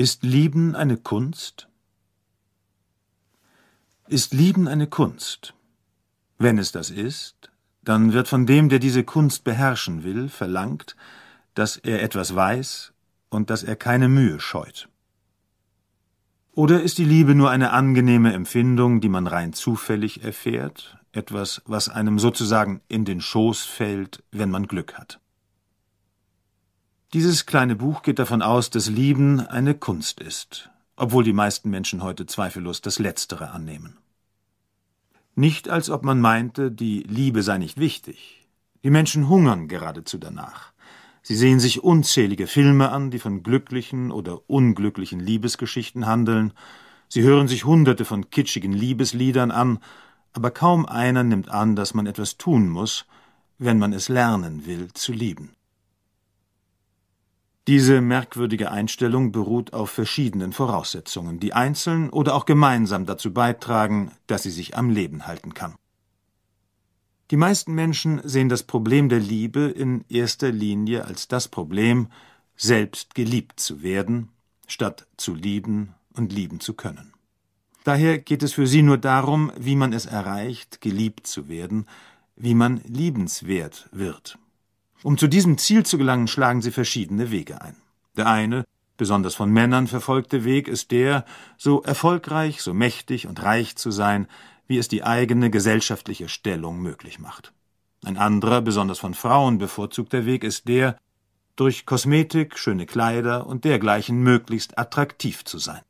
Ist Lieben eine Kunst? Ist Lieben eine Kunst? Wenn es das ist, dann wird von dem, der diese Kunst beherrschen will, verlangt, dass er etwas weiß und dass er keine Mühe scheut. Oder ist die Liebe nur eine angenehme Empfindung, die man rein zufällig erfährt, etwas, was einem sozusagen in den Schoß fällt, wenn man Glück hat? Dieses kleine Buch geht davon aus, dass Lieben eine Kunst ist, obwohl die meisten Menschen heute zweifellos das Letztere annehmen. Nicht als ob man meinte, die Liebe sei nicht wichtig. Die Menschen hungern geradezu danach. Sie sehen sich unzählige Filme an, die von glücklichen oder unglücklichen Liebesgeschichten handeln, sie hören sich hunderte von kitschigen Liebesliedern an, aber kaum einer nimmt an, dass man etwas tun muss, wenn man es lernen will zu lieben. Diese merkwürdige Einstellung beruht auf verschiedenen Voraussetzungen, die einzeln oder auch gemeinsam dazu beitragen, dass sie sich am Leben halten kann. Die meisten Menschen sehen das Problem der Liebe in erster Linie als das Problem, selbst geliebt zu werden, statt zu lieben und lieben zu können. Daher geht es für sie nur darum, wie man es erreicht, geliebt zu werden, wie man liebenswert wird. Um zu diesem Ziel zu gelangen, schlagen sie verschiedene Wege ein. Der eine, besonders von Männern verfolgte Weg ist der, so erfolgreich, so mächtig und reich zu sein, wie es die eigene gesellschaftliche Stellung möglich macht. Ein anderer, besonders von Frauen bevorzugter Weg ist der, durch Kosmetik, schöne Kleider und dergleichen möglichst attraktiv zu sein.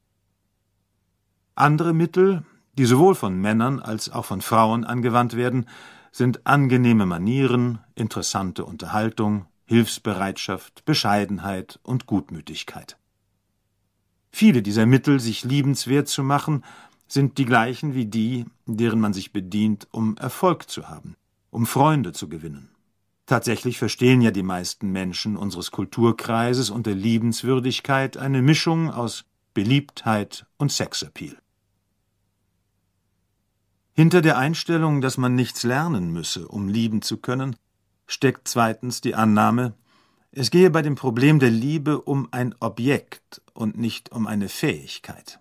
Andere Mittel, die sowohl von Männern als auch von Frauen angewandt werden, sind angenehme Manieren, interessante Unterhaltung, Hilfsbereitschaft, Bescheidenheit und Gutmütigkeit. Viele dieser Mittel, sich liebenswert zu machen, sind die gleichen wie die, deren man sich bedient, um Erfolg zu haben, um Freunde zu gewinnen. Tatsächlich verstehen ja die meisten Menschen unseres Kulturkreises unter Liebenswürdigkeit eine Mischung aus Beliebtheit und Sexappeal. Hinter der Einstellung, dass man nichts lernen müsse, um lieben zu können, steckt zweitens die Annahme, es gehe bei dem Problem der Liebe um ein Objekt und nicht um eine Fähigkeit.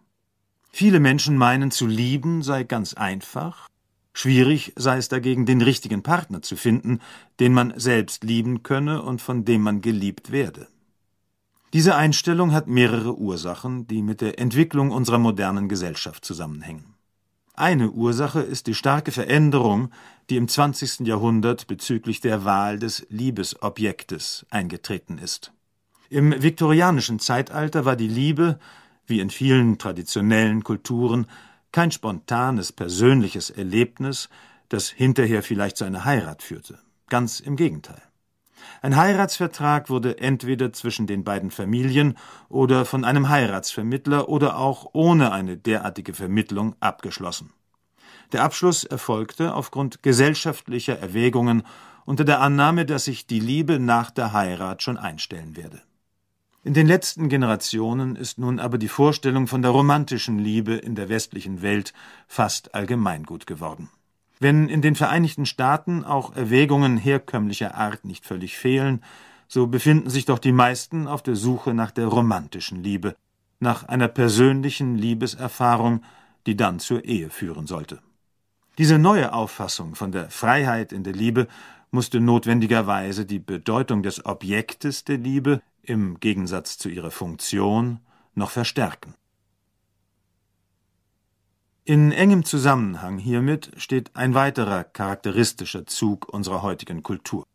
Viele Menschen meinen, zu lieben sei ganz einfach, schwierig sei es dagegen, den richtigen Partner zu finden, den man selbst lieben könne und von dem man geliebt werde. Diese Einstellung hat mehrere Ursachen, die mit der Entwicklung unserer modernen Gesellschaft zusammenhängen. Eine Ursache ist die starke Veränderung, die im 20. Jahrhundert bezüglich der Wahl des Liebesobjektes eingetreten ist. Im viktorianischen Zeitalter war die Liebe, wie in vielen traditionellen Kulturen, kein spontanes persönliches Erlebnis, das hinterher vielleicht zu einer Heirat führte. Ganz im Gegenteil. Ein Heiratsvertrag wurde entweder zwischen den beiden Familien oder von einem Heiratsvermittler oder auch ohne eine derartige Vermittlung abgeschlossen. Der Abschluss erfolgte aufgrund gesellschaftlicher Erwägungen unter der Annahme, dass sich die Liebe nach der Heirat schon einstellen werde. In den letzten Generationen ist nun aber die Vorstellung von der romantischen Liebe in der westlichen Welt fast allgemeingut geworden. Wenn in den Vereinigten Staaten auch Erwägungen herkömmlicher Art nicht völlig fehlen, so befinden sich doch die meisten auf der Suche nach der romantischen Liebe, nach einer persönlichen Liebeserfahrung, die dann zur Ehe führen sollte. Diese neue Auffassung von der Freiheit in der Liebe musste notwendigerweise die Bedeutung des Objektes der Liebe im Gegensatz zu ihrer Funktion noch verstärken. In engem Zusammenhang hiermit steht ein weiterer charakteristischer Zug unserer heutigen Kultur.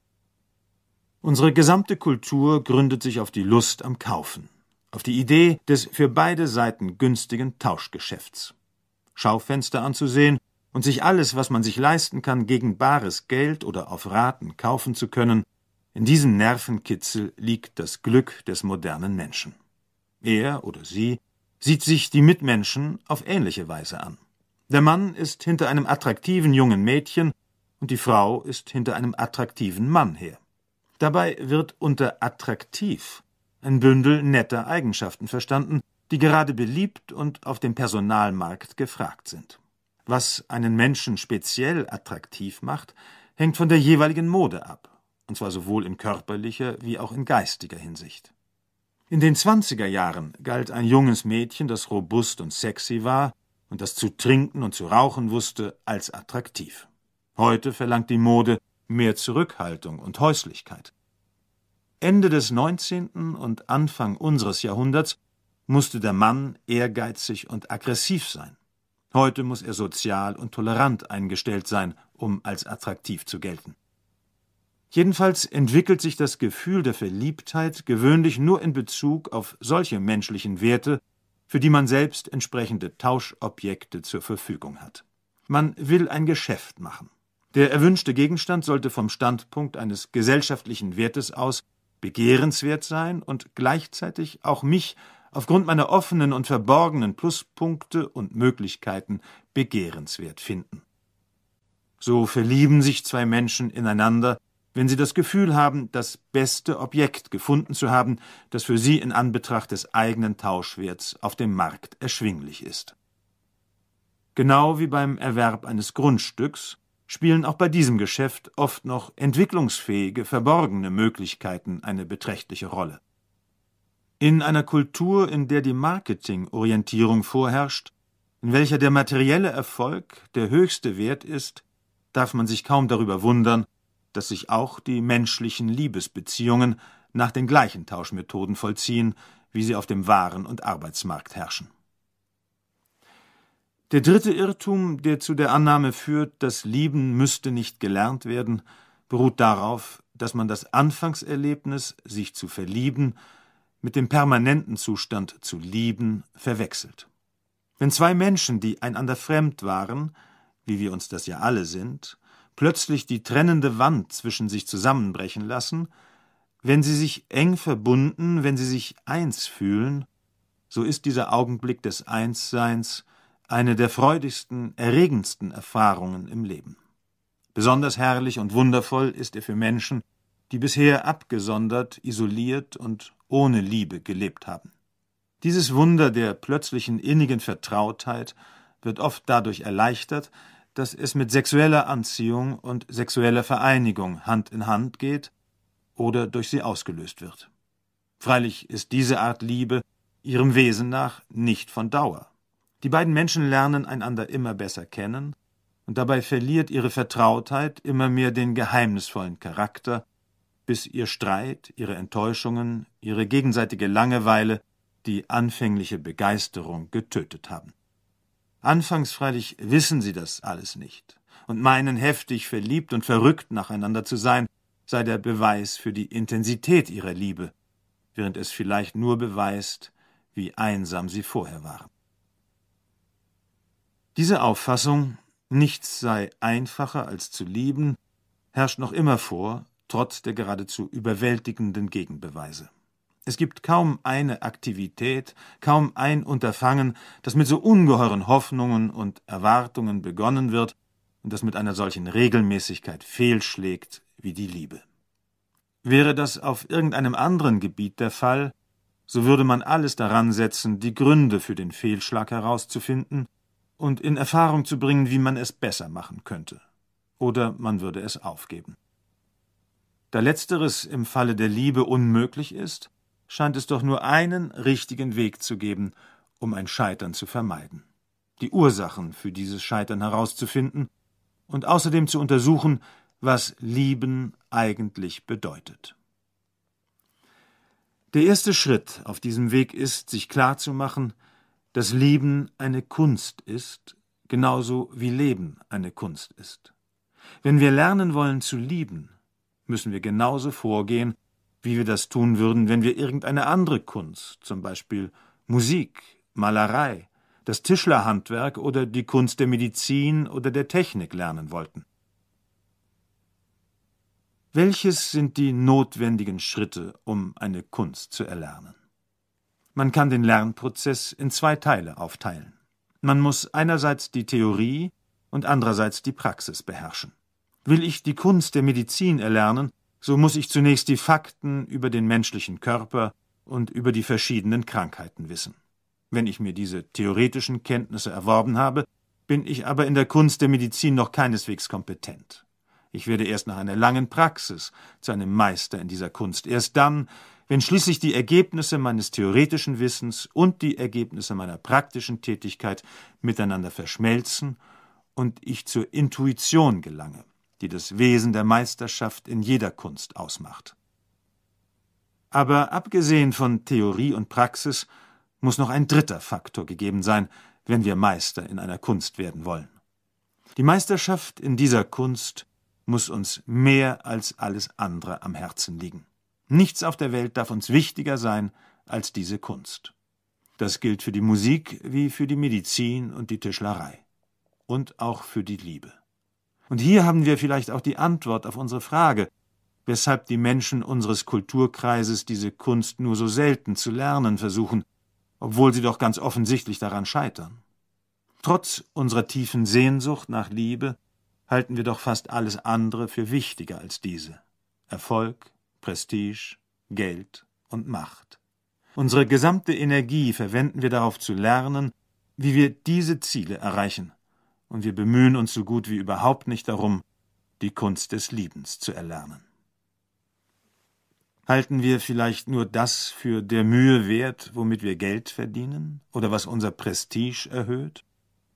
Unsere gesamte Kultur gründet sich auf die Lust am Kaufen, auf die Idee des für beide Seiten günstigen Tauschgeschäfts. Schaufenster anzusehen und sich alles, was man sich leisten kann, gegen bares Geld oder auf Raten kaufen zu können, in diesem Nervenkitzel liegt das Glück des modernen Menschen. Er oder sie sieht sich die Mitmenschen auf ähnliche Weise an. Der Mann ist hinter einem attraktiven jungen Mädchen und die Frau ist hinter einem attraktiven Mann her. Dabei wird unter attraktiv ein Bündel netter Eigenschaften verstanden, die gerade beliebt und auf dem Personalmarkt gefragt sind. Was einen Menschen speziell attraktiv macht, hängt von der jeweiligen Mode ab, und zwar sowohl in körperlicher wie auch in geistiger Hinsicht. In den 20er Jahren galt ein junges Mädchen, das robust und sexy war, und das zu trinken und zu rauchen wusste, als attraktiv. Heute verlangt die Mode mehr Zurückhaltung und Häuslichkeit. Ende des 19. und Anfang unseres Jahrhunderts musste der Mann ehrgeizig und aggressiv sein. Heute muss er sozial und tolerant eingestellt sein, um als attraktiv zu gelten. Jedenfalls entwickelt sich das Gefühl der Verliebtheit gewöhnlich nur in Bezug auf solche menschlichen Werte, für die man selbst entsprechende Tauschobjekte zur Verfügung hat. Man will ein Geschäft machen. Der erwünschte Gegenstand sollte vom Standpunkt eines gesellschaftlichen Wertes aus begehrenswert sein und gleichzeitig auch mich aufgrund meiner offenen und verborgenen Pluspunkte und Möglichkeiten begehrenswert finden. So verlieben sich zwei Menschen ineinander wenn Sie das Gefühl haben, das beste Objekt gefunden zu haben, das für Sie in Anbetracht des eigenen Tauschwerts auf dem Markt erschwinglich ist. Genau wie beim Erwerb eines Grundstücks spielen auch bei diesem Geschäft oft noch entwicklungsfähige, verborgene Möglichkeiten eine beträchtliche Rolle. In einer Kultur, in der die Marketingorientierung vorherrscht, in welcher der materielle Erfolg der höchste Wert ist, darf man sich kaum darüber wundern, dass sich auch die menschlichen Liebesbeziehungen nach den gleichen Tauschmethoden vollziehen, wie sie auf dem Waren- und Arbeitsmarkt herrschen. Der dritte Irrtum, der zu der Annahme führt, dass Lieben müsste nicht gelernt werden, beruht darauf, dass man das Anfangserlebnis, sich zu verlieben, mit dem permanenten Zustand zu lieben verwechselt. Wenn zwei Menschen, die einander fremd waren, wie wir uns das ja alle sind, plötzlich die trennende Wand zwischen sich zusammenbrechen lassen, wenn sie sich eng verbunden, wenn sie sich eins fühlen, so ist dieser Augenblick des Einsseins eine der freudigsten, erregendsten Erfahrungen im Leben. Besonders herrlich und wundervoll ist er für Menschen, die bisher abgesondert, isoliert und ohne Liebe gelebt haben. Dieses Wunder der plötzlichen innigen Vertrautheit wird oft dadurch erleichtert, dass es mit sexueller Anziehung und sexueller Vereinigung Hand in Hand geht oder durch sie ausgelöst wird. Freilich ist diese Art Liebe ihrem Wesen nach nicht von Dauer. Die beiden Menschen lernen einander immer besser kennen, und dabei verliert ihre Vertrautheit immer mehr den geheimnisvollen Charakter, bis ihr Streit, ihre Enttäuschungen, ihre gegenseitige Langeweile die anfängliche Begeisterung getötet haben. Anfangs freilich wissen sie das alles nicht und meinen heftig verliebt und verrückt nacheinander zu sein, sei der Beweis für die Intensität ihrer Liebe, während es vielleicht nur beweist, wie einsam sie vorher waren. Diese Auffassung, nichts sei einfacher als zu lieben, herrscht noch immer vor, trotz der geradezu überwältigenden Gegenbeweise. Es gibt kaum eine Aktivität, kaum ein Unterfangen, das mit so ungeheuren Hoffnungen und Erwartungen begonnen wird und das mit einer solchen Regelmäßigkeit fehlschlägt wie die Liebe. Wäre das auf irgendeinem anderen Gebiet der Fall, so würde man alles daran setzen, die Gründe für den Fehlschlag herauszufinden und in Erfahrung zu bringen, wie man es besser machen könnte. Oder man würde es aufgeben. Da letzteres im Falle der Liebe unmöglich ist, scheint es doch nur einen richtigen Weg zu geben, um ein Scheitern zu vermeiden. Die Ursachen für dieses Scheitern herauszufinden und außerdem zu untersuchen, was Lieben eigentlich bedeutet. Der erste Schritt auf diesem Weg ist, sich klarzumachen, dass Lieben eine Kunst ist, genauso wie Leben eine Kunst ist. Wenn wir lernen wollen zu lieben, müssen wir genauso vorgehen, wie wir das tun würden, wenn wir irgendeine andere Kunst, zum Beispiel Musik, Malerei, das Tischlerhandwerk oder die Kunst der Medizin oder der Technik lernen wollten. Welches sind die notwendigen Schritte, um eine Kunst zu erlernen? Man kann den Lernprozess in zwei Teile aufteilen. Man muss einerseits die Theorie und andererseits die Praxis beherrschen. Will ich die Kunst der Medizin erlernen, so muss ich zunächst die Fakten über den menschlichen Körper und über die verschiedenen Krankheiten wissen. Wenn ich mir diese theoretischen Kenntnisse erworben habe, bin ich aber in der Kunst der Medizin noch keineswegs kompetent. Ich werde erst nach einer langen Praxis zu einem Meister in dieser Kunst, erst dann, wenn schließlich die Ergebnisse meines theoretischen Wissens und die Ergebnisse meiner praktischen Tätigkeit miteinander verschmelzen und ich zur Intuition gelange die das Wesen der Meisterschaft in jeder Kunst ausmacht. Aber abgesehen von Theorie und Praxis muss noch ein dritter Faktor gegeben sein, wenn wir Meister in einer Kunst werden wollen. Die Meisterschaft in dieser Kunst muss uns mehr als alles andere am Herzen liegen. Nichts auf der Welt darf uns wichtiger sein als diese Kunst. Das gilt für die Musik wie für die Medizin und die Tischlerei. Und auch für die Liebe. Und hier haben wir vielleicht auch die Antwort auf unsere Frage, weshalb die Menschen unseres Kulturkreises diese Kunst nur so selten zu lernen versuchen, obwohl sie doch ganz offensichtlich daran scheitern. Trotz unserer tiefen Sehnsucht nach Liebe halten wir doch fast alles andere für wichtiger als diese Erfolg, Prestige, Geld und Macht. Unsere gesamte Energie verwenden wir darauf zu lernen, wie wir diese Ziele erreichen und wir bemühen uns so gut wie überhaupt nicht darum, die Kunst des Liebens zu erlernen. Halten wir vielleicht nur das für der Mühe wert, womit wir Geld verdienen oder was unser Prestige erhöht?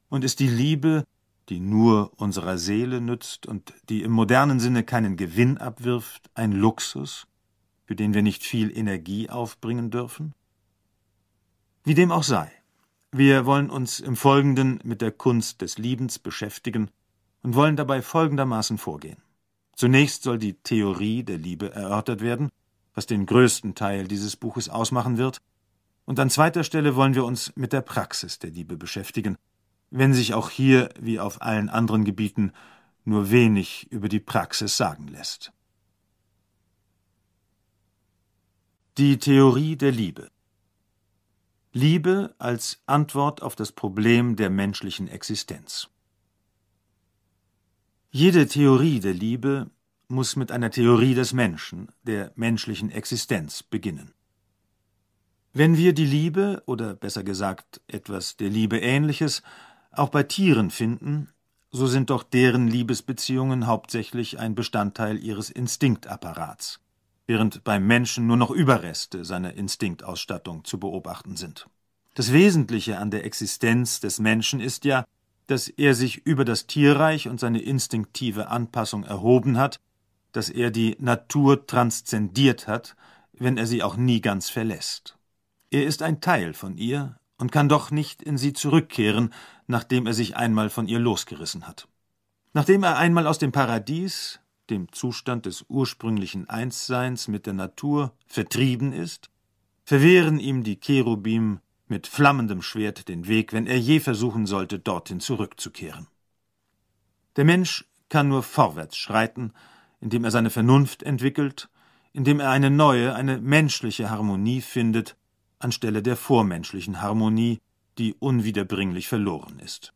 Und ist die Liebe, die nur unserer Seele nützt und die im modernen Sinne keinen Gewinn abwirft, ein Luxus, für den wir nicht viel Energie aufbringen dürfen? Wie dem auch sei, wir wollen uns im Folgenden mit der Kunst des Liebens beschäftigen und wollen dabei folgendermaßen vorgehen. Zunächst soll die Theorie der Liebe erörtert werden, was den größten Teil dieses Buches ausmachen wird, und an zweiter Stelle wollen wir uns mit der Praxis der Liebe beschäftigen, wenn sich auch hier, wie auf allen anderen Gebieten, nur wenig über die Praxis sagen lässt. Die Theorie der Liebe Liebe als Antwort auf das Problem der menschlichen Existenz. Jede Theorie der Liebe muss mit einer Theorie des Menschen, der menschlichen Existenz beginnen. Wenn wir die Liebe oder besser gesagt etwas der Liebe ähnliches auch bei Tieren finden, so sind doch deren Liebesbeziehungen hauptsächlich ein Bestandteil ihres Instinktapparats während beim Menschen nur noch Überreste seiner Instinktausstattung zu beobachten sind. Das Wesentliche an der Existenz des Menschen ist ja, dass er sich über das Tierreich und seine instinktive Anpassung erhoben hat, dass er die Natur transzendiert hat, wenn er sie auch nie ganz verlässt. Er ist ein Teil von ihr und kann doch nicht in sie zurückkehren, nachdem er sich einmal von ihr losgerissen hat. Nachdem er einmal aus dem Paradies, dem Zustand des ursprünglichen Einsseins mit der Natur, vertrieben ist, verwehren ihm die Cherubim mit flammendem Schwert den Weg, wenn er je versuchen sollte, dorthin zurückzukehren. Der Mensch kann nur vorwärts schreiten, indem er seine Vernunft entwickelt, indem er eine neue, eine menschliche Harmonie findet, anstelle der vormenschlichen Harmonie, die unwiederbringlich verloren ist.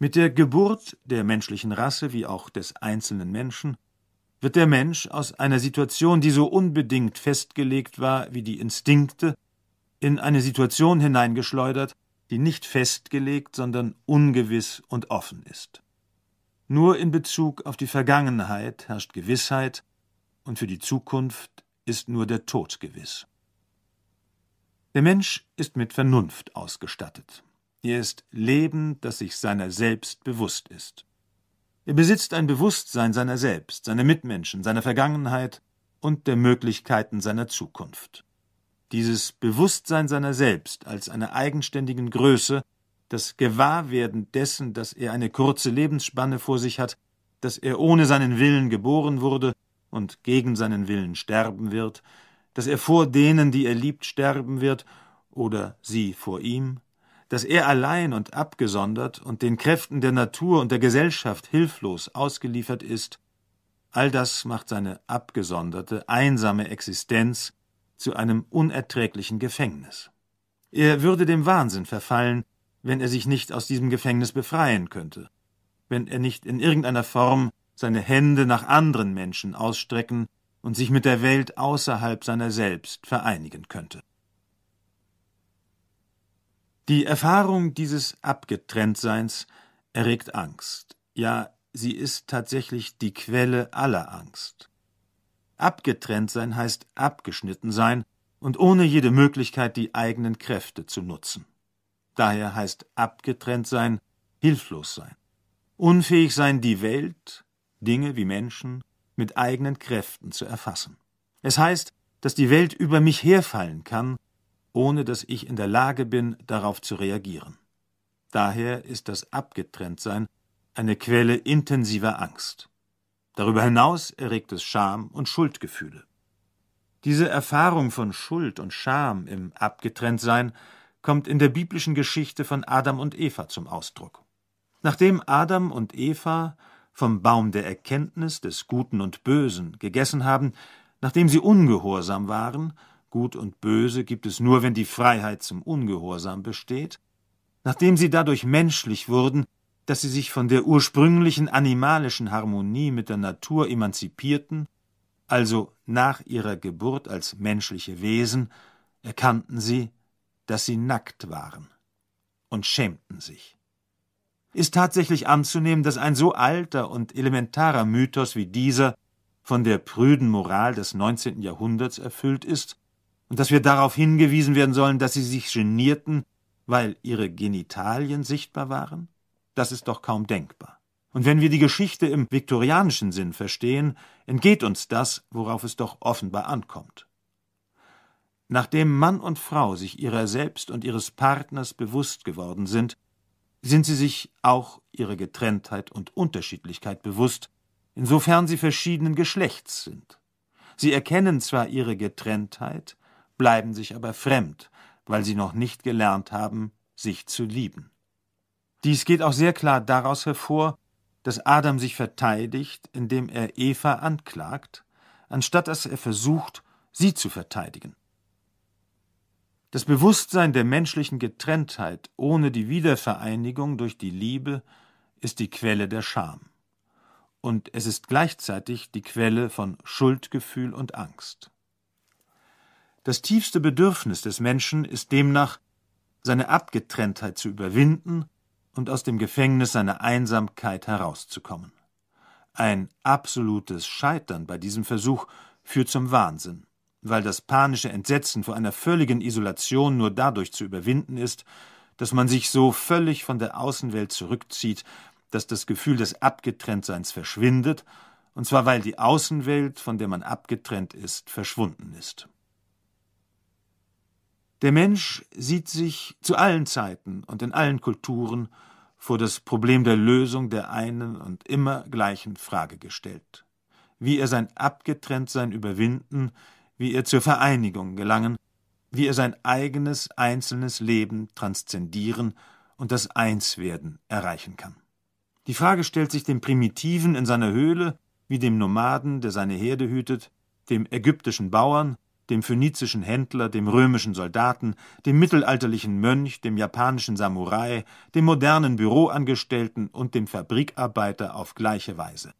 Mit der Geburt der menschlichen Rasse wie auch des einzelnen Menschen wird der Mensch aus einer Situation, die so unbedingt festgelegt war wie die Instinkte, in eine Situation hineingeschleudert, die nicht festgelegt, sondern ungewiss und offen ist. Nur in Bezug auf die Vergangenheit herrscht Gewissheit und für die Zukunft ist nur der Tod gewiss. Der Mensch ist mit Vernunft ausgestattet. Er ist Leben, das sich seiner selbst bewusst ist. Er besitzt ein Bewusstsein seiner selbst, seiner Mitmenschen, seiner Vergangenheit und der Möglichkeiten seiner Zukunft. Dieses Bewusstsein seiner selbst als einer eigenständigen Größe, das Gewahrwerden dessen, dass er eine kurze Lebensspanne vor sich hat, dass er ohne seinen Willen geboren wurde und gegen seinen Willen sterben wird, dass er vor denen, die er liebt, sterben wird oder sie vor ihm, dass er allein und abgesondert und den Kräften der Natur und der Gesellschaft hilflos ausgeliefert ist, all das macht seine abgesonderte, einsame Existenz zu einem unerträglichen Gefängnis. Er würde dem Wahnsinn verfallen, wenn er sich nicht aus diesem Gefängnis befreien könnte, wenn er nicht in irgendeiner Form seine Hände nach anderen Menschen ausstrecken und sich mit der Welt außerhalb seiner selbst vereinigen könnte. Die Erfahrung dieses Abgetrenntseins erregt Angst. Ja, sie ist tatsächlich die Quelle aller Angst. Abgetrennt sein heißt abgeschnitten sein und ohne jede Möglichkeit, die eigenen Kräfte zu nutzen. Daher heißt abgetrennt sein hilflos sein, unfähig sein, die Welt, Dinge wie Menschen, mit eigenen Kräften zu erfassen. Es heißt, dass die Welt über mich herfallen kann ohne dass ich in der Lage bin, darauf zu reagieren. Daher ist das Abgetrenntsein eine Quelle intensiver Angst. Darüber hinaus erregt es Scham und Schuldgefühle. Diese Erfahrung von Schuld und Scham im Abgetrenntsein kommt in der biblischen Geschichte von Adam und Eva zum Ausdruck. Nachdem Adam und Eva vom Baum der Erkenntnis des Guten und Bösen gegessen haben, nachdem sie ungehorsam waren Gut und Böse gibt es nur, wenn die Freiheit zum Ungehorsam besteht, nachdem sie dadurch menschlich wurden, dass sie sich von der ursprünglichen animalischen Harmonie mit der Natur emanzipierten, also nach ihrer Geburt als menschliche Wesen, erkannten sie, dass sie nackt waren und schämten sich. Ist tatsächlich anzunehmen, dass ein so alter und elementarer Mythos wie dieser von der prüden Moral des 19. Jahrhunderts erfüllt ist und dass wir darauf hingewiesen werden sollen, dass sie sich genierten, weil ihre Genitalien sichtbar waren? Das ist doch kaum denkbar. Und wenn wir die Geschichte im viktorianischen Sinn verstehen, entgeht uns das, worauf es doch offenbar ankommt. Nachdem Mann und Frau sich ihrer selbst und ihres Partners bewusst geworden sind, sind sie sich auch ihrer Getrenntheit und Unterschiedlichkeit bewusst, insofern sie verschiedenen Geschlechts sind. Sie erkennen zwar ihre Getrenntheit, bleiben sich aber fremd, weil sie noch nicht gelernt haben, sich zu lieben. Dies geht auch sehr klar daraus hervor, dass Adam sich verteidigt, indem er Eva anklagt, anstatt dass er versucht, sie zu verteidigen. Das Bewusstsein der menschlichen Getrenntheit ohne die Wiedervereinigung durch die Liebe ist die Quelle der Scham. Und es ist gleichzeitig die Quelle von Schuldgefühl und Angst. Das tiefste Bedürfnis des Menschen ist demnach, seine Abgetrenntheit zu überwinden und aus dem Gefängnis seiner Einsamkeit herauszukommen. Ein absolutes Scheitern bei diesem Versuch führt zum Wahnsinn, weil das panische Entsetzen vor einer völligen Isolation nur dadurch zu überwinden ist, dass man sich so völlig von der Außenwelt zurückzieht, dass das Gefühl des Abgetrenntseins verschwindet, und zwar weil die Außenwelt, von der man abgetrennt ist, verschwunden ist. Der Mensch sieht sich zu allen Zeiten und in allen Kulturen vor das Problem der Lösung der einen und immer gleichen Frage gestellt. Wie er sein Abgetrenntsein überwinden, wie er zur Vereinigung gelangen, wie er sein eigenes einzelnes Leben transzendieren und das Einswerden erreichen kann. Die Frage stellt sich dem Primitiven in seiner Höhle, wie dem Nomaden, der seine Herde hütet, dem ägyptischen Bauern, dem phönizischen Händler, dem römischen Soldaten, dem mittelalterlichen Mönch, dem japanischen Samurai, dem modernen Büroangestellten und dem Fabrikarbeiter auf gleiche Weise.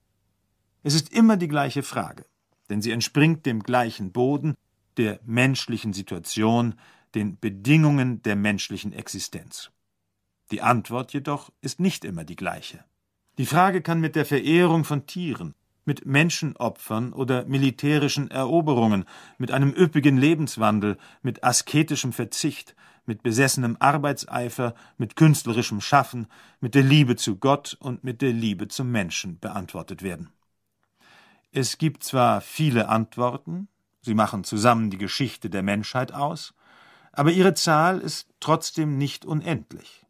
Es ist immer die gleiche Frage, denn sie entspringt dem gleichen Boden, der menschlichen Situation, den Bedingungen der menschlichen Existenz. Die Antwort jedoch ist nicht immer die gleiche. Die Frage kann mit der Verehrung von Tieren, mit Menschenopfern oder militärischen Eroberungen, mit einem üppigen Lebenswandel, mit asketischem Verzicht, mit besessenem Arbeitseifer, mit künstlerischem Schaffen, mit der Liebe zu Gott und mit der Liebe zum Menschen beantwortet werden. Es gibt zwar viele Antworten, sie machen zusammen die Geschichte der Menschheit aus, aber ihre Zahl ist trotzdem nicht unendlich.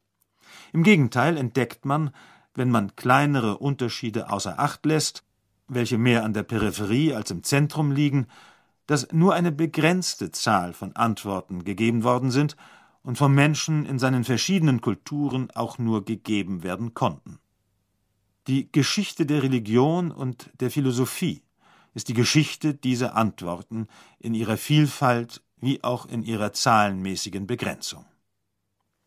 Im Gegenteil entdeckt man, wenn man kleinere Unterschiede außer Acht lässt, welche mehr an der Peripherie als im Zentrum liegen, dass nur eine begrenzte Zahl von Antworten gegeben worden sind und vom Menschen in seinen verschiedenen Kulturen auch nur gegeben werden konnten. Die Geschichte der Religion und der Philosophie ist die Geschichte dieser Antworten in ihrer Vielfalt wie auch in ihrer zahlenmäßigen Begrenzung.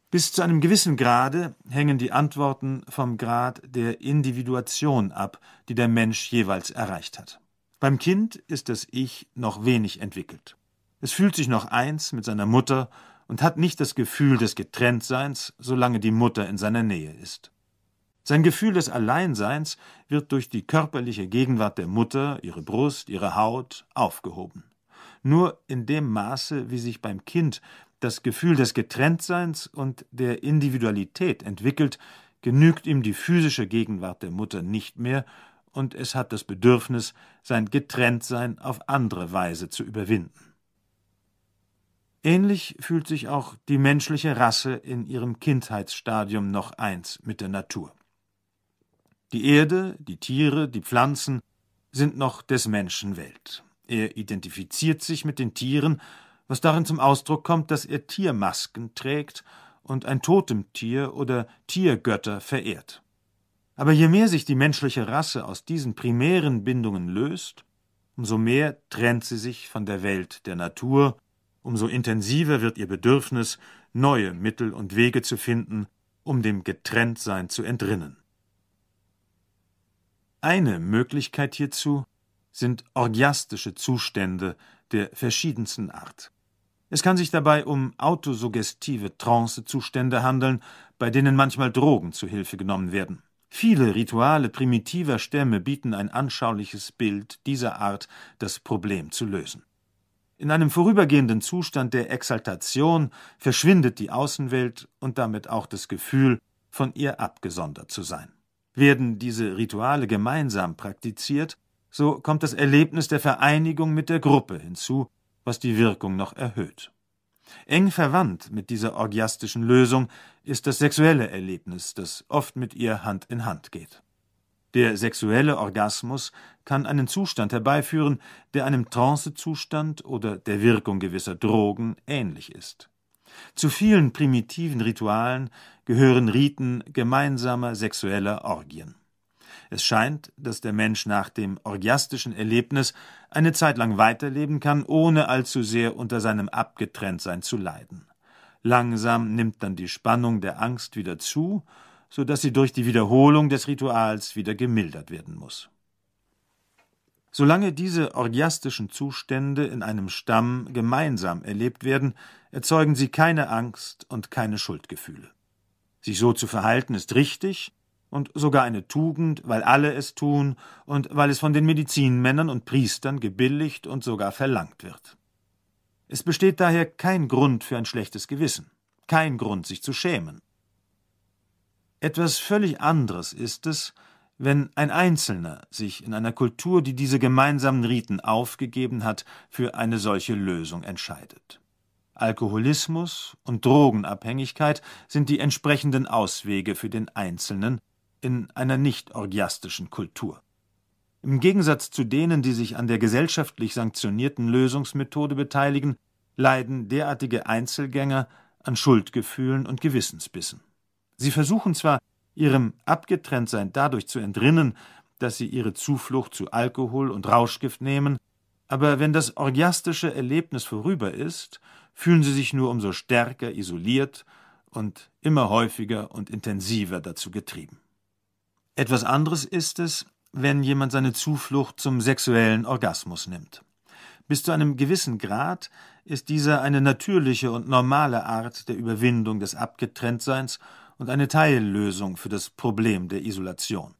Bis zu einem gewissen Grade hängen die Antworten vom Grad der Individuation ab, die der Mensch jeweils erreicht hat. Beim Kind ist das Ich noch wenig entwickelt. Es fühlt sich noch eins mit seiner Mutter und hat nicht das Gefühl des Getrenntseins, solange die Mutter in seiner Nähe ist. Sein Gefühl des Alleinseins wird durch die körperliche Gegenwart der Mutter, ihre Brust, ihre Haut aufgehoben. Nur in dem Maße, wie sich beim Kind das Gefühl des Getrenntseins und der Individualität entwickelt, genügt ihm die physische Gegenwart der Mutter nicht mehr und es hat das Bedürfnis, sein Getrenntsein auf andere Weise zu überwinden. Ähnlich fühlt sich auch die menschliche Rasse in ihrem Kindheitsstadium noch eins mit der Natur. Die Erde, die Tiere, die Pflanzen sind noch des Menschen Welt. Er identifiziert sich mit den Tieren, was darin zum Ausdruck kommt, dass er Tiermasken trägt und ein Totemtier oder Tiergötter verehrt. Aber je mehr sich die menschliche Rasse aus diesen primären Bindungen löst, umso mehr trennt sie sich von der Welt der Natur, umso intensiver wird ihr Bedürfnis, neue Mittel und Wege zu finden, um dem Getrenntsein zu entrinnen. Eine Möglichkeit hierzu sind orgiastische Zustände der verschiedensten Art. Es kann sich dabei um autosuggestive Trancezustände handeln, bei denen manchmal Drogen zu Hilfe genommen werden. Viele Rituale primitiver Stämme bieten ein anschauliches Bild dieser Art, das Problem zu lösen. In einem vorübergehenden Zustand der Exaltation verschwindet die Außenwelt und damit auch das Gefühl, von ihr abgesondert zu sein. Werden diese Rituale gemeinsam praktiziert, so kommt das Erlebnis der Vereinigung mit der Gruppe hinzu, was die Wirkung noch erhöht. Eng verwandt mit dieser orgiastischen Lösung ist das sexuelle Erlebnis, das oft mit ihr Hand in Hand geht. Der sexuelle Orgasmus kann einen Zustand herbeiführen, der einem Trancezustand oder der Wirkung gewisser Drogen ähnlich ist. Zu vielen primitiven Ritualen gehören Riten gemeinsamer sexueller Orgien es scheint, dass der Mensch nach dem orgiastischen Erlebnis eine Zeit lang weiterleben kann, ohne allzu sehr unter seinem Abgetrenntsein zu leiden. Langsam nimmt dann die Spannung der Angst wieder zu, so dass sie durch die Wiederholung des Rituals wieder gemildert werden muss. Solange diese orgiastischen Zustände in einem Stamm gemeinsam erlebt werden, erzeugen sie keine Angst und keine Schuldgefühle. Sich so zu verhalten ist richtig, und sogar eine Tugend, weil alle es tun und weil es von den Medizinmännern und Priestern gebilligt und sogar verlangt wird. Es besteht daher kein Grund für ein schlechtes Gewissen, kein Grund, sich zu schämen. Etwas völlig anderes ist es, wenn ein Einzelner sich in einer Kultur, die diese gemeinsamen Riten aufgegeben hat, für eine solche Lösung entscheidet. Alkoholismus und Drogenabhängigkeit sind die entsprechenden Auswege für den Einzelnen, in einer nicht orgiastischen Kultur. Im Gegensatz zu denen, die sich an der gesellschaftlich sanktionierten Lösungsmethode beteiligen, leiden derartige Einzelgänger an Schuldgefühlen und Gewissensbissen. Sie versuchen zwar, ihrem Abgetrenntsein dadurch zu entrinnen, dass sie ihre Zuflucht zu Alkohol und Rauschgift nehmen, aber wenn das orgiastische Erlebnis vorüber ist, fühlen sie sich nur umso stärker isoliert und immer häufiger und intensiver dazu getrieben. Etwas anderes ist es, wenn jemand seine Zuflucht zum sexuellen Orgasmus nimmt. Bis zu einem gewissen Grad ist dieser eine natürliche und normale Art der Überwindung des Abgetrenntseins und eine Teillösung für das Problem der Isolation.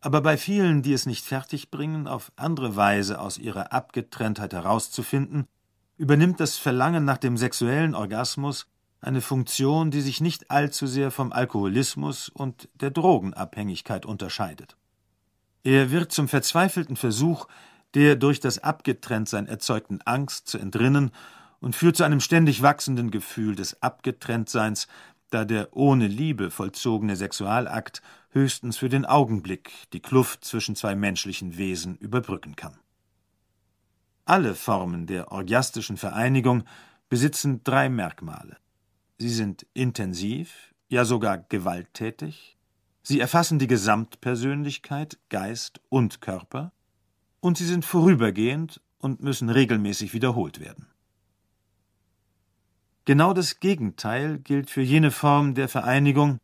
Aber bei vielen, die es nicht fertigbringen, auf andere Weise aus ihrer Abgetrenntheit herauszufinden, übernimmt das Verlangen nach dem sexuellen Orgasmus eine Funktion, die sich nicht allzu sehr vom Alkoholismus und der Drogenabhängigkeit unterscheidet. Er wird zum verzweifelten Versuch, der durch das Abgetrenntsein erzeugten Angst zu entrinnen und führt zu einem ständig wachsenden Gefühl des Abgetrenntseins, da der ohne Liebe vollzogene Sexualakt höchstens für den Augenblick die Kluft zwischen zwei menschlichen Wesen überbrücken kann. Alle Formen der orgiastischen Vereinigung besitzen drei Merkmale sie sind intensiv, ja sogar gewalttätig, sie erfassen die Gesamtpersönlichkeit, Geist und Körper, und sie sind vorübergehend und müssen regelmäßig wiederholt werden. Genau das Gegenteil gilt für jene Form der Vereinigung,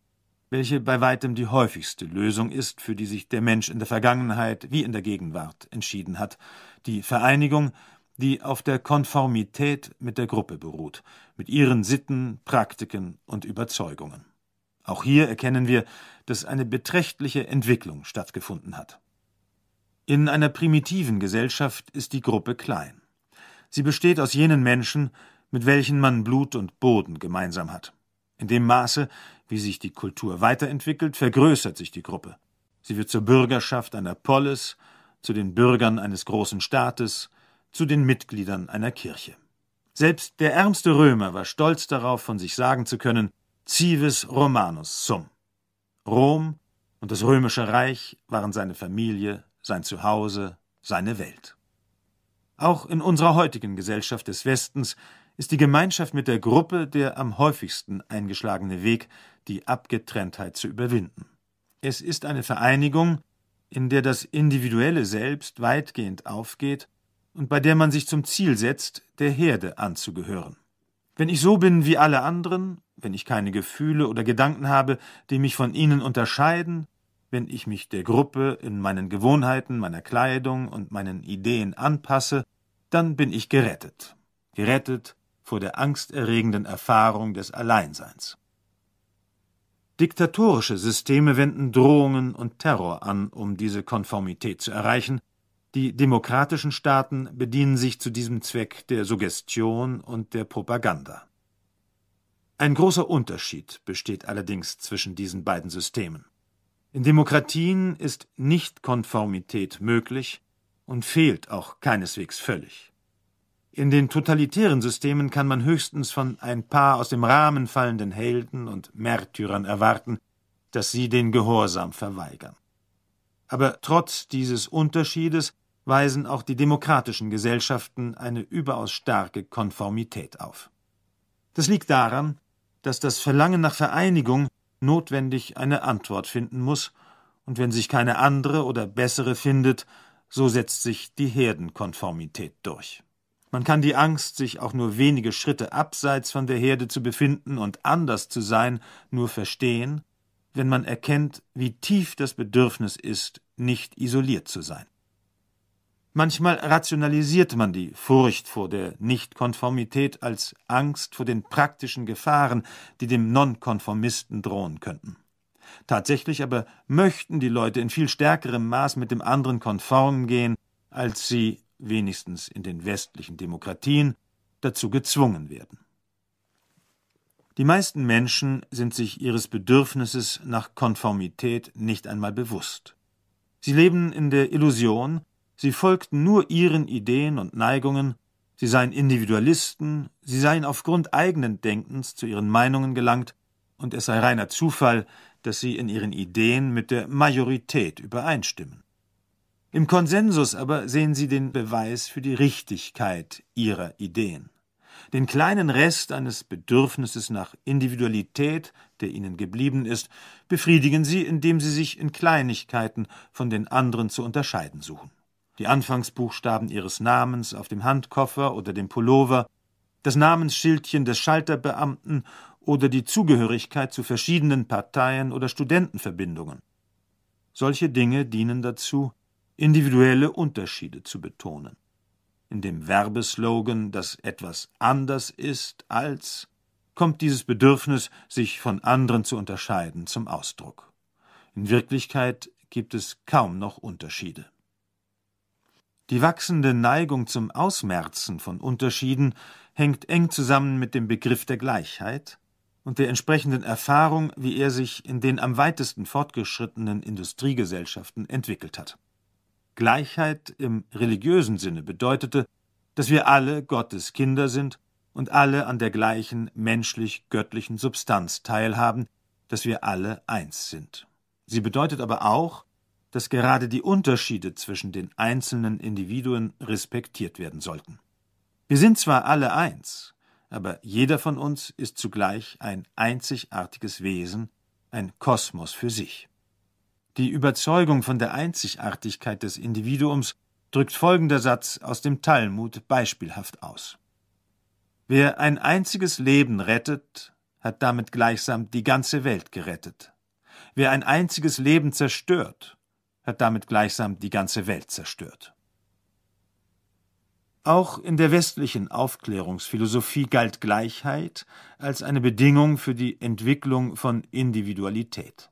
welche bei weitem die häufigste Lösung ist, für die sich der Mensch in der Vergangenheit wie in der Gegenwart entschieden hat, die Vereinigung die auf der Konformität mit der Gruppe beruht, mit ihren Sitten, Praktiken und Überzeugungen. Auch hier erkennen wir, dass eine beträchtliche Entwicklung stattgefunden hat. In einer primitiven Gesellschaft ist die Gruppe klein. Sie besteht aus jenen Menschen, mit welchen man Blut und Boden gemeinsam hat. In dem Maße, wie sich die Kultur weiterentwickelt, vergrößert sich die Gruppe. Sie wird zur Bürgerschaft einer Polis, zu den Bürgern eines großen Staates, zu den Mitgliedern einer Kirche. Selbst der ärmste Römer war stolz darauf, von sich sagen zu können, Civis Romanus sum. Rom und das römische Reich waren seine Familie, sein Zuhause, seine Welt. Auch in unserer heutigen Gesellschaft des Westens ist die Gemeinschaft mit der Gruppe der am häufigsten eingeschlagene Weg, die Abgetrenntheit zu überwinden. Es ist eine Vereinigung, in der das individuelle Selbst weitgehend aufgeht und bei der man sich zum Ziel setzt, der Herde anzugehören. Wenn ich so bin wie alle anderen, wenn ich keine Gefühle oder Gedanken habe, die mich von ihnen unterscheiden, wenn ich mich der Gruppe in meinen Gewohnheiten, meiner Kleidung und meinen Ideen anpasse, dann bin ich gerettet, gerettet vor der angsterregenden Erfahrung des Alleinseins. Diktatorische Systeme wenden Drohungen und Terror an, um diese Konformität zu erreichen, die demokratischen Staaten bedienen sich zu diesem Zweck der Suggestion und der Propaganda. Ein großer Unterschied besteht allerdings zwischen diesen beiden Systemen. In Demokratien ist Nichtkonformität möglich und fehlt auch keineswegs völlig. In den totalitären Systemen kann man höchstens von ein paar aus dem Rahmen fallenden Helden und Märtyrern erwarten, dass sie den Gehorsam verweigern. Aber trotz dieses Unterschiedes weisen auch die demokratischen Gesellschaften eine überaus starke Konformität auf. Das liegt daran, dass das Verlangen nach Vereinigung notwendig eine Antwort finden muss, und wenn sich keine andere oder bessere findet, so setzt sich die Herdenkonformität durch. Man kann die Angst, sich auch nur wenige Schritte abseits von der Herde zu befinden und anders zu sein, nur verstehen, wenn man erkennt, wie tief das Bedürfnis ist, nicht isoliert zu sein. Manchmal rationalisiert man die Furcht vor der Nichtkonformität als Angst vor den praktischen Gefahren, die dem Nonkonformisten drohen könnten. Tatsächlich aber möchten die Leute in viel stärkerem Maß mit dem anderen konform gehen, als sie, wenigstens in den westlichen Demokratien, dazu gezwungen werden. Die meisten Menschen sind sich ihres Bedürfnisses nach Konformität nicht einmal bewusst. Sie leben in der Illusion, sie folgten nur ihren Ideen und Neigungen, sie seien Individualisten, sie seien aufgrund eigenen Denkens zu ihren Meinungen gelangt, und es sei reiner Zufall, dass sie in ihren Ideen mit der Majorität übereinstimmen. Im Konsensus aber sehen sie den Beweis für die Richtigkeit ihrer Ideen den kleinen Rest eines Bedürfnisses nach Individualität, der ihnen geblieben ist, befriedigen sie, indem sie sich in Kleinigkeiten von den anderen zu unterscheiden suchen. Die Anfangsbuchstaben ihres Namens auf dem Handkoffer oder dem Pullover, das Namensschildchen des Schalterbeamten oder die Zugehörigkeit zu verschiedenen Parteien oder Studentenverbindungen. Solche Dinge dienen dazu, individuelle Unterschiede zu betonen in dem Werbeslogan, dass etwas anders ist als, kommt dieses Bedürfnis, sich von anderen zu unterscheiden, zum Ausdruck. In Wirklichkeit gibt es kaum noch Unterschiede. Die wachsende Neigung zum Ausmerzen von Unterschieden hängt eng zusammen mit dem Begriff der Gleichheit und der entsprechenden Erfahrung, wie er sich in den am weitesten fortgeschrittenen Industriegesellschaften entwickelt hat. Gleichheit im religiösen Sinne bedeutete, dass wir alle Gottes Kinder sind und alle an der gleichen menschlich-göttlichen Substanz teilhaben, dass wir alle eins sind. Sie bedeutet aber auch, dass gerade die Unterschiede zwischen den einzelnen Individuen respektiert werden sollten. Wir sind zwar alle eins, aber jeder von uns ist zugleich ein einzigartiges Wesen, ein Kosmos für sich. Die Überzeugung von der Einzigartigkeit des Individuums drückt folgender Satz aus dem Talmud beispielhaft aus. Wer ein einziges Leben rettet, hat damit gleichsam die ganze Welt gerettet. Wer ein einziges Leben zerstört, hat damit gleichsam die ganze Welt zerstört. Auch in der westlichen Aufklärungsphilosophie galt Gleichheit als eine Bedingung für die Entwicklung von Individualität.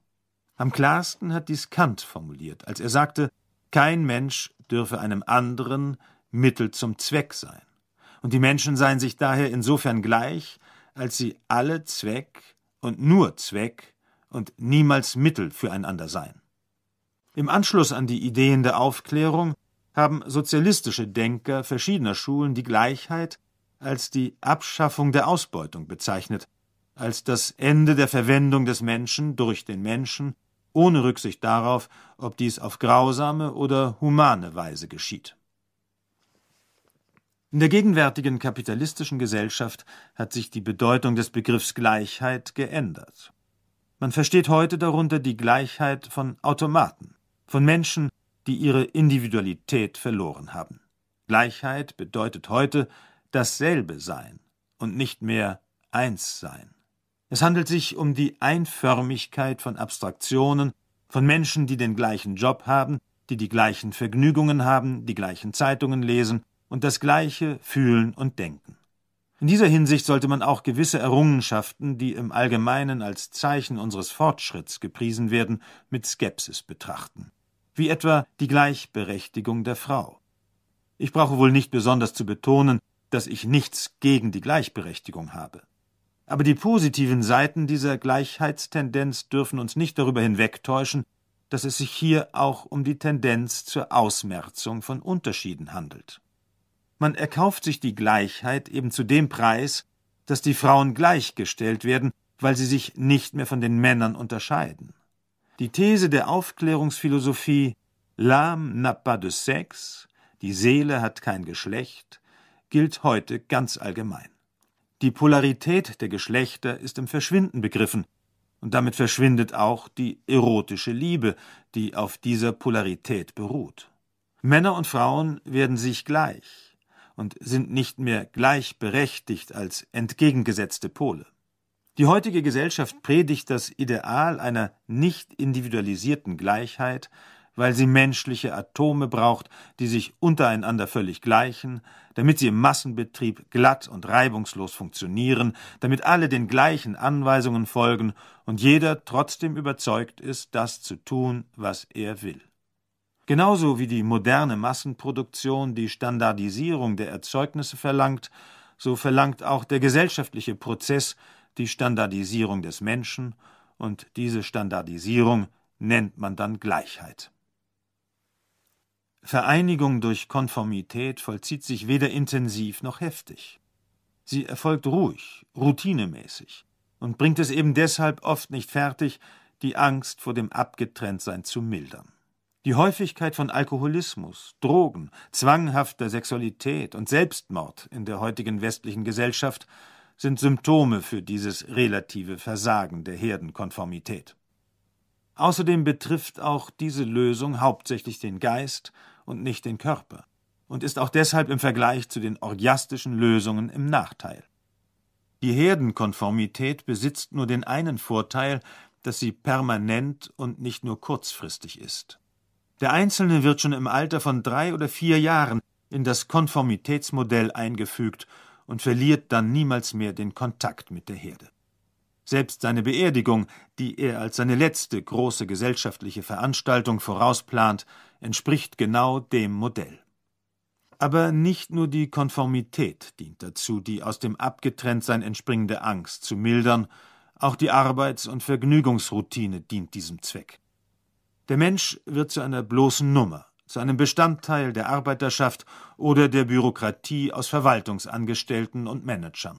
Am klarsten hat dies Kant formuliert, als er sagte, kein Mensch dürfe einem anderen Mittel zum Zweck sein. Und die Menschen seien sich daher insofern gleich, als sie alle Zweck und nur Zweck und niemals Mittel füreinander seien. Im Anschluss an die Ideen der Aufklärung haben sozialistische Denker verschiedener Schulen die Gleichheit als die Abschaffung der Ausbeutung bezeichnet, als das Ende der Verwendung des Menschen durch den Menschen ohne Rücksicht darauf, ob dies auf grausame oder humane Weise geschieht. In der gegenwärtigen kapitalistischen Gesellschaft hat sich die Bedeutung des Begriffs Gleichheit geändert. Man versteht heute darunter die Gleichheit von Automaten, von Menschen, die ihre Individualität verloren haben. Gleichheit bedeutet heute dasselbe sein und nicht mehr eins sein. Es handelt sich um die Einförmigkeit von Abstraktionen, von Menschen, die den gleichen Job haben, die die gleichen Vergnügungen haben, die gleichen Zeitungen lesen und das gleiche fühlen und denken. In dieser Hinsicht sollte man auch gewisse Errungenschaften, die im Allgemeinen als Zeichen unseres Fortschritts gepriesen werden, mit Skepsis betrachten, wie etwa die Gleichberechtigung der Frau. Ich brauche wohl nicht besonders zu betonen, dass ich nichts gegen die Gleichberechtigung habe. Aber die positiven Seiten dieser Gleichheitstendenz dürfen uns nicht darüber hinwegtäuschen, dass es sich hier auch um die Tendenz zur Ausmerzung von Unterschieden handelt. Man erkauft sich die Gleichheit eben zu dem Preis, dass die Frauen gleichgestellt werden, weil sie sich nicht mehr von den Männern unterscheiden. Die These der Aufklärungsphilosophie L'âme n'a pas de sexe, die Seele hat kein Geschlecht, gilt heute ganz allgemein. Die Polarität der Geschlechter ist im Verschwinden begriffen, und damit verschwindet auch die erotische Liebe, die auf dieser Polarität beruht. Männer und Frauen werden sich gleich und sind nicht mehr gleichberechtigt als entgegengesetzte Pole. Die heutige Gesellschaft predigt das Ideal einer nicht individualisierten Gleichheit, weil sie menschliche Atome braucht, die sich untereinander völlig gleichen, damit sie im Massenbetrieb glatt und reibungslos funktionieren, damit alle den gleichen Anweisungen folgen und jeder trotzdem überzeugt ist, das zu tun, was er will. Genauso wie die moderne Massenproduktion die Standardisierung der Erzeugnisse verlangt, so verlangt auch der gesellschaftliche Prozess die Standardisierung des Menschen, und diese Standardisierung nennt man dann Gleichheit. Vereinigung durch Konformität vollzieht sich weder intensiv noch heftig. Sie erfolgt ruhig, routinemäßig und bringt es eben deshalb oft nicht fertig, die Angst vor dem Abgetrenntsein zu mildern. Die Häufigkeit von Alkoholismus, Drogen, zwanghafter Sexualität und Selbstmord in der heutigen westlichen Gesellschaft sind Symptome für dieses relative Versagen der Herdenkonformität. Außerdem betrifft auch diese Lösung hauptsächlich den Geist und nicht den Körper und ist auch deshalb im Vergleich zu den orgiastischen Lösungen im Nachteil. Die Herdenkonformität besitzt nur den einen Vorteil, dass sie permanent und nicht nur kurzfristig ist. Der Einzelne wird schon im Alter von drei oder vier Jahren in das Konformitätsmodell eingefügt und verliert dann niemals mehr den Kontakt mit der Herde. Selbst seine Beerdigung, die er als seine letzte große gesellschaftliche Veranstaltung vorausplant, entspricht genau dem Modell. Aber nicht nur die Konformität dient dazu, die aus dem Abgetrenntsein entspringende Angst zu mildern, auch die Arbeits- und Vergnügungsroutine dient diesem Zweck. Der Mensch wird zu einer bloßen Nummer, zu einem Bestandteil der Arbeiterschaft oder der Bürokratie aus Verwaltungsangestellten und Managern.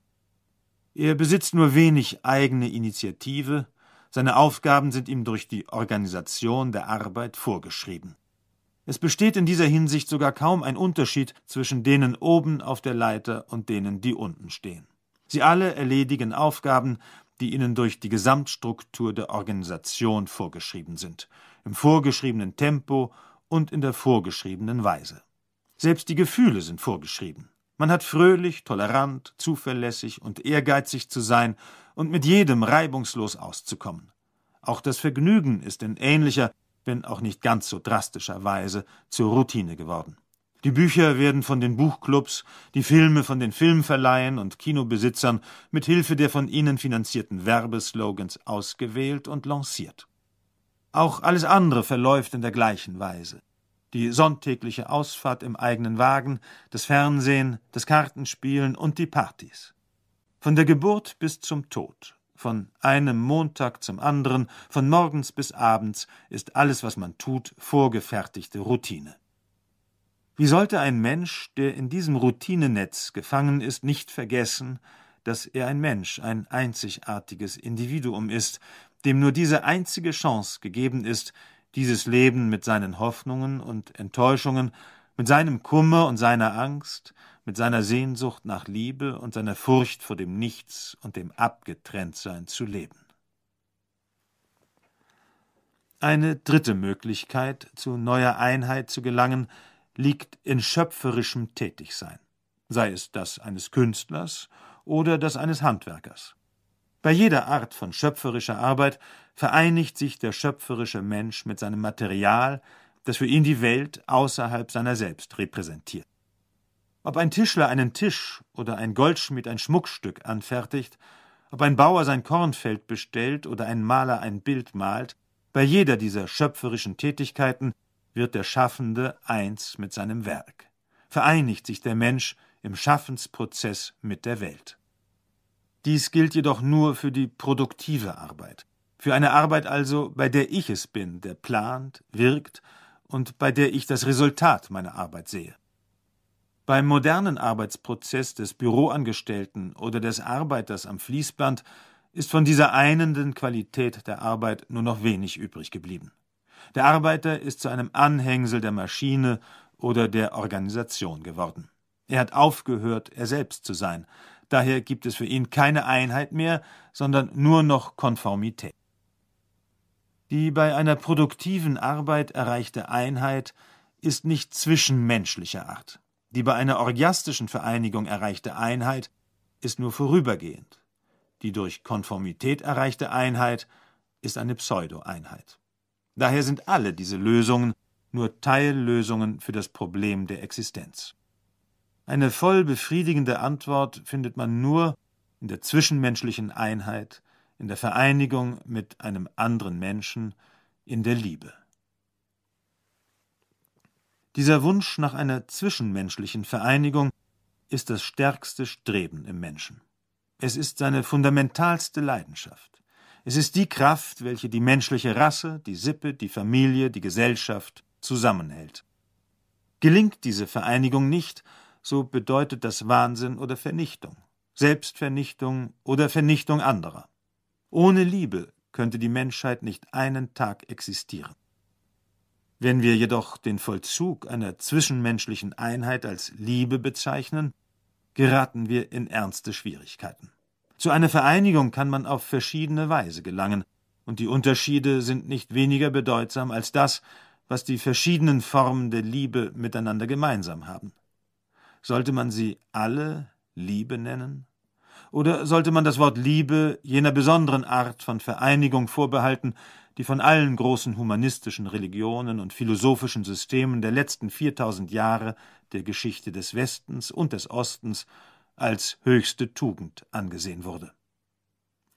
Er besitzt nur wenig eigene Initiative, seine Aufgaben sind ihm durch die Organisation der Arbeit vorgeschrieben. Es besteht in dieser Hinsicht sogar kaum ein Unterschied zwischen denen oben auf der Leiter und denen, die unten stehen. Sie alle erledigen Aufgaben, die ihnen durch die Gesamtstruktur der Organisation vorgeschrieben sind, im vorgeschriebenen Tempo und in der vorgeschriebenen Weise. Selbst die Gefühle sind vorgeschrieben. Man hat fröhlich, tolerant, zuverlässig und ehrgeizig zu sein und mit jedem reibungslos auszukommen. Auch das Vergnügen ist in ähnlicher, wenn auch nicht ganz so drastischer Weise zur Routine geworden. Die Bücher werden von den Buchclubs, die Filme von den Filmverleihen und Kinobesitzern mit Hilfe der von ihnen finanzierten Werbeslogans ausgewählt und lanciert. Auch alles andere verläuft in der gleichen Weise die sonntägliche Ausfahrt im eigenen Wagen, das Fernsehen, das Kartenspielen und die Partys. Von der Geburt bis zum Tod, von einem Montag zum anderen, von morgens bis abends ist alles, was man tut, vorgefertigte Routine. Wie sollte ein Mensch, der in diesem Routinenetz gefangen ist, nicht vergessen, dass er ein Mensch, ein einzigartiges Individuum ist, dem nur diese einzige Chance gegeben ist, dieses Leben mit seinen Hoffnungen und Enttäuschungen, mit seinem Kummer und seiner Angst, mit seiner Sehnsucht nach Liebe und seiner Furcht vor dem Nichts und dem Abgetrenntsein zu leben. Eine dritte Möglichkeit, zu neuer Einheit zu gelangen, liegt in schöpferischem Tätigsein, sei es das eines Künstlers oder das eines Handwerkers. Bei jeder Art von schöpferischer Arbeit vereinigt sich der schöpferische Mensch mit seinem Material, das für ihn die Welt außerhalb seiner selbst repräsentiert. Ob ein Tischler einen Tisch oder ein Goldschmied ein Schmuckstück anfertigt, ob ein Bauer sein Kornfeld bestellt oder ein Maler ein Bild malt, bei jeder dieser schöpferischen Tätigkeiten wird der Schaffende eins mit seinem Werk. Vereinigt sich der Mensch im Schaffensprozess mit der Welt. Dies gilt jedoch nur für die produktive Arbeit für eine Arbeit also, bei der ich es bin, der plant, wirkt und bei der ich das Resultat meiner Arbeit sehe. Beim modernen Arbeitsprozess des Büroangestellten oder des Arbeiters am Fließband ist von dieser einenden Qualität der Arbeit nur noch wenig übrig geblieben. Der Arbeiter ist zu einem Anhängsel der Maschine oder der Organisation geworden. Er hat aufgehört, er selbst zu sein. Daher gibt es für ihn keine Einheit mehr, sondern nur noch Konformität. Die bei einer produktiven Arbeit erreichte Einheit ist nicht zwischenmenschlicher Art. Die bei einer orgiastischen Vereinigung erreichte Einheit ist nur vorübergehend. Die durch Konformität erreichte Einheit ist eine Pseudo-Einheit. Daher sind alle diese Lösungen nur Teillösungen für das Problem der Existenz. Eine voll befriedigende Antwort findet man nur in der zwischenmenschlichen Einheit, in der Vereinigung mit einem anderen Menschen, in der Liebe. Dieser Wunsch nach einer zwischenmenschlichen Vereinigung ist das stärkste Streben im Menschen. Es ist seine fundamentalste Leidenschaft. Es ist die Kraft, welche die menschliche Rasse, die Sippe, die Familie, die Gesellschaft zusammenhält. Gelingt diese Vereinigung nicht, so bedeutet das Wahnsinn oder Vernichtung, Selbstvernichtung oder Vernichtung anderer. Ohne Liebe könnte die Menschheit nicht einen Tag existieren. Wenn wir jedoch den Vollzug einer zwischenmenschlichen Einheit als Liebe bezeichnen, geraten wir in ernste Schwierigkeiten. Zu einer Vereinigung kann man auf verschiedene Weise gelangen, und die Unterschiede sind nicht weniger bedeutsam als das, was die verschiedenen Formen der Liebe miteinander gemeinsam haben. Sollte man sie alle Liebe nennen? Oder sollte man das Wort Liebe jener besonderen Art von Vereinigung vorbehalten, die von allen großen humanistischen Religionen und philosophischen Systemen der letzten 4000 Jahre der Geschichte des Westens und des Ostens als höchste Tugend angesehen wurde.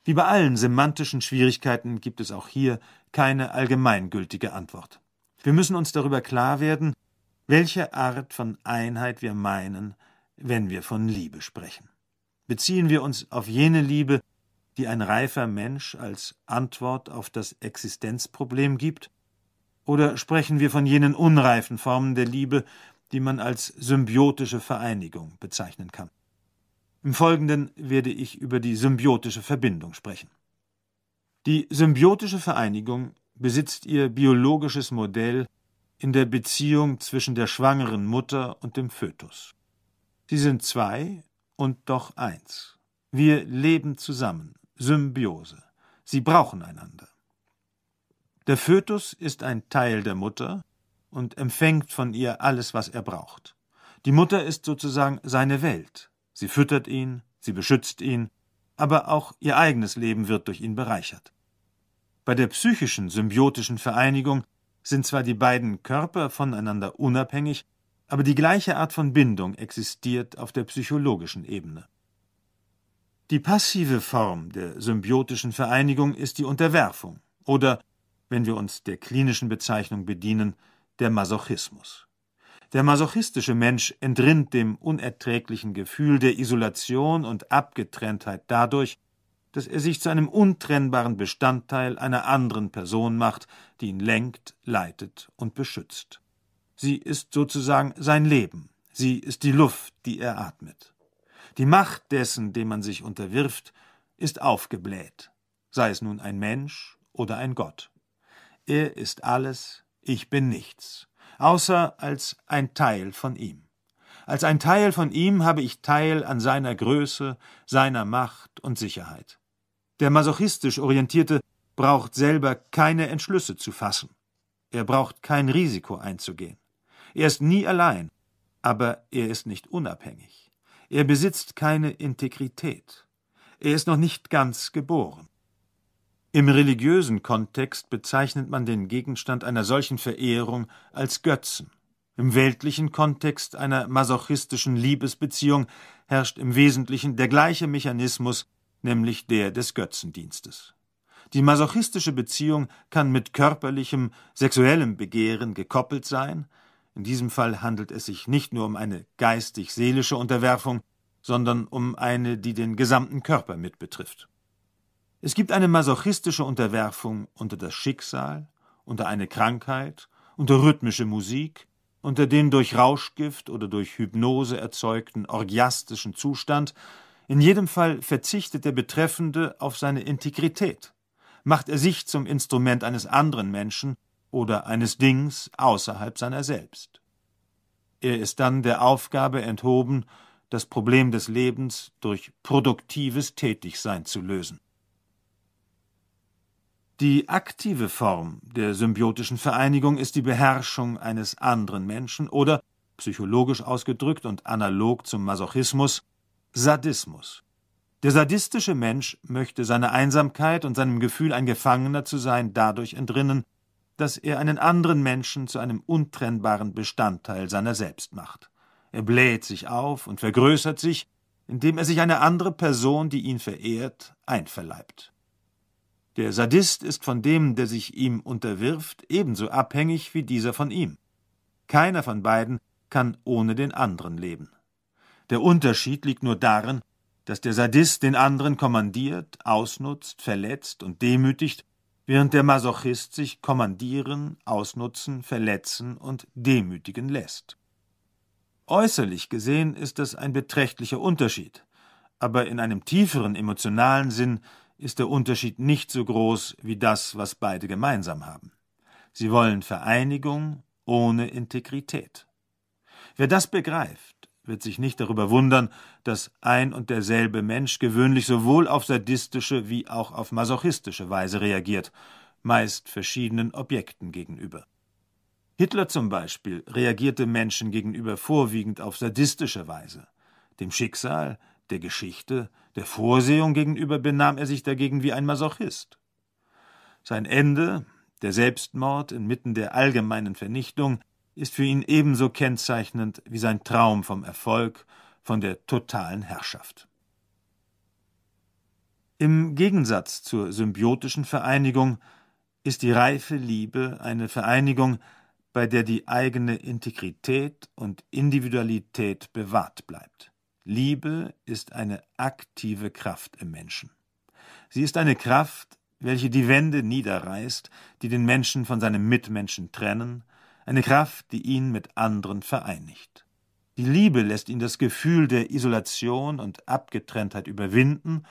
Wie bei allen semantischen Schwierigkeiten gibt es auch hier keine allgemeingültige Antwort. Wir müssen uns darüber klar werden, welche Art von Einheit wir meinen, wenn wir von Liebe sprechen beziehen wir uns auf jene Liebe, die ein reifer Mensch als Antwort auf das Existenzproblem gibt? Oder sprechen wir von jenen unreifen Formen der Liebe, die man als symbiotische Vereinigung bezeichnen kann? Im Folgenden werde ich über die symbiotische Verbindung sprechen. Die symbiotische Vereinigung besitzt ihr biologisches Modell in der Beziehung zwischen der schwangeren Mutter und dem Fötus. Sie sind zwei und doch eins. Wir leben zusammen, Symbiose. Sie brauchen einander. Der Fötus ist ein Teil der Mutter und empfängt von ihr alles, was er braucht. Die Mutter ist sozusagen seine Welt. Sie füttert ihn, sie beschützt ihn, aber auch ihr eigenes Leben wird durch ihn bereichert. Bei der psychischen symbiotischen Vereinigung sind zwar die beiden Körper voneinander unabhängig, aber die gleiche Art von Bindung existiert auf der psychologischen Ebene. Die passive Form der symbiotischen Vereinigung ist die Unterwerfung oder, wenn wir uns der klinischen Bezeichnung bedienen, der Masochismus. Der masochistische Mensch entrinnt dem unerträglichen Gefühl der Isolation und Abgetrenntheit dadurch, dass er sich zu einem untrennbaren Bestandteil einer anderen Person macht, die ihn lenkt, leitet und beschützt. Sie ist sozusagen sein Leben. Sie ist die Luft, die er atmet. Die Macht dessen, dem man sich unterwirft, ist aufgebläht, sei es nun ein Mensch oder ein Gott. Er ist alles, ich bin nichts, außer als ein Teil von ihm. Als ein Teil von ihm habe ich Teil an seiner Größe, seiner Macht und Sicherheit. Der masochistisch Orientierte braucht selber keine Entschlüsse zu fassen. Er braucht kein Risiko einzugehen. Er ist nie allein, aber er ist nicht unabhängig. Er besitzt keine Integrität. Er ist noch nicht ganz geboren. Im religiösen Kontext bezeichnet man den Gegenstand einer solchen Verehrung als Götzen. Im weltlichen Kontext einer masochistischen Liebesbeziehung herrscht im Wesentlichen der gleiche Mechanismus, nämlich der des Götzendienstes. Die masochistische Beziehung kann mit körperlichem, sexuellem Begehren gekoppelt sein, in diesem Fall handelt es sich nicht nur um eine geistig-seelische Unterwerfung, sondern um eine, die den gesamten Körper mit betrifft. Es gibt eine masochistische Unterwerfung unter das Schicksal, unter eine Krankheit, unter rhythmische Musik, unter den durch Rauschgift oder durch Hypnose erzeugten orgiastischen Zustand, in jedem Fall verzichtet der Betreffende auf seine Integrität, macht er sich zum Instrument eines anderen Menschen oder eines Dings außerhalb seiner selbst. Er ist dann der Aufgabe enthoben, das Problem des Lebens durch produktives Tätigsein zu lösen. Die aktive Form der symbiotischen Vereinigung ist die Beherrschung eines anderen Menschen oder, psychologisch ausgedrückt und analog zum Masochismus, Sadismus. Der sadistische Mensch möchte seiner Einsamkeit und seinem Gefühl, ein Gefangener zu sein, dadurch entrinnen, dass er einen anderen Menschen zu einem untrennbaren Bestandteil seiner selbst macht. Er bläht sich auf und vergrößert sich, indem er sich eine andere Person, die ihn verehrt, einverleibt. Der Sadist ist von dem, der sich ihm unterwirft, ebenso abhängig wie dieser von ihm. Keiner von beiden kann ohne den anderen leben. Der Unterschied liegt nur darin, dass der Sadist den anderen kommandiert, ausnutzt, verletzt und demütigt während der Masochist sich kommandieren, ausnutzen, verletzen und demütigen lässt. Äußerlich gesehen ist das ein beträchtlicher Unterschied, aber in einem tieferen emotionalen Sinn ist der Unterschied nicht so groß wie das, was beide gemeinsam haben. Sie wollen Vereinigung ohne Integrität. Wer das begreift, wird sich nicht darüber wundern, dass ein und derselbe Mensch gewöhnlich sowohl auf sadistische wie auch auf masochistische Weise reagiert, meist verschiedenen Objekten gegenüber. Hitler zum Beispiel reagierte Menschen gegenüber vorwiegend auf sadistische Weise. Dem Schicksal, der Geschichte, der Vorsehung gegenüber benahm er sich dagegen wie ein Masochist. Sein Ende, der Selbstmord inmitten der allgemeinen Vernichtung, ist für ihn ebenso kennzeichnend wie sein Traum vom Erfolg, von der totalen Herrschaft. Im Gegensatz zur symbiotischen Vereinigung ist die reife Liebe eine Vereinigung, bei der die eigene Integrität und Individualität bewahrt bleibt. Liebe ist eine aktive Kraft im Menschen. Sie ist eine Kraft, welche die Wände niederreißt, die den Menschen von seinem Mitmenschen trennen eine Kraft, die ihn mit anderen vereinigt. Die Liebe lässt ihn das Gefühl der Isolation und Abgetrenntheit überwinden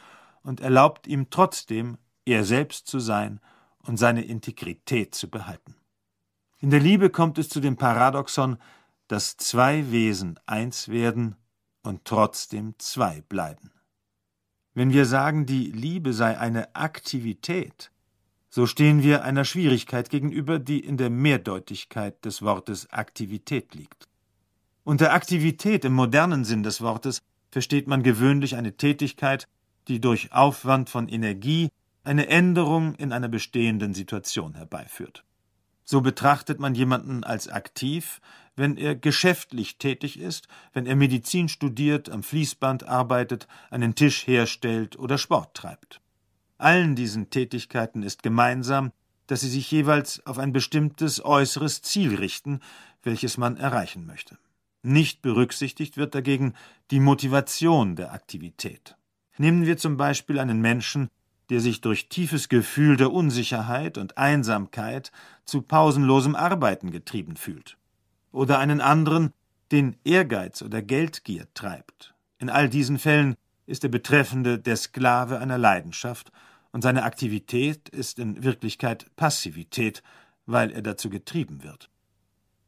und erlaubt ihm trotzdem, er selbst zu sein und seine Integrität zu behalten. In der Liebe kommt es zu dem Paradoxon, dass zwei Wesen eins werden und trotzdem zwei bleiben. Wenn wir sagen, die Liebe sei eine Aktivität, so stehen wir einer Schwierigkeit gegenüber, die in der Mehrdeutigkeit des Wortes Aktivität liegt. Unter Aktivität im modernen Sinn des Wortes versteht man gewöhnlich eine Tätigkeit, die durch Aufwand von Energie eine Änderung in einer bestehenden Situation herbeiführt. So betrachtet man jemanden als aktiv, wenn er geschäftlich tätig ist, wenn er Medizin studiert, am Fließband arbeitet, einen Tisch herstellt oder Sport treibt. Allen diesen Tätigkeiten ist gemeinsam, dass sie sich jeweils auf ein bestimmtes äußeres Ziel richten, welches man erreichen möchte. Nicht berücksichtigt wird dagegen die Motivation der Aktivität. Nehmen wir zum Beispiel einen Menschen, der sich durch tiefes Gefühl der Unsicherheit und Einsamkeit zu pausenlosem Arbeiten getrieben fühlt. Oder einen anderen, den Ehrgeiz oder Geldgier treibt. In all diesen Fällen ist der Betreffende der Sklave einer Leidenschaft und seine Aktivität ist in Wirklichkeit Passivität, weil er dazu getrieben wird.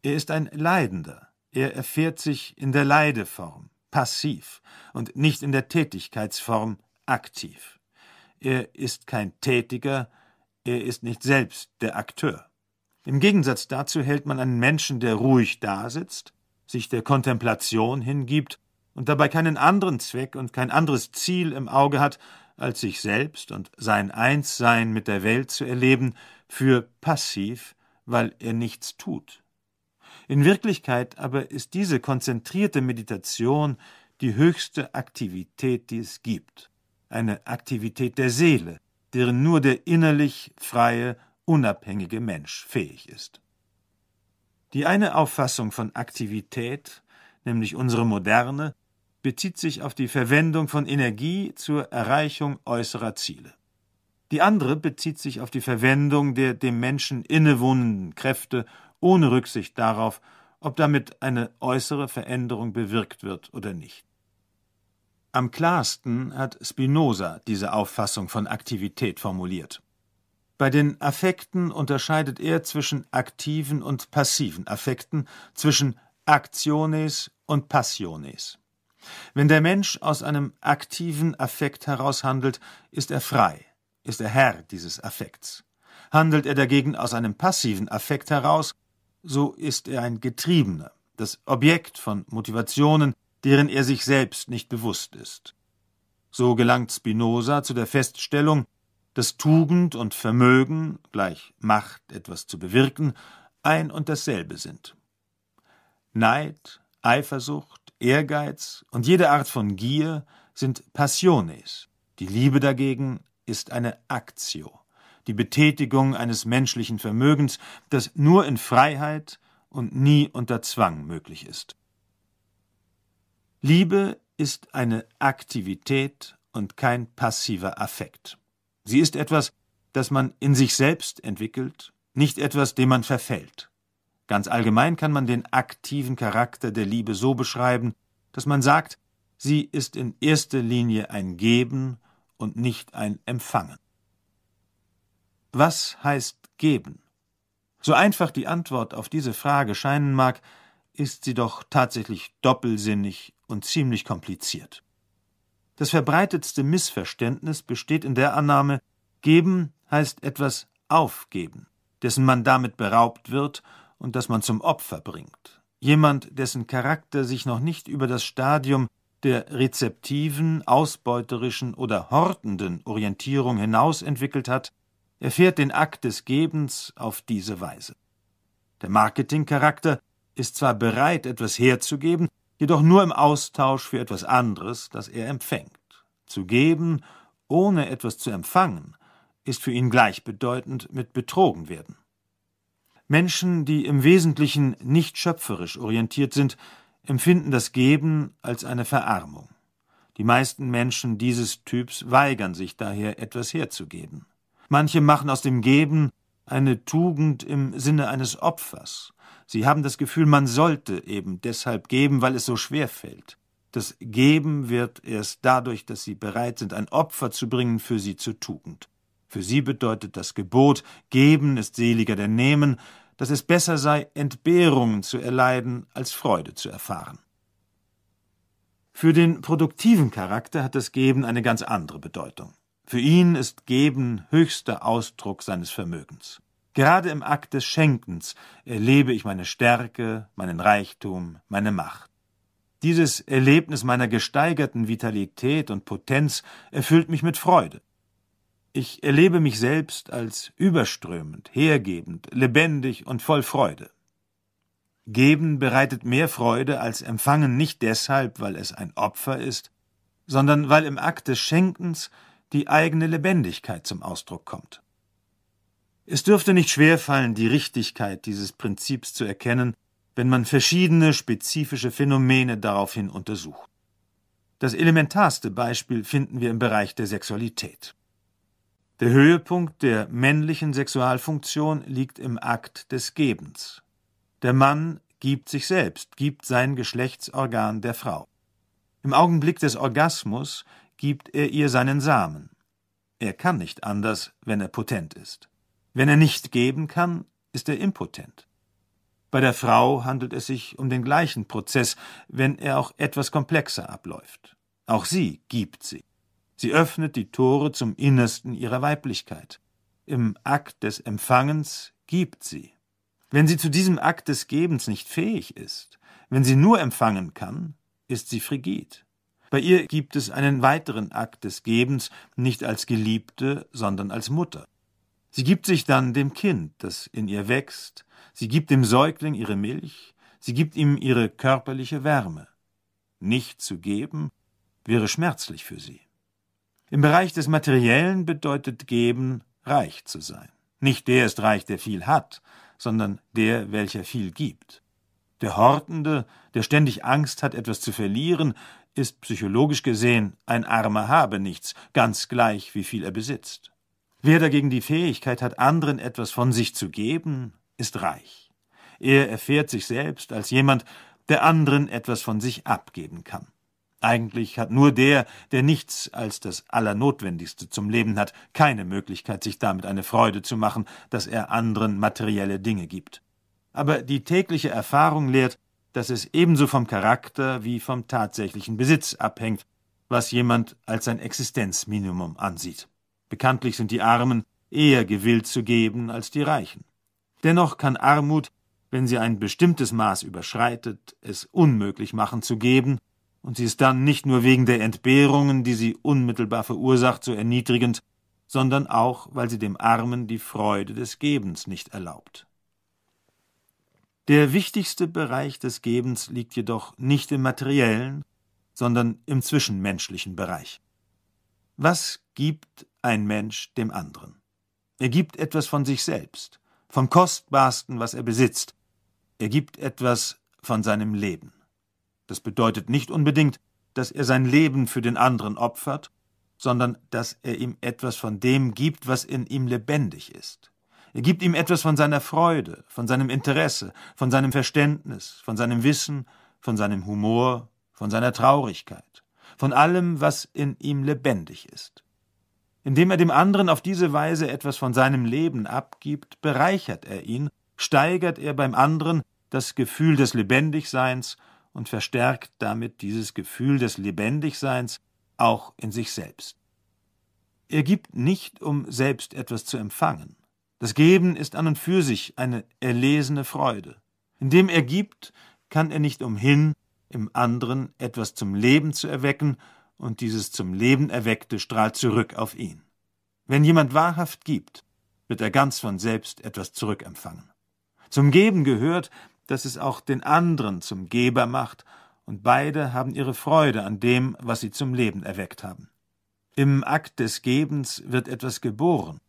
Er ist ein Leidender, er erfährt sich in der Leideform, passiv, und nicht in der Tätigkeitsform, aktiv. Er ist kein Tätiger, er ist nicht selbst der Akteur. Im Gegensatz dazu hält man einen Menschen, der ruhig dasitzt, sich der Kontemplation hingibt und dabei keinen anderen Zweck und kein anderes Ziel im Auge hat, als sich selbst und sein Einssein mit der Welt zu erleben, für passiv, weil er nichts tut. In Wirklichkeit aber ist diese konzentrierte Meditation die höchste Aktivität, die es gibt, eine Aktivität der Seele, deren nur der innerlich freie, unabhängige Mensch fähig ist. Die eine Auffassung von Aktivität, nämlich unsere moderne, bezieht sich auf die Verwendung von Energie zur Erreichung äußerer Ziele. Die andere bezieht sich auf die Verwendung der dem Menschen innewohnenden Kräfte ohne Rücksicht darauf, ob damit eine äußere Veränderung bewirkt wird oder nicht. Am klarsten hat Spinoza diese Auffassung von Aktivität formuliert. Bei den Affekten unterscheidet er zwischen aktiven und passiven Affekten, zwischen Aktiones und Passiones. Wenn der Mensch aus einem aktiven Affekt heraus handelt, ist er frei, ist er Herr dieses Affekts. Handelt er dagegen aus einem passiven Affekt heraus, so ist er ein Getriebener, das Objekt von Motivationen, deren er sich selbst nicht bewusst ist. So gelangt Spinoza zu der Feststellung, dass Tugend und Vermögen, gleich Macht etwas zu bewirken, ein und dasselbe sind. Neid, Eifersucht, Ehrgeiz und jede Art von Gier sind Passiones. Die Liebe dagegen ist eine Aktio, die Betätigung eines menschlichen Vermögens, das nur in Freiheit und nie unter Zwang möglich ist. Liebe ist eine Aktivität und kein passiver Affekt. Sie ist etwas, das man in sich selbst entwickelt, nicht etwas, dem man verfällt. Ganz allgemein kann man den aktiven Charakter der Liebe so beschreiben, dass man sagt, sie ist in erster Linie ein Geben und nicht ein Empfangen. Was heißt geben? So einfach die Antwort auf diese Frage scheinen mag, ist sie doch tatsächlich doppelsinnig und ziemlich kompliziert. Das verbreitetste Missverständnis besteht in der Annahme, geben heißt etwas aufgeben, dessen man damit beraubt wird und das man zum Opfer bringt. Jemand, dessen Charakter sich noch nicht über das Stadium der rezeptiven, ausbeuterischen oder hortenden Orientierung hinaus entwickelt hat, erfährt den Akt des Gebens auf diese Weise. Der Marketingcharakter ist zwar bereit, etwas herzugeben, jedoch nur im Austausch für etwas anderes, das er empfängt. Zu geben, ohne etwas zu empfangen, ist für ihn gleichbedeutend mit betrogen werden. Menschen, die im Wesentlichen nicht schöpferisch orientiert sind, empfinden das Geben als eine Verarmung. Die meisten Menschen dieses Typs weigern sich daher, etwas herzugeben. Manche machen aus dem Geben eine Tugend im Sinne eines Opfers. Sie haben das Gefühl, man sollte eben deshalb geben, weil es so schwer fällt. Das Geben wird erst dadurch, dass sie bereit sind, ein Opfer zu bringen, für sie zur Tugend. Für sie bedeutet das Gebot, geben ist seliger denn nehmen, dass es besser sei, Entbehrungen zu erleiden, als Freude zu erfahren. Für den produktiven Charakter hat das Geben eine ganz andere Bedeutung. Für ihn ist Geben höchster Ausdruck seines Vermögens. Gerade im Akt des Schenkens erlebe ich meine Stärke, meinen Reichtum, meine Macht. Dieses Erlebnis meiner gesteigerten Vitalität und Potenz erfüllt mich mit Freude. Ich erlebe mich selbst als überströmend, hergebend, lebendig und voll Freude. Geben bereitet mehr Freude als Empfangen nicht deshalb, weil es ein Opfer ist, sondern weil im Akt des Schenkens die eigene Lebendigkeit zum Ausdruck kommt. Es dürfte nicht schwerfallen, die Richtigkeit dieses Prinzips zu erkennen, wenn man verschiedene spezifische Phänomene daraufhin untersucht. Das elementarste Beispiel finden wir im Bereich der Sexualität. Der Höhepunkt der männlichen Sexualfunktion liegt im Akt des Gebens. Der Mann gibt sich selbst, gibt sein Geschlechtsorgan der Frau. Im Augenblick des Orgasmus gibt er ihr seinen Samen. Er kann nicht anders, wenn er potent ist. Wenn er nicht geben kann, ist er impotent. Bei der Frau handelt es sich um den gleichen Prozess, wenn er auch etwas komplexer abläuft. Auch sie gibt sich. Sie öffnet die Tore zum Innersten ihrer Weiblichkeit. Im Akt des Empfangens gibt sie. Wenn sie zu diesem Akt des Gebens nicht fähig ist, wenn sie nur empfangen kann, ist sie frigid. Bei ihr gibt es einen weiteren Akt des Gebens, nicht als Geliebte, sondern als Mutter. Sie gibt sich dann dem Kind, das in ihr wächst, sie gibt dem Säugling ihre Milch, sie gibt ihm ihre körperliche Wärme. Nicht zu geben wäre schmerzlich für sie. Im Bereich des Materiellen bedeutet geben, reich zu sein. Nicht der ist reich, der viel hat, sondern der, welcher viel gibt. Der Hortende, der ständig Angst hat, etwas zu verlieren, ist psychologisch gesehen ein armer habe nichts, ganz gleich, wie viel er besitzt. Wer dagegen die Fähigkeit hat, anderen etwas von sich zu geben, ist reich. Er erfährt sich selbst als jemand, der anderen etwas von sich abgeben kann. Eigentlich hat nur der, der nichts als das Allernotwendigste zum Leben hat, keine Möglichkeit, sich damit eine Freude zu machen, dass er anderen materielle Dinge gibt. Aber die tägliche Erfahrung lehrt, dass es ebenso vom Charakter wie vom tatsächlichen Besitz abhängt, was jemand als sein Existenzminimum ansieht. Bekanntlich sind die Armen eher gewillt zu geben als die Reichen. Dennoch kann Armut, wenn sie ein bestimmtes Maß überschreitet, es unmöglich machen zu geben und sie ist dann nicht nur wegen der Entbehrungen, die sie unmittelbar verursacht, so erniedrigend, sondern auch, weil sie dem Armen die Freude des Gebens nicht erlaubt. Der wichtigste Bereich des Gebens liegt jedoch nicht im materiellen, sondern im zwischenmenschlichen Bereich. Was gibt ein Mensch dem anderen? Er gibt etwas von sich selbst, vom kostbarsten, was er besitzt. Er gibt etwas von seinem Leben. Das bedeutet nicht unbedingt, dass er sein Leben für den anderen opfert, sondern dass er ihm etwas von dem gibt, was in ihm lebendig ist. Er gibt ihm etwas von seiner Freude, von seinem Interesse, von seinem Verständnis, von seinem Wissen, von seinem Humor, von seiner Traurigkeit, von allem, was in ihm lebendig ist. Indem er dem anderen auf diese Weise etwas von seinem Leben abgibt, bereichert er ihn, steigert er beim anderen das Gefühl des Lebendigseins und verstärkt damit dieses Gefühl des Lebendigseins auch in sich selbst. Er gibt nicht, um selbst etwas zu empfangen. Das Geben ist an und für sich eine erlesene Freude. Indem er gibt, kann er nicht umhin, im anderen etwas zum Leben zu erwecken, und dieses zum Leben erweckte strahlt zurück auf ihn. Wenn jemand wahrhaft gibt, wird er ganz von selbst etwas zurückempfangen. Zum Geben gehört, dass es auch den anderen zum Geber macht, und beide haben ihre Freude an dem, was sie zum Leben erweckt haben. Im Akt des Gebens wird etwas geboren,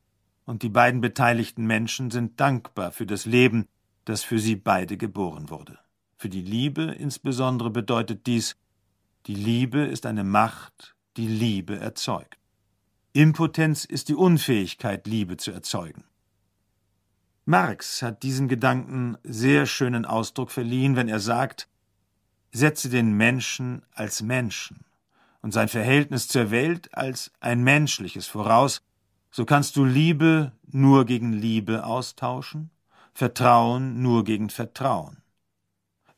und die beiden beteiligten Menschen sind dankbar für das Leben, das für sie beide geboren wurde. Für die Liebe insbesondere bedeutet dies, die Liebe ist eine Macht, die Liebe erzeugt. Impotenz ist die Unfähigkeit, Liebe zu erzeugen. Marx hat diesem Gedanken sehr schönen Ausdruck verliehen, wenn er sagt, setze den Menschen als Menschen und sein Verhältnis zur Welt als ein menschliches voraus, so kannst du Liebe nur gegen Liebe austauschen, Vertrauen nur gegen Vertrauen.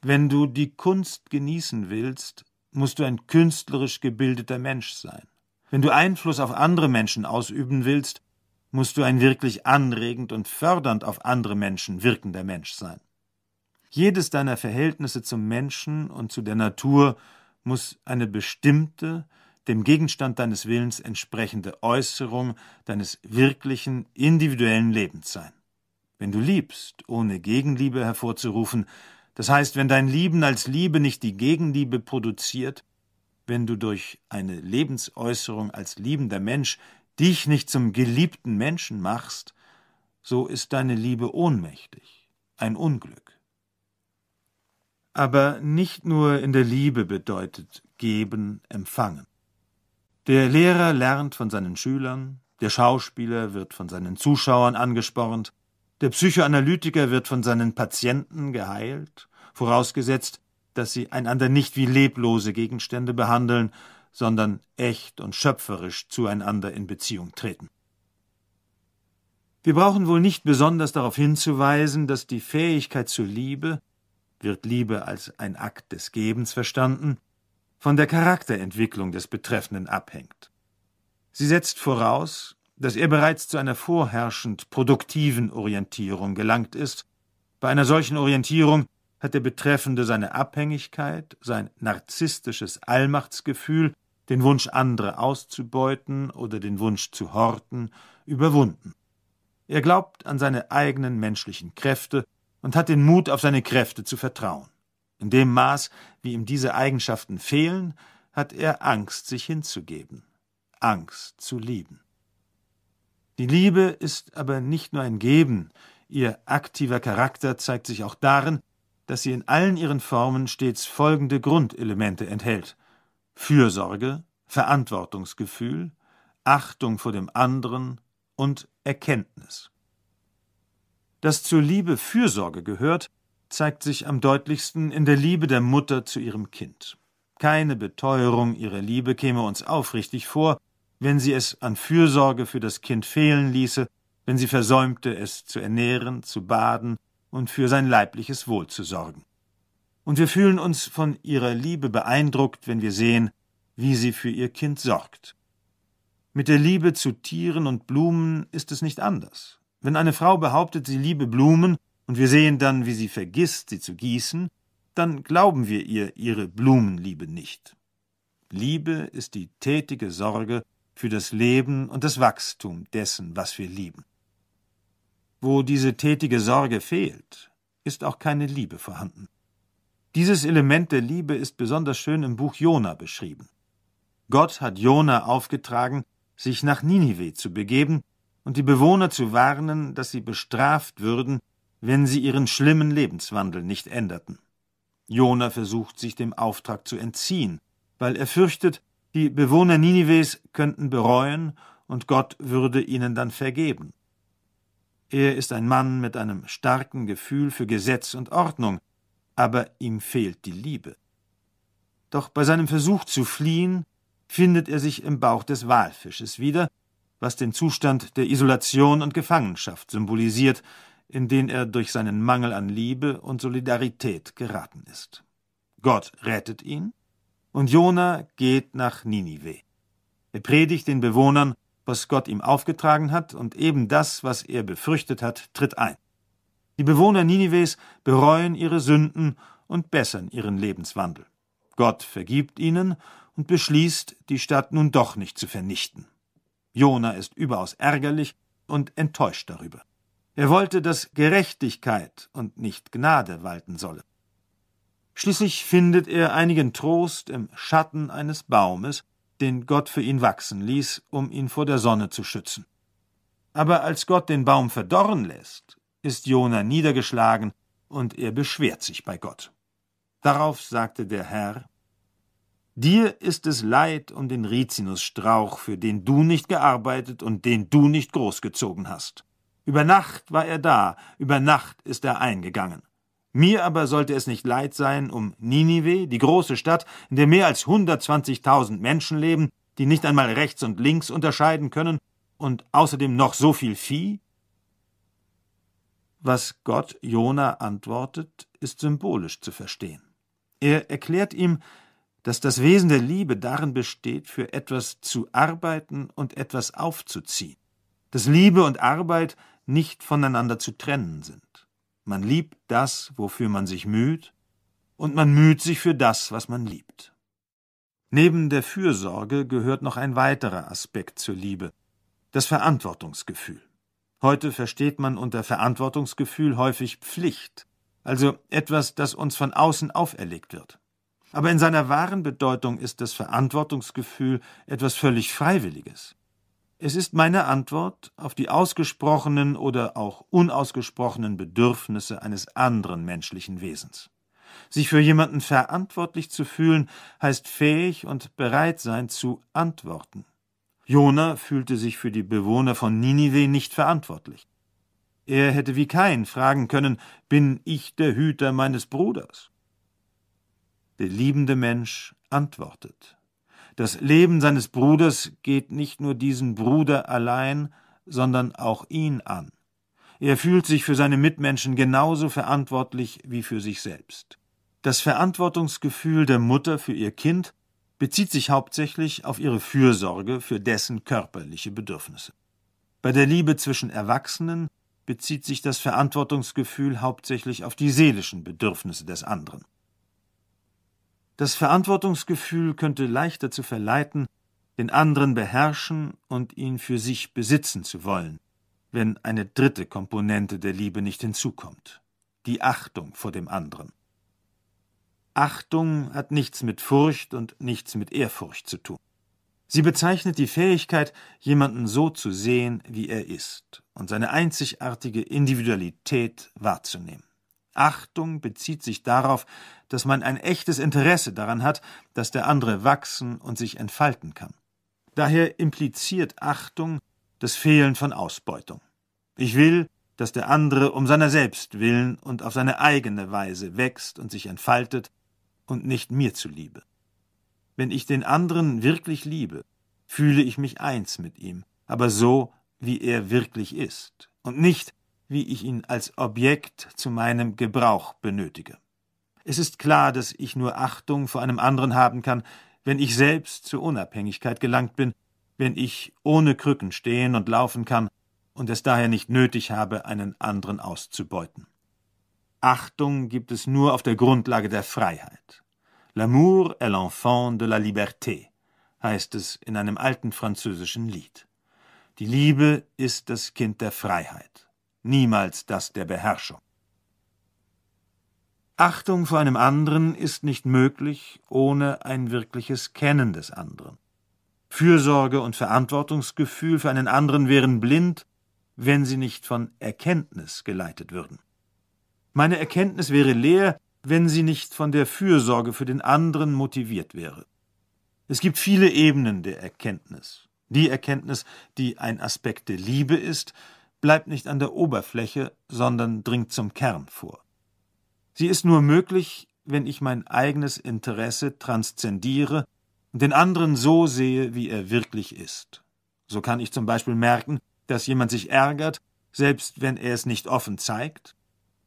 Wenn du die Kunst genießen willst, musst du ein künstlerisch gebildeter Mensch sein. Wenn du Einfluss auf andere Menschen ausüben willst, musst du ein wirklich anregend und fördernd auf andere Menschen wirkender Mensch sein. Jedes deiner Verhältnisse zum Menschen und zu der Natur muss eine bestimmte, dem Gegenstand deines Willens entsprechende Äußerung deines wirklichen, individuellen Lebens sein. Wenn du liebst, ohne Gegenliebe hervorzurufen, das heißt, wenn dein Lieben als Liebe nicht die Gegenliebe produziert, wenn du durch eine Lebensäußerung als liebender Mensch dich nicht zum geliebten Menschen machst, so ist deine Liebe ohnmächtig, ein Unglück. Aber nicht nur in der Liebe bedeutet geben, empfangen. Der Lehrer lernt von seinen Schülern, der Schauspieler wird von seinen Zuschauern angespornt, der Psychoanalytiker wird von seinen Patienten geheilt, vorausgesetzt, dass sie einander nicht wie leblose Gegenstände behandeln, sondern echt und schöpferisch zueinander in Beziehung treten. Wir brauchen wohl nicht besonders darauf hinzuweisen, dass die Fähigkeit zur Liebe wird Liebe als ein Akt des Gebens verstanden, von der Charakterentwicklung des Betreffenden abhängt. Sie setzt voraus, dass er bereits zu einer vorherrschend produktiven Orientierung gelangt ist. Bei einer solchen Orientierung hat der Betreffende seine Abhängigkeit, sein narzisstisches Allmachtsgefühl den Wunsch, andere auszubeuten oder den Wunsch zu horten, überwunden. Er glaubt an seine eigenen menschlichen Kräfte und hat den Mut, auf seine Kräfte zu vertrauen. In dem Maß, wie ihm diese Eigenschaften fehlen, hat er Angst, sich hinzugeben, Angst zu lieben. Die Liebe ist aber nicht nur ein Geben, ihr aktiver Charakter zeigt sich auch darin, dass sie in allen ihren Formen stets folgende Grundelemente enthält Fürsorge, Verantwortungsgefühl, Achtung vor dem anderen und Erkenntnis. Dass zur Liebe Fürsorge gehört, zeigt sich am deutlichsten in der Liebe der Mutter zu ihrem Kind. Keine Beteuerung ihrer Liebe käme uns aufrichtig vor, wenn sie es an Fürsorge für das Kind fehlen ließe, wenn sie versäumte, es zu ernähren, zu baden und für sein leibliches Wohl zu sorgen und wir fühlen uns von ihrer Liebe beeindruckt, wenn wir sehen, wie sie für ihr Kind sorgt. Mit der Liebe zu Tieren und Blumen ist es nicht anders. Wenn eine Frau behauptet, sie liebe Blumen, und wir sehen dann, wie sie vergisst, sie zu gießen, dann glauben wir ihr ihre Blumenliebe nicht. Liebe ist die tätige Sorge für das Leben und das Wachstum dessen, was wir lieben. Wo diese tätige Sorge fehlt, ist auch keine Liebe vorhanden. Dieses Element der Liebe ist besonders schön im Buch Jona beschrieben. Gott hat Jona aufgetragen, sich nach Ninive zu begeben und die Bewohner zu warnen, dass sie bestraft würden, wenn sie ihren schlimmen Lebenswandel nicht änderten. Jona versucht, sich dem Auftrag zu entziehen, weil er fürchtet, die Bewohner Ninives könnten bereuen und Gott würde ihnen dann vergeben. Er ist ein Mann mit einem starken Gefühl für Gesetz und Ordnung, aber ihm fehlt die Liebe. Doch bei seinem Versuch zu fliehen findet er sich im Bauch des Walfisches wieder, was den Zustand der Isolation und Gefangenschaft symbolisiert, in den er durch seinen Mangel an Liebe und Solidarität geraten ist. Gott rettet ihn und Jona geht nach Ninive. Er predigt den Bewohnern, was Gott ihm aufgetragen hat, und eben das, was er befürchtet hat, tritt ein. Die Bewohner Ninives bereuen ihre Sünden und bessern ihren Lebenswandel. Gott vergibt ihnen und beschließt, die Stadt nun doch nicht zu vernichten. Jona ist überaus ärgerlich und enttäuscht darüber. Er wollte, dass Gerechtigkeit und nicht Gnade walten solle. Schließlich findet er einigen Trost im Schatten eines Baumes, den Gott für ihn wachsen ließ, um ihn vor der Sonne zu schützen. Aber als Gott den Baum verdorren lässt, ist Jona niedergeschlagen und er beschwert sich bei Gott. Darauf sagte der Herr, Dir ist es leid um den Rizinusstrauch, für den du nicht gearbeitet und den du nicht großgezogen hast. Über Nacht war er da, über Nacht ist er eingegangen. Mir aber sollte es nicht leid sein um Ninive, die große Stadt, in der mehr als 120.000 Menschen leben, die nicht einmal rechts und links unterscheiden können und außerdem noch so viel Vieh? Was Gott Jona antwortet, ist symbolisch zu verstehen. Er erklärt ihm, dass das Wesen der Liebe darin besteht, für etwas zu arbeiten und etwas aufzuziehen, dass Liebe und Arbeit nicht voneinander zu trennen sind. Man liebt das, wofür man sich müht, und man müht sich für das, was man liebt. Neben der Fürsorge gehört noch ein weiterer Aspekt zur Liebe, das Verantwortungsgefühl. Heute versteht man unter Verantwortungsgefühl häufig Pflicht, also etwas, das uns von außen auferlegt wird. Aber in seiner wahren Bedeutung ist das Verantwortungsgefühl etwas völlig Freiwilliges. Es ist meine Antwort auf die ausgesprochenen oder auch unausgesprochenen Bedürfnisse eines anderen menschlichen Wesens. Sich für jemanden verantwortlich zu fühlen, heißt fähig und bereit sein zu antworten. Jona fühlte sich für die Bewohner von Ninive nicht verantwortlich. Er hätte wie kein fragen können, bin ich der Hüter meines Bruders? Der liebende Mensch antwortet. Das Leben seines Bruders geht nicht nur diesen Bruder allein, sondern auch ihn an. Er fühlt sich für seine Mitmenschen genauso verantwortlich wie für sich selbst. Das Verantwortungsgefühl der Mutter für ihr Kind bezieht sich hauptsächlich auf ihre Fürsorge für dessen körperliche Bedürfnisse. Bei der Liebe zwischen Erwachsenen bezieht sich das Verantwortungsgefühl hauptsächlich auf die seelischen Bedürfnisse des anderen. Das Verantwortungsgefühl könnte leicht dazu verleiten, den anderen beherrschen und ihn für sich besitzen zu wollen, wenn eine dritte Komponente der Liebe nicht hinzukommt die Achtung vor dem anderen. Achtung hat nichts mit Furcht und nichts mit Ehrfurcht zu tun. Sie bezeichnet die Fähigkeit, jemanden so zu sehen, wie er ist, und seine einzigartige Individualität wahrzunehmen. Achtung bezieht sich darauf, dass man ein echtes Interesse daran hat, dass der andere wachsen und sich entfalten kann. Daher impliziert Achtung das Fehlen von Ausbeutung. Ich will, dass der andere um seiner selbst willen und auf seine eigene Weise wächst und sich entfaltet, und nicht mir zuliebe. Wenn ich den anderen wirklich liebe, fühle ich mich eins mit ihm, aber so, wie er wirklich ist und nicht, wie ich ihn als Objekt zu meinem Gebrauch benötige. Es ist klar, dass ich nur Achtung vor einem anderen haben kann, wenn ich selbst zur Unabhängigkeit gelangt bin, wenn ich ohne Krücken stehen und laufen kann und es daher nicht nötig habe, einen anderen auszubeuten. Achtung gibt es nur auf der Grundlage der Freiheit. L'amour est l'enfant de la liberté, heißt es in einem alten französischen Lied. Die Liebe ist das Kind der Freiheit, niemals das der Beherrschung. Achtung vor einem anderen ist nicht möglich ohne ein wirkliches Kennen des anderen. Fürsorge und Verantwortungsgefühl für einen anderen wären blind, wenn sie nicht von Erkenntnis geleitet würden. Meine Erkenntnis wäre leer, wenn sie nicht von der Fürsorge für den anderen motiviert wäre. Es gibt viele Ebenen der Erkenntnis. Die Erkenntnis, die ein Aspekt der Liebe ist, bleibt nicht an der Oberfläche, sondern dringt zum Kern vor. Sie ist nur möglich, wenn ich mein eigenes Interesse transzendiere und den anderen so sehe, wie er wirklich ist. So kann ich zum Beispiel merken, dass jemand sich ärgert, selbst wenn er es nicht offen zeigt,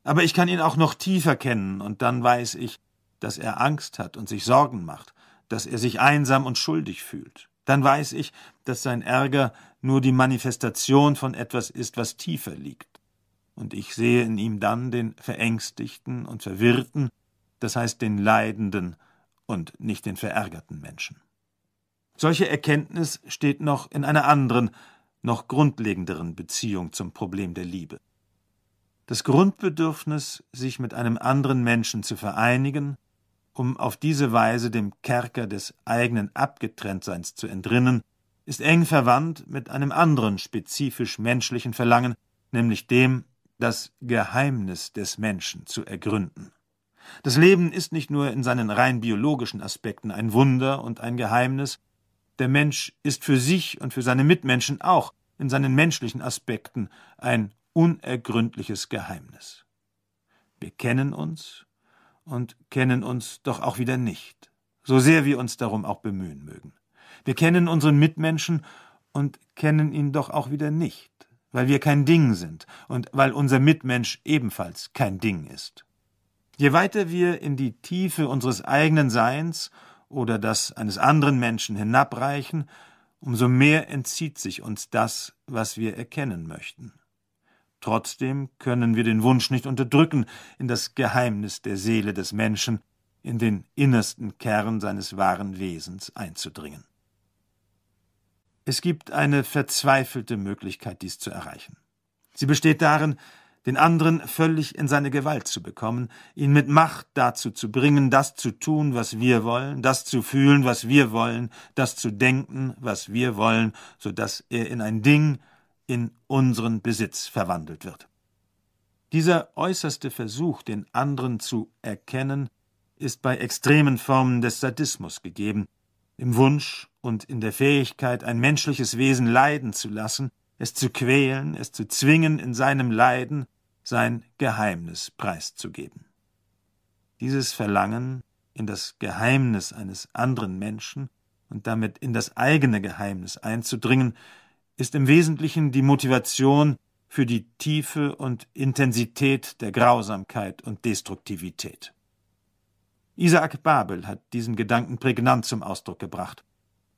aber ich kann ihn auch noch tiefer kennen, und dann weiß ich, dass er Angst hat und sich Sorgen macht, dass er sich einsam und schuldig fühlt. Dann weiß ich, dass sein Ärger nur die Manifestation von etwas ist, was tiefer liegt. Und ich sehe in ihm dann den verängstigten und verwirrten, das heißt den leidenden und nicht den verärgerten Menschen. Solche Erkenntnis steht noch in einer anderen, noch grundlegenderen Beziehung zum Problem der Liebe das Grundbedürfnis, sich mit einem anderen Menschen zu vereinigen, um auf diese Weise dem Kerker des eigenen Abgetrenntseins zu entrinnen, ist eng verwandt mit einem anderen spezifisch menschlichen Verlangen, nämlich dem, das Geheimnis des Menschen zu ergründen. Das Leben ist nicht nur in seinen rein biologischen Aspekten ein Wunder und ein Geheimnis, der Mensch ist für sich und für seine Mitmenschen auch in seinen menschlichen Aspekten ein unergründliches Geheimnis. Wir kennen uns und kennen uns doch auch wieder nicht, so sehr wir uns darum auch bemühen mögen. Wir kennen unseren Mitmenschen und kennen ihn doch auch wieder nicht, weil wir kein Ding sind und weil unser Mitmensch ebenfalls kein Ding ist. Je weiter wir in die Tiefe unseres eigenen Seins oder das eines anderen Menschen hinabreichen, umso mehr entzieht sich uns das, was wir erkennen möchten. Trotzdem können wir den Wunsch nicht unterdrücken, in das Geheimnis der Seele des Menschen, in den innersten Kern seines wahren Wesens einzudringen. Es gibt eine verzweifelte Möglichkeit, dies zu erreichen. Sie besteht darin, den anderen völlig in seine Gewalt zu bekommen, ihn mit Macht dazu zu bringen, das zu tun, was wir wollen, das zu fühlen, was wir wollen, das zu denken, was wir wollen, so dass er in ein Ding, in unseren Besitz verwandelt wird. Dieser äußerste Versuch, den anderen zu erkennen, ist bei extremen Formen des Sadismus gegeben, im Wunsch und in der Fähigkeit, ein menschliches Wesen leiden zu lassen, es zu quälen, es zu zwingen, in seinem Leiden sein Geheimnis preiszugeben. Dieses Verlangen, in das Geheimnis eines anderen Menschen und damit in das eigene Geheimnis einzudringen, ist im Wesentlichen die Motivation für die Tiefe und Intensität der Grausamkeit und Destruktivität. Isaac Babel hat diesen Gedanken prägnant zum Ausdruck gebracht.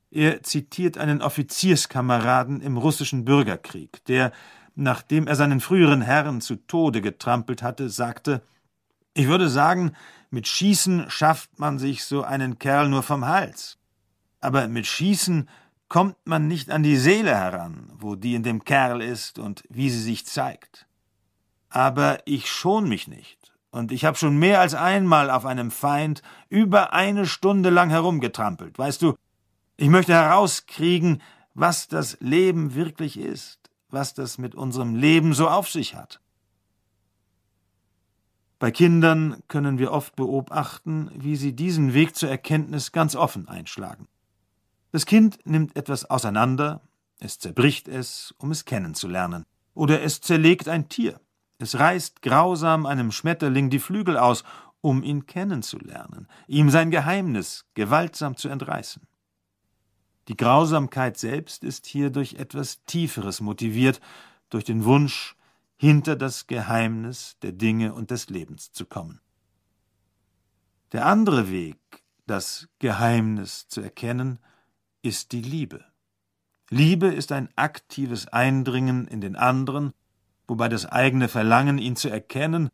Er zitiert einen Offizierskameraden im russischen Bürgerkrieg, der, nachdem er seinen früheren Herrn zu Tode getrampelt hatte, sagte Ich würde sagen, mit Schießen schafft man sich so einen Kerl nur vom Hals. Aber mit Schießen kommt man nicht an die Seele heran, wo die in dem Kerl ist und wie sie sich zeigt. Aber ich schon mich nicht, und ich habe schon mehr als einmal auf einem Feind über eine Stunde lang herumgetrampelt. Weißt du, ich möchte herauskriegen, was das Leben wirklich ist, was das mit unserem Leben so auf sich hat. Bei Kindern können wir oft beobachten, wie sie diesen Weg zur Erkenntnis ganz offen einschlagen. Das Kind nimmt etwas auseinander, es zerbricht es, um es kennenzulernen. Oder es zerlegt ein Tier. Es reißt grausam einem Schmetterling die Flügel aus, um ihn kennenzulernen, ihm sein Geheimnis gewaltsam zu entreißen. Die Grausamkeit selbst ist hier durch etwas Tieferes motiviert, durch den Wunsch, hinter das Geheimnis der Dinge und des Lebens zu kommen. Der andere Weg, das Geheimnis zu erkennen, ist die Liebe. Liebe ist ein aktives Eindringen in den anderen, wobei das eigene Verlangen, ihn zu erkennen,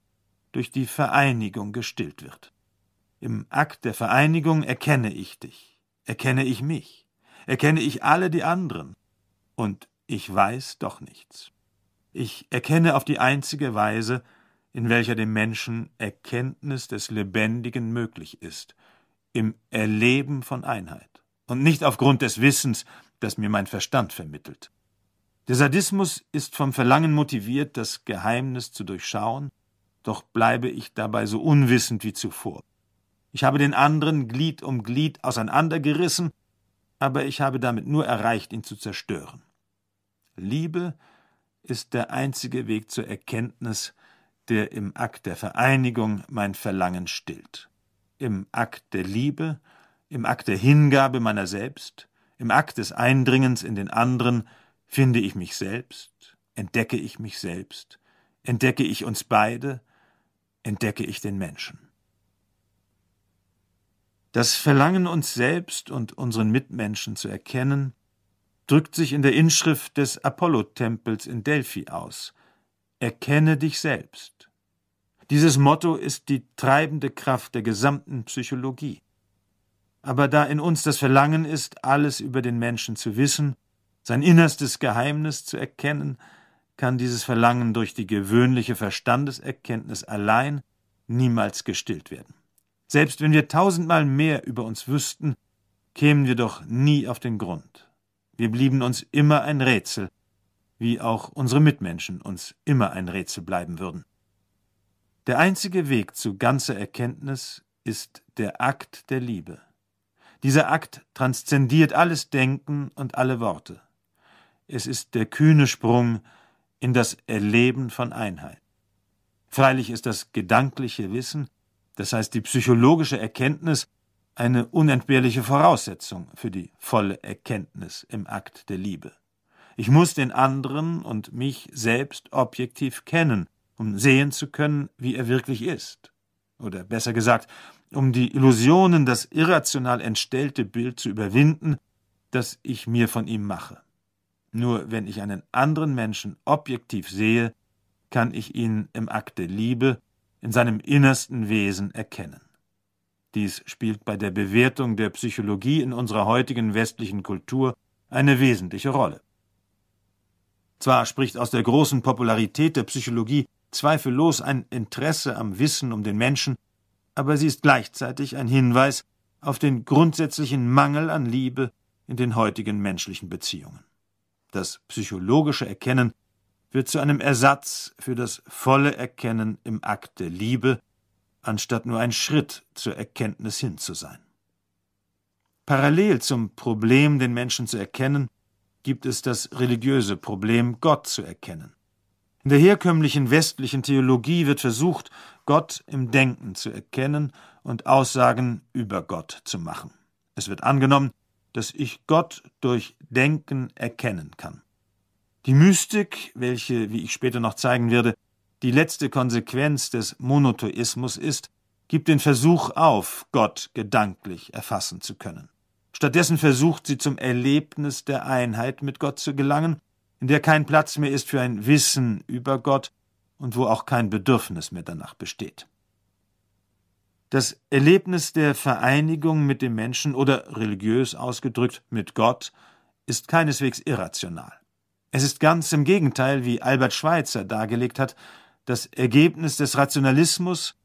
durch die Vereinigung gestillt wird. Im Akt der Vereinigung erkenne ich dich, erkenne ich mich, erkenne ich alle die anderen, und ich weiß doch nichts. Ich erkenne auf die einzige Weise, in welcher dem Menschen Erkenntnis des Lebendigen möglich ist, im Erleben von Einheit und nicht aufgrund des Wissens, das mir mein Verstand vermittelt. Der Sadismus ist vom Verlangen motiviert, das Geheimnis zu durchschauen, doch bleibe ich dabei so unwissend wie zuvor. Ich habe den anderen Glied um Glied auseinandergerissen, aber ich habe damit nur erreicht, ihn zu zerstören. Liebe ist der einzige Weg zur Erkenntnis, der im Akt der Vereinigung mein Verlangen stillt. Im Akt der Liebe im Akt der Hingabe meiner selbst, im Akt des Eindringens in den anderen, finde ich mich selbst, entdecke ich mich selbst, entdecke ich uns beide, entdecke ich den Menschen. Das Verlangen, uns selbst und unseren Mitmenschen zu erkennen, drückt sich in der Inschrift des Apollotempels in Delphi aus Erkenne dich selbst. Dieses Motto ist die treibende Kraft der gesamten Psychologie aber da in uns das Verlangen ist, alles über den Menschen zu wissen, sein innerstes Geheimnis zu erkennen, kann dieses Verlangen durch die gewöhnliche Verstandeserkenntnis allein niemals gestillt werden. Selbst wenn wir tausendmal mehr über uns wüssten, kämen wir doch nie auf den Grund. Wir blieben uns immer ein Rätsel, wie auch unsere Mitmenschen uns immer ein Rätsel bleiben würden. Der einzige Weg zu ganzer Erkenntnis ist der Akt der Liebe. Dieser Akt transzendiert alles Denken und alle Worte. Es ist der kühne Sprung in das Erleben von Einheit. Freilich ist das gedankliche Wissen, das heißt die psychologische Erkenntnis, eine unentbehrliche Voraussetzung für die volle Erkenntnis im Akt der Liebe. Ich muss den anderen und mich selbst objektiv kennen, um sehen zu können, wie er wirklich ist. Oder besser gesagt, um die Illusionen, das irrational entstellte Bild zu überwinden, das ich mir von ihm mache. Nur wenn ich einen anderen Menschen objektiv sehe, kann ich ihn im Akte Liebe, in seinem innersten Wesen erkennen. Dies spielt bei der Bewertung der Psychologie in unserer heutigen westlichen Kultur eine wesentliche Rolle. Zwar spricht aus der großen Popularität der Psychologie zweifellos ein Interesse am Wissen um den Menschen aber sie ist gleichzeitig ein Hinweis auf den grundsätzlichen Mangel an Liebe in den heutigen menschlichen Beziehungen. Das psychologische Erkennen wird zu einem Ersatz für das volle Erkennen im Akt der Liebe, anstatt nur ein Schritt zur Erkenntnis hin zu sein. Parallel zum Problem, den Menschen zu erkennen, gibt es das religiöse Problem, Gott zu erkennen. In der herkömmlichen westlichen Theologie wird versucht, Gott im Denken zu erkennen und Aussagen über Gott zu machen. Es wird angenommen, dass ich Gott durch Denken erkennen kann. Die Mystik, welche, wie ich später noch zeigen werde, die letzte Konsequenz des Monotheismus ist, gibt den Versuch auf, Gott gedanklich erfassen zu können. Stattdessen versucht sie zum Erlebnis der Einheit mit Gott zu gelangen, in der kein Platz mehr ist für ein Wissen über Gott, und wo auch kein Bedürfnis mehr danach besteht. Das Erlebnis der Vereinigung mit dem Menschen oder religiös ausgedrückt mit Gott ist keineswegs irrational. Es ist ganz im Gegenteil, wie Albert Schweitzer dargelegt hat, das Ergebnis des Rationalismus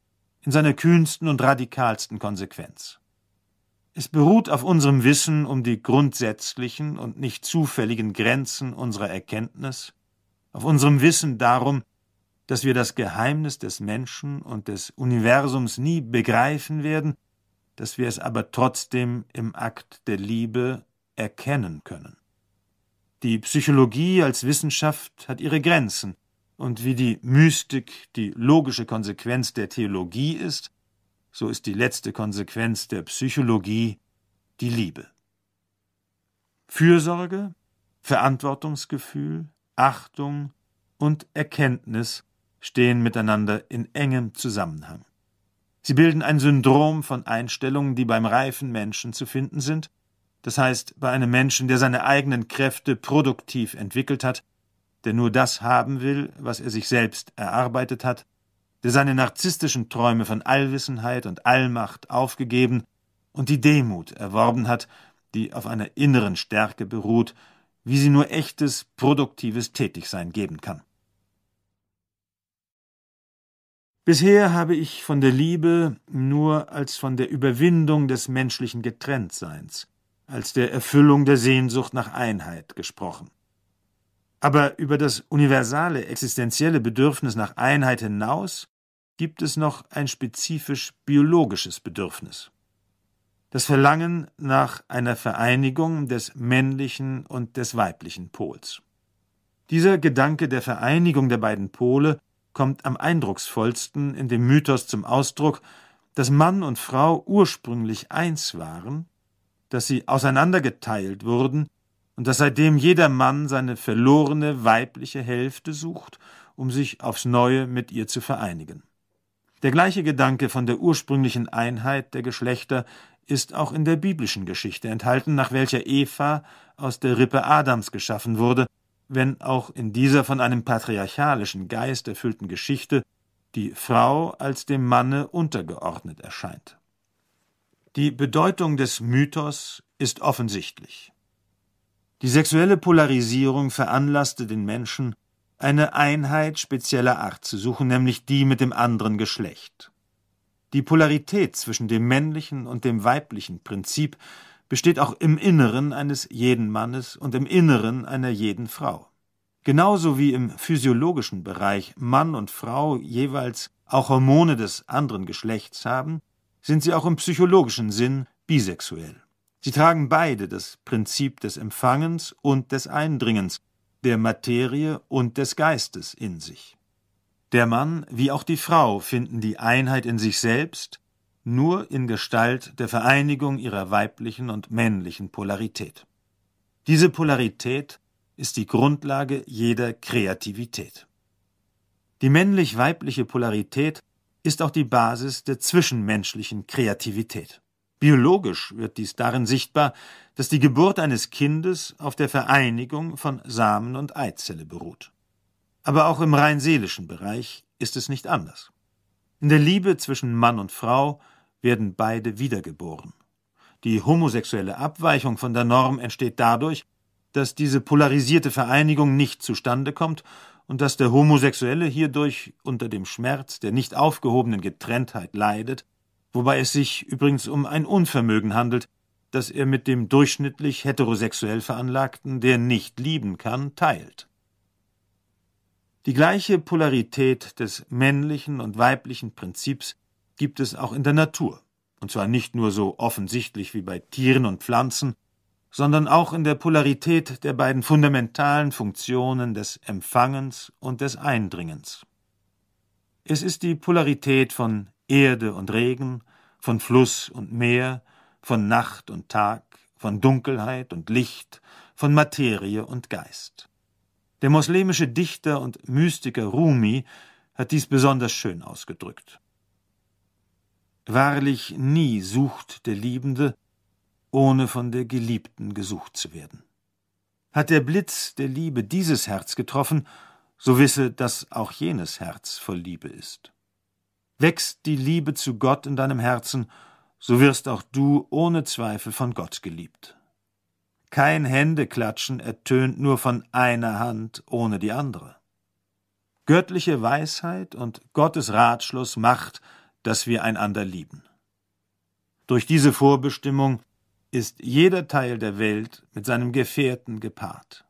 in seiner kühnsten und radikalsten Konsequenz. Es beruht auf unserem Wissen um die grundsätzlichen und nicht zufälligen Grenzen unserer Erkenntnis, auf unserem Wissen darum, dass wir das Geheimnis des Menschen und des Universums nie begreifen werden, dass wir es aber trotzdem im Akt der Liebe erkennen können. Die Psychologie als Wissenschaft hat ihre Grenzen, und wie die Mystik die logische Konsequenz der Theologie ist, so ist die letzte Konsequenz der Psychologie die Liebe. Fürsorge, Verantwortungsgefühl, Achtung und Erkenntnis stehen miteinander in engem Zusammenhang. Sie bilden ein Syndrom von Einstellungen, die beim reifen Menschen zu finden sind, das heißt bei einem Menschen, der seine eigenen Kräfte produktiv entwickelt hat, der nur das haben will, was er sich selbst erarbeitet hat, der seine narzisstischen Träume von Allwissenheit und Allmacht aufgegeben und die Demut erworben hat, die auf einer inneren Stärke beruht, wie sie nur echtes, produktives Tätigsein geben kann. Bisher habe ich von der Liebe nur als von der Überwindung des menschlichen Getrenntseins, als der Erfüllung der Sehnsucht nach Einheit gesprochen. Aber über das universale existenzielle Bedürfnis nach Einheit hinaus gibt es noch ein spezifisch biologisches Bedürfnis. Das Verlangen nach einer Vereinigung des männlichen und des weiblichen Pols. Dieser Gedanke der Vereinigung der beiden Pole kommt am eindrucksvollsten in dem Mythos zum Ausdruck, dass Mann und Frau ursprünglich eins waren, dass sie auseinandergeteilt wurden und dass seitdem jeder Mann seine verlorene weibliche Hälfte sucht, um sich aufs Neue mit ihr zu vereinigen. Der gleiche Gedanke von der ursprünglichen Einheit der Geschlechter ist auch in der biblischen Geschichte enthalten, nach welcher Eva aus der Rippe Adams geschaffen wurde wenn auch in dieser von einem patriarchalischen Geist erfüllten Geschichte die Frau als dem Manne untergeordnet erscheint. Die Bedeutung des Mythos ist offensichtlich. Die sexuelle Polarisierung veranlasste den Menschen, eine Einheit spezieller Art zu suchen, nämlich die mit dem anderen Geschlecht. Die Polarität zwischen dem männlichen und dem weiblichen Prinzip besteht auch im Inneren eines jeden Mannes und im Inneren einer jeden Frau. Genauso wie im physiologischen Bereich Mann und Frau jeweils auch Hormone des anderen Geschlechts haben, sind sie auch im psychologischen Sinn bisexuell. Sie tragen beide das Prinzip des Empfangens und des Eindringens, der Materie und des Geistes in sich. Der Mann wie auch die Frau finden die Einheit in sich selbst nur in Gestalt der Vereinigung ihrer weiblichen und männlichen Polarität. Diese Polarität ist die Grundlage jeder Kreativität. Die männlich-weibliche Polarität ist auch die Basis der zwischenmenschlichen Kreativität. Biologisch wird dies darin sichtbar, dass die Geburt eines Kindes auf der Vereinigung von Samen und Eizelle beruht. Aber auch im rein seelischen Bereich ist es nicht anders. In der Liebe zwischen Mann und Frau werden beide wiedergeboren. Die homosexuelle Abweichung von der Norm entsteht dadurch, dass diese polarisierte Vereinigung nicht zustande kommt und dass der Homosexuelle hierdurch unter dem Schmerz der nicht aufgehobenen Getrenntheit leidet, wobei es sich übrigens um ein Unvermögen handelt, das er mit dem durchschnittlich heterosexuell Veranlagten, der nicht lieben kann, teilt. Die gleiche Polarität des männlichen und weiblichen Prinzips gibt es auch in der Natur, und zwar nicht nur so offensichtlich wie bei Tieren und Pflanzen, sondern auch in der Polarität der beiden fundamentalen Funktionen des Empfangens und des Eindringens. Es ist die Polarität von Erde und Regen, von Fluss und Meer, von Nacht und Tag, von Dunkelheit und Licht, von Materie und Geist. Der moslemische Dichter und Mystiker Rumi hat dies besonders schön ausgedrückt. Wahrlich nie sucht der Liebende, ohne von der Geliebten gesucht zu werden. Hat der Blitz der Liebe dieses Herz getroffen, so wisse, dass auch jenes Herz voll Liebe ist. Wächst die Liebe zu Gott in deinem Herzen, so wirst auch du ohne Zweifel von Gott geliebt. Kein Händeklatschen ertönt nur von einer Hand ohne die andere. Göttliche Weisheit und Gottes Ratschluss macht, dass wir einander lieben. Durch diese Vorbestimmung ist jeder Teil der Welt mit seinem Gefährten gepaart.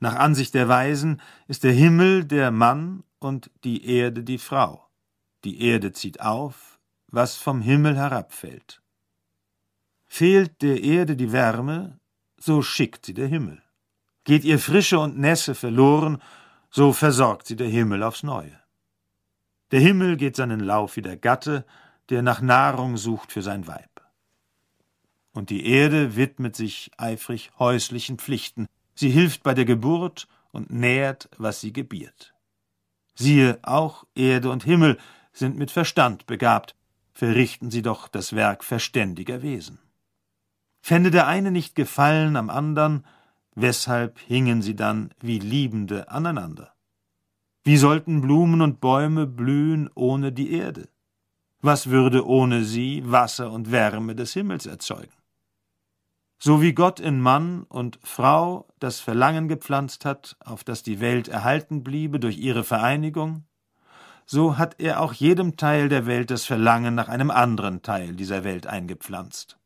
Nach Ansicht der Weisen ist der Himmel der Mann und die Erde die Frau. Die Erde zieht auf, was vom Himmel herabfällt. Fehlt der Erde die Wärme, so schickt sie der Himmel. Geht ihr Frische und Nässe verloren, so versorgt sie der Himmel aufs Neue. Der Himmel geht seinen Lauf wie der Gatte, der nach Nahrung sucht für sein Weib. Und die Erde widmet sich eifrig häuslichen Pflichten, sie hilft bei der Geburt und nährt, was sie gebiert. Siehe, auch Erde und Himmel sind mit Verstand begabt, verrichten sie doch das Werk verständiger Wesen. Fände der eine nicht Gefallen am andern, weshalb hingen sie dann wie Liebende aneinander? Wie sollten Blumen und Bäume blühen ohne die Erde? Was würde ohne sie Wasser und Wärme des Himmels erzeugen? So wie Gott in Mann und Frau das Verlangen gepflanzt hat, auf das die Welt erhalten bliebe durch ihre Vereinigung, so hat er auch jedem Teil der Welt das Verlangen nach einem anderen Teil dieser Welt eingepflanzt.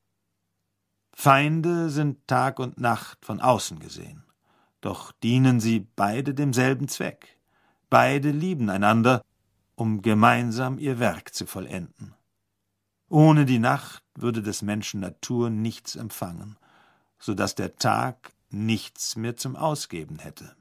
Feinde sind Tag und Nacht von außen gesehen, doch dienen sie beide demselben Zweck, beide lieben einander, um gemeinsam ihr Werk zu vollenden. Ohne die Nacht würde des Menschen Natur nichts empfangen, so daß der Tag nichts mehr zum Ausgeben hätte.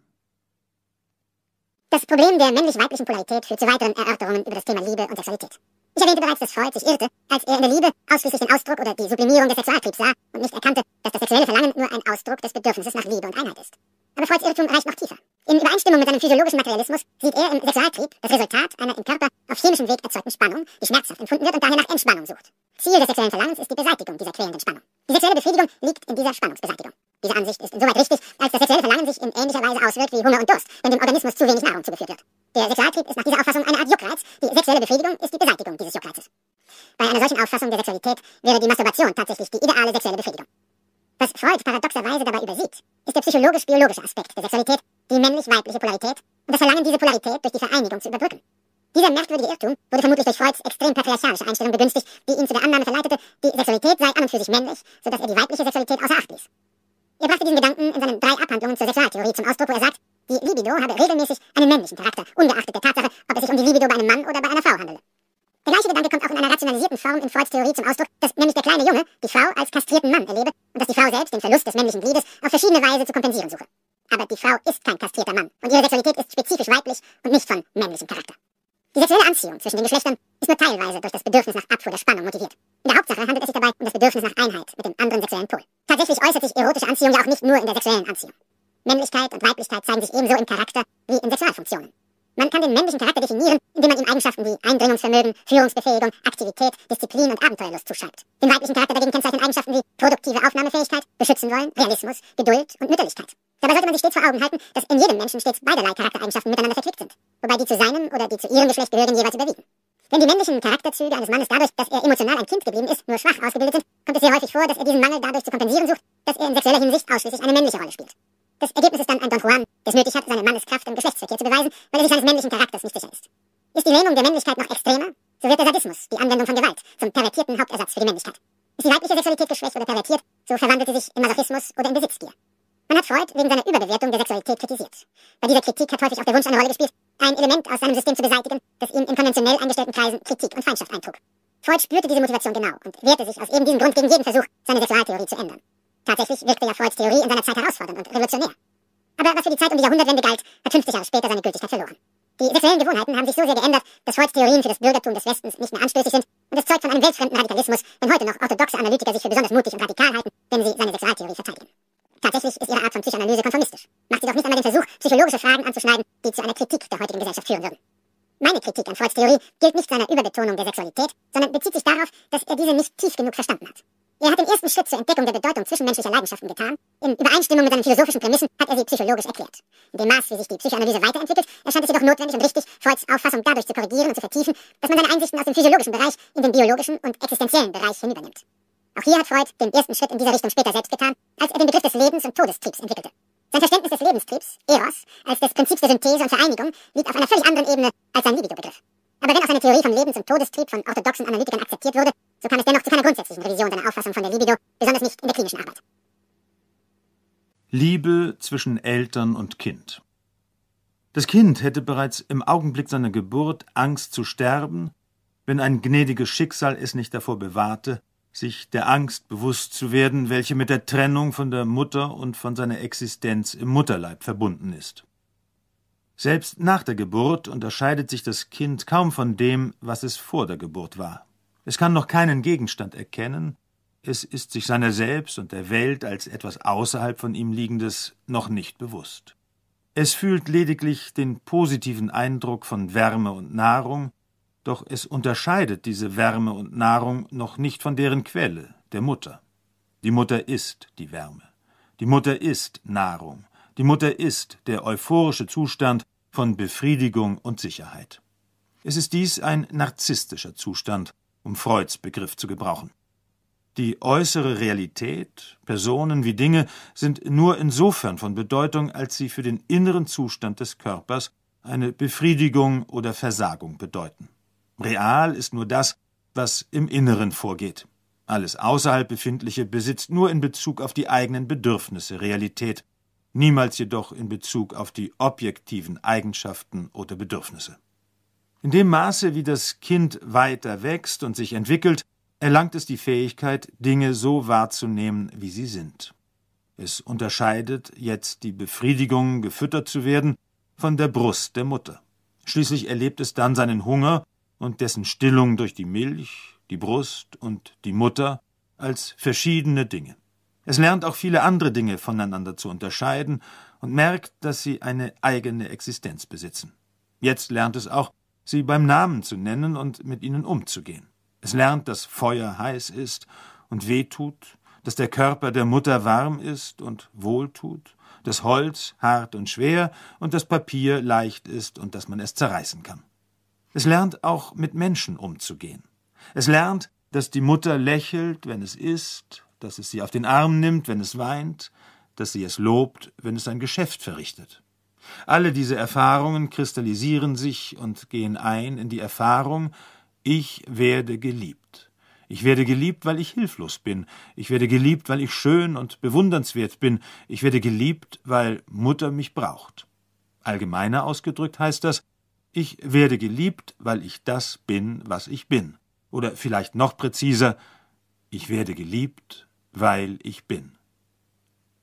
Das Problem der männlich-weiblichen Polarität führt zu weiteren Erörterungen über das Thema Liebe und Sexualität. Ich erwähnte bereits, dass Freud sich irrte, als er in der Liebe ausschließlich den Ausdruck oder die Sublimierung des Sexualtriebs sah und nicht erkannte, dass das sexuelle Verlangen nur ein Ausdruck des Bedürfnisses nach Liebe und Einheit ist. Aber Freuds Irrtum reicht noch tiefer. In Übereinstimmung mit seinem physiologischen Materialismus sieht er im Sexualtrieb das Resultat einer im Körper auf chemischem Weg erzeugten Spannung, die schmerzhaft empfunden wird und daher nach Entspannung sucht. Ziel des sexuellen Verlangens ist die Beseitigung dieser quälenden Spannung. Die sexuelle Befriedigung liegt in dieser Spannungsbeseitigung. Diese Ansicht ist insoweit richtig, als das sexuelle Verlangen sich in ähnlicher Weise auswirkt wie Hunger und Durst, wenn dem Organismus zu wenig Nahrung zugeführt wird. Der Sexualtrieb ist nach dieser Auffassung eine Art Juckreiz, die sexuelle Befriedigung ist die Beseitigung dieses Juckreizes. Bei einer solchen Auffassung der Sexualität wäre die Masturbation tatsächlich die ideale sexuelle Befriedigung. Was Freud paradoxerweise dabei übersieht, ist der psychologisch-biologische Aspekt der Sexualität, die männlich-weibliche Polarität und das Verlangen, diese Polarität durch die Vereinigung zu überbrücken. Dieser merkwürdige Irrtum wurde vermutlich durch Freuds extrem patriarchalische Einstellung begünstigt, die ihn zu der Annahme verleitete, die Sexualität sei an und für sich männlich, sodass er die weibliche Sexualität außer Acht ließ. Er brachte diesen Gedanken in seinen drei Abhandlungen zur Sexualtheorie zum Ausdruck, wo er sagt, die Libido habe regelmäßig einen männlichen Charakter, ungeachtet der Tatsache, ob es sich um die Libido bei einem Mann oder bei einer Frau handele. Der gleiche Gedanke kommt auch in einer rationalisierten Form in Freuds Theorie zum Ausdruck, dass nämlich der kleine Junge die Frau als kastrierten Mann erlebe und dass die Frau selbst den Verlust des männlichen Gliedes auf verschiedene Weise zu kompensieren suche. Aber die Frau ist kein kastrierter Mann und ihre Sexualität ist spezifisch weiblich und nicht von männlichem Charakter. Die sexuelle Anziehung zwischen den Geschlechtern ist nur teilweise durch das Bedürfnis nach Abfuhr der Spannung motiviert. In der Hauptsache handelt es sich dabei um das Bedürfnis nach Einheit mit dem anderen sexuellen Pol. Tatsächlich äußert sich erotische Anziehung ja auch nicht nur in der sexuellen Anziehung. Männlichkeit und Weiblichkeit zeigen sich ebenso im Charakter wie in Sexualfunktionen. Man kann den männlichen Charakter definieren, indem man ihm Eigenschaften wie Eindringungsvermögen, Führungsbefähigung, Aktivität, Disziplin und Abenteuerlust zuschreibt. Den weiblichen Charakter dagegen kennzeichnen Eigenschaften wie produktive Aufnahmefähigkeit, beschützen wollen, Realismus, Geduld und Mütterlichkeit. Dabei sollte man sich stets vor Augen halten, dass in jedem Menschen stets beiderlei Charaktereigenschaften miteinander verquickt sind, wobei die zu seinem oder die zu ihrem Geschlecht gehören jeweils überwiegen. Wenn die männlichen Charakterzüge eines Mannes dadurch, dass er emotional ein Kind geblieben ist, nur schwach ausgebildet sind, kommt es sehr häufig vor, dass er diesen Mangel dadurch zu kompensieren sucht, dass er in sexueller Hinsicht ausschließlich eine männliche Rolle spielt. Das Ergebnis ist dann ein Don Juan, das es nötig hat, seine Manneskraft im Geschlechtsverkehr zu beweisen, weil er sich seines männlichen Charakters nicht sicher ist. Ist die Lähmung der Männlichkeit noch extremer, so wird der Sadismus, die Anwendung von Gewalt, zum pervertierten Hauptersatz für die Männlichkeit. Ist die weibliche Sexualität geschwächt oder pervertiert, so verwandelt sie sich in Masochismus oder in Besitzgier. Man hat Freud wegen seiner Überbewertung der Sexualität kritisiert. Bei dieser Kritik hat häufig auch der Wunsch eine Rolle gespielt, ein Element aus seinem System zu beseitigen, das ihm in konventionell eingestellten Kreisen Kritik und Feindschaft eintrug. Freud spürte diese Motivation genau und wehrte sich aus eben diesem Grund gegen jeden Versuch, seine Sexualtheorie zu ändern. Tatsächlich wirkte ja Freuds Theorie in seiner Zeit herausfordernd und revolutionär. Aber was für die Zeit um die Jahrhundertwende galt, hat 50 Jahre später seine Gültigkeit verloren. Die sexuellen Gewohnheiten haben sich so sehr geändert, dass Freuds Theorien für das Bürgertum des Westens nicht mehr anstößig sind und es zeugt von einem weltfremden Radikalismus, wenn heute noch orthodoxe Analytiker sich für besonders mutig und radikal halten, wenn sie seine Sexualtheorie verteidigen. Tatsächlich ist ihre Art von Psychoanalyse konformistisch, macht sie doch nicht einmal den Versuch, psychologische Fragen anzuschneiden, die zu einer Kritik der heutigen Gesellschaft führen würden. Meine Kritik an Freuds Theorie gilt nicht seiner Überbetonung der Sexualität, sondern bezieht sich darauf, dass er diese nicht tief genug verstanden hat. Er hat den ersten Schritt zur Entdeckung der Bedeutung zwischenmenschlicher Leidenschaften getan. In Übereinstimmung mit seinen philosophischen Prämissen hat er sie psychologisch erklärt. In dem Maß, wie sich die Psychoanalyse weiterentwickelt, erscheint es jedoch notwendig und richtig, Freuds Auffassung dadurch zu korrigieren und zu vertiefen, dass man seine Einsichten aus dem physiologischen Bereich in den biologischen und existenziellen Bereich hinübernimmt. Auch hier hat Freud den ersten Schritt in dieser Richtung später selbst getan, als er den Begriff des Lebens- und Todestriebs entwickelte. Sein Verständnis des Lebenstriebs, Eros, als des Prinzips der Synthese und Vereinigung, liegt auf einer völlig anderen Ebene als sein Libido-Begriff. Aber wenn auch seine Theorie vom Lebens- und Todestrieb von orthodoxen Analytikern akzeptiert wurde, so kam es dennoch zu keiner grundsätzlichen Revision seiner Auffassung von der Libido, besonders nicht in der klinischen Arbeit. Liebe zwischen Eltern und Kind. Das Kind hätte bereits im Augenblick seiner Geburt Angst zu sterben, wenn ein gnädiges Schicksal es nicht davor bewahrte, sich der Angst bewusst zu werden, welche mit der Trennung von der Mutter und von seiner Existenz im Mutterleib verbunden ist. Selbst nach der Geburt unterscheidet sich das Kind kaum von dem, was es vor der Geburt war. Es kann noch keinen Gegenstand erkennen, es ist sich seiner selbst und der Welt als etwas außerhalb von ihm Liegendes noch nicht bewusst. Es fühlt lediglich den positiven Eindruck von Wärme und Nahrung, doch es unterscheidet diese Wärme und Nahrung noch nicht von deren Quelle, der Mutter. Die Mutter ist die Wärme. Die Mutter ist Nahrung. Die Mutter ist der euphorische Zustand von Befriedigung und Sicherheit. Es ist dies ein narzisstischer Zustand, um Freuds Begriff zu gebrauchen. Die äußere Realität, Personen wie Dinge sind nur insofern von Bedeutung, als sie für den inneren Zustand des Körpers eine Befriedigung oder Versagung bedeuten. Real ist nur das, was im Inneren vorgeht. Alles außerhalb Befindliche besitzt nur in Bezug auf die eigenen Bedürfnisse Realität, niemals jedoch in Bezug auf die objektiven Eigenschaften oder Bedürfnisse. In dem Maße, wie das Kind weiter wächst und sich entwickelt, erlangt es die Fähigkeit, Dinge so wahrzunehmen, wie sie sind. Es unterscheidet jetzt die Befriedigung, gefüttert zu werden, von der Brust der Mutter. Schließlich erlebt es dann seinen Hunger und dessen Stillung durch die Milch, die Brust und die Mutter als verschiedene Dinge. Es lernt auch viele andere Dinge voneinander zu unterscheiden und merkt, dass sie eine eigene Existenz besitzen. Jetzt lernt es auch, sie beim Namen zu nennen und mit ihnen umzugehen. Es lernt, dass Feuer heiß ist und wehtut, dass der Körper der Mutter warm ist und wohltut, dass Holz hart und schwer und das Papier leicht ist und dass man es zerreißen kann. Es lernt auch mit Menschen umzugehen. Es lernt, dass die Mutter lächelt, wenn es isst, dass es sie auf den Arm nimmt, wenn es weint, dass sie es lobt, wenn es ein Geschäft verrichtet. Alle diese Erfahrungen kristallisieren sich und gehen ein in die Erfahrung, ich werde geliebt. Ich werde geliebt, weil ich hilflos bin. Ich werde geliebt, weil ich schön und bewundernswert bin. Ich werde geliebt, weil Mutter mich braucht. Allgemeiner ausgedrückt heißt das, ich werde geliebt, weil ich das bin, was ich bin. Oder vielleicht noch präziser, ich werde geliebt, weil ich bin.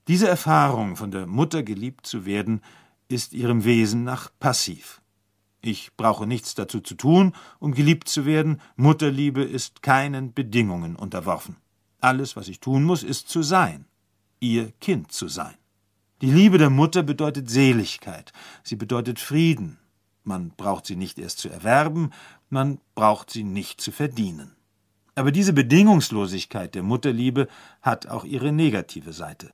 Diese Erfahrung, von der Mutter geliebt zu werden, ist ihrem Wesen nach passiv. Ich brauche nichts dazu zu tun, um geliebt zu werden. Mutterliebe ist keinen Bedingungen unterworfen. Alles, was ich tun muss, ist zu sein, ihr Kind zu sein. Die Liebe der Mutter bedeutet Seligkeit, sie bedeutet Frieden, man braucht sie nicht erst zu erwerben, man braucht sie nicht zu verdienen. Aber diese Bedingungslosigkeit der Mutterliebe hat auch ihre negative Seite.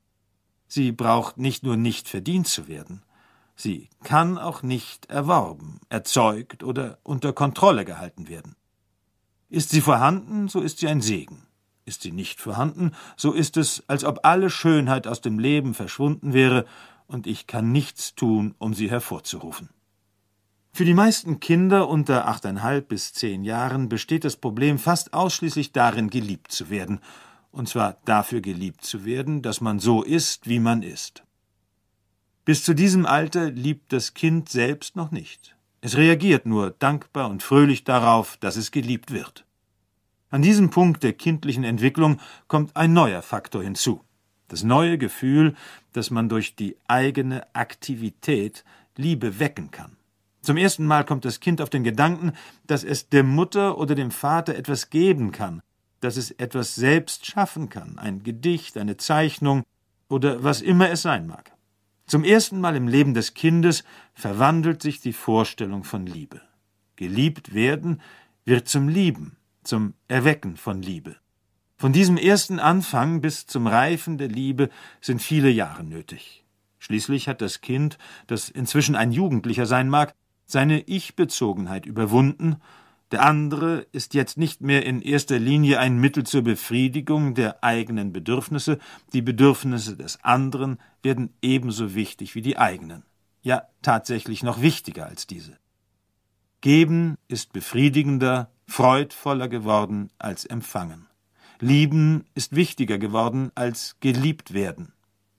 Sie braucht nicht nur nicht verdient zu werden, sie kann auch nicht erworben, erzeugt oder unter Kontrolle gehalten werden. Ist sie vorhanden, so ist sie ein Segen. Ist sie nicht vorhanden, so ist es, als ob alle Schönheit aus dem Leben verschwunden wäre, und ich kann nichts tun, um sie hervorzurufen. Für die meisten Kinder unter achteinhalb bis zehn Jahren besteht das Problem fast ausschließlich darin, geliebt zu werden, und zwar dafür geliebt zu werden, dass man so ist, wie man ist. Bis zu diesem Alter liebt das Kind selbst noch nicht. Es reagiert nur dankbar und fröhlich darauf, dass es geliebt wird. An diesem Punkt der kindlichen Entwicklung kommt ein neuer Faktor hinzu. Das neue Gefühl, dass man durch die eigene Aktivität Liebe wecken kann. Zum ersten Mal kommt das Kind auf den Gedanken, dass es der Mutter oder dem Vater etwas geben kann, dass es etwas selbst schaffen kann, ein Gedicht, eine Zeichnung oder was immer es sein mag. Zum ersten Mal im Leben des Kindes verwandelt sich die Vorstellung von Liebe. Geliebt werden wird zum Lieben, zum Erwecken von Liebe. Von diesem ersten Anfang bis zum Reifen der Liebe sind viele Jahre nötig. Schließlich hat das Kind, das inzwischen ein Jugendlicher sein mag, seine Ich-Bezogenheit überwunden, der andere ist jetzt nicht mehr in erster Linie ein Mittel zur Befriedigung der eigenen Bedürfnisse, die Bedürfnisse des anderen werden ebenso wichtig wie die eigenen, ja tatsächlich noch wichtiger als diese. Geben ist befriedigender, freudvoller geworden als empfangen. Lieben ist wichtiger geworden als geliebt werden.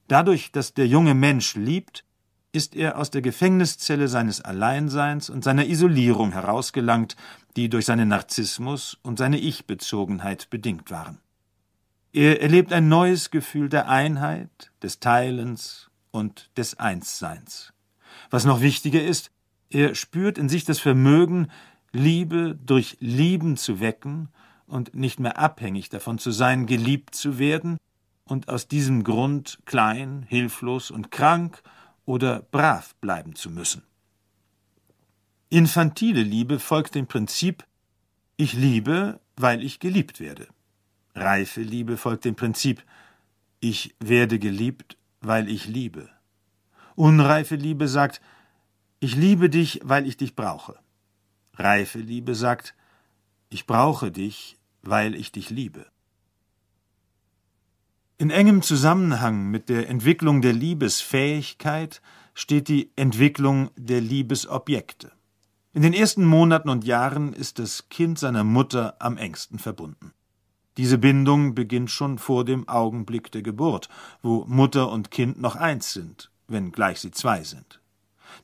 Dadurch, dass der junge Mensch liebt, ist er aus der Gefängniszelle seines Alleinseins und seiner Isolierung herausgelangt, die durch seinen Narzissmus und seine Ich-Bezogenheit bedingt waren. Er erlebt ein neues Gefühl der Einheit, des Teilens und des Einsseins. Was noch wichtiger ist, er spürt in sich das Vermögen, Liebe durch Lieben zu wecken und nicht mehr abhängig davon zu sein, geliebt zu werden, und aus diesem Grund klein, hilflos und krank oder brav bleiben zu müssen. Infantile Liebe folgt dem Prinzip Ich liebe, weil ich geliebt werde. Reife Liebe folgt dem Prinzip Ich werde geliebt, weil ich liebe. Unreife Liebe sagt Ich liebe dich, weil ich dich brauche. Reife Liebe sagt Ich brauche dich, weil ich dich liebe. In engem Zusammenhang mit der Entwicklung der Liebesfähigkeit steht die Entwicklung der Liebesobjekte. In den ersten Monaten und Jahren ist das Kind seiner Mutter am engsten verbunden. Diese Bindung beginnt schon vor dem Augenblick der Geburt, wo Mutter und Kind noch eins sind, wenngleich sie zwei sind.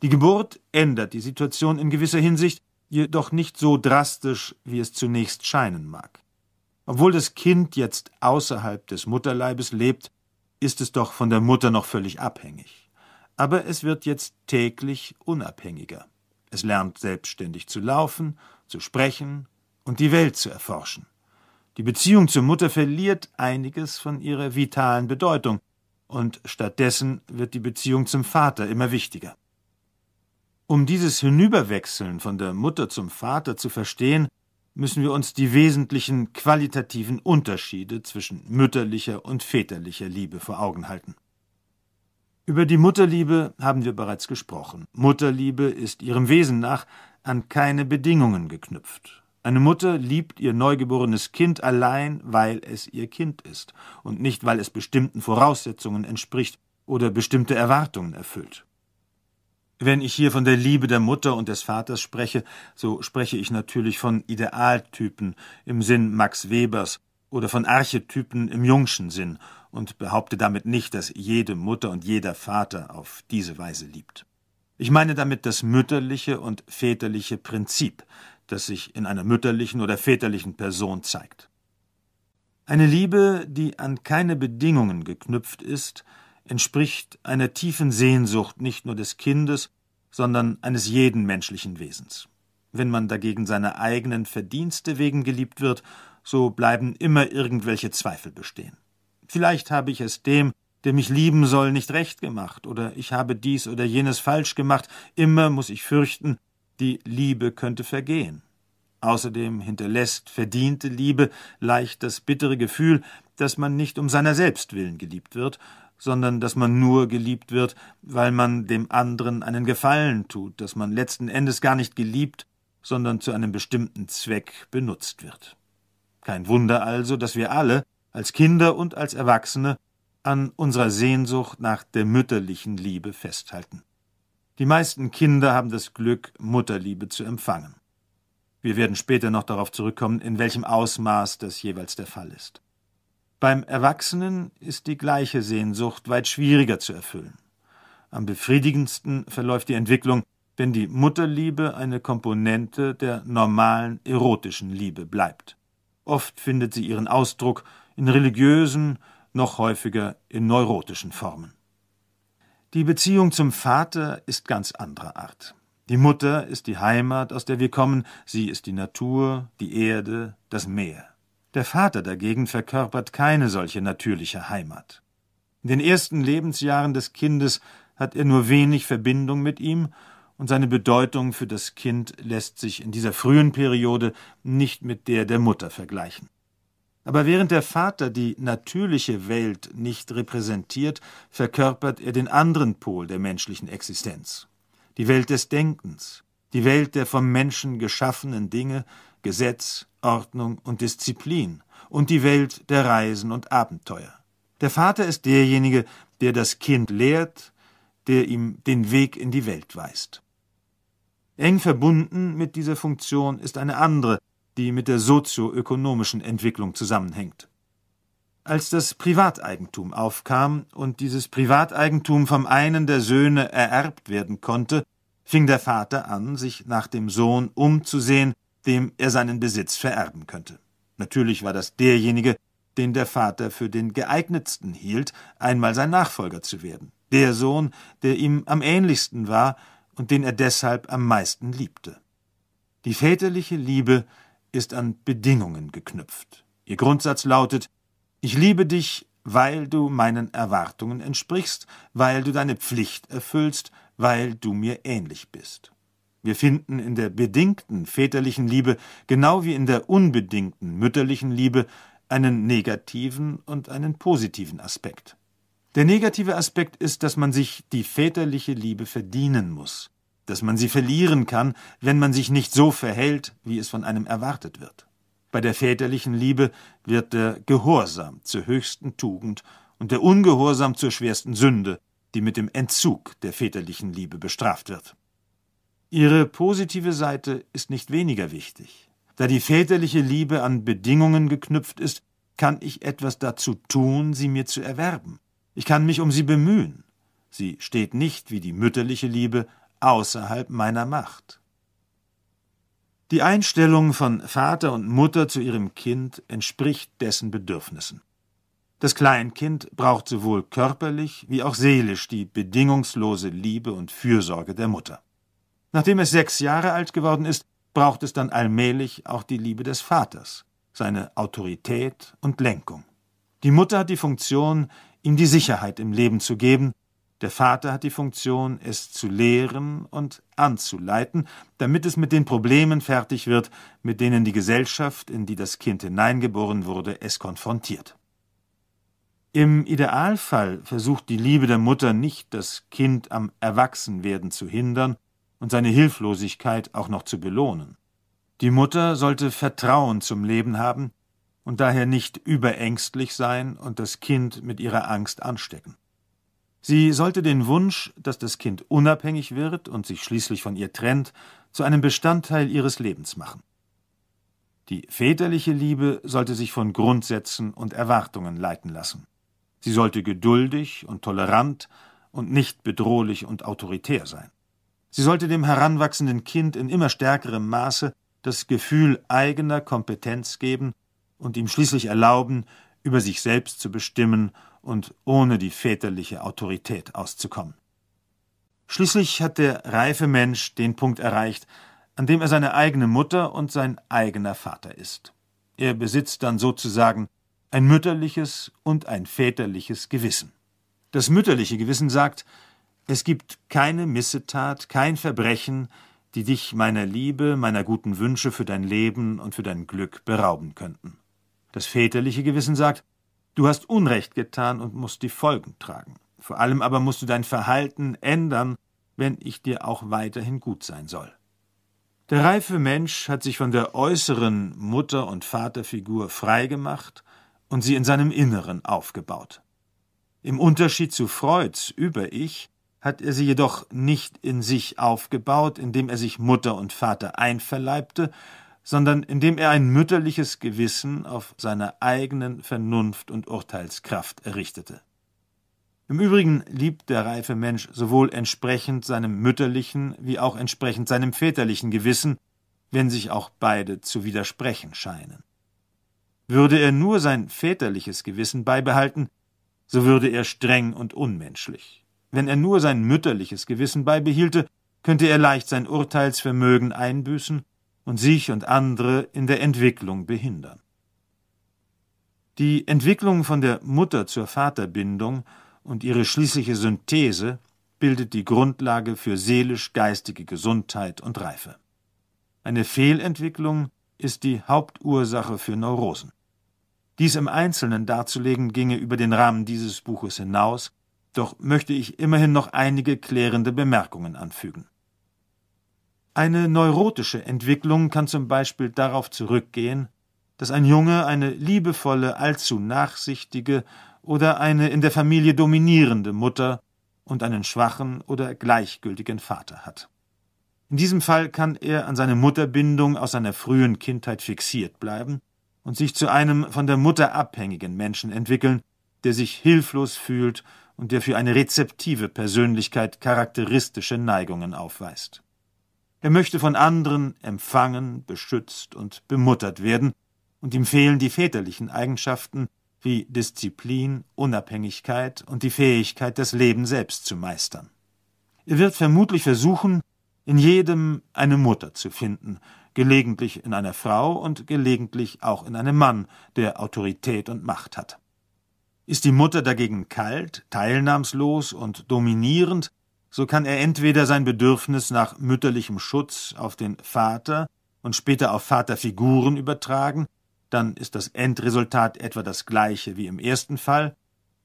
Die Geburt ändert die Situation in gewisser Hinsicht, jedoch nicht so drastisch, wie es zunächst scheinen mag. Obwohl das Kind jetzt außerhalb des Mutterleibes lebt, ist es doch von der Mutter noch völlig abhängig. Aber es wird jetzt täglich unabhängiger. Es lernt selbstständig zu laufen, zu sprechen und die Welt zu erforschen. Die Beziehung zur Mutter verliert einiges von ihrer vitalen Bedeutung, und stattdessen wird die Beziehung zum Vater immer wichtiger. Um dieses Hinüberwechseln von der Mutter zum Vater zu verstehen, müssen wir uns die wesentlichen qualitativen Unterschiede zwischen mütterlicher und väterlicher Liebe vor Augen halten. Über die Mutterliebe haben wir bereits gesprochen. Mutterliebe ist ihrem Wesen nach an keine Bedingungen geknüpft. Eine Mutter liebt ihr neugeborenes Kind allein, weil es ihr Kind ist und nicht, weil es bestimmten Voraussetzungen entspricht oder bestimmte Erwartungen erfüllt. Wenn ich hier von der Liebe der Mutter und des Vaters spreche, so spreche ich natürlich von Idealtypen im Sinn Max Webers oder von Archetypen im jungschen Sinn und behaupte damit nicht, dass jede Mutter und jeder Vater auf diese Weise liebt. Ich meine damit das mütterliche und väterliche Prinzip, das sich in einer mütterlichen oder väterlichen Person zeigt. Eine Liebe, die an keine Bedingungen geknüpft ist, entspricht einer tiefen Sehnsucht nicht nur des Kindes, sondern eines jeden menschlichen Wesens. Wenn man dagegen seiner eigenen Verdienste wegen geliebt wird, so bleiben immer irgendwelche Zweifel bestehen. Vielleicht habe ich es dem, der mich lieben soll, nicht recht gemacht, oder ich habe dies oder jenes falsch gemacht, immer muss ich fürchten, die Liebe könnte vergehen. Außerdem hinterlässt verdiente Liebe leicht das bittere Gefühl, dass man nicht um seiner selbst willen geliebt wird, sondern dass man nur geliebt wird, weil man dem anderen einen Gefallen tut, dass man letzten Endes gar nicht geliebt, sondern zu einem bestimmten Zweck benutzt wird. Kein Wunder also, dass wir alle, als Kinder und als Erwachsene, an unserer Sehnsucht nach der mütterlichen Liebe festhalten. Die meisten Kinder haben das Glück, Mutterliebe zu empfangen. Wir werden später noch darauf zurückkommen, in welchem Ausmaß das jeweils der Fall ist. Beim Erwachsenen ist die gleiche Sehnsucht weit schwieriger zu erfüllen. Am befriedigendsten verläuft die Entwicklung, wenn die Mutterliebe eine Komponente der normalen erotischen Liebe bleibt. Oft findet sie ihren Ausdruck in religiösen, noch häufiger in neurotischen Formen. Die Beziehung zum Vater ist ganz anderer Art. Die Mutter ist die Heimat, aus der wir kommen, sie ist die Natur, die Erde, das Meer. Der Vater dagegen verkörpert keine solche natürliche Heimat. In den ersten Lebensjahren des Kindes hat er nur wenig Verbindung mit ihm, und seine Bedeutung für das Kind lässt sich in dieser frühen Periode nicht mit der der Mutter vergleichen. Aber während der Vater die natürliche Welt nicht repräsentiert, verkörpert er den anderen Pol der menschlichen Existenz. Die Welt des Denkens, die Welt der vom Menschen geschaffenen Dinge, Gesetz, Ordnung und Disziplin und die Welt der Reisen und Abenteuer. Der Vater ist derjenige, der das Kind lehrt, der ihm den Weg in die Welt weist. Eng verbunden mit dieser Funktion ist eine andere, die mit der sozioökonomischen Entwicklung zusammenhängt. Als das Privateigentum aufkam und dieses Privateigentum vom einen der Söhne ererbt werden konnte, fing der Vater an, sich nach dem Sohn umzusehen, dem er seinen Besitz vererben könnte. Natürlich war das derjenige, den der Vater für den geeignetsten hielt, einmal sein Nachfolger zu werden, der Sohn, der ihm am ähnlichsten war und den er deshalb am meisten liebte. Die väterliche Liebe ist an Bedingungen geknüpft. Ihr Grundsatz lautet Ich liebe dich, weil du meinen Erwartungen entsprichst, weil du deine Pflicht erfüllst, weil du mir ähnlich bist. Wir finden in der bedingten väterlichen Liebe genau wie in der unbedingten mütterlichen Liebe einen negativen und einen positiven Aspekt. Der negative Aspekt ist, dass man sich die väterliche Liebe verdienen muss, dass man sie verlieren kann, wenn man sich nicht so verhält, wie es von einem erwartet wird. Bei der väterlichen Liebe wird der Gehorsam zur höchsten Tugend und der Ungehorsam zur schwersten Sünde, die mit dem Entzug der väterlichen Liebe bestraft wird. Ihre positive Seite ist nicht weniger wichtig. Da die väterliche Liebe an Bedingungen geknüpft ist, kann ich etwas dazu tun, sie mir zu erwerben. Ich kann mich um sie bemühen. Sie steht nicht, wie die mütterliche Liebe, außerhalb meiner Macht. Die Einstellung von Vater und Mutter zu ihrem Kind entspricht dessen Bedürfnissen. Das Kleinkind braucht sowohl körperlich wie auch seelisch die bedingungslose Liebe und Fürsorge der Mutter. Nachdem es sechs Jahre alt geworden ist, braucht es dann allmählich auch die Liebe des Vaters, seine Autorität und Lenkung. Die Mutter hat die Funktion, ihm die Sicherheit im Leben zu geben, der Vater hat die Funktion, es zu lehren und anzuleiten, damit es mit den Problemen fertig wird, mit denen die Gesellschaft, in die das Kind hineingeboren wurde, es konfrontiert. Im Idealfall versucht die Liebe der Mutter nicht, das Kind am Erwachsenwerden zu hindern, und seine Hilflosigkeit auch noch zu belohnen. Die Mutter sollte Vertrauen zum Leben haben und daher nicht überängstlich sein und das Kind mit ihrer Angst anstecken. Sie sollte den Wunsch, dass das Kind unabhängig wird und sich schließlich von ihr trennt, zu einem Bestandteil ihres Lebens machen. Die väterliche Liebe sollte sich von Grundsätzen und Erwartungen leiten lassen. Sie sollte geduldig und tolerant und nicht bedrohlich und autoritär sein. Sie sollte dem heranwachsenden Kind in immer stärkerem Maße das Gefühl eigener Kompetenz geben und ihm schließlich erlauben, über sich selbst zu bestimmen und ohne die väterliche Autorität auszukommen. Schließlich hat der reife Mensch den Punkt erreicht, an dem er seine eigene Mutter und sein eigener Vater ist. Er besitzt dann sozusagen ein mütterliches und ein väterliches Gewissen. Das mütterliche Gewissen sagt, es gibt keine Missetat, kein Verbrechen, die dich meiner Liebe, meiner guten Wünsche für dein Leben und für dein Glück berauben könnten. Das väterliche Gewissen sagt, du hast Unrecht getan und musst die Folgen tragen. Vor allem aber musst du dein Verhalten ändern, wenn ich dir auch weiterhin gut sein soll. Der reife Mensch hat sich von der äußeren Mutter- und Vaterfigur freigemacht und sie in seinem Inneren aufgebaut. Im Unterschied zu Freuds Über-Ich hat er sie jedoch nicht in sich aufgebaut, indem er sich Mutter und Vater einverleibte, sondern indem er ein mütterliches Gewissen auf seiner eigenen Vernunft und Urteilskraft errichtete. Im Übrigen liebt der reife Mensch sowohl entsprechend seinem mütterlichen wie auch entsprechend seinem väterlichen Gewissen, wenn sich auch beide zu widersprechen scheinen. Würde er nur sein väterliches Gewissen beibehalten, so würde er streng und unmenschlich. Wenn er nur sein mütterliches Gewissen beibehielte, könnte er leicht sein Urteilsvermögen einbüßen und sich und andere in der Entwicklung behindern. Die Entwicklung von der Mutter zur Vaterbindung und ihre schließliche Synthese bildet die Grundlage für seelisch-geistige Gesundheit und Reife. Eine Fehlentwicklung ist die Hauptursache für Neurosen. Dies im Einzelnen darzulegen ginge über den Rahmen dieses Buches hinaus, doch möchte ich immerhin noch einige klärende Bemerkungen anfügen. Eine neurotische Entwicklung kann zum Beispiel darauf zurückgehen, dass ein Junge eine liebevolle, allzu nachsichtige oder eine in der Familie dominierende Mutter und einen schwachen oder gleichgültigen Vater hat. In diesem Fall kann er an seine Mutterbindung aus seiner frühen Kindheit fixiert bleiben und sich zu einem von der Mutter abhängigen Menschen entwickeln, der sich hilflos fühlt und der für eine rezeptive Persönlichkeit charakteristische Neigungen aufweist. Er möchte von anderen empfangen, beschützt und bemuttert werden, und ihm fehlen die väterlichen Eigenschaften wie Disziplin, Unabhängigkeit und die Fähigkeit, das Leben selbst zu meistern. Er wird vermutlich versuchen, in jedem eine Mutter zu finden, gelegentlich in einer Frau und gelegentlich auch in einem Mann, der Autorität und Macht hat. Ist die Mutter dagegen kalt, teilnahmslos und dominierend, so kann er entweder sein Bedürfnis nach mütterlichem Schutz auf den Vater und später auf Vaterfiguren übertragen, dann ist das Endresultat etwa das gleiche wie im ersten Fall,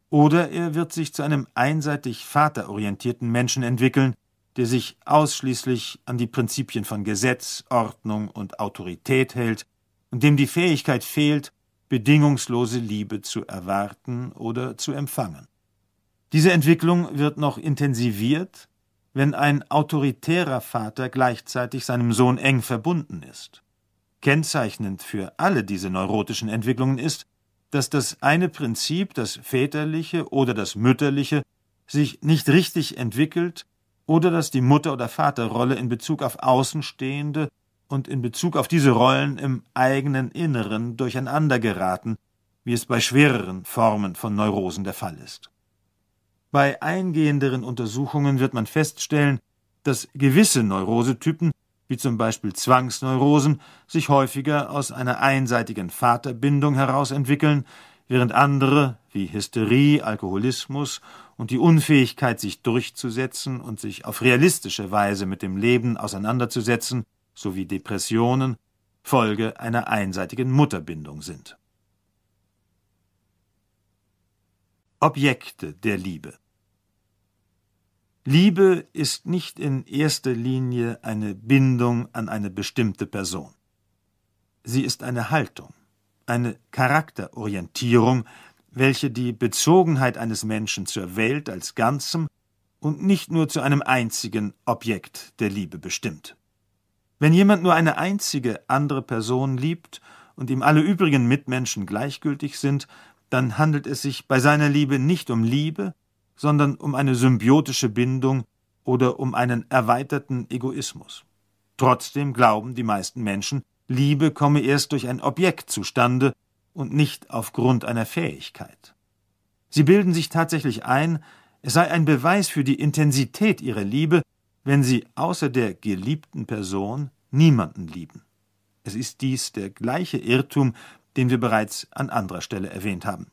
oder er wird sich zu einem einseitig vaterorientierten Menschen entwickeln, der sich ausschließlich an die Prinzipien von Gesetz, Ordnung und Autorität hält und dem die Fähigkeit fehlt, bedingungslose Liebe zu erwarten oder zu empfangen. Diese Entwicklung wird noch intensiviert, wenn ein autoritärer Vater gleichzeitig seinem Sohn eng verbunden ist. Kennzeichnend für alle diese neurotischen Entwicklungen ist, dass das eine Prinzip, das väterliche oder das mütterliche, sich nicht richtig entwickelt oder dass die Mutter- oder Vaterrolle in Bezug auf Außenstehende und in Bezug auf diese Rollen im eigenen Inneren durcheinander geraten, wie es bei schwereren Formen von Neurosen der Fall ist. Bei eingehenderen Untersuchungen wird man feststellen, dass gewisse Neurosetypen, wie zum Beispiel Zwangsneurosen, sich häufiger aus einer einseitigen Vaterbindung heraus entwickeln, während andere, wie Hysterie, Alkoholismus und die Unfähigkeit, sich durchzusetzen und sich auf realistische Weise mit dem Leben auseinanderzusetzen, sowie Depressionen Folge einer einseitigen Mutterbindung sind. Objekte der Liebe Liebe ist nicht in erster Linie eine Bindung an eine bestimmte Person. Sie ist eine Haltung, eine Charakterorientierung, welche die Bezogenheit eines Menschen zur Welt als Ganzem und nicht nur zu einem einzigen Objekt der Liebe bestimmt. Wenn jemand nur eine einzige andere Person liebt und ihm alle übrigen Mitmenschen gleichgültig sind, dann handelt es sich bei seiner Liebe nicht um Liebe, sondern um eine symbiotische Bindung oder um einen erweiterten Egoismus. Trotzdem glauben die meisten Menschen, Liebe komme erst durch ein Objekt zustande und nicht aufgrund einer Fähigkeit. Sie bilden sich tatsächlich ein, es sei ein Beweis für die Intensität ihrer Liebe, wenn sie außer der geliebten Person niemanden lieben. Es ist dies der gleiche Irrtum, den wir bereits an anderer Stelle erwähnt haben.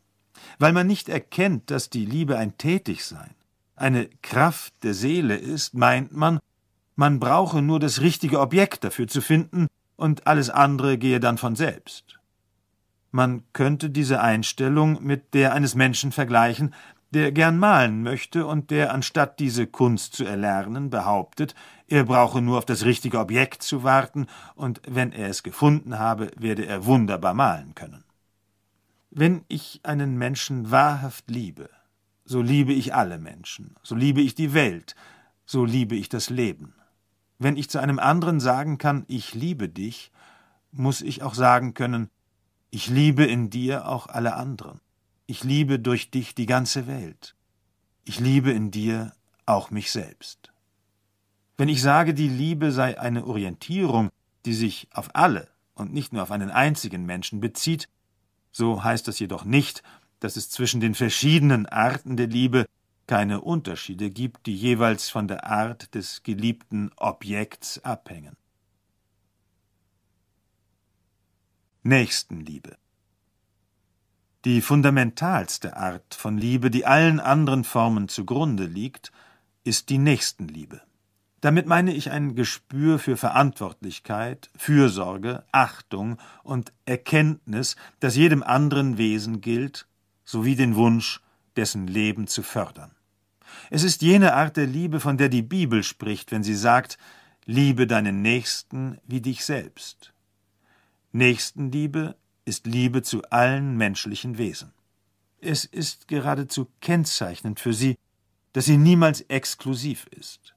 Weil man nicht erkennt, dass die Liebe ein Tätigsein, eine Kraft der Seele ist, meint man, man brauche nur das richtige Objekt dafür zu finden und alles andere gehe dann von selbst. Man könnte diese Einstellung mit der eines Menschen vergleichen, der gern malen möchte und der anstatt diese Kunst zu erlernen behauptet, er brauche nur auf das richtige Objekt zu warten und wenn er es gefunden habe, werde er wunderbar malen können. Wenn ich einen Menschen wahrhaft liebe, so liebe ich alle Menschen, so liebe ich die Welt, so liebe ich das Leben. Wenn ich zu einem anderen sagen kann, ich liebe dich, muss ich auch sagen können, ich liebe in dir auch alle anderen. Ich liebe durch dich die ganze Welt. Ich liebe in dir auch mich selbst. Wenn ich sage, die Liebe sei eine Orientierung, die sich auf alle und nicht nur auf einen einzigen Menschen bezieht, so heißt das jedoch nicht, dass es zwischen den verschiedenen Arten der Liebe keine Unterschiede gibt, die jeweils von der Art des geliebten Objekts abhängen. Nächstenliebe die fundamentalste Art von Liebe, die allen anderen Formen zugrunde liegt, ist die Nächstenliebe. Damit meine ich ein Gespür für Verantwortlichkeit, Fürsorge, Achtung und Erkenntnis, das jedem anderen Wesen gilt, sowie den Wunsch, dessen Leben zu fördern. Es ist jene Art der Liebe, von der die Bibel spricht, wenn sie sagt, Liebe deinen Nächsten wie dich selbst. Nächstenliebe ist Liebe zu allen menschlichen Wesen. Es ist geradezu kennzeichnend für sie, dass sie niemals exklusiv ist.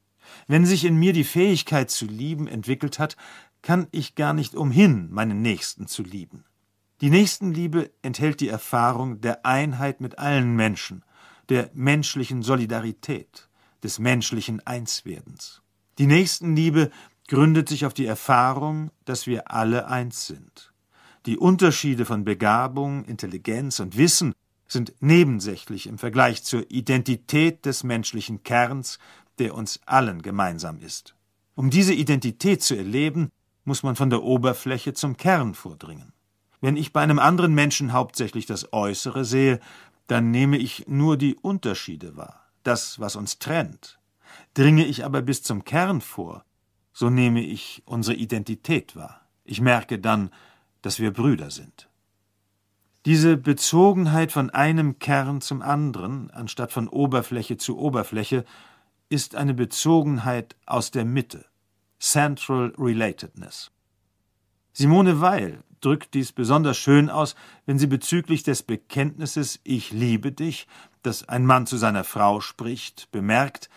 Wenn sich in mir die Fähigkeit zu lieben entwickelt hat, kann ich gar nicht umhin, meinen Nächsten zu lieben. Die Nächstenliebe enthält die Erfahrung der Einheit mit allen Menschen, der menschlichen Solidarität, des menschlichen Einswerdens. Die Nächstenliebe gründet sich auf die Erfahrung, dass wir alle eins sind. Die Unterschiede von Begabung, Intelligenz und Wissen sind nebensächlich im Vergleich zur Identität des menschlichen Kerns, der uns allen gemeinsam ist. Um diese Identität zu erleben, muss man von der Oberfläche zum Kern vordringen. Wenn ich bei einem anderen Menschen hauptsächlich das Äußere sehe, dann nehme ich nur die Unterschiede wahr, das, was uns trennt. Dringe ich aber bis zum Kern vor, so nehme ich unsere Identität wahr. Ich merke dann, dass wir Brüder sind. Diese Bezogenheit von einem Kern zum anderen, anstatt von Oberfläche zu Oberfläche, ist eine Bezogenheit aus der Mitte, Central Relatedness. Simone Weil drückt dies besonders schön aus, wenn sie bezüglich des Bekenntnisses Ich liebe dich, das ein Mann zu seiner Frau spricht, bemerkt,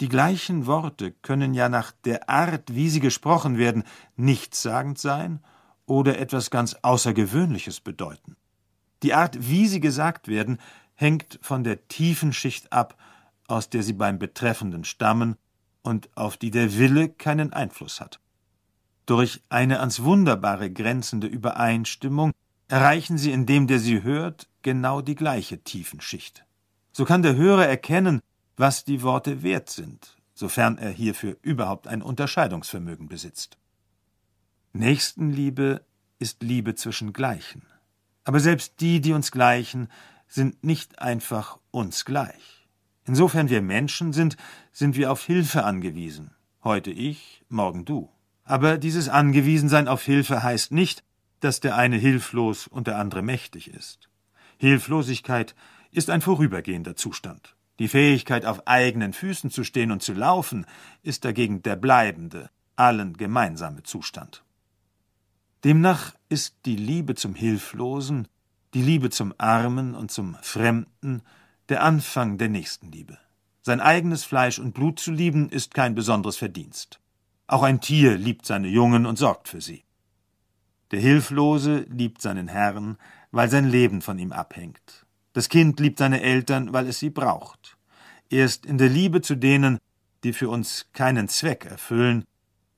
die gleichen Worte können ja nach der Art, wie sie gesprochen werden, nichtssagend sein oder etwas ganz Außergewöhnliches bedeuten. Die Art, wie sie gesagt werden, hängt von der tiefen Schicht ab, aus der sie beim Betreffenden stammen und auf die der Wille keinen Einfluss hat. Durch eine ans Wunderbare grenzende Übereinstimmung erreichen sie in dem, der sie hört, genau die gleiche tiefen Schicht. So kann der Hörer erkennen, was die Worte wert sind, sofern er hierfür überhaupt ein Unterscheidungsvermögen besitzt. Nächstenliebe ist Liebe zwischen Gleichen. Aber selbst die, die uns gleichen, sind nicht einfach uns gleich. Insofern wir Menschen sind, sind wir auf Hilfe angewiesen. Heute ich, morgen du. Aber dieses Angewiesensein auf Hilfe heißt nicht, dass der eine hilflos und der andere mächtig ist. Hilflosigkeit ist ein vorübergehender Zustand. Die Fähigkeit, auf eigenen Füßen zu stehen und zu laufen, ist dagegen der bleibende, allen gemeinsame Zustand. Demnach ist die Liebe zum Hilflosen, die Liebe zum Armen und zum Fremden der Anfang der Nächstenliebe. Sein eigenes Fleisch und Blut zu lieben, ist kein besonderes Verdienst. Auch ein Tier liebt seine Jungen und sorgt für sie. Der Hilflose liebt seinen Herrn, weil sein Leben von ihm abhängt. Das Kind liebt seine Eltern, weil es sie braucht. Erst in der Liebe zu denen, die für uns keinen Zweck erfüllen,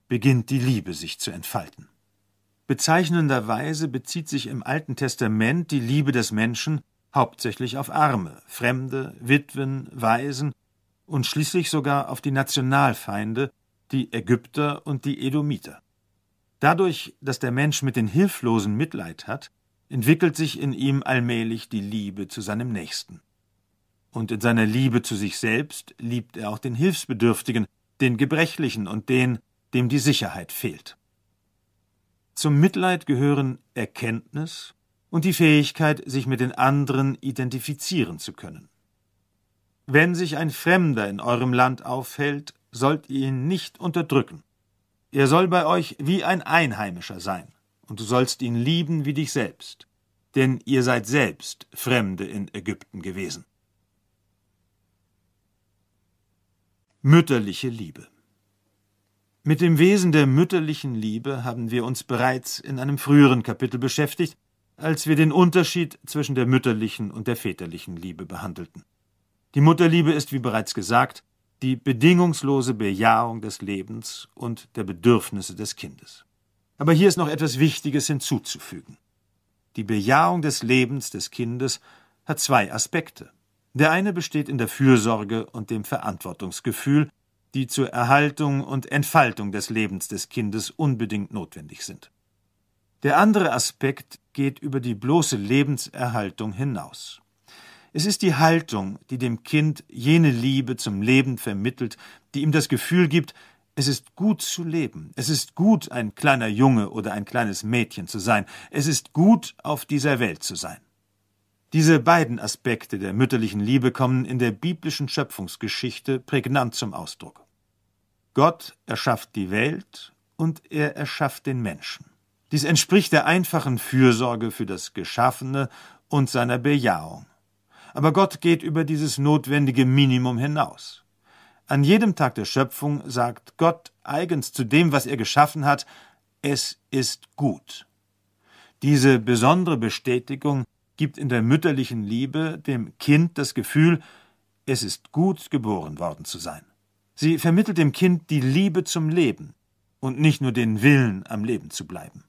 beginnt die Liebe sich zu entfalten. Bezeichnenderweise bezieht sich im Alten Testament die Liebe des Menschen hauptsächlich auf Arme, Fremde, Witwen, Waisen und schließlich sogar auf die Nationalfeinde, die Ägypter und die Edomiter. Dadurch, dass der Mensch mit den Hilflosen Mitleid hat, entwickelt sich in ihm allmählich die Liebe zu seinem Nächsten. Und in seiner Liebe zu sich selbst liebt er auch den Hilfsbedürftigen, den Gebrechlichen und den, dem die Sicherheit fehlt. Zum Mitleid gehören Erkenntnis und die Fähigkeit, sich mit den anderen identifizieren zu können. Wenn sich ein Fremder in eurem Land aufhält, sollt ihr ihn nicht unterdrücken. Er soll bei euch wie ein Einheimischer sein, und du sollst ihn lieben wie dich selbst, denn ihr seid selbst Fremde in Ägypten gewesen. Mütterliche Liebe mit dem Wesen der mütterlichen Liebe haben wir uns bereits in einem früheren Kapitel beschäftigt, als wir den Unterschied zwischen der mütterlichen und der väterlichen Liebe behandelten. Die Mutterliebe ist, wie bereits gesagt, die bedingungslose Bejahung des Lebens und der Bedürfnisse des Kindes. Aber hier ist noch etwas Wichtiges hinzuzufügen. Die Bejahung des Lebens des Kindes hat zwei Aspekte. Der eine besteht in der Fürsorge und dem Verantwortungsgefühl, die zur Erhaltung und Entfaltung des Lebens des Kindes unbedingt notwendig sind. Der andere Aspekt geht über die bloße Lebenserhaltung hinaus. Es ist die Haltung, die dem Kind jene Liebe zum Leben vermittelt, die ihm das Gefühl gibt, es ist gut zu leben, es ist gut, ein kleiner Junge oder ein kleines Mädchen zu sein, es ist gut, auf dieser Welt zu sein. Diese beiden Aspekte der mütterlichen Liebe kommen in der biblischen Schöpfungsgeschichte prägnant zum Ausdruck. Gott erschafft die Welt und er erschafft den Menschen. Dies entspricht der einfachen Fürsorge für das Geschaffene und seiner Bejahung. Aber Gott geht über dieses notwendige Minimum hinaus. An jedem Tag der Schöpfung sagt Gott eigens zu dem, was er geschaffen hat, es ist gut. Diese besondere Bestätigung gibt in der mütterlichen Liebe dem Kind das Gefühl, es ist gut geboren worden zu sein. Sie vermittelt dem Kind die Liebe zum Leben und nicht nur den Willen, am Leben zu bleiben.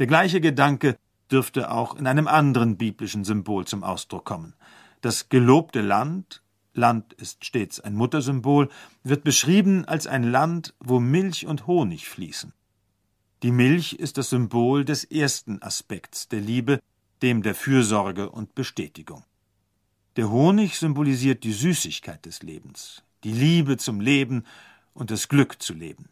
Der gleiche Gedanke dürfte auch in einem anderen biblischen Symbol zum Ausdruck kommen. Das gelobte Land, Land ist stets ein Muttersymbol, wird beschrieben als ein Land, wo Milch und Honig fließen. Die Milch ist das Symbol des ersten Aspekts der Liebe, dem der Fürsorge und Bestätigung. Der Honig symbolisiert die Süßigkeit des Lebens, die Liebe zum Leben und das Glück zu leben.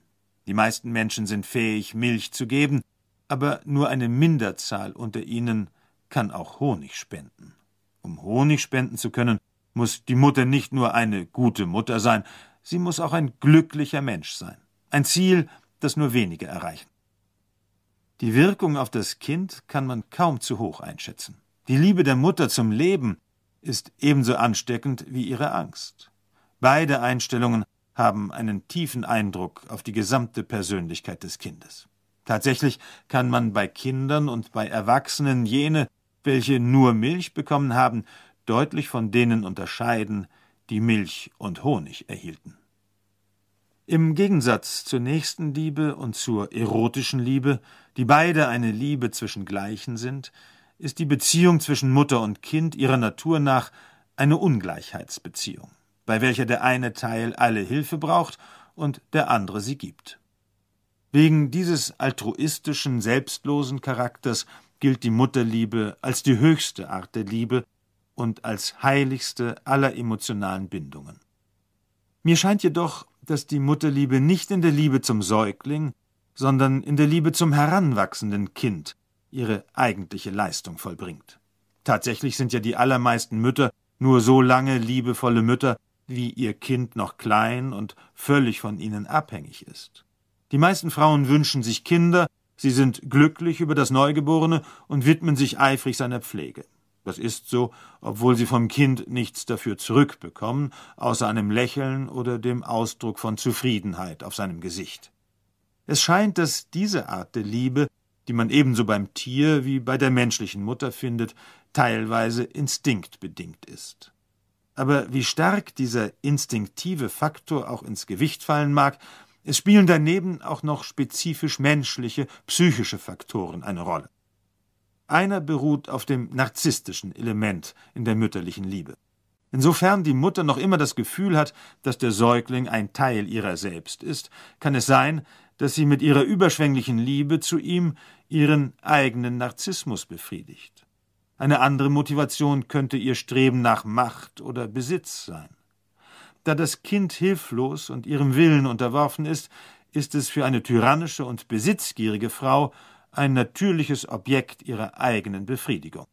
Die meisten Menschen sind fähig, Milch zu geben, aber nur eine Minderzahl unter ihnen kann auch Honig spenden. Um Honig spenden zu können, muss die Mutter nicht nur eine gute Mutter sein, sie muss auch ein glücklicher Mensch sein. Ein Ziel, das nur wenige erreichen. Die Wirkung auf das Kind kann man kaum zu hoch einschätzen. Die Liebe der Mutter zum Leben ist ebenso ansteckend wie ihre Angst. Beide Einstellungen haben einen tiefen Eindruck auf die gesamte Persönlichkeit des Kindes. Tatsächlich kann man bei Kindern und bei Erwachsenen jene, welche nur Milch bekommen haben, deutlich von denen unterscheiden, die Milch und Honig erhielten. Im Gegensatz zur nächsten Liebe und zur erotischen Liebe, die beide eine Liebe zwischen Gleichen sind, ist die Beziehung zwischen Mutter und Kind ihrer Natur nach eine Ungleichheitsbeziehung, bei welcher der eine Teil alle Hilfe braucht und der andere sie gibt. Wegen dieses altruistischen, selbstlosen Charakters gilt die Mutterliebe als die höchste Art der Liebe und als heiligste aller emotionalen Bindungen. Mir scheint jedoch, dass die Mutterliebe nicht in der Liebe zum Säugling, sondern in der Liebe zum heranwachsenden Kind ihre eigentliche Leistung vollbringt. Tatsächlich sind ja die allermeisten Mütter nur so lange liebevolle Mütter, wie ihr Kind noch klein und völlig von ihnen abhängig ist. Die meisten Frauen wünschen sich Kinder, sie sind glücklich über das Neugeborene und widmen sich eifrig seiner Pflege. Das ist so, obwohl sie vom Kind nichts dafür zurückbekommen, außer einem Lächeln oder dem Ausdruck von Zufriedenheit auf seinem Gesicht. Es scheint, dass diese Art der Liebe, die man ebenso beim Tier wie bei der menschlichen Mutter findet, teilweise instinktbedingt ist. Aber wie stark dieser instinktive Faktor auch ins Gewicht fallen mag, es spielen daneben auch noch spezifisch menschliche, psychische Faktoren eine Rolle. Einer beruht auf dem narzisstischen Element in der mütterlichen Liebe. Insofern die Mutter noch immer das Gefühl hat, dass der Säugling ein Teil ihrer selbst ist, kann es sein, dass sie mit ihrer überschwänglichen Liebe zu ihm ihren eigenen Narzissmus befriedigt. Eine andere Motivation könnte ihr Streben nach Macht oder Besitz sein. Da das Kind hilflos und ihrem Willen unterworfen ist, ist es für eine tyrannische und besitzgierige Frau ein natürliches Objekt ihrer eigenen Befriedigung.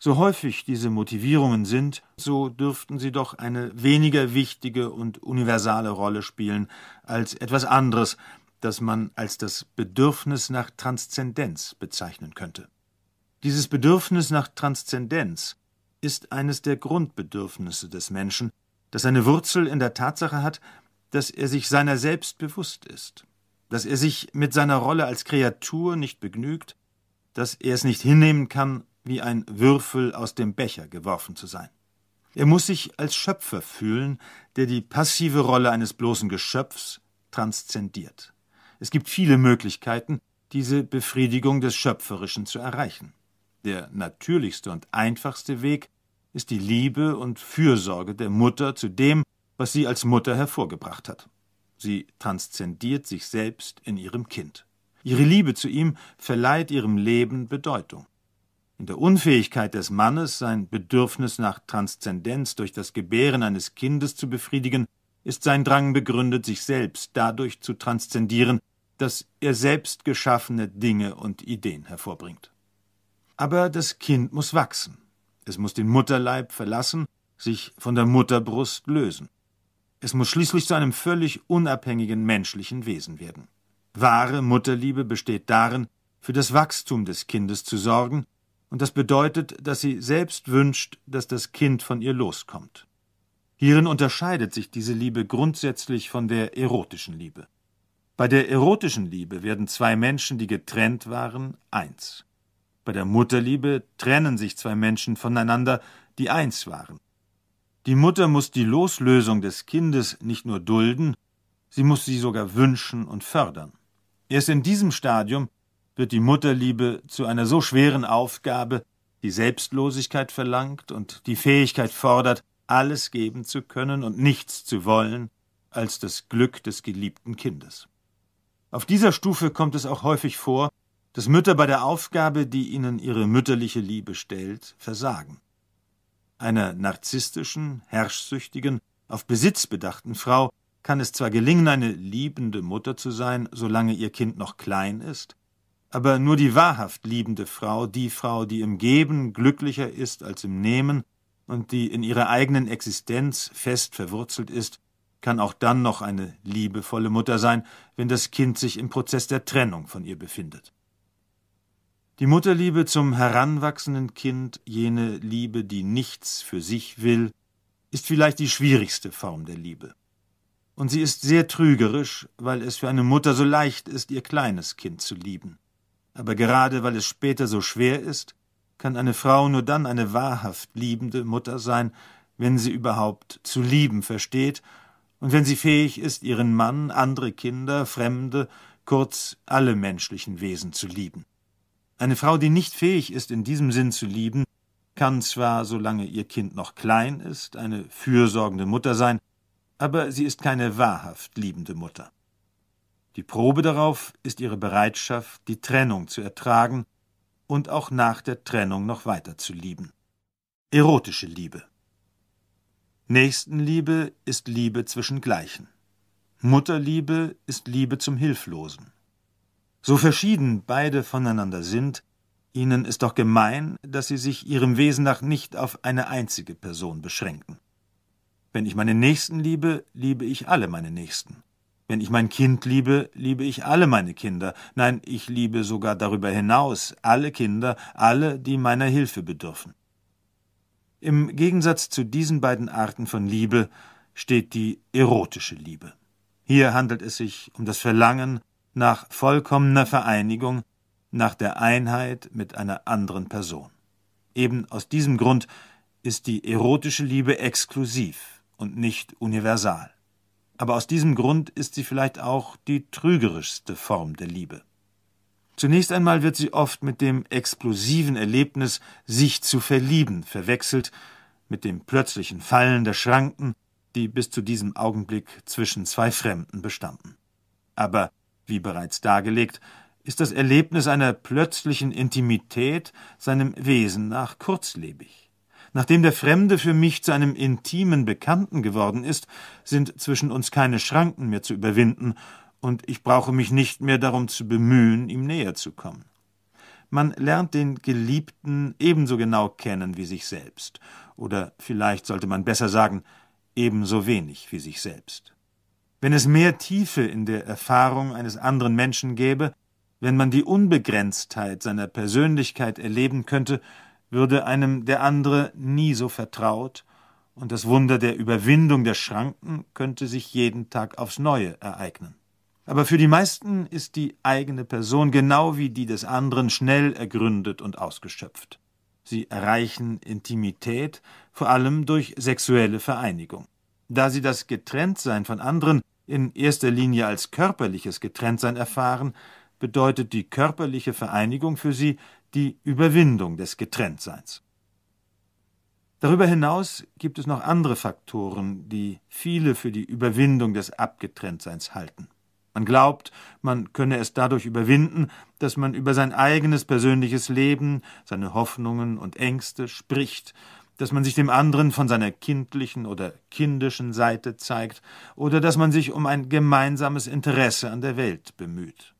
So häufig diese Motivierungen sind, so dürften sie doch eine weniger wichtige und universale Rolle spielen als etwas anderes, das man als das Bedürfnis nach Transzendenz bezeichnen könnte. Dieses Bedürfnis nach Transzendenz ist eines der Grundbedürfnisse des Menschen, das seine Wurzel in der Tatsache hat, dass er sich seiner selbst bewusst ist dass er sich mit seiner Rolle als Kreatur nicht begnügt, dass er es nicht hinnehmen kann, wie ein Würfel aus dem Becher geworfen zu sein. Er muss sich als Schöpfer fühlen, der die passive Rolle eines bloßen Geschöpfs transzendiert. Es gibt viele Möglichkeiten, diese Befriedigung des Schöpferischen zu erreichen. Der natürlichste und einfachste Weg ist die Liebe und Fürsorge der Mutter zu dem, was sie als Mutter hervorgebracht hat. Sie transzendiert sich selbst in ihrem Kind. Ihre Liebe zu ihm verleiht ihrem Leben Bedeutung. In der Unfähigkeit des Mannes, sein Bedürfnis nach Transzendenz durch das Gebären eines Kindes zu befriedigen, ist sein Drang begründet, sich selbst dadurch zu transzendieren, dass er selbst geschaffene Dinge und Ideen hervorbringt. Aber das Kind muss wachsen. Es muss den Mutterleib verlassen, sich von der Mutterbrust lösen. Es muss schließlich zu einem völlig unabhängigen menschlichen Wesen werden. Wahre Mutterliebe besteht darin, für das Wachstum des Kindes zu sorgen, und das bedeutet, dass sie selbst wünscht, dass das Kind von ihr loskommt. Hierin unterscheidet sich diese Liebe grundsätzlich von der erotischen Liebe. Bei der erotischen Liebe werden zwei Menschen, die getrennt waren, eins. Bei der Mutterliebe trennen sich zwei Menschen voneinander, die eins waren. Die Mutter muss die Loslösung des Kindes nicht nur dulden, sie muss sie sogar wünschen und fördern. Erst in diesem Stadium wird die Mutterliebe zu einer so schweren Aufgabe, die Selbstlosigkeit verlangt und die Fähigkeit fordert, alles geben zu können und nichts zu wollen als das Glück des geliebten Kindes. Auf dieser Stufe kommt es auch häufig vor, dass Mütter bei der Aufgabe, die ihnen ihre mütterliche Liebe stellt, versagen einer narzisstischen, herrschsüchtigen, auf Besitz bedachten Frau kann es zwar gelingen, eine liebende Mutter zu sein, solange ihr Kind noch klein ist, aber nur die wahrhaft liebende Frau, die Frau, die im Geben glücklicher ist als im Nehmen und die in ihrer eigenen Existenz fest verwurzelt ist, kann auch dann noch eine liebevolle Mutter sein, wenn das Kind sich im Prozess der Trennung von ihr befindet. Die Mutterliebe zum heranwachsenden Kind, jene Liebe, die nichts für sich will, ist vielleicht die schwierigste Form der Liebe. Und sie ist sehr trügerisch, weil es für eine Mutter so leicht ist, ihr kleines Kind zu lieben. Aber gerade weil es später so schwer ist, kann eine Frau nur dann eine wahrhaft liebende Mutter sein, wenn sie überhaupt zu lieben versteht und wenn sie fähig ist, ihren Mann, andere Kinder, Fremde, kurz alle menschlichen Wesen zu lieben. Eine Frau, die nicht fähig ist, in diesem Sinn zu lieben, kann zwar, solange ihr Kind noch klein ist, eine fürsorgende Mutter sein, aber sie ist keine wahrhaft liebende Mutter. Die Probe darauf ist ihre Bereitschaft, die Trennung zu ertragen und auch nach der Trennung noch weiter zu lieben. Erotische Liebe. Nächstenliebe ist Liebe zwischen Gleichen. Mutterliebe ist Liebe zum Hilflosen. So verschieden beide voneinander sind, ihnen ist doch gemein, dass sie sich ihrem Wesen nach nicht auf eine einzige Person beschränken. Wenn ich meine Nächsten liebe, liebe ich alle meine Nächsten. Wenn ich mein Kind liebe, liebe ich alle meine Kinder. Nein, ich liebe sogar darüber hinaus alle Kinder, alle, die meiner Hilfe bedürfen. Im Gegensatz zu diesen beiden Arten von Liebe steht die erotische Liebe. Hier handelt es sich um das Verlangen nach vollkommener Vereinigung, nach der Einheit mit einer anderen Person. Eben aus diesem Grund ist die erotische Liebe exklusiv und nicht universal. Aber aus diesem Grund ist sie vielleicht auch die trügerischste Form der Liebe. Zunächst einmal wird sie oft mit dem explosiven Erlebnis, sich zu verlieben, verwechselt, mit dem plötzlichen Fallen der Schranken, die bis zu diesem Augenblick zwischen zwei Fremden bestanden. Aber wie bereits dargelegt, ist das Erlebnis einer plötzlichen Intimität seinem Wesen nach kurzlebig. Nachdem der Fremde für mich zu einem intimen Bekannten geworden ist, sind zwischen uns keine Schranken mehr zu überwinden, und ich brauche mich nicht mehr darum zu bemühen, ihm näher zu kommen. Man lernt den Geliebten ebenso genau kennen wie sich selbst, oder vielleicht sollte man besser sagen, ebenso wenig wie sich selbst wenn es mehr Tiefe in der Erfahrung eines anderen Menschen gäbe, wenn man die Unbegrenztheit seiner Persönlichkeit erleben könnte, würde einem der andere nie so vertraut, und das Wunder der Überwindung der Schranken könnte sich jeden Tag aufs Neue ereignen. Aber für die meisten ist die eigene Person genau wie die des anderen schnell ergründet und ausgeschöpft. Sie erreichen Intimität, vor allem durch sexuelle Vereinigung. Da sie das Getrenntsein von anderen in erster Linie als körperliches Getrenntsein erfahren, bedeutet die körperliche Vereinigung für sie die Überwindung des Getrenntseins. Darüber hinaus gibt es noch andere Faktoren, die viele für die Überwindung des Abgetrenntseins halten. Man glaubt, man könne es dadurch überwinden, dass man über sein eigenes persönliches Leben, seine Hoffnungen und Ängste spricht, dass man sich dem anderen von seiner kindlichen oder kindischen Seite zeigt oder dass man sich um ein gemeinsames Interesse an der Welt bemüht.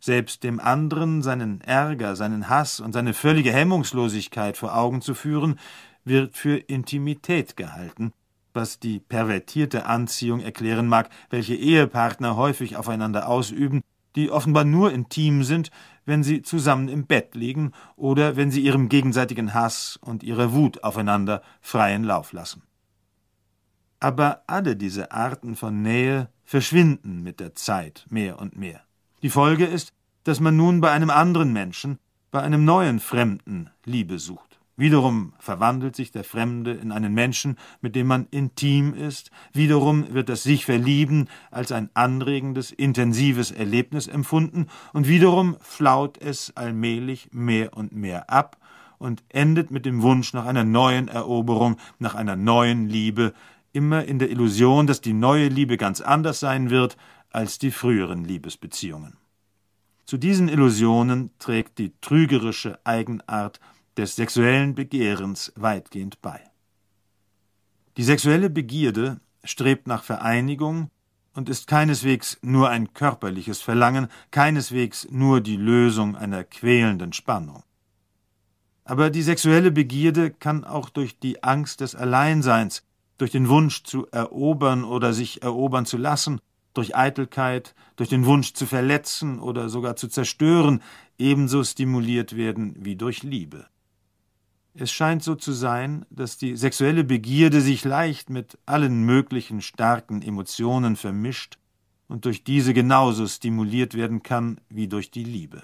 Selbst dem anderen seinen Ärger, seinen Hass und seine völlige Hemmungslosigkeit vor Augen zu führen, wird für Intimität gehalten, was die pervertierte Anziehung erklären mag, welche Ehepartner häufig aufeinander ausüben die offenbar nur intim sind, wenn sie zusammen im Bett liegen oder wenn sie ihrem gegenseitigen Hass und ihrer Wut aufeinander freien Lauf lassen. Aber alle diese Arten von Nähe verschwinden mit der Zeit mehr und mehr. Die Folge ist, dass man nun bei einem anderen Menschen, bei einem neuen Fremden Liebe sucht. Wiederum verwandelt sich der Fremde in einen Menschen, mit dem man intim ist, wiederum wird das sich verlieben als ein anregendes, intensives Erlebnis empfunden, und wiederum flaut es allmählich mehr und mehr ab und endet mit dem Wunsch nach einer neuen Eroberung, nach einer neuen Liebe, immer in der Illusion, dass die neue Liebe ganz anders sein wird als die früheren Liebesbeziehungen. Zu diesen Illusionen trägt die trügerische Eigenart des sexuellen Begehrens weitgehend bei. Die sexuelle Begierde strebt nach Vereinigung und ist keineswegs nur ein körperliches Verlangen, keineswegs nur die Lösung einer quälenden Spannung. Aber die sexuelle Begierde kann auch durch die Angst des Alleinseins, durch den Wunsch zu erobern oder sich erobern zu lassen, durch Eitelkeit, durch den Wunsch zu verletzen oder sogar zu zerstören, ebenso stimuliert werden wie durch Liebe. Es scheint so zu sein, dass die sexuelle Begierde sich leicht mit allen möglichen starken Emotionen vermischt und durch diese genauso stimuliert werden kann wie durch die Liebe.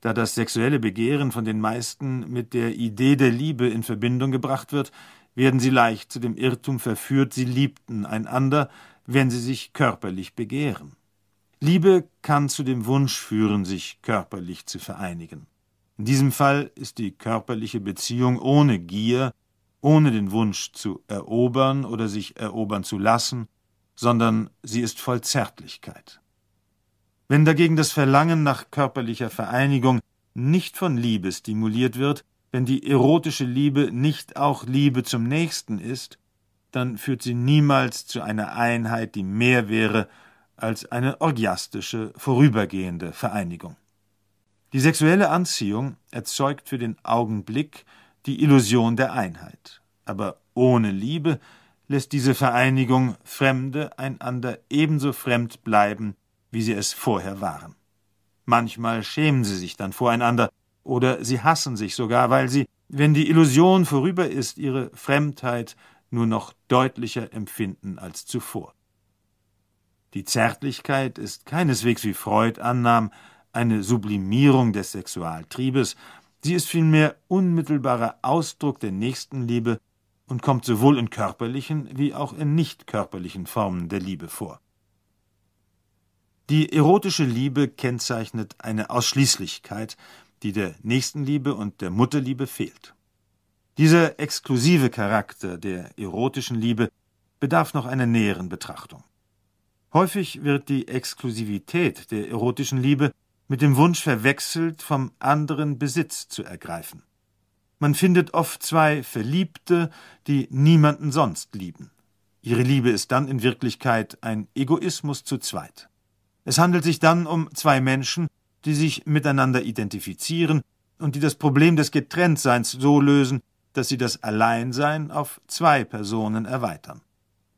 Da das sexuelle Begehren von den meisten mit der Idee der Liebe in Verbindung gebracht wird, werden sie leicht zu dem Irrtum verführt, sie liebten einander, wenn sie sich körperlich begehren. Liebe kann zu dem Wunsch führen, sich körperlich zu vereinigen. In diesem Fall ist die körperliche Beziehung ohne Gier, ohne den Wunsch zu erobern oder sich erobern zu lassen, sondern sie ist voll Zärtlichkeit. Wenn dagegen das Verlangen nach körperlicher Vereinigung nicht von Liebe stimuliert wird, wenn die erotische Liebe nicht auch Liebe zum Nächsten ist, dann führt sie niemals zu einer Einheit, die mehr wäre als eine orgiastische, vorübergehende Vereinigung. Die sexuelle Anziehung erzeugt für den Augenblick die Illusion der Einheit. Aber ohne Liebe lässt diese Vereinigung Fremde einander ebenso fremd bleiben, wie sie es vorher waren. Manchmal schämen sie sich dann voreinander oder sie hassen sich sogar, weil sie, wenn die Illusion vorüber ist, ihre Fremdheit nur noch deutlicher empfinden als zuvor. Die Zärtlichkeit ist keineswegs, wie Freud annahm, eine Sublimierung des Sexualtriebes, sie ist vielmehr unmittelbarer Ausdruck der Nächstenliebe und kommt sowohl in körperlichen wie auch in nicht körperlichen Formen der Liebe vor. Die erotische Liebe kennzeichnet eine Ausschließlichkeit, die der Nächstenliebe und der Mutterliebe fehlt. Dieser exklusive Charakter der erotischen Liebe bedarf noch einer näheren Betrachtung. Häufig wird die Exklusivität der erotischen Liebe mit dem Wunsch verwechselt, vom anderen Besitz zu ergreifen. Man findet oft zwei Verliebte, die niemanden sonst lieben. Ihre Liebe ist dann in Wirklichkeit ein Egoismus zu zweit. Es handelt sich dann um zwei Menschen, die sich miteinander identifizieren und die das Problem des Getrenntseins so lösen, dass sie das Alleinsein auf zwei Personen erweitern.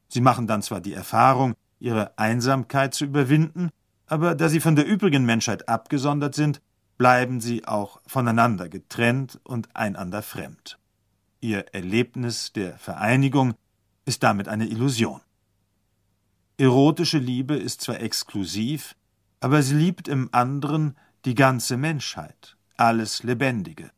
Sie machen dann zwar die Erfahrung, ihre Einsamkeit zu überwinden aber da sie von der übrigen Menschheit abgesondert sind, bleiben sie auch voneinander getrennt und einander fremd. Ihr Erlebnis der Vereinigung ist damit eine Illusion. Erotische Liebe ist zwar exklusiv, aber sie liebt im anderen die ganze Menschheit, alles Lebendige.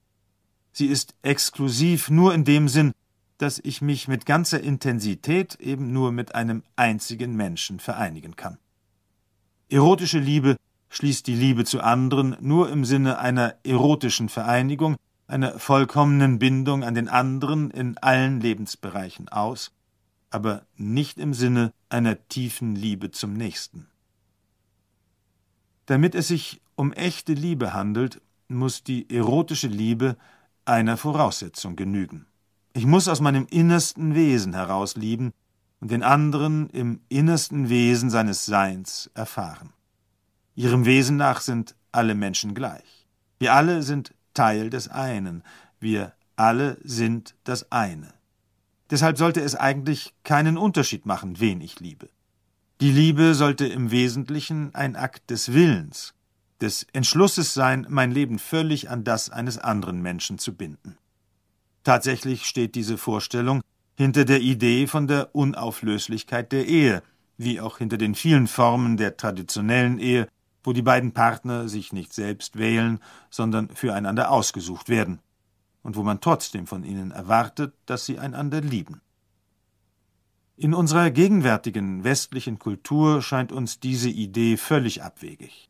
Sie ist exklusiv nur in dem Sinn, dass ich mich mit ganzer Intensität eben nur mit einem einzigen Menschen vereinigen kann. Erotische Liebe schließt die Liebe zu anderen nur im Sinne einer erotischen Vereinigung, einer vollkommenen Bindung an den anderen in allen Lebensbereichen aus, aber nicht im Sinne einer tiefen Liebe zum Nächsten. Damit es sich um echte Liebe handelt, muss die erotische Liebe einer Voraussetzung genügen. Ich muss aus meinem innersten Wesen heraus lieben, und den anderen im innersten Wesen seines Seins erfahren. Ihrem Wesen nach sind alle Menschen gleich. Wir alle sind Teil des einen, wir alle sind das eine. Deshalb sollte es eigentlich keinen Unterschied machen, wen ich liebe. Die Liebe sollte im Wesentlichen ein Akt des Willens, des Entschlusses sein, mein Leben völlig an das eines anderen Menschen zu binden. Tatsächlich steht diese Vorstellung hinter der Idee von der Unauflöslichkeit der Ehe, wie auch hinter den vielen Formen der traditionellen Ehe, wo die beiden Partner sich nicht selbst wählen, sondern füreinander ausgesucht werden, und wo man trotzdem von ihnen erwartet, dass sie einander lieben. In unserer gegenwärtigen westlichen Kultur scheint uns diese Idee völlig abwegig.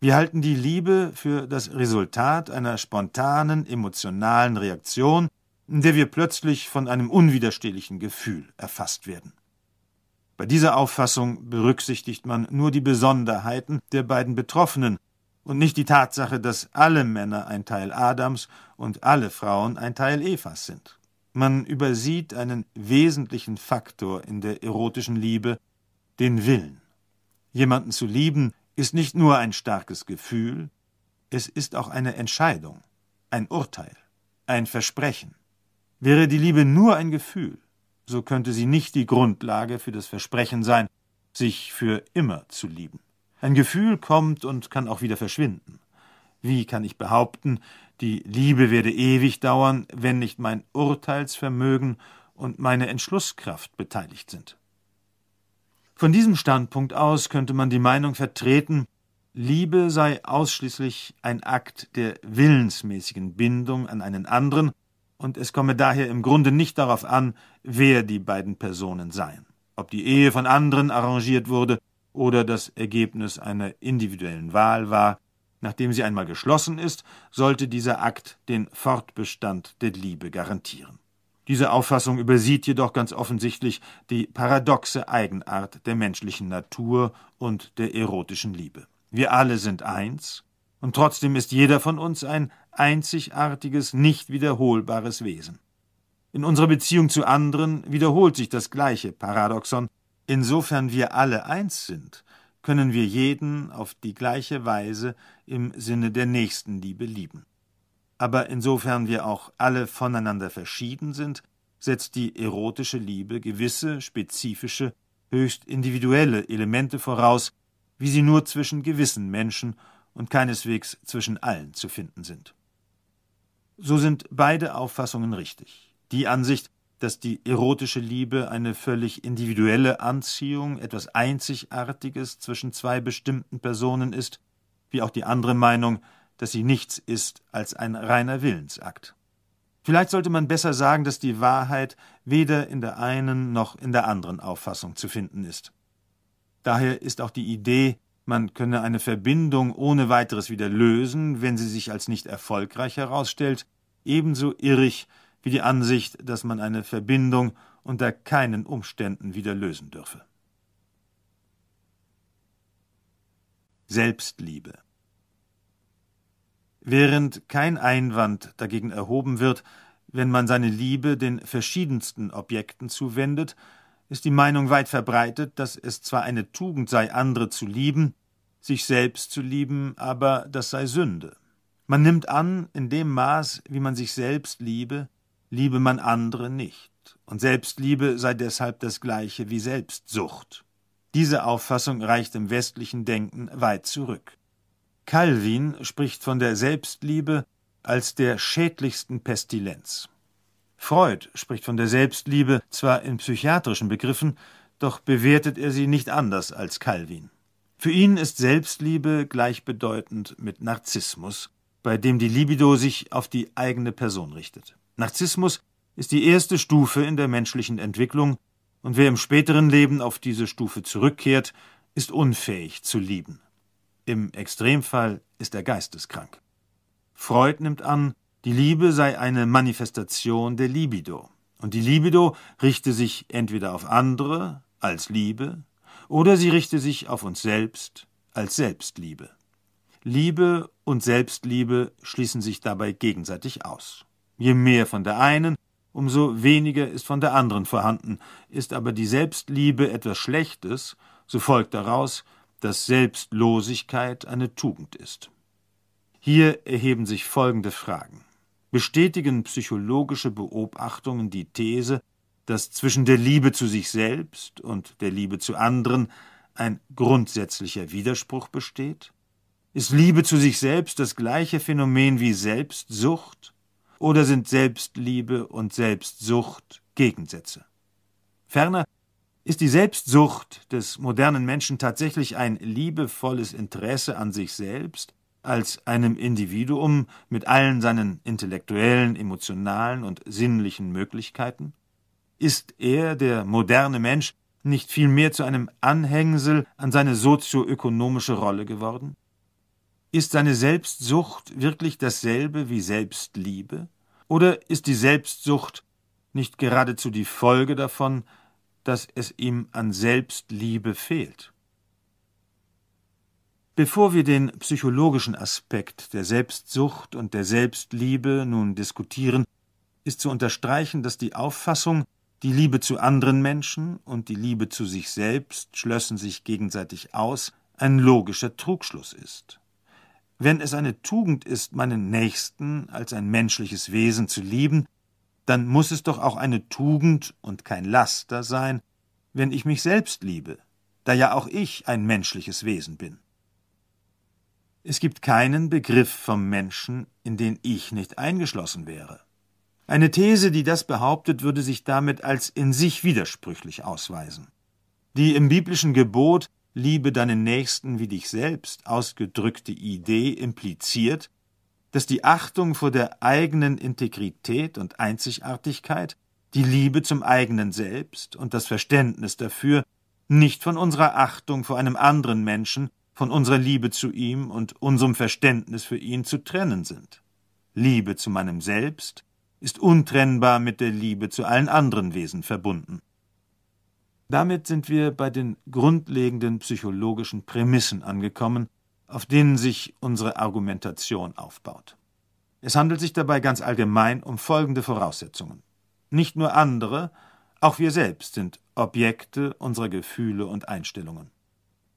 Wir halten die Liebe für das Resultat einer spontanen emotionalen Reaktion in der wir plötzlich von einem unwiderstehlichen Gefühl erfasst werden. Bei dieser Auffassung berücksichtigt man nur die Besonderheiten der beiden Betroffenen und nicht die Tatsache, dass alle Männer ein Teil Adams und alle Frauen ein Teil Evas sind. Man übersieht einen wesentlichen Faktor in der erotischen Liebe, den Willen. Jemanden zu lieben ist nicht nur ein starkes Gefühl, es ist auch eine Entscheidung, ein Urteil, ein Versprechen. Wäre die Liebe nur ein Gefühl, so könnte sie nicht die Grundlage für das Versprechen sein, sich für immer zu lieben. Ein Gefühl kommt und kann auch wieder verschwinden. Wie kann ich behaupten, die Liebe werde ewig dauern, wenn nicht mein Urteilsvermögen und meine Entschlusskraft beteiligt sind? Von diesem Standpunkt aus könnte man die Meinung vertreten, Liebe sei ausschließlich ein Akt der willensmäßigen Bindung an einen anderen und es komme daher im Grunde nicht darauf an, wer die beiden Personen seien, ob die Ehe von anderen arrangiert wurde oder das Ergebnis einer individuellen Wahl war, nachdem sie einmal geschlossen ist, sollte dieser Akt den Fortbestand der Liebe garantieren. Diese Auffassung übersieht jedoch ganz offensichtlich die paradoxe Eigenart der menschlichen Natur und der erotischen Liebe. Wir alle sind eins, und trotzdem ist jeder von uns ein einzigartiges, nicht wiederholbares Wesen. In unserer Beziehung zu anderen wiederholt sich das gleiche Paradoxon. Insofern wir alle eins sind, können wir jeden auf die gleiche Weise im Sinne der Nächstenliebe lieben. Aber insofern wir auch alle voneinander verschieden sind, setzt die erotische Liebe gewisse spezifische, höchst individuelle Elemente voraus, wie sie nur zwischen gewissen Menschen und keineswegs zwischen allen zu finden sind. So sind beide Auffassungen richtig. Die Ansicht, dass die erotische Liebe eine völlig individuelle Anziehung, etwas Einzigartiges zwischen zwei bestimmten Personen ist, wie auch die andere Meinung, dass sie nichts ist als ein reiner Willensakt. Vielleicht sollte man besser sagen, dass die Wahrheit weder in der einen noch in der anderen Auffassung zu finden ist. Daher ist auch die Idee man könne eine Verbindung ohne weiteres wieder lösen, wenn sie sich als nicht erfolgreich herausstellt, ebenso irrig wie die Ansicht, dass man eine Verbindung unter keinen Umständen wieder lösen dürfe. Selbstliebe Während kein Einwand dagegen erhoben wird, wenn man seine Liebe den verschiedensten Objekten zuwendet, ist die Meinung weit verbreitet, dass es zwar eine Tugend sei, andere zu lieben, sich selbst zu lieben, aber das sei Sünde. Man nimmt an, in dem Maß, wie man sich selbst liebe, liebe man andere nicht, und Selbstliebe sei deshalb das gleiche wie Selbstsucht. Diese Auffassung reicht im westlichen Denken weit zurück. Calvin spricht von der Selbstliebe als der schädlichsten Pestilenz. Freud spricht von der Selbstliebe zwar in psychiatrischen Begriffen, doch bewertet er sie nicht anders als Calvin. Für ihn ist Selbstliebe gleichbedeutend mit Narzissmus, bei dem die Libido sich auf die eigene Person richtet. Narzissmus ist die erste Stufe in der menschlichen Entwicklung, und wer im späteren Leben auf diese Stufe zurückkehrt, ist unfähig zu lieben. Im Extremfall ist er geisteskrank. Freud nimmt an, die Liebe sei eine Manifestation der Libido. Und die Libido richte sich entweder auf andere als Liebe oder sie richte sich auf uns selbst als Selbstliebe. Liebe und Selbstliebe schließen sich dabei gegenseitig aus. Je mehr von der einen, umso weniger ist von der anderen vorhanden. Ist aber die Selbstliebe etwas Schlechtes, so folgt daraus, dass Selbstlosigkeit eine Tugend ist. Hier erheben sich folgende Fragen bestätigen psychologische Beobachtungen die These, dass zwischen der Liebe zu sich selbst und der Liebe zu anderen ein grundsätzlicher Widerspruch besteht? Ist Liebe zu sich selbst das gleiche Phänomen wie Selbstsucht? Oder sind Selbstliebe und Selbstsucht Gegensätze? Ferner ist die Selbstsucht des modernen Menschen tatsächlich ein liebevolles Interesse an sich selbst, als einem Individuum mit allen seinen intellektuellen, emotionalen und sinnlichen Möglichkeiten? Ist er, der moderne Mensch, nicht vielmehr zu einem Anhängsel an seine sozioökonomische Rolle geworden? Ist seine Selbstsucht wirklich dasselbe wie Selbstliebe? Oder ist die Selbstsucht nicht geradezu die Folge davon, dass es ihm an Selbstliebe fehlt? Bevor wir den psychologischen Aspekt der Selbstsucht und der Selbstliebe nun diskutieren, ist zu unterstreichen, dass die Auffassung, die Liebe zu anderen Menschen und die Liebe zu sich selbst schlössen sich gegenseitig aus, ein logischer Trugschluss ist. Wenn es eine Tugend ist, meinen Nächsten als ein menschliches Wesen zu lieben, dann muss es doch auch eine Tugend und kein Laster sein, wenn ich mich selbst liebe, da ja auch ich ein menschliches Wesen bin. Es gibt keinen Begriff vom Menschen, in den ich nicht eingeschlossen wäre. Eine These, die das behauptet, würde sich damit als in sich widersprüchlich ausweisen. Die im biblischen Gebot Liebe deinen Nächsten wie dich selbst ausgedrückte Idee impliziert, dass die Achtung vor der eigenen Integrität und Einzigartigkeit, die Liebe zum eigenen Selbst und das Verständnis dafür nicht von unserer Achtung vor einem anderen Menschen von unserer Liebe zu ihm und unserem Verständnis für ihn zu trennen sind. Liebe zu meinem Selbst ist untrennbar mit der Liebe zu allen anderen Wesen verbunden. Damit sind wir bei den grundlegenden psychologischen Prämissen angekommen, auf denen sich unsere Argumentation aufbaut. Es handelt sich dabei ganz allgemein um folgende Voraussetzungen. Nicht nur andere, auch wir selbst sind Objekte unserer Gefühle und Einstellungen.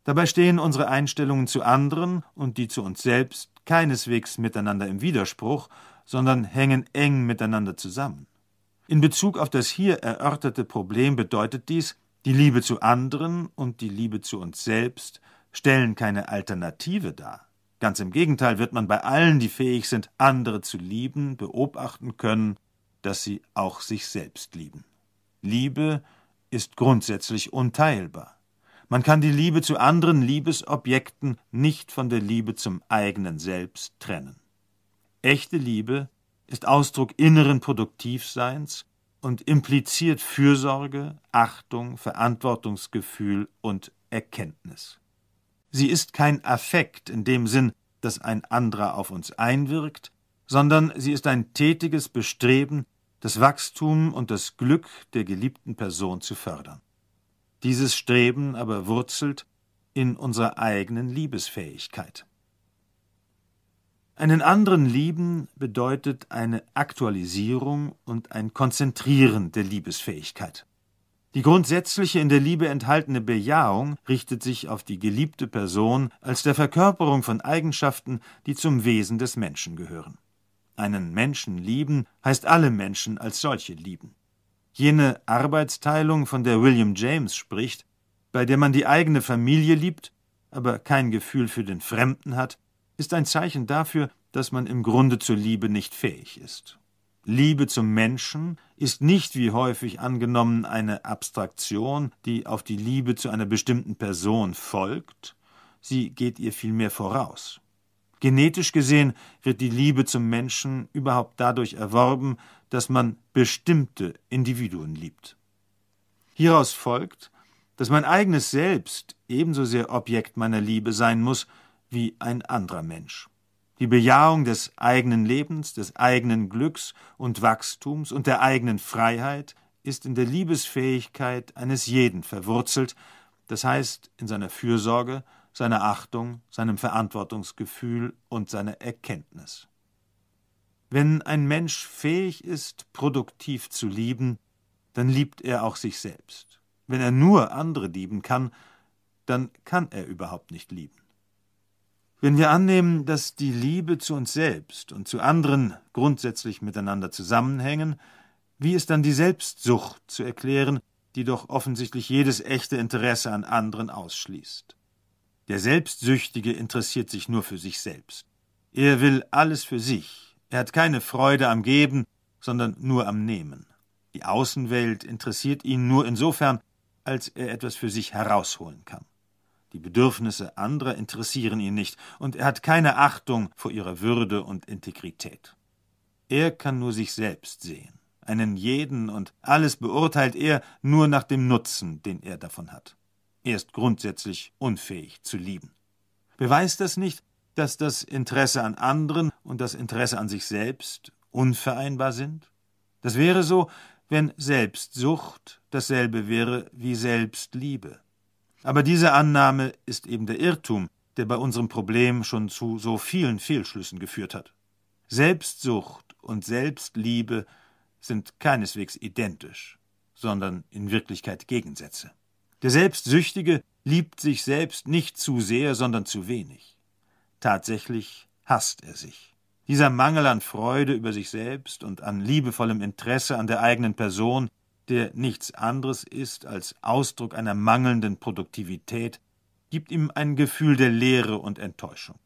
Dabei stehen unsere Einstellungen zu anderen und die zu uns selbst keineswegs miteinander im Widerspruch, sondern hängen eng miteinander zusammen. In Bezug auf das hier erörterte Problem bedeutet dies, die Liebe zu anderen und die Liebe zu uns selbst stellen keine Alternative dar. Ganz im Gegenteil wird man bei allen, die fähig sind, andere zu lieben, beobachten können, dass sie auch sich selbst lieben. Liebe ist grundsätzlich unteilbar. Man kann die Liebe zu anderen Liebesobjekten nicht von der Liebe zum eigenen Selbst trennen. Echte Liebe ist Ausdruck inneren Produktivseins und impliziert Fürsorge, Achtung, Verantwortungsgefühl und Erkenntnis. Sie ist kein Affekt in dem Sinn, dass ein anderer auf uns einwirkt, sondern sie ist ein tätiges Bestreben, das Wachstum und das Glück der geliebten Person zu fördern. Dieses Streben aber wurzelt in unserer eigenen Liebesfähigkeit. Einen anderen lieben bedeutet eine Aktualisierung und ein Konzentrieren der Liebesfähigkeit. Die grundsätzliche in der Liebe enthaltene Bejahung richtet sich auf die geliebte Person als der Verkörperung von Eigenschaften, die zum Wesen des Menschen gehören. Einen Menschen lieben heißt alle Menschen als solche lieben jene Arbeitsteilung, von der William James spricht, bei der man die eigene Familie liebt, aber kein Gefühl für den Fremden hat, ist ein Zeichen dafür, dass man im Grunde zur Liebe nicht fähig ist. Liebe zum Menschen ist nicht wie häufig angenommen eine Abstraktion, die auf die Liebe zu einer bestimmten Person folgt, sie geht ihr vielmehr voraus. Genetisch gesehen wird die Liebe zum Menschen überhaupt dadurch erworben, dass man bestimmte Individuen liebt. Hieraus folgt, dass mein eigenes Selbst ebenso sehr Objekt meiner Liebe sein muss wie ein anderer Mensch. Die Bejahung des eigenen Lebens, des eigenen Glücks und Wachstums und der eigenen Freiheit ist in der Liebesfähigkeit eines jeden verwurzelt, das heißt in seiner Fürsorge, seiner Achtung, seinem Verantwortungsgefühl und seiner Erkenntnis. Wenn ein Mensch fähig ist, produktiv zu lieben, dann liebt er auch sich selbst. Wenn er nur andere lieben kann, dann kann er überhaupt nicht lieben. Wenn wir annehmen, dass die Liebe zu uns selbst und zu anderen grundsätzlich miteinander zusammenhängen, wie ist dann die Selbstsucht zu erklären, die doch offensichtlich jedes echte Interesse an anderen ausschließt? Der Selbstsüchtige interessiert sich nur für sich selbst. Er will alles für sich, er hat keine Freude am Geben, sondern nur am Nehmen. Die Außenwelt interessiert ihn nur insofern, als er etwas für sich herausholen kann. Die Bedürfnisse anderer interessieren ihn nicht, und er hat keine Achtung vor ihrer Würde und Integrität. Er kann nur sich selbst sehen, einen jeden, und alles beurteilt er nur nach dem Nutzen, den er davon hat. Er ist grundsätzlich unfähig zu lieben. Beweist das nicht, dass das Interesse an anderen und das Interesse an sich selbst unvereinbar sind? Das wäre so, wenn Selbstsucht dasselbe wäre wie Selbstliebe. Aber diese Annahme ist eben der Irrtum, der bei unserem Problem schon zu so vielen Fehlschlüssen geführt hat. Selbstsucht und Selbstliebe sind keineswegs identisch, sondern in Wirklichkeit Gegensätze. Der Selbstsüchtige liebt sich selbst nicht zu sehr, sondern zu wenig. Tatsächlich hasst er sich. Dieser Mangel an Freude über sich selbst und an liebevollem Interesse an der eigenen Person, der nichts anderes ist als Ausdruck einer mangelnden Produktivität, gibt ihm ein Gefühl der Leere und Enttäuschung.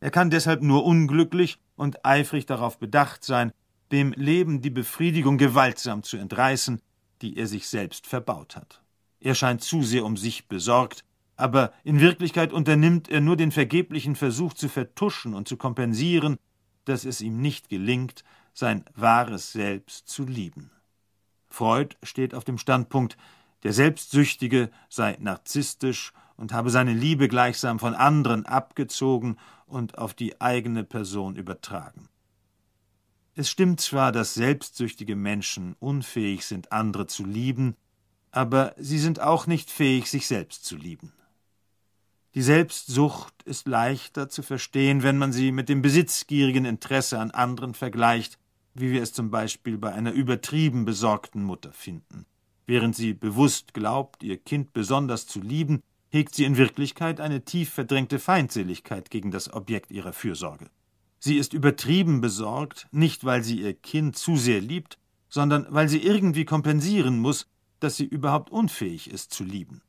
Er kann deshalb nur unglücklich und eifrig darauf bedacht sein, dem Leben die Befriedigung gewaltsam zu entreißen, die er sich selbst verbaut hat. Er scheint zu sehr um sich besorgt, aber in Wirklichkeit unternimmt er nur den vergeblichen Versuch zu vertuschen und zu kompensieren, dass es ihm nicht gelingt, sein wahres Selbst zu lieben. Freud steht auf dem Standpunkt, der Selbstsüchtige sei narzisstisch und habe seine Liebe gleichsam von anderen abgezogen und auf die eigene Person übertragen. Es stimmt zwar, dass selbstsüchtige Menschen unfähig sind, andere zu lieben, aber sie sind auch nicht fähig, sich selbst zu lieben. Die Selbstsucht ist leichter zu verstehen, wenn man sie mit dem besitzgierigen Interesse an anderen vergleicht, wie wir es zum Beispiel bei einer übertrieben besorgten Mutter finden. Während sie bewusst glaubt, ihr Kind besonders zu lieben, hegt sie in Wirklichkeit eine tief verdrängte Feindseligkeit gegen das Objekt ihrer Fürsorge. Sie ist übertrieben besorgt, nicht weil sie ihr Kind zu sehr liebt, sondern weil sie irgendwie kompensieren muss, dass sie überhaupt unfähig ist zu lieben.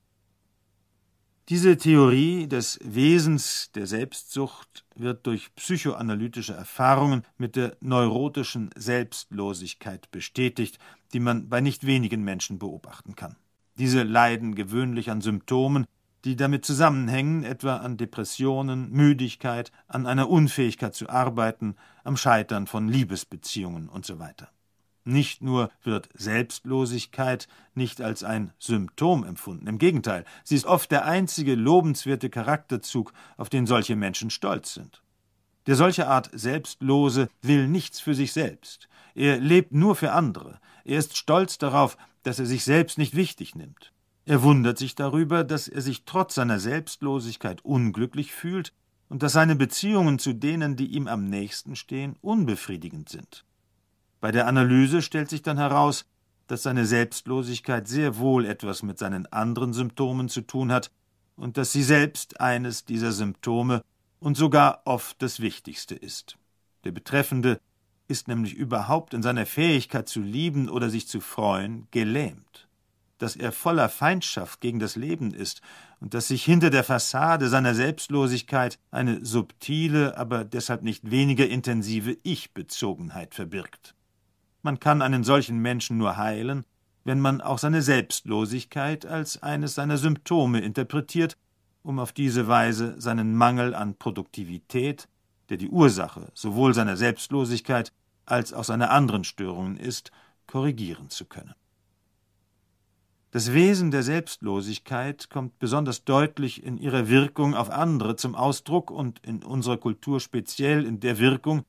Diese Theorie des Wesens der Selbstsucht wird durch psychoanalytische Erfahrungen mit der neurotischen Selbstlosigkeit bestätigt, die man bei nicht wenigen Menschen beobachten kann. Diese leiden gewöhnlich an Symptomen, die damit zusammenhängen, etwa an Depressionen, Müdigkeit, an einer Unfähigkeit zu arbeiten, am Scheitern von Liebesbeziehungen usw. So nicht nur wird Selbstlosigkeit nicht als ein Symptom empfunden, im Gegenteil, sie ist oft der einzige lobenswerte Charakterzug, auf den solche Menschen stolz sind. Der solche Art Selbstlose will nichts für sich selbst, er lebt nur für andere, er ist stolz darauf, dass er sich selbst nicht wichtig nimmt. Er wundert sich darüber, dass er sich trotz seiner Selbstlosigkeit unglücklich fühlt und dass seine Beziehungen zu denen, die ihm am nächsten stehen, unbefriedigend sind. Bei der Analyse stellt sich dann heraus, dass seine Selbstlosigkeit sehr wohl etwas mit seinen anderen Symptomen zu tun hat und dass sie selbst eines dieser Symptome und sogar oft das Wichtigste ist. Der Betreffende ist nämlich überhaupt in seiner Fähigkeit zu lieben oder sich zu freuen gelähmt. Dass er voller Feindschaft gegen das Leben ist und dass sich hinter der Fassade seiner Selbstlosigkeit eine subtile, aber deshalb nicht weniger intensive Ich-Bezogenheit verbirgt. Man kann einen solchen Menschen nur heilen, wenn man auch seine Selbstlosigkeit als eines seiner Symptome interpretiert, um auf diese Weise seinen Mangel an Produktivität, der die Ursache sowohl seiner Selbstlosigkeit als auch seiner anderen Störungen ist, korrigieren zu können. Das Wesen der Selbstlosigkeit kommt besonders deutlich in ihrer Wirkung auf andere zum Ausdruck und in unserer Kultur speziell in der Wirkung,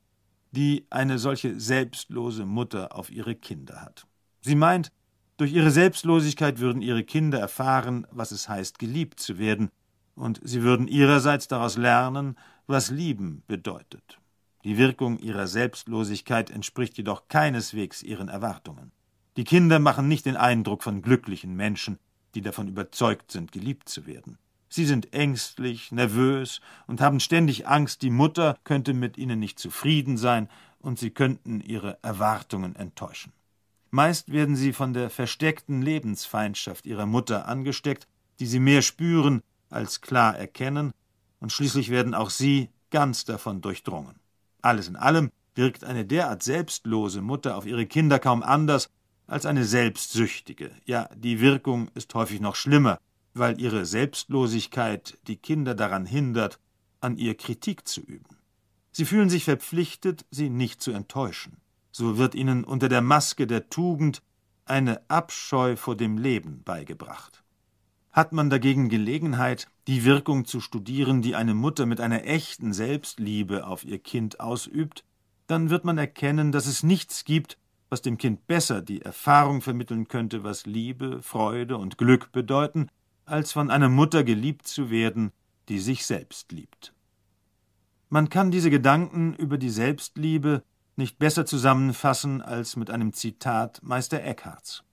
die eine solche selbstlose Mutter auf ihre Kinder hat. Sie meint, durch ihre Selbstlosigkeit würden ihre Kinder erfahren, was es heißt, geliebt zu werden, und sie würden ihrerseits daraus lernen, was Lieben bedeutet. Die Wirkung ihrer Selbstlosigkeit entspricht jedoch keineswegs ihren Erwartungen. Die Kinder machen nicht den Eindruck von glücklichen Menschen, die davon überzeugt sind, geliebt zu werden. Sie sind ängstlich, nervös und haben ständig Angst, die Mutter könnte mit ihnen nicht zufrieden sein und sie könnten ihre Erwartungen enttäuschen. Meist werden sie von der versteckten Lebensfeindschaft ihrer Mutter angesteckt, die sie mehr spüren als klar erkennen, und schließlich werden auch sie ganz davon durchdrungen. Alles in allem wirkt eine derart selbstlose Mutter auf ihre Kinder kaum anders als eine selbstsüchtige, ja die Wirkung ist häufig noch schlimmer, weil ihre Selbstlosigkeit die Kinder daran hindert, an ihr Kritik zu üben. Sie fühlen sich verpflichtet, sie nicht zu enttäuschen. So wird ihnen unter der Maske der Tugend eine Abscheu vor dem Leben beigebracht. Hat man dagegen Gelegenheit, die Wirkung zu studieren, die eine Mutter mit einer echten Selbstliebe auf ihr Kind ausübt, dann wird man erkennen, dass es nichts gibt, was dem Kind besser die Erfahrung vermitteln könnte, was Liebe, Freude und Glück bedeuten, als von einer Mutter geliebt zu werden, die sich selbst liebt. Man kann diese Gedanken über die Selbstliebe nicht besser zusammenfassen als mit einem Zitat Meister Eckharts.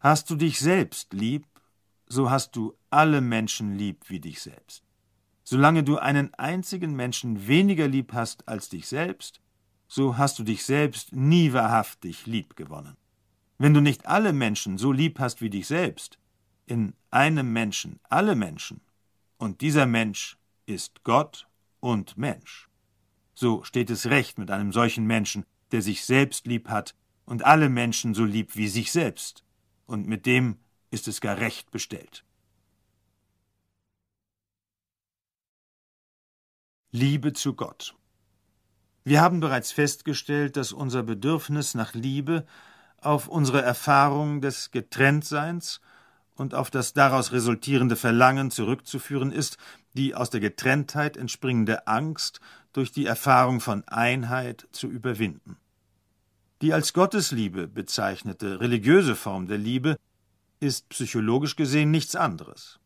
Hast du dich selbst lieb, so hast du alle Menschen lieb wie dich selbst. Solange du einen einzigen Menschen weniger lieb hast als dich selbst, so hast du dich selbst nie wahrhaftig lieb gewonnen. Wenn du nicht alle Menschen so lieb hast wie dich selbst, in einem Menschen alle Menschen, und dieser Mensch ist Gott und Mensch. So steht es recht mit einem solchen Menschen, der sich selbst lieb hat und alle Menschen so lieb wie sich selbst, und mit dem ist es gar recht bestellt. Liebe zu Gott. Wir haben bereits festgestellt, dass unser Bedürfnis nach Liebe auf unsere Erfahrung des Getrenntseins und auf das daraus resultierende Verlangen zurückzuführen ist, die aus der Getrenntheit entspringende Angst durch die Erfahrung von Einheit zu überwinden. Die als Gottesliebe bezeichnete religiöse Form der Liebe ist psychologisch gesehen nichts anderes.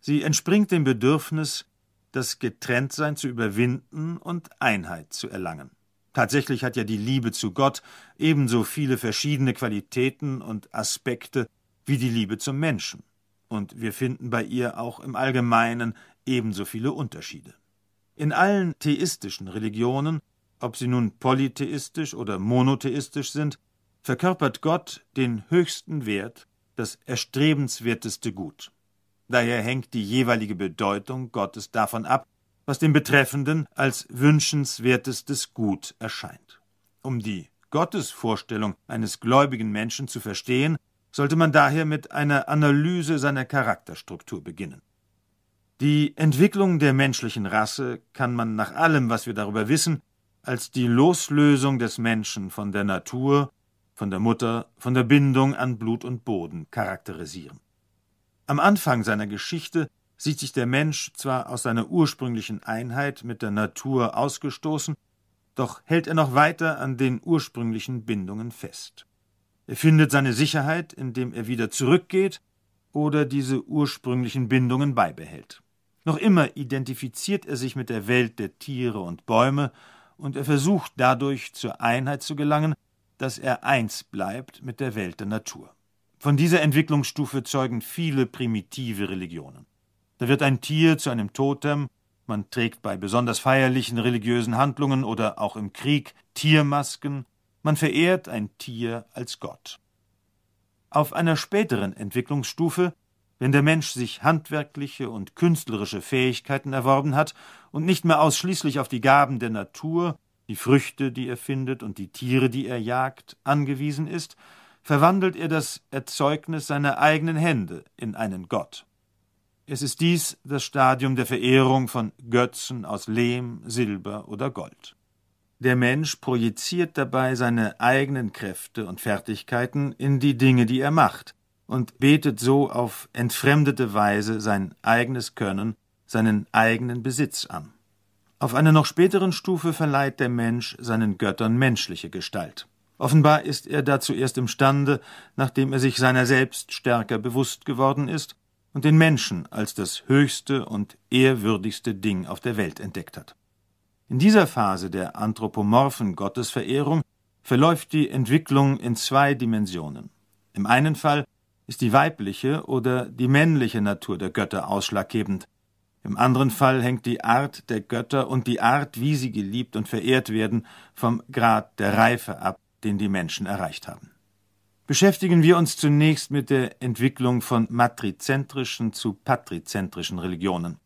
Sie entspringt dem Bedürfnis, das Getrenntsein zu überwinden und Einheit zu erlangen. Tatsächlich hat ja die Liebe zu Gott ebenso viele verschiedene Qualitäten und Aspekte wie die Liebe zum Menschen, und wir finden bei ihr auch im Allgemeinen ebenso viele Unterschiede. In allen theistischen Religionen, ob sie nun polytheistisch oder monotheistisch sind, verkörpert Gott den höchsten Wert, das erstrebenswerteste Gut. Daher hängt die jeweilige Bedeutung Gottes davon ab, was dem Betreffenden als wünschenswertestes Gut erscheint. Um die Gottesvorstellung eines gläubigen Menschen zu verstehen, sollte man daher mit einer Analyse seiner Charakterstruktur beginnen. Die Entwicklung der menschlichen Rasse kann man nach allem, was wir darüber wissen, als die Loslösung des Menschen von der Natur, von der Mutter, von der Bindung an Blut und Boden charakterisieren. Am Anfang seiner Geschichte sieht sich der Mensch zwar aus seiner ursprünglichen Einheit mit der Natur ausgestoßen, doch hält er noch weiter an den ursprünglichen Bindungen fest. Er findet seine Sicherheit, indem er wieder zurückgeht oder diese ursprünglichen Bindungen beibehält. Noch immer identifiziert er sich mit der Welt der Tiere und Bäume und er versucht dadurch zur Einheit zu gelangen, dass er eins bleibt mit der Welt der Natur. Von dieser Entwicklungsstufe zeugen viele primitive Religionen. Da wird ein Tier zu einem Totem, man trägt bei besonders feierlichen religiösen Handlungen oder auch im Krieg Tiermasken man verehrt ein Tier als Gott. Auf einer späteren Entwicklungsstufe, wenn der Mensch sich handwerkliche und künstlerische Fähigkeiten erworben hat und nicht mehr ausschließlich auf die Gaben der Natur, die Früchte, die er findet und die Tiere, die er jagt, angewiesen ist, verwandelt er das Erzeugnis seiner eigenen Hände in einen Gott. Es ist dies das Stadium der Verehrung von Götzen aus Lehm, Silber oder Gold. Der Mensch projiziert dabei seine eigenen Kräfte und Fertigkeiten in die Dinge, die er macht, und betet so auf entfremdete Weise sein eigenes Können, seinen eigenen Besitz an. Auf einer noch späteren Stufe verleiht der Mensch seinen Göttern menschliche Gestalt. Offenbar ist er dazu erst imstande, nachdem er sich seiner selbst stärker bewusst geworden ist und den Menschen als das höchste und ehrwürdigste Ding auf der Welt entdeckt hat. In dieser Phase der anthropomorphen Gottesverehrung verläuft die Entwicklung in zwei Dimensionen. Im einen Fall ist die weibliche oder die männliche Natur der Götter ausschlaggebend. Im anderen Fall hängt die Art der Götter und die Art, wie sie geliebt und verehrt werden, vom Grad der Reife ab, den die Menschen erreicht haben. Beschäftigen wir uns zunächst mit der Entwicklung von matrizentrischen zu patrizentrischen Religionen.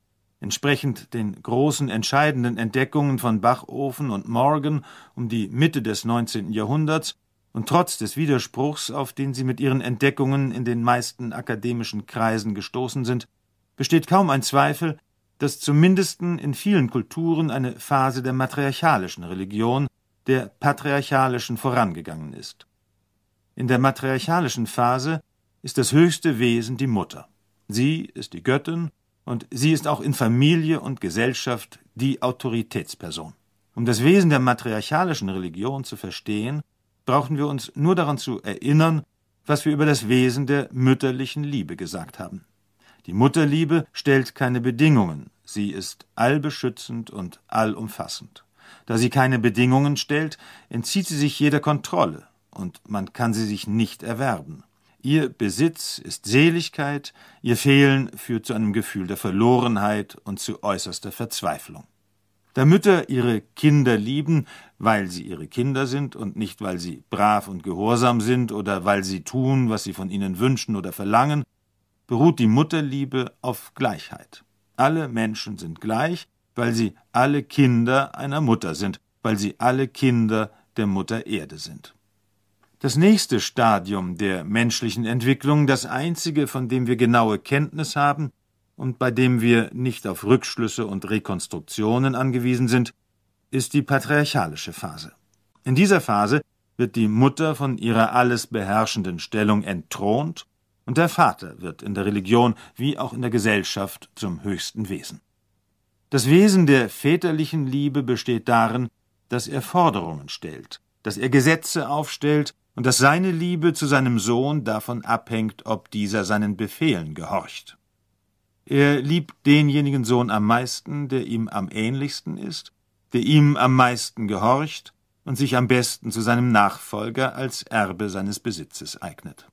Entsprechend den großen entscheidenden Entdeckungen von Bachofen und Morgan um die Mitte des 19. Jahrhunderts und trotz des Widerspruchs, auf den sie mit ihren Entdeckungen in den meisten akademischen Kreisen gestoßen sind, besteht kaum ein Zweifel, dass zumindest in vielen Kulturen eine Phase der matriarchalischen Religion der patriarchalischen vorangegangen ist. In der matriarchalischen Phase ist das höchste Wesen die Mutter. Sie ist die Göttin und sie ist auch in Familie und Gesellschaft die Autoritätsperson. Um das Wesen der matriarchalischen Religion zu verstehen, brauchen wir uns nur daran zu erinnern, was wir über das Wesen der mütterlichen Liebe gesagt haben. Die Mutterliebe stellt keine Bedingungen, sie ist allbeschützend und allumfassend. Da sie keine Bedingungen stellt, entzieht sie sich jeder Kontrolle, und man kann sie sich nicht erwerben. Ihr Besitz ist Seligkeit, ihr Fehlen führt zu einem Gefühl der Verlorenheit und zu äußerster Verzweiflung. Da Mütter ihre Kinder lieben, weil sie ihre Kinder sind und nicht weil sie brav und gehorsam sind oder weil sie tun, was sie von ihnen wünschen oder verlangen, beruht die Mutterliebe auf Gleichheit. Alle Menschen sind gleich, weil sie alle Kinder einer Mutter sind, weil sie alle Kinder der Mutter Erde sind. Das nächste Stadium der menschlichen Entwicklung, das einzige, von dem wir genaue Kenntnis haben und bei dem wir nicht auf Rückschlüsse und Rekonstruktionen angewiesen sind, ist die patriarchalische Phase. In dieser Phase wird die Mutter von ihrer alles beherrschenden Stellung entthront und der Vater wird in der Religion wie auch in der Gesellschaft zum höchsten Wesen. Das Wesen der väterlichen Liebe besteht darin, dass er Forderungen stellt, dass er Gesetze aufstellt und dass seine Liebe zu seinem Sohn davon abhängt, ob dieser seinen Befehlen gehorcht. Er liebt denjenigen Sohn am meisten, der ihm am ähnlichsten ist, der ihm am meisten gehorcht und sich am besten zu seinem Nachfolger als Erbe seines Besitzes eignet.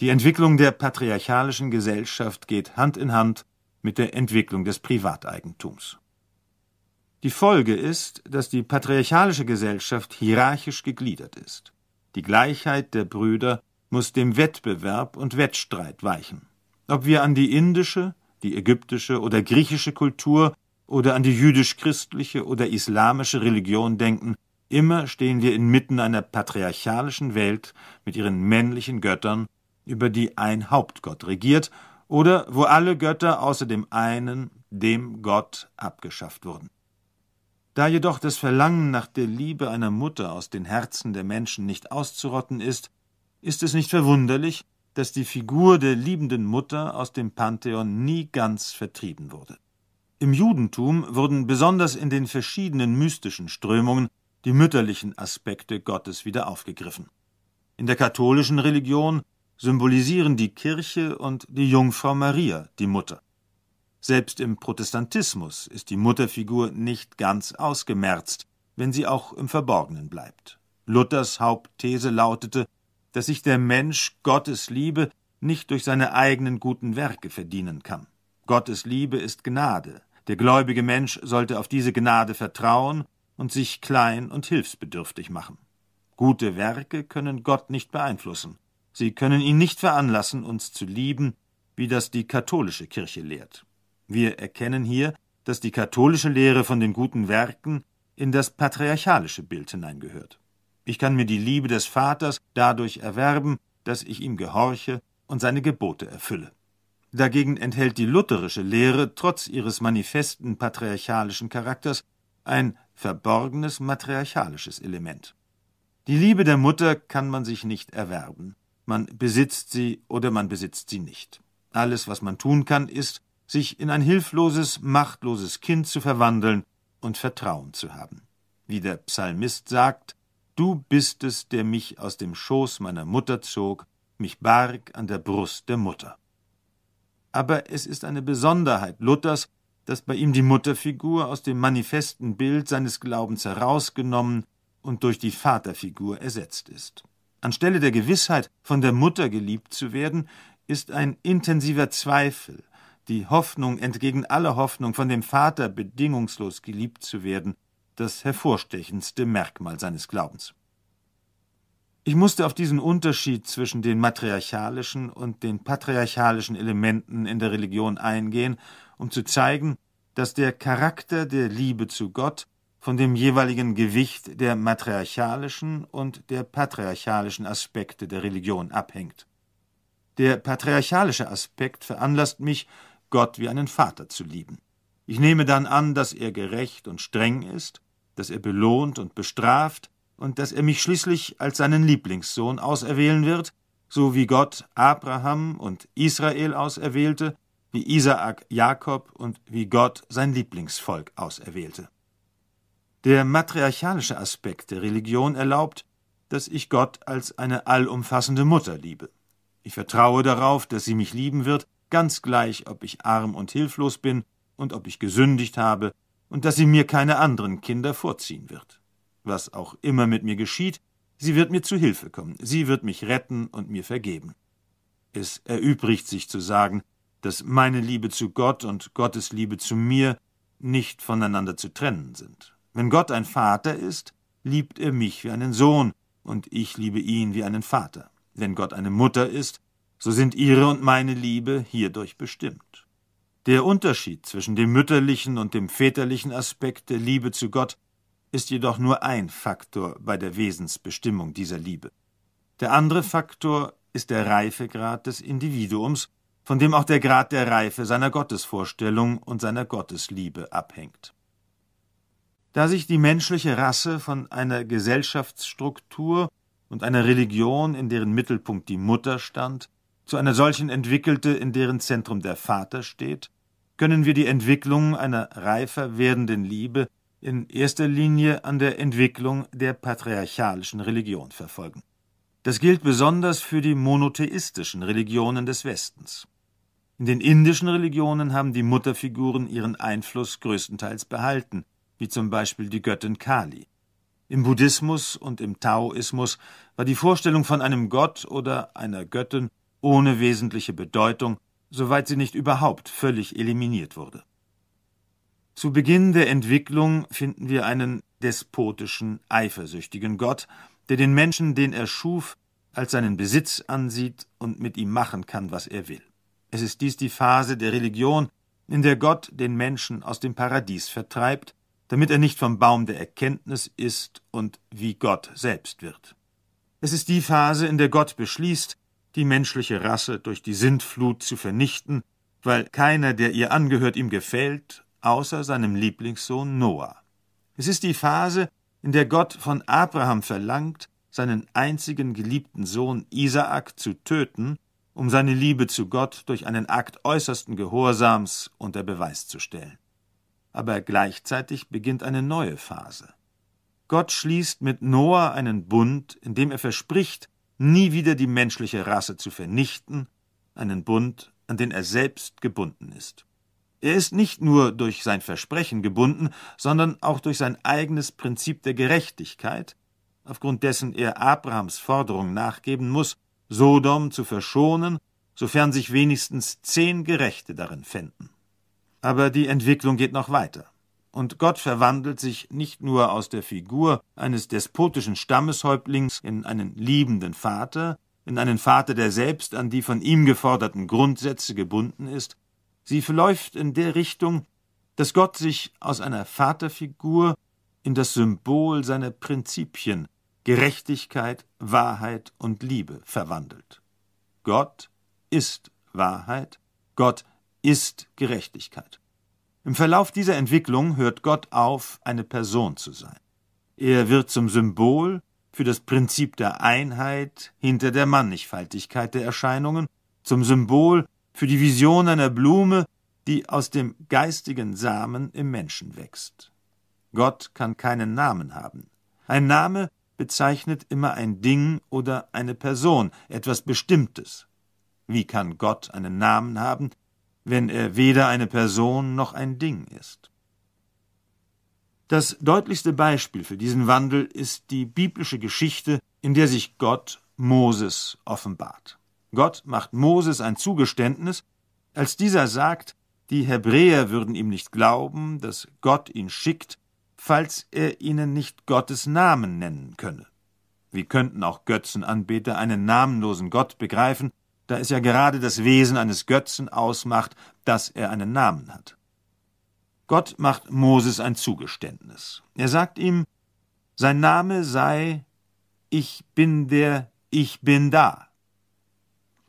Die Entwicklung der patriarchalischen Gesellschaft geht Hand in Hand mit der Entwicklung des Privateigentums. Die Folge ist, dass die patriarchalische Gesellschaft hierarchisch gegliedert ist die Gleichheit der Brüder muss dem Wettbewerb und Wettstreit weichen. Ob wir an die indische, die ägyptische oder griechische Kultur oder an die jüdisch-christliche oder islamische Religion denken, immer stehen wir inmitten einer patriarchalischen Welt mit ihren männlichen Göttern, über die ein Hauptgott regiert oder wo alle Götter außer dem einen, dem Gott, abgeschafft wurden. Da jedoch das Verlangen nach der Liebe einer Mutter aus den Herzen der Menschen nicht auszurotten ist, ist es nicht verwunderlich, dass die Figur der liebenden Mutter aus dem Pantheon nie ganz vertrieben wurde. Im Judentum wurden besonders in den verschiedenen mystischen Strömungen die mütterlichen Aspekte Gottes wieder aufgegriffen. In der katholischen Religion symbolisieren die Kirche und die Jungfrau Maria die Mutter. Selbst im Protestantismus ist die Mutterfigur nicht ganz ausgemerzt, wenn sie auch im Verborgenen bleibt. Luthers Hauptthese lautete, dass sich der Mensch Gottes Liebe nicht durch seine eigenen guten Werke verdienen kann. Gottes Liebe ist Gnade. Der gläubige Mensch sollte auf diese Gnade vertrauen und sich klein und hilfsbedürftig machen. Gute Werke können Gott nicht beeinflussen. Sie können ihn nicht veranlassen, uns zu lieben, wie das die katholische Kirche lehrt. Wir erkennen hier, dass die katholische Lehre von den guten Werken in das patriarchalische Bild hineingehört. Ich kann mir die Liebe des Vaters dadurch erwerben, dass ich ihm gehorche und seine Gebote erfülle. Dagegen enthält die lutherische Lehre trotz ihres manifesten patriarchalischen Charakters ein verborgenes matriarchalisches Element. Die Liebe der Mutter kann man sich nicht erwerben. Man besitzt sie oder man besitzt sie nicht. Alles, was man tun kann, ist, sich in ein hilfloses, machtloses Kind zu verwandeln und Vertrauen zu haben. Wie der Psalmist sagt, Du bist es, der mich aus dem Schoß meiner Mutter zog, mich barg an der Brust der Mutter. Aber es ist eine Besonderheit Luthers, dass bei ihm die Mutterfigur aus dem manifesten Bild seines Glaubens herausgenommen und durch die Vaterfigur ersetzt ist. Anstelle der Gewissheit, von der Mutter geliebt zu werden, ist ein intensiver Zweifel, die Hoffnung, entgegen aller Hoffnung, von dem Vater bedingungslos geliebt zu werden, das hervorstechendste Merkmal seines Glaubens. Ich musste auf diesen Unterschied zwischen den matriarchalischen und den patriarchalischen Elementen in der Religion eingehen, um zu zeigen, dass der Charakter der Liebe zu Gott von dem jeweiligen Gewicht der matriarchalischen und der patriarchalischen Aspekte der Religion abhängt. Der patriarchalische Aspekt veranlasst mich, Gott wie einen Vater zu lieben. Ich nehme dann an, dass er gerecht und streng ist, dass er belohnt und bestraft und dass er mich schließlich als seinen Lieblingssohn auserwählen wird, so wie Gott Abraham und Israel auserwählte, wie Isaak Jakob und wie Gott sein Lieblingsvolk auserwählte. Der matriarchalische Aspekt der Religion erlaubt, dass ich Gott als eine allumfassende Mutter liebe. Ich vertraue darauf, dass sie mich lieben wird, ganz gleich, ob ich arm und hilflos bin und ob ich gesündigt habe, und dass sie mir keine anderen Kinder vorziehen wird. Was auch immer mit mir geschieht, sie wird mir zu Hilfe kommen, sie wird mich retten und mir vergeben. Es erübrigt sich zu sagen, dass meine Liebe zu Gott und Gottes Liebe zu mir nicht voneinander zu trennen sind. Wenn Gott ein Vater ist, liebt er mich wie einen Sohn, und ich liebe ihn wie einen Vater. Wenn Gott eine Mutter ist, so sind ihre und meine Liebe hierdurch bestimmt. Der Unterschied zwischen dem mütterlichen und dem väterlichen Aspekt der Liebe zu Gott ist jedoch nur ein Faktor bei der Wesensbestimmung dieser Liebe. Der andere Faktor ist der Reifegrad des Individuums, von dem auch der Grad der Reife seiner Gottesvorstellung und seiner Gottesliebe abhängt. Da sich die menschliche Rasse von einer Gesellschaftsstruktur und einer Religion, in deren Mittelpunkt die Mutter stand, zu einer solchen entwickelte, in deren Zentrum der Vater steht, können wir die Entwicklung einer reifer werdenden Liebe in erster Linie an der Entwicklung der patriarchalischen Religion verfolgen. Das gilt besonders für die monotheistischen Religionen des Westens. In den indischen Religionen haben die Mutterfiguren ihren Einfluss größtenteils behalten, wie zum Beispiel die Göttin Kali. Im Buddhismus und im Taoismus war die Vorstellung von einem Gott oder einer Göttin ohne wesentliche Bedeutung, soweit sie nicht überhaupt völlig eliminiert wurde. Zu Beginn der Entwicklung finden wir einen despotischen, eifersüchtigen Gott, der den Menschen, den er schuf, als seinen Besitz ansieht und mit ihm machen kann, was er will. Es ist dies die Phase der Religion, in der Gott den Menschen aus dem Paradies vertreibt, damit er nicht vom Baum der Erkenntnis ist und wie Gott selbst wird. Es ist die Phase, in der Gott beschließt, die menschliche Rasse durch die Sintflut zu vernichten, weil keiner, der ihr angehört, ihm gefällt, außer seinem Lieblingssohn Noah. Es ist die Phase, in der Gott von Abraham verlangt, seinen einzigen geliebten Sohn Isaak zu töten, um seine Liebe zu Gott durch einen Akt äußersten Gehorsams unter Beweis zu stellen. Aber gleichzeitig beginnt eine neue Phase. Gott schließt mit Noah einen Bund, in dem er verspricht, nie wieder die menschliche Rasse zu vernichten, einen Bund, an den er selbst gebunden ist. Er ist nicht nur durch sein Versprechen gebunden, sondern auch durch sein eigenes Prinzip der Gerechtigkeit, aufgrund dessen er Abrahams Forderung nachgeben muss, Sodom zu verschonen, sofern sich wenigstens zehn Gerechte darin fänden. Aber die Entwicklung geht noch weiter und Gott verwandelt sich nicht nur aus der Figur eines despotischen Stammeshäuptlings in einen liebenden Vater, in einen Vater, der selbst an die von ihm geforderten Grundsätze gebunden ist, sie verläuft in der Richtung, dass Gott sich aus einer Vaterfigur in das Symbol seiner Prinzipien Gerechtigkeit, Wahrheit und Liebe verwandelt. Gott ist Wahrheit, Gott ist Gerechtigkeit. Im Verlauf dieser Entwicklung hört Gott auf, eine Person zu sein. Er wird zum Symbol für das Prinzip der Einheit hinter der Mannigfaltigkeit der Erscheinungen, zum Symbol für die Vision einer Blume, die aus dem geistigen Samen im Menschen wächst. Gott kann keinen Namen haben. Ein Name bezeichnet immer ein Ding oder eine Person, etwas Bestimmtes. Wie kann Gott einen Namen haben, wenn er äh, weder eine Person noch ein Ding ist. Das deutlichste Beispiel für diesen Wandel ist die biblische Geschichte, in der sich Gott Moses offenbart. Gott macht Moses ein Zugeständnis, als dieser sagt, die Hebräer würden ihm nicht glauben, dass Gott ihn schickt, falls er ihnen nicht Gottes Namen nennen könne. Wie könnten auch Götzenanbeter einen namenlosen Gott begreifen, da es ja gerade das Wesen eines Götzen ausmacht, dass er einen Namen hat. Gott macht Moses ein Zugeständnis. Er sagt ihm, sein Name sei Ich bin der Ich bin da.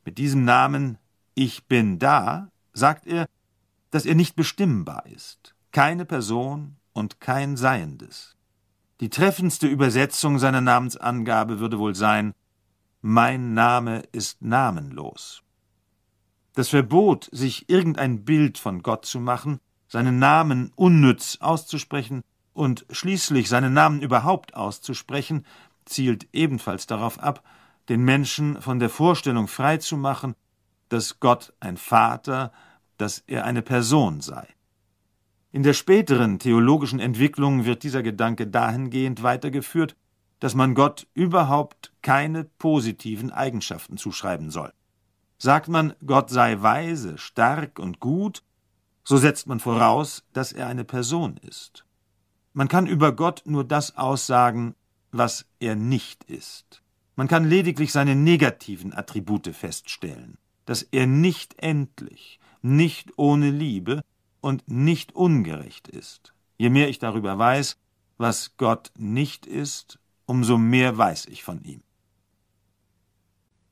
Mit diesem Namen Ich bin da sagt er, dass er nicht bestimmbar ist, keine Person und kein Seiendes. Die treffendste Übersetzung seiner Namensangabe würde wohl sein mein Name ist namenlos. Das Verbot, sich irgendein Bild von Gott zu machen, seinen Namen unnütz auszusprechen und schließlich seinen Namen überhaupt auszusprechen, zielt ebenfalls darauf ab, den Menschen von der Vorstellung frei zu machen, dass Gott ein Vater, dass er eine Person sei. In der späteren theologischen Entwicklung wird dieser Gedanke dahingehend weitergeführt, dass man Gott überhaupt keine positiven Eigenschaften zuschreiben soll. Sagt man, Gott sei weise, stark und gut, so setzt man voraus, dass er eine Person ist. Man kann über Gott nur das aussagen, was er nicht ist. Man kann lediglich seine negativen Attribute feststellen, dass er nicht endlich, nicht ohne Liebe und nicht ungerecht ist. Je mehr ich darüber weiß, was Gott nicht ist umso mehr weiß ich von ihm.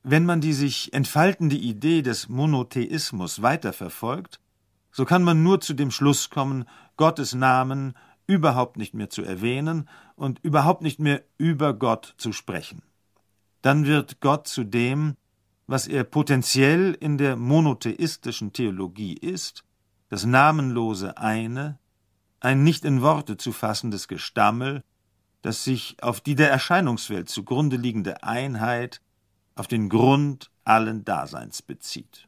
Wenn man die sich entfaltende Idee des Monotheismus weiterverfolgt, so kann man nur zu dem Schluss kommen, Gottes Namen überhaupt nicht mehr zu erwähnen und überhaupt nicht mehr über Gott zu sprechen. Dann wird Gott zu dem, was er potenziell in der monotheistischen Theologie ist, das namenlose Eine, ein nicht in Worte zu fassendes Gestammel, dass sich auf die der Erscheinungswelt zugrunde liegende Einheit auf den Grund allen Daseins bezieht.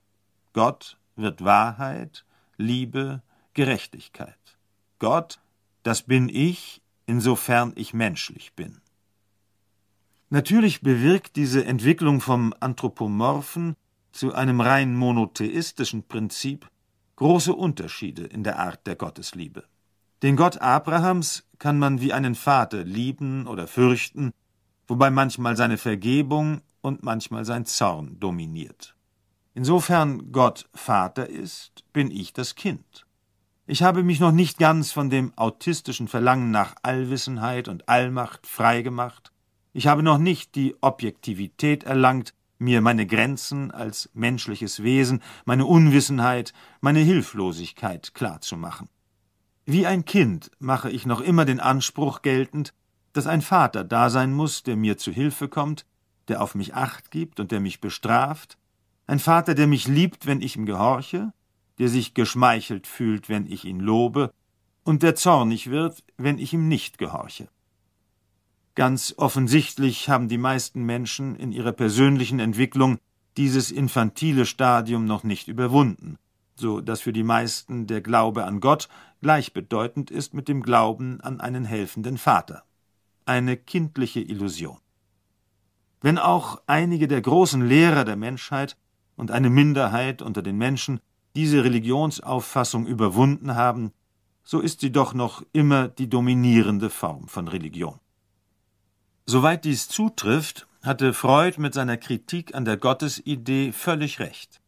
Gott wird Wahrheit, Liebe, Gerechtigkeit. Gott, das bin ich, insofern ich menschlich bin. Natürlich bewirkt diese Entwicklung vom Anthropomorphen zu einem rein monotheistischen Prinzip große Unterschiede in der Art der Gottesliebe. Den Gott Abrahams kann man wie einen Vater lieben oder fürchten, wobei manchmal seine Vergebung und manchmal sein Zorn dominiert. Insofern Gott Vater ist, bin ich das Kind. Ich habe mich noch nicht ganz von dem autistischen Verlangen nach Allwissenheit und Allmacht freigemacht. Ich habe noch nicht die Objektivität erlangt, mir meine Grenzen als menschliches Wesen, meine Unwissenheit, meine Hilflosigkeit klarzumachen. Wie ein Kind mache ich noch immer den Anspruch geltend, dass ein Vater da sein muss, der mir zu Hilfe kommt, der auf mich acht gibt und der mich bestraft, ein Vater, der mich liebt, wenn ich ihm gehorche, der sich geschmeichelt fühlt, wenn ich ihn lobe, und der zornig wird, wenn ich ihm nicht gehorche. Ganz offensichtlich haben die meisten Menschen in ihrer persönlichen Entwicklung dieses infantile Stadium noch nicht überwunden, so dass für die meisten der Glaube an Gott gleichbedeutend ist mit dem Glauben an einen helfenden Vater. Eine kindliche Illusion. Wenn auch einige der großen Lehrer der Menschheit und eine Minderheit unter den Menschen diese Religionsauffassung überwunden haben, so ist sie doch noch immer die dominierende Form von Religion. Soweit dies zutrifft, hatte Freud mit seiner Kritik an der Gottesidee völlig recht.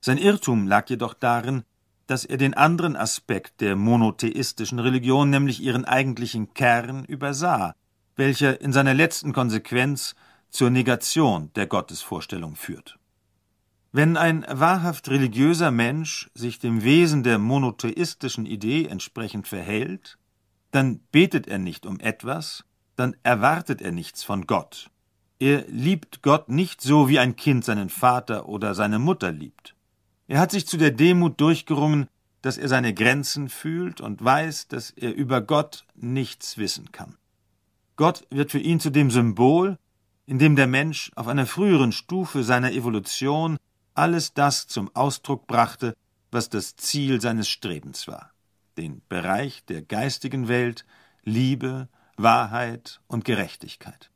Sein Irrtum lag jedoch darin, dass er den anderen Aspekt der monotheistischen Religion, nämlich ihren eigentlichen Kern, übersah, welcher in seiner letzten Konsequenz zur Negation der Gottesvorstellung führt. Wenn ein wahrhaft religiöser Mensch sich dem Wesen der monotheistischen Idee entsprechend verhält, dann betet er nicht um etwas, dann erwartet er nichts von Gott. Er liebt Gott nicht so, wie ein Kind seinen Vater oder seine Mutter liebt. Er hat sich zu der Demut durchgerungen, dass er seine Grenzen fühlt und weiß, dass er über Gott nichts wissen kann. Gott wird für ihn zu dem Symbol, in dem der Mensch auf einer früheren Stufe seiner Evolution alles das zum Ausdruck brachte, was das Ziel seines Strebens war, den Bereich der geistigen Welt, Liebe, Wahrheit und Gerechtigkeit.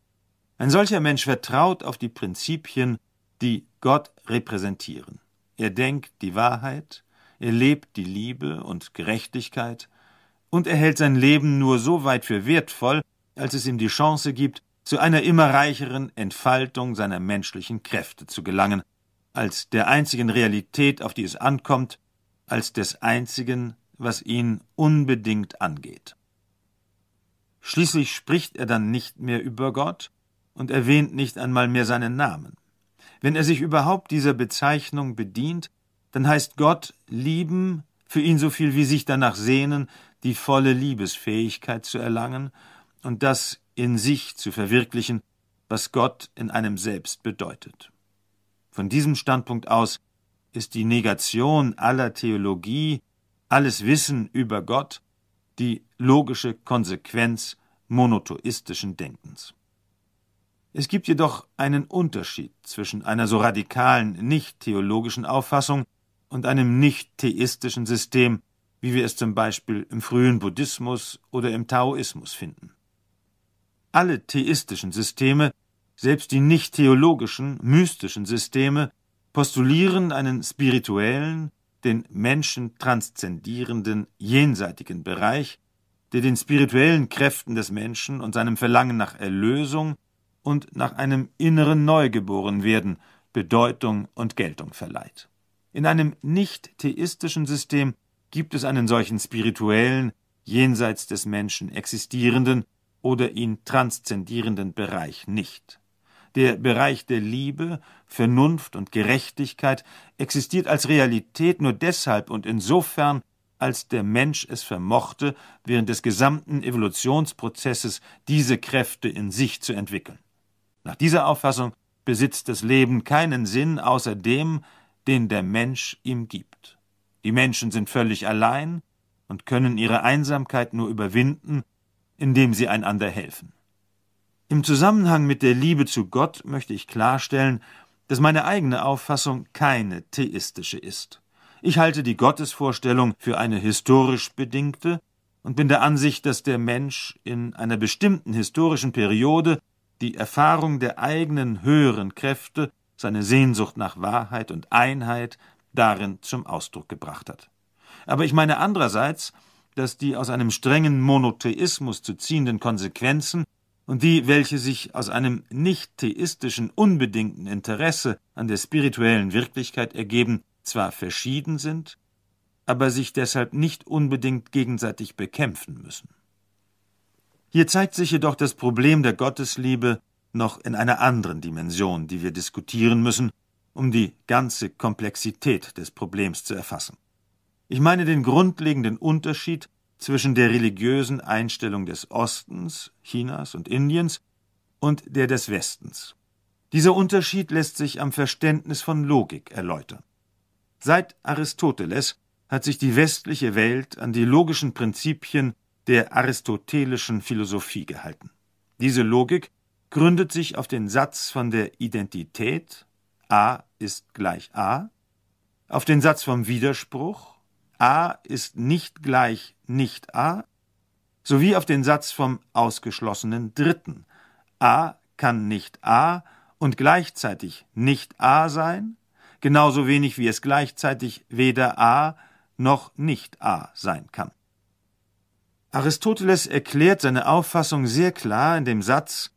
Ein solcher Mensch vertraut auf die Prinzipien, die Gott repräsentieren er denkt die Wahrheit, er lebt die Liebe und Gerechtigkeit und er hält sein Leben nur so weit für wertvoll, als es ihm die Chance gibt, zu einer immer reicheren Entfaltung seiner menschlichen Kräfte zu gelangen, als der einzigen Realität, auf die es ankommt, als des einzigen, was ihn unbedingt angeht. Schließlich spricht er dann nicht mehr über Gott und erwähnt nicht einmal mehr seinen Namen. Wenn er sich überhaupt dieser Bezeichnung bedient, dann heißt Gott lieben für ihn so viel wie sich danach sehnen, die volle Liebesfähigkeit zu erlangen und das in sich zu verwirklichen, was Gott in einem selbst bedeutet. Von diesem Standpunkt aus ist die Negation aller Theologie, alles Wissen über Gott, die logische Konsequenz monotheistischen Denkens. Es gibt jedoch einen Unterschied zwischen einer so radikalen nicht-theologischen Auffassung und einem nicht-theistischen System, wie wir es zum Beispiel im frühen Buddhismus oder im Taoismus finden. Alle theistischen Systeme, selbst die nicht-theologischen, mystischen Systeme, postulieren einen spirituellen, den Menschen transzendierenden, jenseitigen Bereich, der den spirituellen Kräften des Menschen und seinem Verlangen nach Erlösung und nach einem inneren Neugeborenwerden Bedeutung und Geltung verleiht. In einem nicht-theistischen System gibt es einen solchen spirituellen, jenseits des Menschen existierenden oder ihn transzendierenden Bereich nicht. Der Bereich der Liebe, Vernunft und Gerechtigkeit existiert als Realität nur deshalb und insofern, als der Mensch es vermochte, während des gesamten Evolutionsprozesses diese Kräfte in sich zu entwickeln. Nach dieser Auffassung besitzt das Leben keinen Sinn außer dem, den der Mensch ihm gibt. Die Menschen sind völlig allein und können ihre Einsamkeit nur überwinden, indem sie einander helfen. Im Zusammenhang mit der Liebe zu Gott möchte ich klarstellen, dass meine eigene Auffassung keine theistische ist. Ich halte die Gottesvorstellung für eine historisch bedingte und bin der Ansicht, dass der Mensch in einer bestimmten historischen Periode die Erfahrung der eigenen höheren Kräfte, seine Sehnsucht nach Wahrheit und Einheit darin zum Ausdruck gebracht hat. Aber ich meine andererseits, dass die aus einem strengen Monotheismus zu ziehenden Konsequenzen und die, welche sich aus einem nicht-theistischen unbedingten Interesse an der spirituellen Wirklichkeit ergeben, zwar verschieden sind, aber sich deshalb nicht unbedingt gegenseitig bekämpfen müssen. Hier zeigt sich jedoch das Problem der Gottesliebe noch in einer anderen Dimension, die wir diskutieren müssen, um die ganze Komplexität des Problems zu erfassen. Ich meine den grundlegenden Unterschied zwischen der religiösen Einstellung des Ostens, Chinas und Indiens und der des Westens. Dieser Unterschied lässt sich am Verständnis von Logik erläutern. Seit Aristoteles hat sich die westliche Welt an die logischen Prinzipien der aristotelischen Philosophie gehalten. Diese Logik gründet sich auf den Satz von der Identität A ist gleich A, auf den Satz vom Widerspruch A ist nicht gleich nicht A, sowie auf den Satz vom ausgeschlossenen Dritten A kann nicht A und gleichzeitig nicht A sein, genauso wenig wie es gleichzeitig weder A noch nicht A sein kann. Aristoteles erklärt seine Auffassung sehr klar in dem Satz,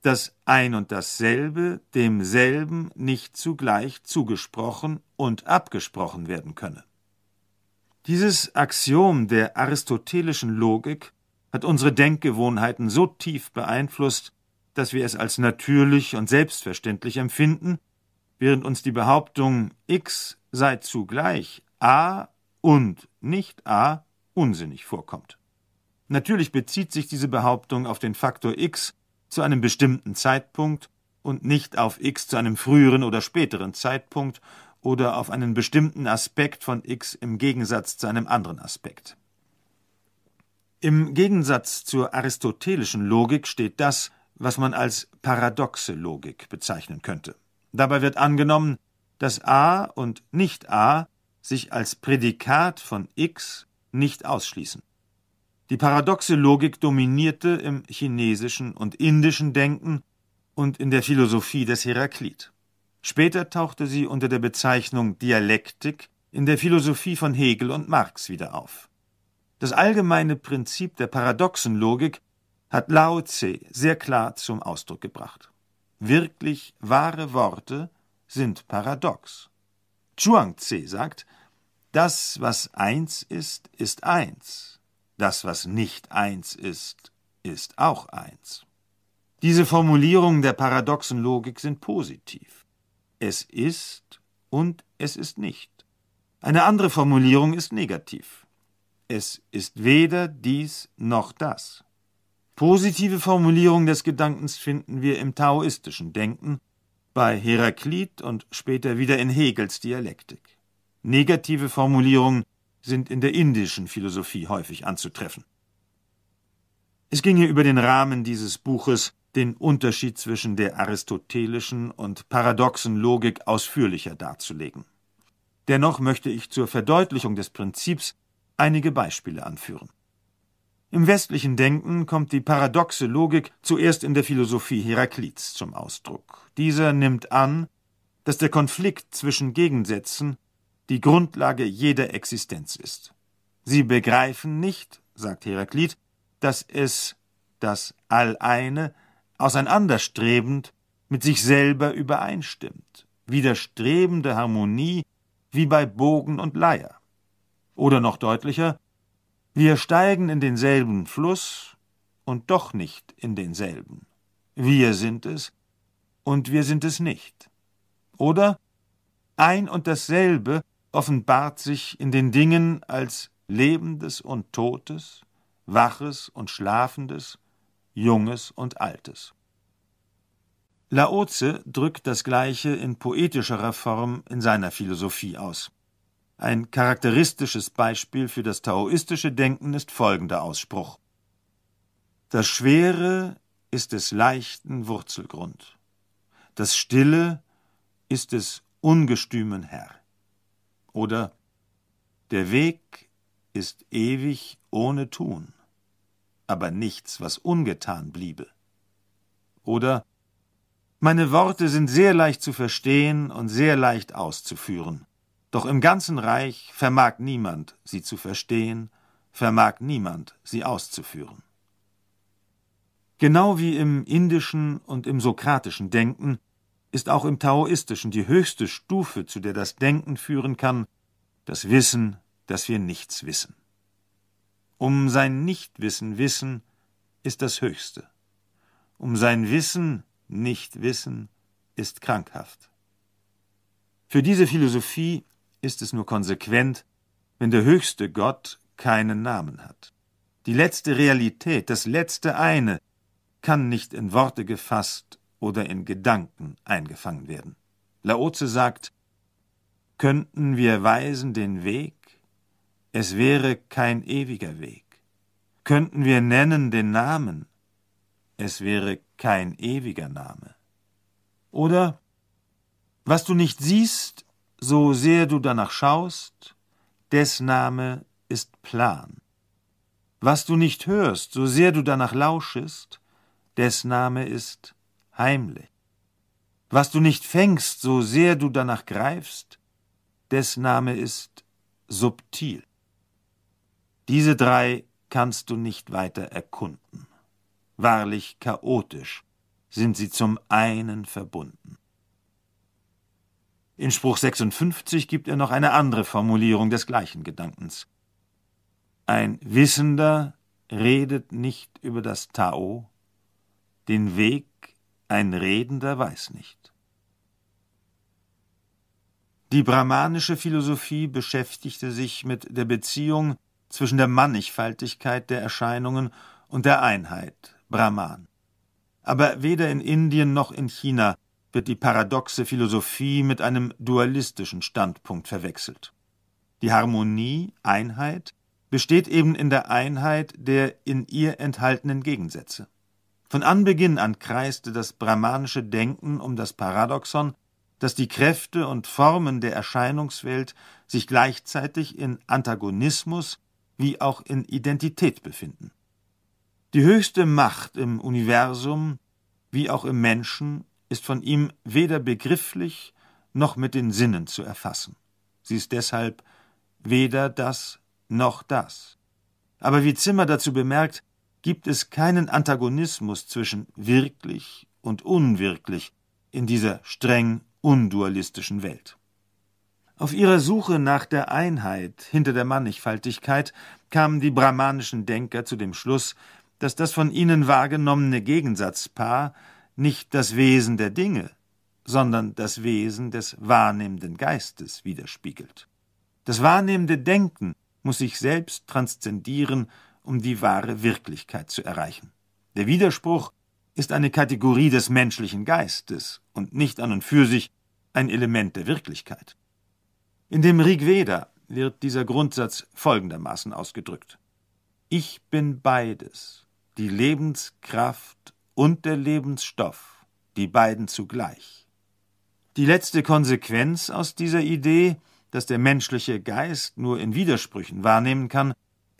dass ein und dasselbe demselben nicht zugleich zugesprochen und abgesprochen werden könne. Dieses Axiom der aristotelischen Logik hat unsere Denkgewohnheiten so tief beeinflusst, dass wir es als natürlich und selbstverständlich empfinden, während uns die Behauptung X sei zugleich A und nicht A unsinnig vorkommt. Natürlich bezieht sich diese Behauptung auf den Faktor x zu einem bestimmten Zeitpunkt und nicht auf x zu einem früheren oder späteren Zeitpunkt oder auf einen bestimmten Aspekt von x im Gegensatz zu einem anderen Aspekt. Im Gegensatz zur aristotelischen Logik steht das, was man als paradoxe Logik bezeichnen könnte. Dabei wird angenommen, dass a und nicht a sich als Prädikat von x nicht ausschließen. Die paradoxe Logik dominierte im chinesischen und indischen Denken und in der Philosophie des Heraklit. Später tauchte sie unter der Bezeichnung Dialektik in der Philosophie von Hegel und Marx wieder auf. Das allgemeine Prinzip der paradoxen Logik hat Lao Tse sehr klar zum Ausdruck gebracht. Wirklich wahre Worte sind paradox. Zhuang Tse sagt, das, was eins ist, ist eins. Das, was nicht eins ist, ist auch eins. Diese Formulierungen der paradoxen Logik sind positiv. Es ist und es ist nicht. Eine andere Formulierung ist negativ. Es ist weder dies noch das. Positive Formulierungen des Gedankens finden wir im taoistischen Denken, bei Heraklit und später wieder in Hegels Dialektik. Negative Formulierungen sind in der indischen Philosophie häufig anzutreffen. Es ginge über den Rahmen dieses Buches, den Unterschied zwischen der aristotelischen und paradoxen Logik ausführlicher darzulegen. Dennoch möchte ich zur Verdeutlichung des Prinzips einige Beispiele anführen. Im westlichen Denken kommt die paradoxe Logik zuerst in der Philosophie Heraklits zum Ausdruck. Dieser nimmt an, dass der Konflikt zwischen Gegensätzen die Grundlage jeder Existenz ist. Sie begreifen nicht, sagt Heraklit, dass es das Alleine auseinanderstrebend mit sich selber übereinstimmt, widerstrebende Harmonie wie bei Bogen und Leier. Oder noch deutlicher, wir steigen in denselben Fluss und doch nicht in denselben. Wir sind es und wir sind es nicht. Oder ein und dasselbe offenbart sich in den Dingen als Lebendes und Totes, Waches und Schlafendes, Junges und Altes. Laoze drückt das Gleiche in poetischerer Form in seiner Philosophie aus. Ein charakteristisches Beispiel für das taoistische Denken ist folgender Ausspruch: Das Schwere ist des leichten Wurzelgrund, das Stille ist des ungestümen Herr oder Der Weg ist ewig ohne Tun, aber nichts, was ungetan bliebe. Oder Meine Worte sind sehr leicht zu verstehen und sehr leicht auszuführen, doch im ganzen Reich vermag niemand, sie zu verstehen, vermag niemand, sie auszuführen. Genau wie im indischen und im sokratischen Denken ist auch im Taoistischen die höchste Stufe, zu der das Denken führen kann, das Wissen, dass wir nichts wissen. Um sein Nichtwissen wissen ist das Höchste. Um sein Wissen nicht wissen ist krankhaft. Für diese Philosophie ist es nur konsequent, wenn der höchste Gott keinen Namen hat. Die letzte Realität, das letzte eine, kann nicht in Worte gefasst oder in Gedanken eingefangen werden. Laoze sagt, könnten wir weisen den Weg, es wäre kein ewiger Weg. Könnten wir nennen den Namen, es wäre kein ewiger Name. Oder was du nicht siehst, so sehr du danach schaust, des Name ist Plan. Was du nicht hörst, so sehr du danach lauschest, des Name ist Plan heimlich. Was du nicht fängst, so sehr du danach greifst, des Name ist subtil. Diese drei kannst du nicht weiter erkunden. Wahrlich chaotisch sind sie zum einen verbunden. In Spruch 56 gibt er noch eine andere Formulierung des gleichen Gedankens. Ein Wissender redet nicht über das Tao, den Weg ein Redender weiß nicht. Die brahmanische Philosophie beschäftigte sich mit der Beziehung zwischen der Mannigfaltigkeit der Erscheinungen und der Einheit, Brahman. Aber weder in Indien noch in China wird die paradoxe Philosophie mit einem dualistischen Standpunkt verwechselt. Die Harmonie, Einheit, besteht eben in der Einheit der in ihr enthaltenen Gegensätze. Von Anbeginn an kreiste das brahmanische Denken um das Paradoxon, dass die Kräfte und Formen der Erscheinungswelt sich gleichzeitig in Antagonismus wie auch in Identität befinden. Die höchste Macht im Universum wie auch im Menschen ist von ihm weder begrifflich noch mit den Sinnen zu erfassen. Sie ist deshalb weder das noch das. Aber wie Zimmer dazu bemerkt, gibt es keinen Antagonismus zwischen wirklich und unwirklich in dieser streng undualistischen Welt. Auf ihrer Suche nach der Einheit hinter der Mannigfaltigkeit kamen die brahmanischen Denker zu dem Schluss, dass das von ihnen wahrgenommene Gegensatzpaar nicht das Wesen der Dinge, sondern das Wesen des wahrnehmenden Geistes widerspiegelt. Das wahrnehmende Denken muss sich selbst transzendieren um die wahre Wirklichkeit zu erreichen. Der Widerspruch ist eine Kategorie des menschlichen Geistes und nicht an und für sich ein Element der Wirklichkeit. In dem Rigveda wird dieser Grundsatz folgendermaßen ausgedrückt. Ich bin beides, die Lebenskraft und der Lebensstoff, die beiden zugleich. Die letzte Konsequenz aus dieser Idee, dass der menschliche Geist nur in Widersprüchen wahrnehmen kann,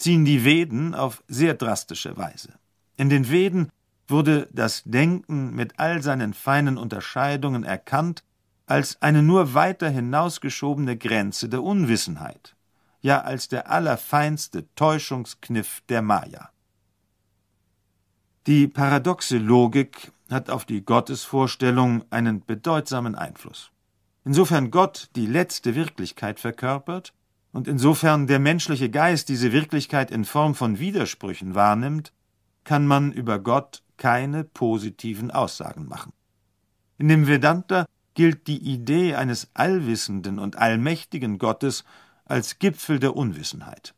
ziehen die Veden auf sehr drastische Weise. In den Veden wurde das Denken mit all seinen feinen Unterscheidungen erkannt als eine nur weiter hinausgeschobene Grenze der Unwissenheit, ja als der allerfeinste Täuschungskniff der Maya. Die paradoxe Logik hat auf die Gottesvorstellung einen bedeutsamen Einfluss. Insofern Gott die letzte Wirklichkeit verkörpert, und insofern der menschliche Geist diese Wirklichkeit in Form von Widersprüchen wahrnimmt, kann man über Gott keine positiven Aussagen machen. In dem Vedanta gilt die Idee eines allwissenden und allmächtigen Gottes als Gipfel der Unwissenheit.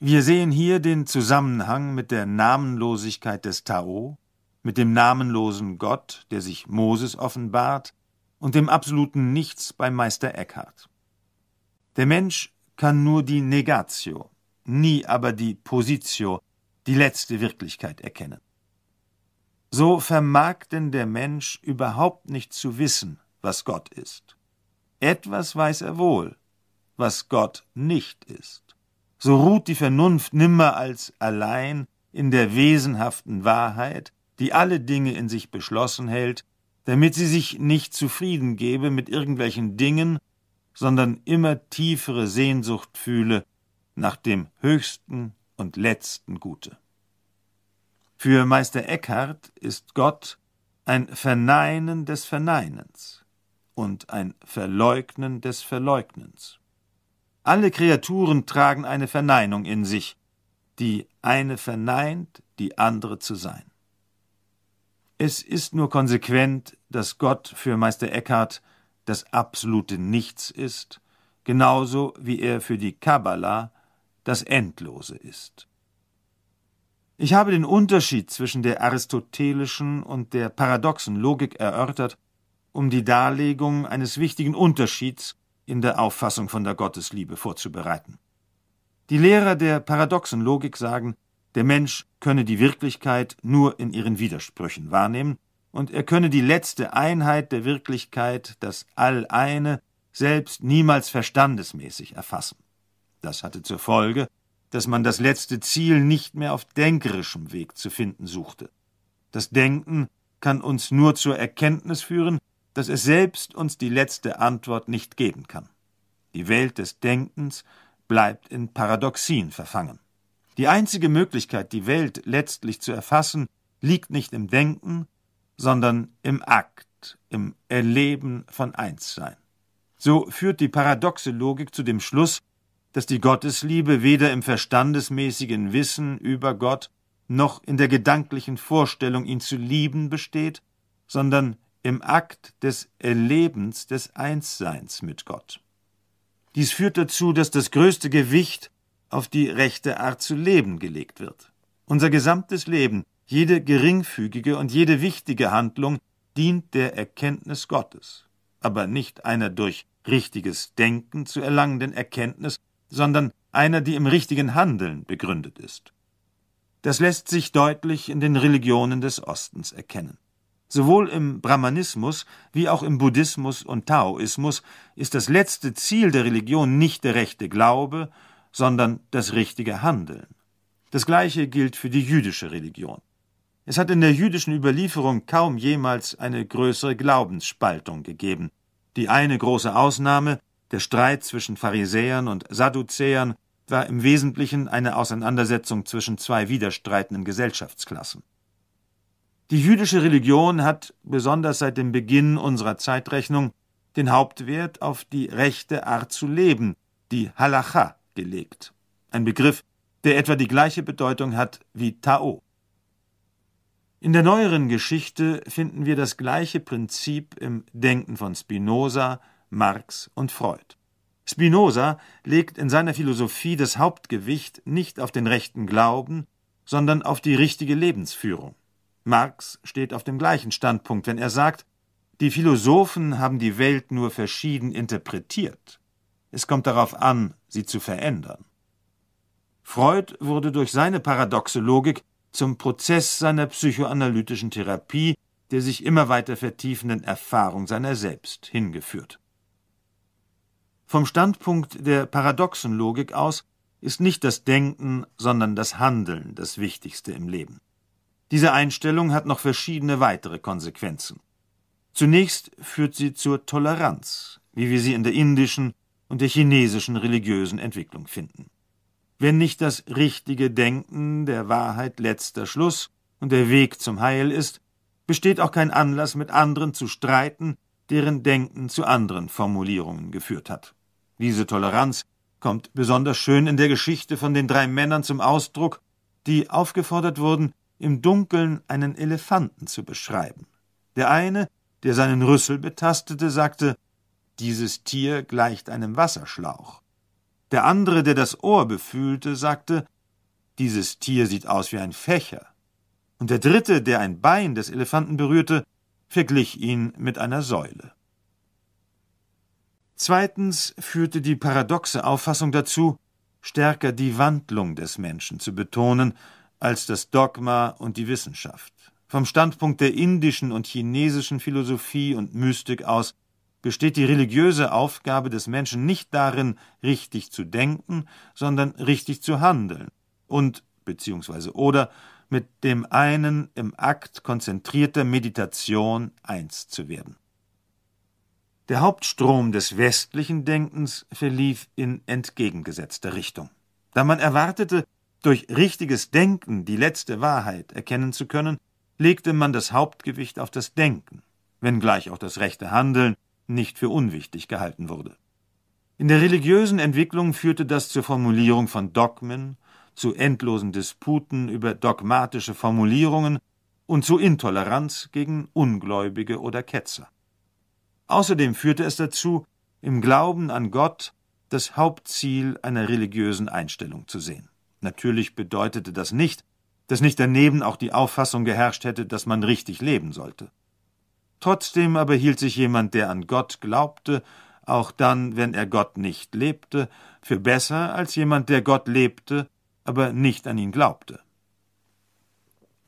Wir sehen hier den Zusammenhang mit der Namenlosigkeit des Tao, mit dem namenlosen Gott, der sich Moses offenbart, und dem absoluten Nichts bei Meister Eckhart. Der Mensch kann nur die Negatio, nie aber die Positio, die letzte Wirklichkeit erkennen. So vermag denn der Mensch überhaupt nicht zu wissen, was Gott ist. Etwas weiß er wohl, was Gott nicht ist. So ruht die Vernunft nimmer als allein in der wesenhaften Wahrheit, die alle Dinge in sich beschlossen hält, damit sie sich nicht zufrieden gebe mit irgendwelchen Dingen, sondern immer tiefere Sehnsucht fühle nach dem höchsten und letzten Gute. Für Meister Eckhart ist Gott ein Verneinen des Verneinens und ein Verleugnen des Verleugnens. Alle Kreaturen tragen eine Verneinung in sich, die eine verneint, die andere zu sein. Es ist nur konsequent, dass Gott für Meister Eckhart das absolute Nichts ist, genauso wie er für die Kabbala das Endlose ist. Ich habe den Unterschied zwischen der aristotelischen und der paradoxen Logik erörtert, um die Darlegung eines wichtigen Unterschieds in der Auffassung von der Gottesliebe vorzubereiten. Die Lehrer der paradoxen Logik sagen, der Mensch könne die Wirklichkeit nur in ihren Widersprüchen wahrnehmen und er könne die letzte Einheit der Wirklichkeit, das Alleine, selbst niemals verstandesmäßig erfassen. Das hatte zur Folge, dass man das letzte Ziel nicht mehr auf denkerischem Weg zu finden suchte. Das Denken kann uns nur zur Erkenntnis führen, dass es selbst uns die letzte Antwort nicht geben kann. Die Welt des Denkens bleibt in Paradoxien verfangen. Die einzige Möglichkeit, die Welt letztlich zu erfassen, liegt nicht im Denken, sondern im Akt, im Erleben von Einssein. So führt die paradoxe Logik zu dem Schluss, dass die Gottesliebe weder im verstandesmäßigen Wissen über Gott noch in der gedanklichen Vorstellung, ihn zu lieben, besteht, sondern im Akt des Erlebens des Einsseins mit Gott. Dies führt dazu, dass das größte Gewicht auf die rechte Art zu leben gelegt wird. Unser gesamtes Leben jede geringfügige und jede wichtige Handlung dient der Erkenntnis Gottes, aber nicht einer durch richtiges Denken zu erlangenden Erkenntnis, sondern einer, die im richtigen Handeln begründet ist. Das lässt sich deutlich in den Religionen des Ostens erkennen. Sowohl im Brahmanismus wie auch im Buddhismus und Taoismus ist das letzte Ziel der Religion nicht der rechte Glaube, sondern das richtige Handeln. Das gleiche gilt für die jüdische Religion. Es hat in der jüdischen Überlieferung kaum jemals eine größere Glaubensspaltung gegeben. Die eine große Ausnahme, der Streit zwischen Pharisäern und Sadduzäern, war im Wesentlichen eine Auseinandersetzung zwischen zwei widerstreitenden Gesellschaftsklassen. Die jüdische Religion hat, besonders seit dem Beginn unserer Zeitrechnung, den Hauptwert auf die rechte Art zu leben, die Halacha, gelegt. Ein Begriff, der etwa die gleiche Bedeutung hat wie Tao. In der neueren Geschichte finden wir das gleiche Prinzip im Denken von Spinoza, Marx und Freud. Spinoza legt in seiner Philosophie das Hauptgewicht nicht auf den rechten Glauben, sondern auf die richtige Lebensführung. Marx steht auf dem gleichen Standpunkt, wenn er sagt, die Philosophen haben die Welt nur verschieden interpretiert. Es kommt darauf an, sie zu verändern. Freud wurde durch seine paradoxe Logik zum Prozess seiner psychoanalytischen Therapie, der sich immer weiter vertiefenden Erfahrung seiner selbst hingeführt. Vom Standpunkt der paradoxen Logik aus ist nicht das Denken, sondern das Handeln das Wichtigste im Leben. Diese Einstellung hat noch verschiedene weitere Konsequenzen. Zunächst führt sie zur Toleranz, wie wir sie in der indischen und der chinesischen religiösen Entwicklung finden wenn nicht das richtige Denken der Wahrheit letzter Schluss und der Weg zum Heil ist, besteht auch kein Anlass, mit anderen zu streiten, deren Denken zu anderen Formulierungen geführt hat. Diese Toleranz kommt besonders schön in der Geschichte von den drei Männern zum Ausdruck, die aufgefordert wurden, im Dunkeln einen Elefanten zu beschreiben. Der eine, der seinen Rüssel betastete, sagte Dieses Tier gleicht einem Wasserschlauch. Der andere, der das Ohr befühlte, sagte, dieses Tier sieht aus wie ein Fächer. Und der dritte, der ein Bein des Elefanten berührte, verglich ihn mit einer Säule. Zweitens führte die paradoxe Auffassung dazu, stärker die Wandlung des Menschen zu betonen als das Dogma und die Wissenschaft. Vom Standpunkt der indischen und chinesischen Philosophie und Mystik aus besteht die religiöse Aufgabe des Menschen nicht darin, richtig zu denken, sondern richtig zu handeln und beziehungsweise oder mit dem einen im Akt konzentrierter Meditation eins zu werden. Der Hauptstrom des westlichen Denkens verlief in entgegengesetzter Richtung. Da man erwartete, durch richtiges Denken die letzte Wahrheit erkennen zu können, legte man das Hauptgewicht auf das Denken, wenngleich auch das rechte Handeln nicht für unwichtig gehalten wurde. In der religiösen Entwicklung führte das zur Formulierung von Dogmen, zu endlosen Disputen über dogmatische Formulierungen und zu Intoleranz gegen Ungläubige oder Ketzer. Außerdem führte es dazu, im Glauben an Gott das Hauptziel einer religiösen Einstellung zu sehen. Natürlich bedeutete das nicht, dass nicht daneben auch die Auffassung geherrscht hätte, dass man richtig leben sollte. Trotzdem aber hielt sich jemand, der an Gott glaubte, auch dann, wenn er Gott nicht lebte, für besser als jemand, der Gott lebte, aber nicht an ihn glaubte.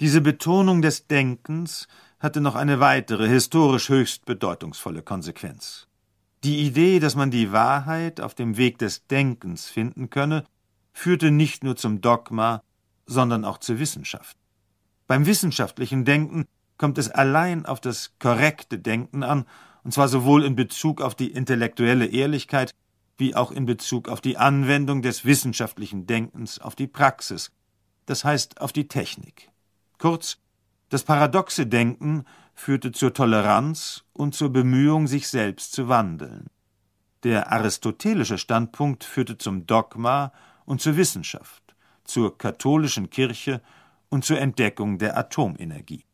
Diese Betonung des Denkens hatte noch eine weitere historisch höchst bedeutungsvolle Konsequenz. Die Idee, dass man die Wahrheit auf dem Weg des Denkens finden könne, führte nicht nur zum Dogma, sondern auch zur Wissenschaft. Beim wissenschaftlichen Denken kommt es allein auf das korrekte Denken an, und zwar sowohl in Bezug auf die intellektuelle Ehrlichkeit wie auch in Bezug auf die Anwendung des wissenschaftlichen Denkens auf die Praxis, das heißt auf die Technik. Kurz, das paradoxe Denken führte zur Toleranz und zur Bemühung, sich selbst zu wandeln. Der aristotelische Standpunkt führte zum Dogma und zur Wissenschaft, zur katholischen Kirche und zur Entdeckung der Atomenergie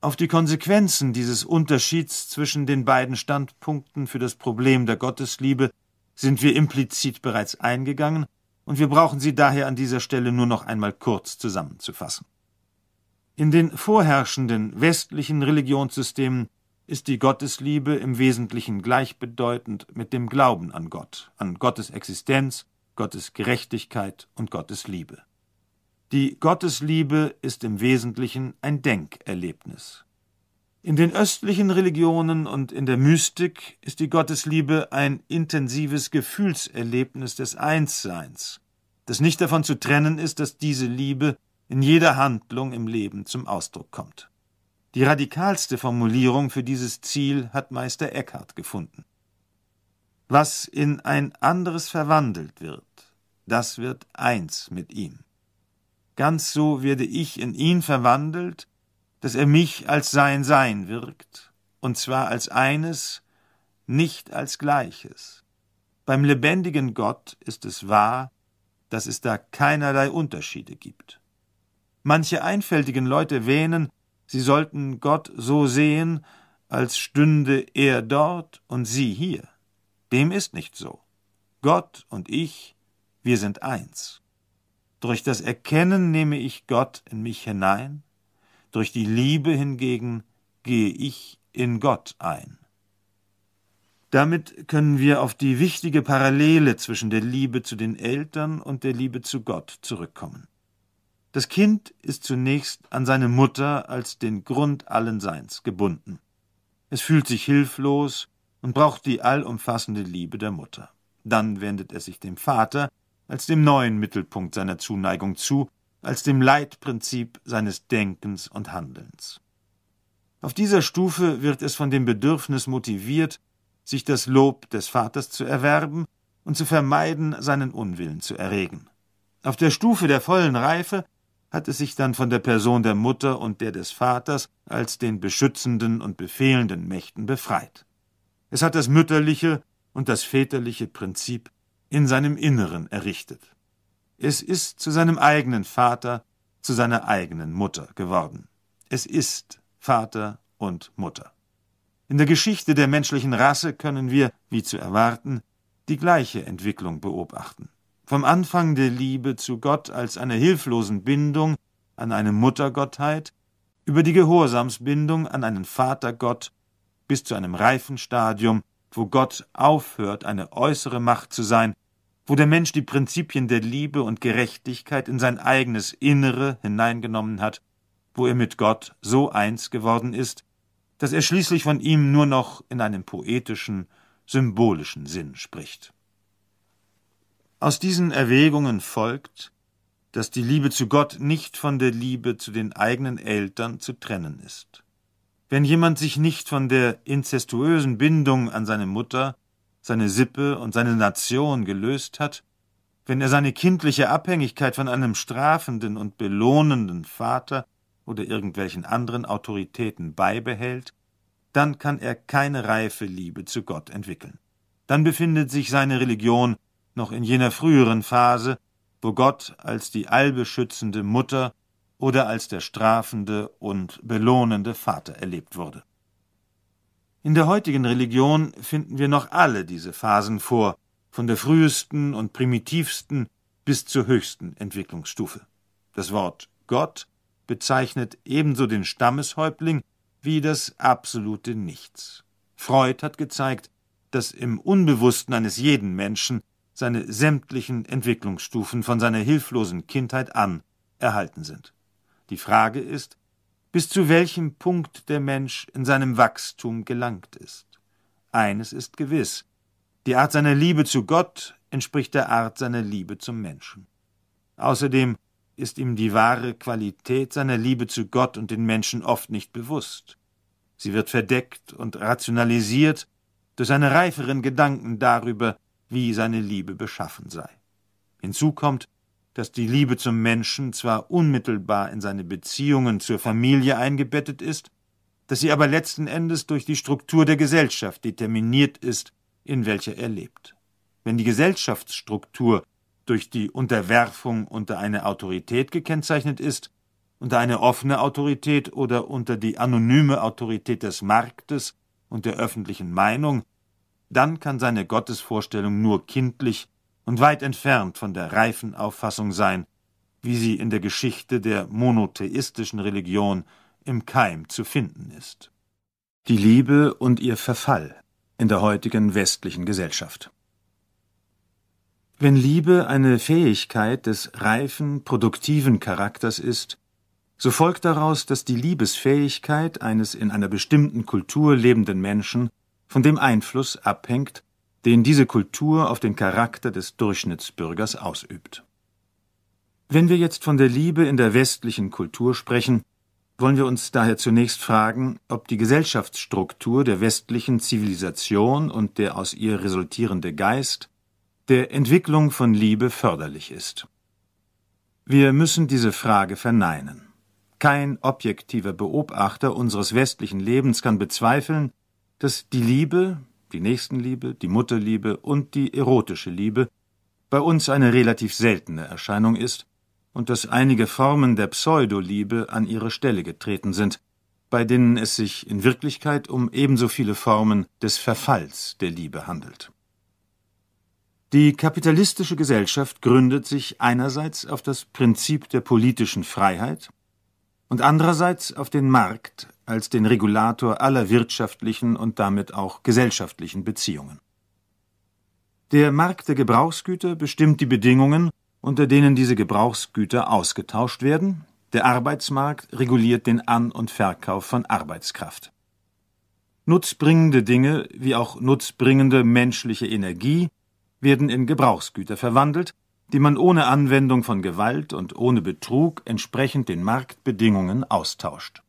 auf die Konsequenzen dieses Unterschieds zwischen den beiden Standpunkten für das Problem der Gottesliebe sind wir implizit bereits eingegangen, und wir brauchen sie daher an dieser Stelle nur noch einmal kurz zusammenzufassen. In den vorherrschenden westlichen Religionssystemen ist die Gottesliebe im Wesentlichen gleichbedeutend mit dem Glauben an Gott, an Gottes Existenz, Gottes Gerechtigkeit und Gottes Liebe. Die Gottesliebe ist im Wesentlichen ein Denkerlebnis. In den östlichen Religionen und in der Mystik ist die Gottesliebe ein intensives Gefühlserlebnis des Einsseins, das nicht davon zu trennen ist, dass diese Liebe in jeder Handlung im Leben zum Ausdruck kommt. Die radikalste Formulierung für dieses Ziel hat Meister Eckhart gefunden. Was in ein anderes verwandelt wird, das wird eins mit ihm ganz so werde ich in ihn verwandelt, dass er mich als sein Sein wirkt, und zwar als eines, nicht als gleiches. Beim lebendigen Gott ist es wahr, dass es da keinerlei Unterschiede gibt. Manche einfältigen Leute wähnen, sie sollten Gott so sehen, als stünde er dort und sie hier. Dem ist nicht so. Gott und ich, wir sind eins. Durch das Erkennen nehme ich Gott in mich hinein, durch die Liebe hingegen gehe ich in Gott ein. Damit können wir auf die wichtige Parallele zwischen der Liebe zu den Eltern und der Liebe zu Gott zurückkommen. Das Kind ist zunächst an seine Mutter als den Grund allen Seins gebunden. Es fühlt sich hilflos und braucht die allumfassende Liebe der Mutter. Dann wendet es sich dem Vater, als dem neuen Mittelpunkt seiner Zuneigung zu, als dem Leitprinzip seines Denkens und Handelns. Auf dieser Stufe wird es von dem Bedürfnis motiviert, sich das Lob des Vaters zu erwerben und zu vermeiden, seinen Unwillen zu erregen. Auf der Stufe der vollen Reife hat es sich dann von der Person der Mutter und der des Vaters als den beschützenden und befehlenden Mächten befreit. Es hat das mütterliche und das väterliche Prinzip in seinem Inneren errichtet. Es ist zu seinem eigenen Vater, zu seiner eigenen Mutter geworden. Es ist Vater und Mutter. In der Geschichte der menschlichen Rasse können wir, wie zu erwarten, die gleiche Entwicklung beobachten. Vom Anfang der Liebe zu Gott als einer hilflosen Bindung an eine Muttergottheit, über die Gehorsamsbindung an einen Vatergott bis zu einem reifen Stadium, wo Gott aufhört, eine äußere Macht zu sein wo der Mensch die Prinzipien der Liebe und Gerechtigkeit in sein eigenes Innere hineingenommen hat, wo er mit Gott so eins geworden ist, dass er schließlich von ihm nur noch in einem poetischen, symbolischen Sinn spricht. Aus diesen Erwägungen folgt, dass die Liebe zu Gott nicht von der Liebe zu den eigenen Eltern zu trennen ist. Wenn jemand sich nicht von der inzestuösen Bindung an seine Mutter seine Sippe und seine Nation gelöst hat, wenn er seine kindliche Abhängigkeit von einem strafenden und belohnenden Vater oder irgendwelchen anderen Autoritäten beibehält, dann kann er keine reife Liebe zu Gott entwickeln. Dann befindet sich seine Religion noch in jener früheren Phase, wo Gott als die allbeschützende Mutter oder als der strafende und belohnende Vater erlebt wurde. In der heutigen Religion finden wir noch alle diese Phasen vor, von der frühesten und primitivsten bis zur höchsten Entwicklungsstufe. Das Wort Gott bezeichnet ebenso den Stammeshäuptling wie das absolute Nichts. Freud hat gezeigt, dass im Unbewussten eines jeden Menschen seine sämtlichen Entwicklungsstufen von seiner hilflosen Kindheit an erhalten sind. Die Frage ist, bis zu welchem Punkt der Mensch in seinem Wachstum gelangt ist. Eines ist gewiss, die Art seiner Liebe zu Gott entspricht der Art seiner Liebe zum Menschen. Außerdem ist ihm die wahre Qualität seiner Liebe zu Gott und den Menschen oft nicht bewusst. Sie wird verdeckt und rationalisiert durch seine reiferen Gedanken darüber, wie seine Liebe beschaffen sei. Hinzu kommt, dass die Liebe zum Menschen zwar unmittelbar in seine Beziehungen zur Familie eingebettet ist, dass sie aber letzten Endes durch die Struktur der Gesellschaft determiniert ist, in welcher er lebt. Wenn die Gesellschaftsstruktur durch die Unterwerfung unter eine Autorität gekennzeichnet ist, unter eine offene Autorität oder unter die anonyme Autorität des Marktes und der öffentlichen Meinung, dann kann seine Gottesvorstellung nur kindlich und weit entfernt von der reifen Auffassung sein, wie sie in der Geschichte der monotheistischen Religion im Keim zu finden ist. Die Liebe und ihr Verfall in der heutigen westlichen Gesellschaft. Wenn Liebe eine Fähigkeit des reifen, produktiven Charakters ist, so folgt daraus, dass die Liebesfähigkeit eines in einer bestimmten Kultur lebenden Menschen von dem Einfluss abhängt, den diese Kultur auf den Charakter des Durchschnittsbürgers ausübt. Wenn wir jetzt von der Liebe in der westlichen Kultur sprechen, wollen wir uns daher zunächst fragen, ob die Gesellschaftsstruktur der westlichen Zivilisation und der aus ihr resultierende Geist der Entwicklung von Liebe förderlich ist. Wir müssen diese Frage verneinen. Kein objektiver Beobachter unseres westlichen Lebens kann bezweifeln, dass die Liebe, die Nächstenliebe, die Mutterliebe und die erotische Liebe bei uns eine relativ seltene Erscheinung ist und dass einige Formen der Pseudoliebe an ihre Stelle getreten sind, bei denen es sich in Wirklichkeit um ebenso viele Formen des Verfalls der Liebe handelt. Die kapitalistische Gesellschaft gründet sich einerseits auf das Prinzip der politischen Freiheit und andererseits auf den Markt als den Regulator aller wirtschaftlichen und damit auch gesellschaftlichen Beziehungen. Der Markt der Gebrauchsgüter bestimmt die Bedingungen, unter denen diese Gebrauchsgüter ausgetauscht werden, der Arbeitsmarkt reguliert den An- und Verkauf von Arbeitskraft. Nutzbringende Dinge wie auch nutzbringende menschliche Energie werden in Gebrauchsgüter verwandelt, die man ohne Anwendung von Gewalt und ohne Betrug entsprechend den Marktbedingungen austauscht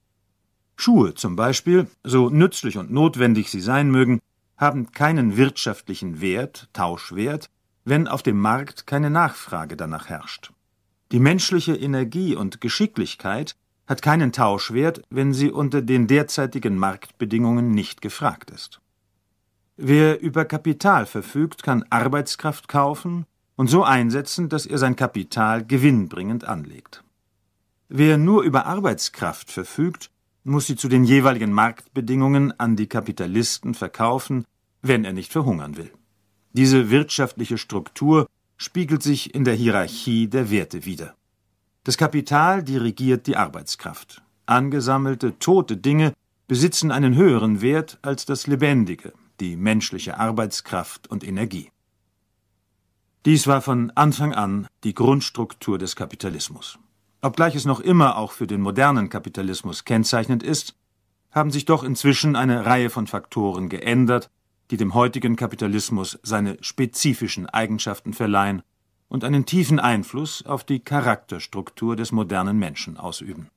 Schuhe zum Beispiel, so nützlich und notwendig sie sein mögen, haben keinen wirtschaftlichen Wert, Tauschwert, wenn auf dem Markt keine Nachfrage danach herrscht. Die menschliche Energie und Geschicklichkeit hat keinen Tauschwert, wenn sie unter den derzeitigen Marktbedingungen nicht gefragt ist. Wer über Kapital verfügt, kann Arbeitskraft kaufen und so einsetzen, dass er sein Kapital gewinnbringend anlegt. Wer nur über Arbeitskraft verfügt, muss sie zu den jeweiligen Marktbedingungen an die Kapitalisten verkaufen, wenn er nicht verhungern will. Diese wirtschaftliche Struktur spiegelt sich in der Hierarchie der Werte wider. Das Kapital dirigiert die Arbeitskraft. Angesammelte, tote Dinge besitzen einen höheren Wert als das Lebendige, die menschliche Arbeitskraft und Energie. Dies war von Anfang an die Grundstruktur des Kapitalismus. Obgleich es noch immer auch für den modernen Kapitalismus kennzeichnend ist, haben sich doch inzwischen eine Reihe von Faktoren geändert, die dem heutigen Kapitalismus seine spezifischen Eigenschaften verleihen und einen tiefen Einfluss auf die Charakterstruktur des modernen Menschen ausüben.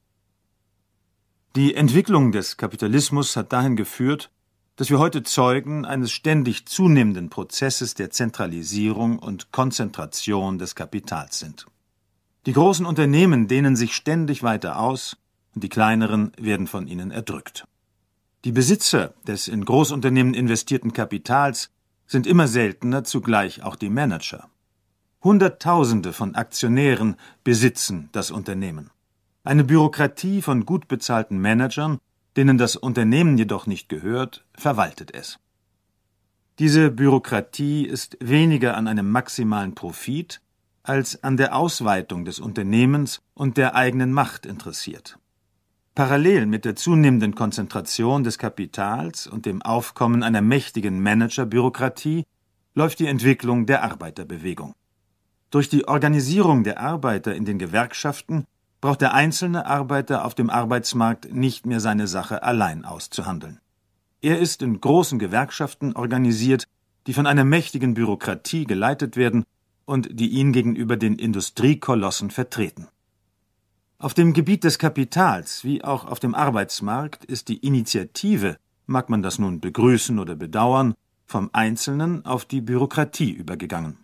Die Entwicklung des Kapitalismus hat dahin geführt, dass wir heute Zeugen eines ständig zunehmenden Prozesses der Zentralisierung und Konzentration des Kapitals sind. Die großen Unternehmen dehnen sich ständig weiter aus und die kleineren werden von ihnen erdrückt. Die Besitzer des in Großunternehmen investierten Kapitals sind immer seltener zugleich auch die Manager. Hunderttausende von Aktionären besitzen das Unternehmen. Eine Bürokratie von gut bezahlten Managern, denen das Unternehmen jedoch nicht gehört, verwaltet es. Diese Bürokratie ist weniger an einem maximalen Profit als an der Ausweitung des Unternehmens und der eigenen Macht interessiert. Parallel mit der zunehmenden Konzentration des Kapitals und dem Aufkommen einer mächtigen Managerbürokratie läuft die Entwicklung der Arbeiterbewegung. Durch die Organisierung der Arbeiter in den Gewerkschaften braucht der einzelne Arbeiter auf dem Arbeitsmarkt nicht mehr seine Sache allein auszuhandeln. Er ist in großen Gewerkschaften organisiert, die von einer mächtigen Bürokratie geleitet werden und die ihn gegenüber den Industriekolossen vertreten. Auf dem Gebiet des Kapitals wie auch auf dem Arbeitsmarkt ist die Initiative, mag man das nun begrüßen oder bedauern, vom Einzelnen auf die Bürokratie übergegangen.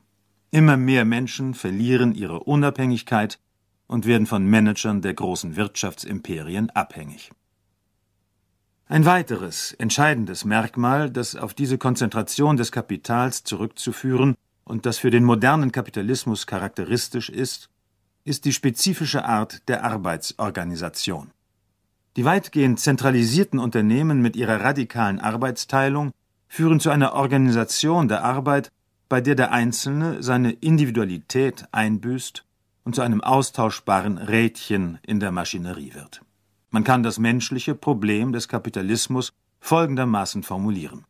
Immer mehr Menschen verlieren ihre Unabhängigkeit und werden von Managern der großen Wirtschaftsimperien abhängig. Ein weiteres entscheidendes Merkmal, das auf diese Konzentration des Kapitals zurückzuführen und das für den modernen Kapitalismus charakteristisch ist, ist die spezifische Art der Arbeitsorganisation. Die weitgehend zentralisierten Unternehmen mit ihrer radikalen Arbeitsteilung führen zu einer Organisation der Arbeit, bei der der Einzelne seine Individualität einbüßt und zu einem austauschbaren Rädchen in der Maschinerie wird. Man kann das menschliche Problem des Kapitalismus folgendermaßen formulieren.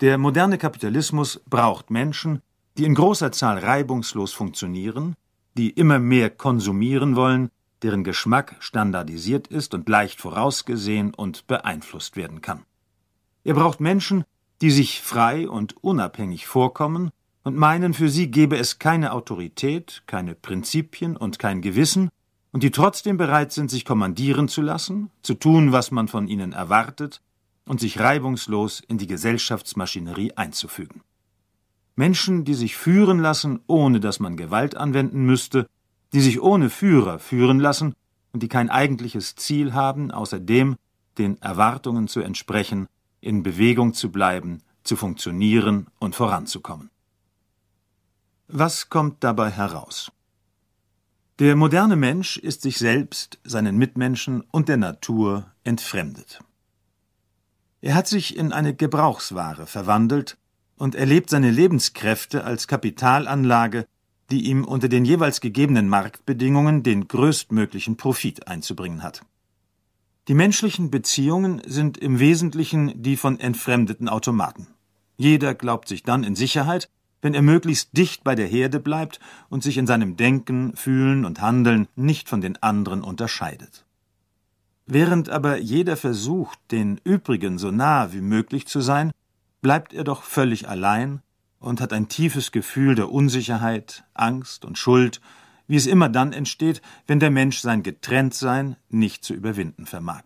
Der moderne Kapitalismus braucht Menschen, die in großer Zahl reibungslos funktionieren, die immer mehr konsumieren wollen, deren Geschmack standardisiert ist und leicht vorausgesehen und beeinflusst werden kann. Er braucht Menschen, die sich frei und unabhängig vorkommen und meinen, für sie gebe es keine Autorität, keine Prinzipien und kein Gewissen, und die trotzdem bereit sind, sich kommandieren zu lassen, zu tun, was man von ihnen erwartet, und sich reibungslos in die Gesellschaftsmaschinerie einzufügen. Menschen, die sich führen lassen, ohne dass man Gewalt anwenden müsste, die sich ohne Führer führen lassen und die kein eigentliches Ziel haben, außer dem, den Erwartungen zu entsprechen, in Bewegung zu bleiben, zu funktionieren und voranzukommen. Was kommt dabei heraus? Der moderne Mensch ist sich selbst, seinen Mitmenschen und der Natur entfremdet. Er hat sich in eine Gebrauchsware verwandelt, und erlebt seine Lebenskräfte als Kapitalanlage, die ihm unter den jeweils gegebenen Marktbedingungen den größtmöglichen Profit einzubringen hat. Die menschlichen Beziehungen sind im Wesentlichen die von entfremdeten Automaten. Jeder glaubt sich dann in Sicherheit, wenn er möglichst dicht bei der Herde bleibt und sich in seinem Denken, Fühlen und Handeln nicht von den anderen unterscheidet. Während aber jeder versucht, den übrigen so nah wie möglich zu sein, bleibt er doch völlig allein und hat ein tiefes Gefühl der Unsicherheit, Angst und Schuld, wie es immer dann entsteht, wenn der Mensch sein Getrenntsein nicht zu überwinden vermag.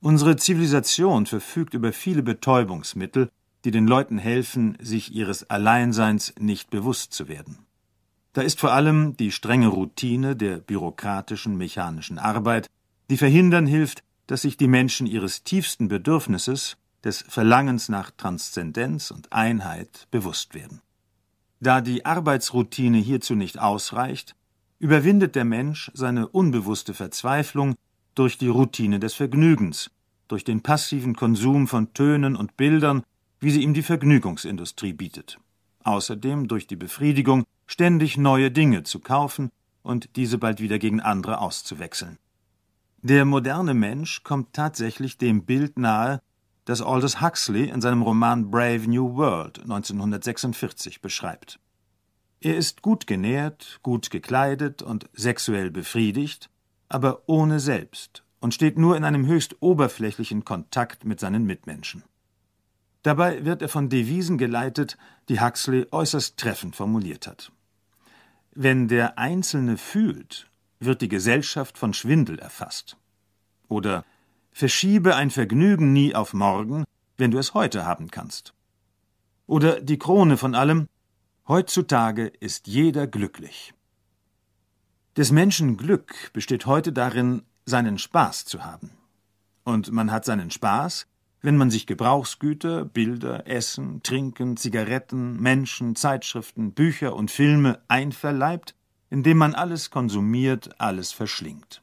Unsere Zivilisation verfügt über viele Betäubungsmittel, die den Leuten helfen, sich ihres Alleinseins nicht bewusst zu werden. Da ist vor allem die strenge Routine der bürokratischen mechanischen Arbeit, die verhindern hilft, dass sich die Menschen ihres tiefsten Bedürfnisses, des Verlangens nach Transzendenz und Einheit bewusst werden. Da die Arbeitsroutine hierzu nicht ausreicht, überwindet der Mensch seine unbewusste Verzweiflung durch die Routine des Vergnügens, durch den passiven Konsum von Tönen und Bildern, wie sie ihm die Vergnügungsindustrie bietet. Außerdem durch die Befriedigung, ständig neue Dinge zu kaufen und diese bald wieder gegen andere auszuwechseln. Der moderne Mensch kommt tatsächlich dem Bild nahe, das Aldous Huxley in seinem Roman Brave New World 1946 beschreibt. Er ist gut genährt, gut gekleidet und sexuell befriedigt, aber ohne selbst und steht nur in einem höchst oberflächlichen Kontakt mit seinen Mitmenschen. Dabei wird er von Devisen geleitet, die Huxley äußerst treffend formuliert hat. Wenn der Einzelne fühlt, wird die Gesellschaft von Schwindel erfasst. Oder Verschiebe ein Vergnügen nie auf morgen, wenn du es heute haben kannst. Oder die Krone von allem, heutzutage ist jeder glücklich. Des Menschen Glück besteht heute darin, seinen Spaß zu haben. Und man hat seinen Spaß, wenn man sich Gebrauchsgüter, Bilder, Essen, Trinken, Zigaretten, Menschen, Zeitschriften, Bücher und Filme einverleibt, indem man alles konsumiert, alles verschlingt.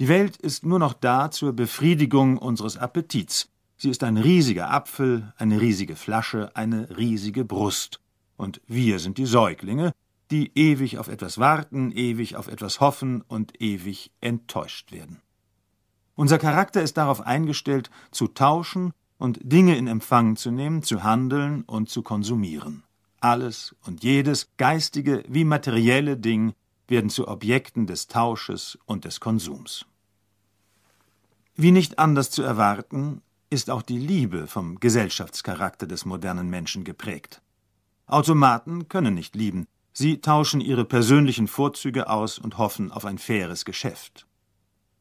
Die Welt ist nur noch da zur Befriedigung unseres Appetits. Sie ist ein riesiger Apfel, eine riesige Flasche, eine riesige Brust. Und wir sind die Säuglinge, die ewig auf etwas warten, ewig auf etwas hoffen und ewig enttäuscht werden. Unser Charakter ist darauf eingestellt, zu tauschen und Dinge in Empfang zu nehmen, zu handeln und zu konsumieren. Alles und jedes geistige wie materielle Ding werden zu Objekten des Tausches und des Konsums. Wie nicht anders zu erwarten, ist auch die Liebe vom Gesellschaftscharakter des modernen Menschen geprägt. Automaten können nicht lieben, sie tauschen ihre persönlichen Vorzüge aus und hoffen auf ein faires Geschäft.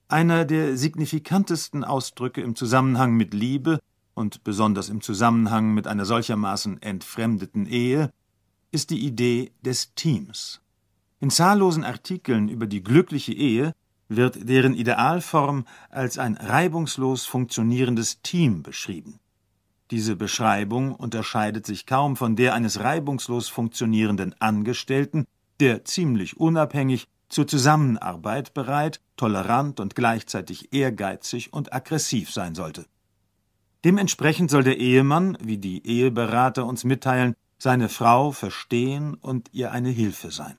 Einer der signifikantesten Ausdrücke im Zusammenhang mit Liebe und besonders im Zusammenhang mit einer solchermaßen entfremdeten Ehe ist die Idee des Teams. In zahllosen Artikeln über die glückliche Ehe wird deren Idealform als ein reibungslos funktionierendes Team beschrieben. Diese Beschreibung unterscheidet sich kaum von der eines reibungslos funktionierenden Angestellten, der ziemlich unabhängig zur Zusammenarbeit bereit, tolerant und gleichzeitig ehrgeizig und aggressiv sein sollte. Dementsprechend soll der Ehemann, wie die Eheberater uns mitteilen, seine Frau verstehen und ihr eine Hilfe sein.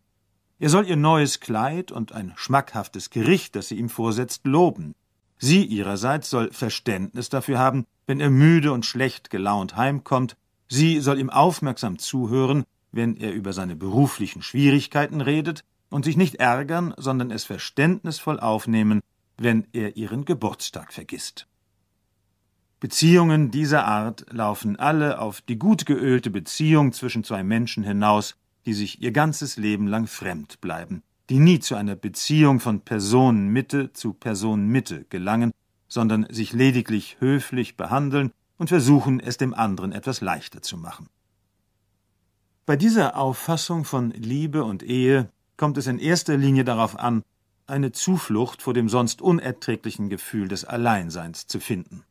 Er soll ihr neues Kleid und ein schmackhaftes Gericht, das sie ihm vorsetzt, loben. Sie ihrerseits soll Verständnis dafür haben, wenn er müde und schlecht gelaunt heimkommt, sie soll ihm aufmerksam zuhören, wenn er über seine beruflichen Schwierigkeiten redet, und sich nicht ärgern, sondern es verständnisvoll aufnehmen, wenn er ihren Geburtstag vergisst. Beziehungen dieser Art laufen alle auf die gut geölte Beziehung zwischen zwei Menschen hinaus, die sich ihr ganzes Leben lang fremd bleiben, die nie zu einer Beziehung von Personenmitte zu Personenmitte gelangen, sondern sich lediglich höflich behandeln und versuchen, es dem anderen etwas leichter zu machen. Bei dieser Auffassung von Liebe und Ehe kommt es in erster Linie darauf an, eine Zuflucht vor dem sonst unerträglichen Gefühl des Alleinseins zu finden.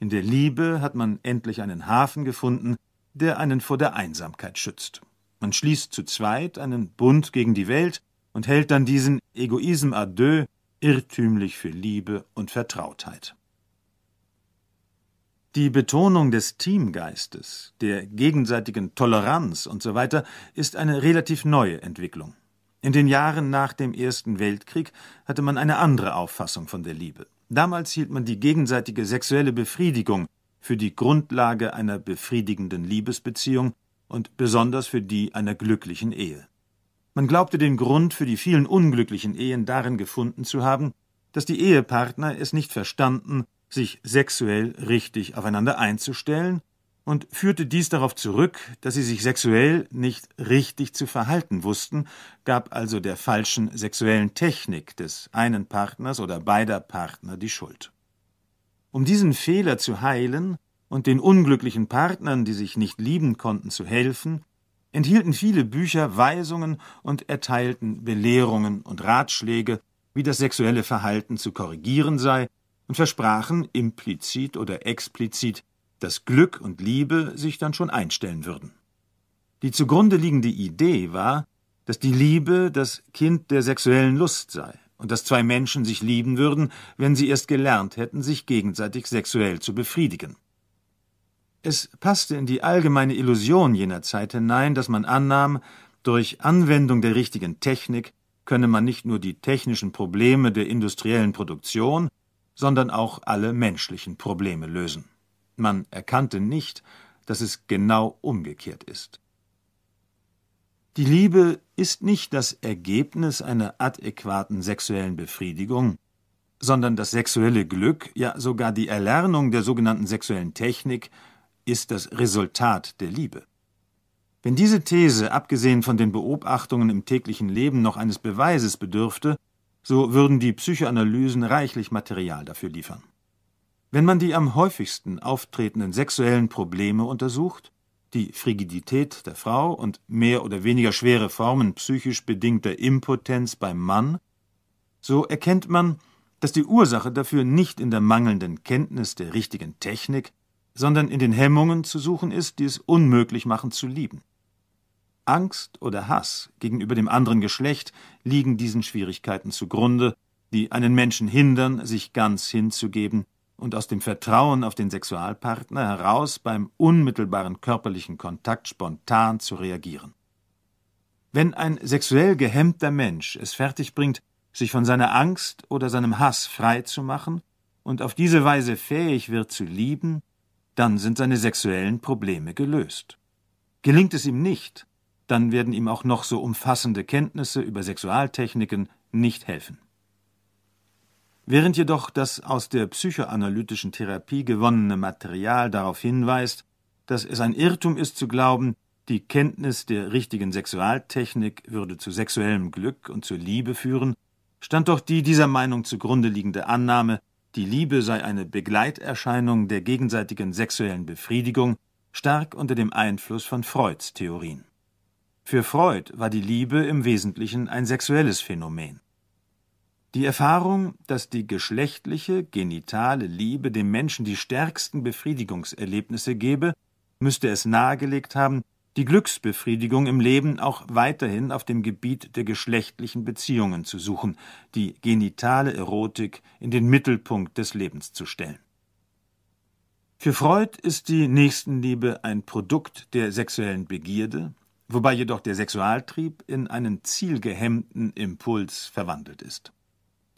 In der Liebe hat man endlich einen Hafen gefunden, der einen vor der Einsamkeit schützt. Man schließt zu zweit einen Bund gegen die Welt und hält dann diesen Egoism à deux irrtümlich für Liebe und Vertrautheit. Die Betonung des Teamgeistes, der gegenseitigen Toleranz usw. So ist eine relativ neue Entwicklung. In den Jahren nach dem Ersten Weltkrieg hatte man eine andere Auffassung von der Liebe. Damals hielt man die gegenseitige sexuelle Befriedigung für die Grundlage einer befriedigenden Liebesbeziehung und besonders für die einer glücklichen Ehe. Man glaubte den Grund für die vielen unglücklichen Ehen darin gefunden zu haben, dass die Ehepartner es nicht verstanden, sich sexuell richtig aufeinander einzustellen und führte dies darauf zurück, dass sie sich sexuell nicht richtig zu verhalten wussten, gab also der falschen sexuellen Technik des einen Partners oder beider Partner die Schuld. Um diesen Fehler zu heilen, und den unglücklichen Partnern, die sich nicht lieben konnten, zu helfen, enthielten viele Bücher Weisungen und erteilten Belehrungen und Ratschläge, wie das sexuelle Verhalten zu korrigieren sei, und versprachen implizit oder explizit, dass Glück und Liebe sich dann schon einstellen würden. Die zugrunde liegende Idee war, dass die Liebe das Kind der sexuellen Lust sei und dass zwei Menschen sich lieben würden, wenn sie erst gelernt hätten, sich gegenseitig sexuell zu befriedigen. Es passte in die allgemeine Illusion jener Zeit hinein, dass man annahm, durch Anwendung der richtigen Technik könne man nicht nur die technischen Probleme der industriellen Produktion, sondern auch alle menschlichen Probleme lösen. Man erkannte nicht, dass es genau umgekehrt ist. Die Liebe ist nicht das Ergebnis einer adäquaten sexuellen Befriedigung, sondern das sexuelle Glück, ja sogar die Erlernung der sogenannten sexuellen Technik ist das Resultat der Liebe. Wenn diese These, abgesehen von den Beobachtungen im täglichen Leben, noch eines Beweises bedürfte, so würden die Psychoanalysen reichlich Material dafür liefern. Wenn man die am häufigsten auftretenden sexuellen Probleme untersucht, die Frigidität der Frau und mehr oder weniger schwere Formen psychisch bedingter Impotenz beim Mann, so erkennt man, dass die Ursache dafür nicht in der mangelnden Kenntnis der richtigen Technik, sondern in den Hemmungen zu suchen ist, die es unmöglich machen zu lieben. Angst oder Hass gegenüber dem anderen Geschlecht liegen diesen Schwierigkeiten zugrunde, die einen Menschen hindern, sich ganz hinzugeben und aus dem Vertrauen auf den Sexualpartner heraus beim unmittelbaren körperlichen Kontakt spontan zu reagieren. Wenn ein sexuell gehemmter Mensch es fertigbringt, sich von seiner Angst oder seinem Hass frei zu machen und auf diese Weise fähig wird zu lieben, dann sind seine sexuellen Probleme gelöst. Gelingt es ihm nicht, dann werden ihm auch noch so umfassende Kenntnisse über Sexualtechniken nicht helfen. Während jedoch das aus der psychoanalytischen Therapie gewonnene Material darauf hinweist, dass es ein Irrtum ist zu glauben, die Kenntnis der richtigen Sexualtechnik würde zu sexuellem Glück und zur Liebe führen, stand doch die dieser Meinung zugrunde liegende Annahme, die Liebe sei eine Begleiterscheinung der gegenseitigen sexuellen Befriedigung, stark unter dem Einfluss von Freuds Theorien. Für Freud war die Liebe im Wesentlichen ein sexuelles Phänomen. Die Erfahrung, dass die geschlechtliche, genitale Liebe dem Menschen die stärksten Befriedigungserlebnisse gebe, müsste es nahegelegt haben, die Glücksbefriedigung im Leben auch weiterhin auf dem Gebiet der geschlechtlichen Beziehungen zu suchen, die genitale Erotik in den Mittelpunkt des Lebens zu stellen. Für Freud ist die Nächstenliebe ein Produkt der sexuellen Begierde, wobei jedoch der Sexualtrieb in einen zielgehemmten Impuls verwandelt ist.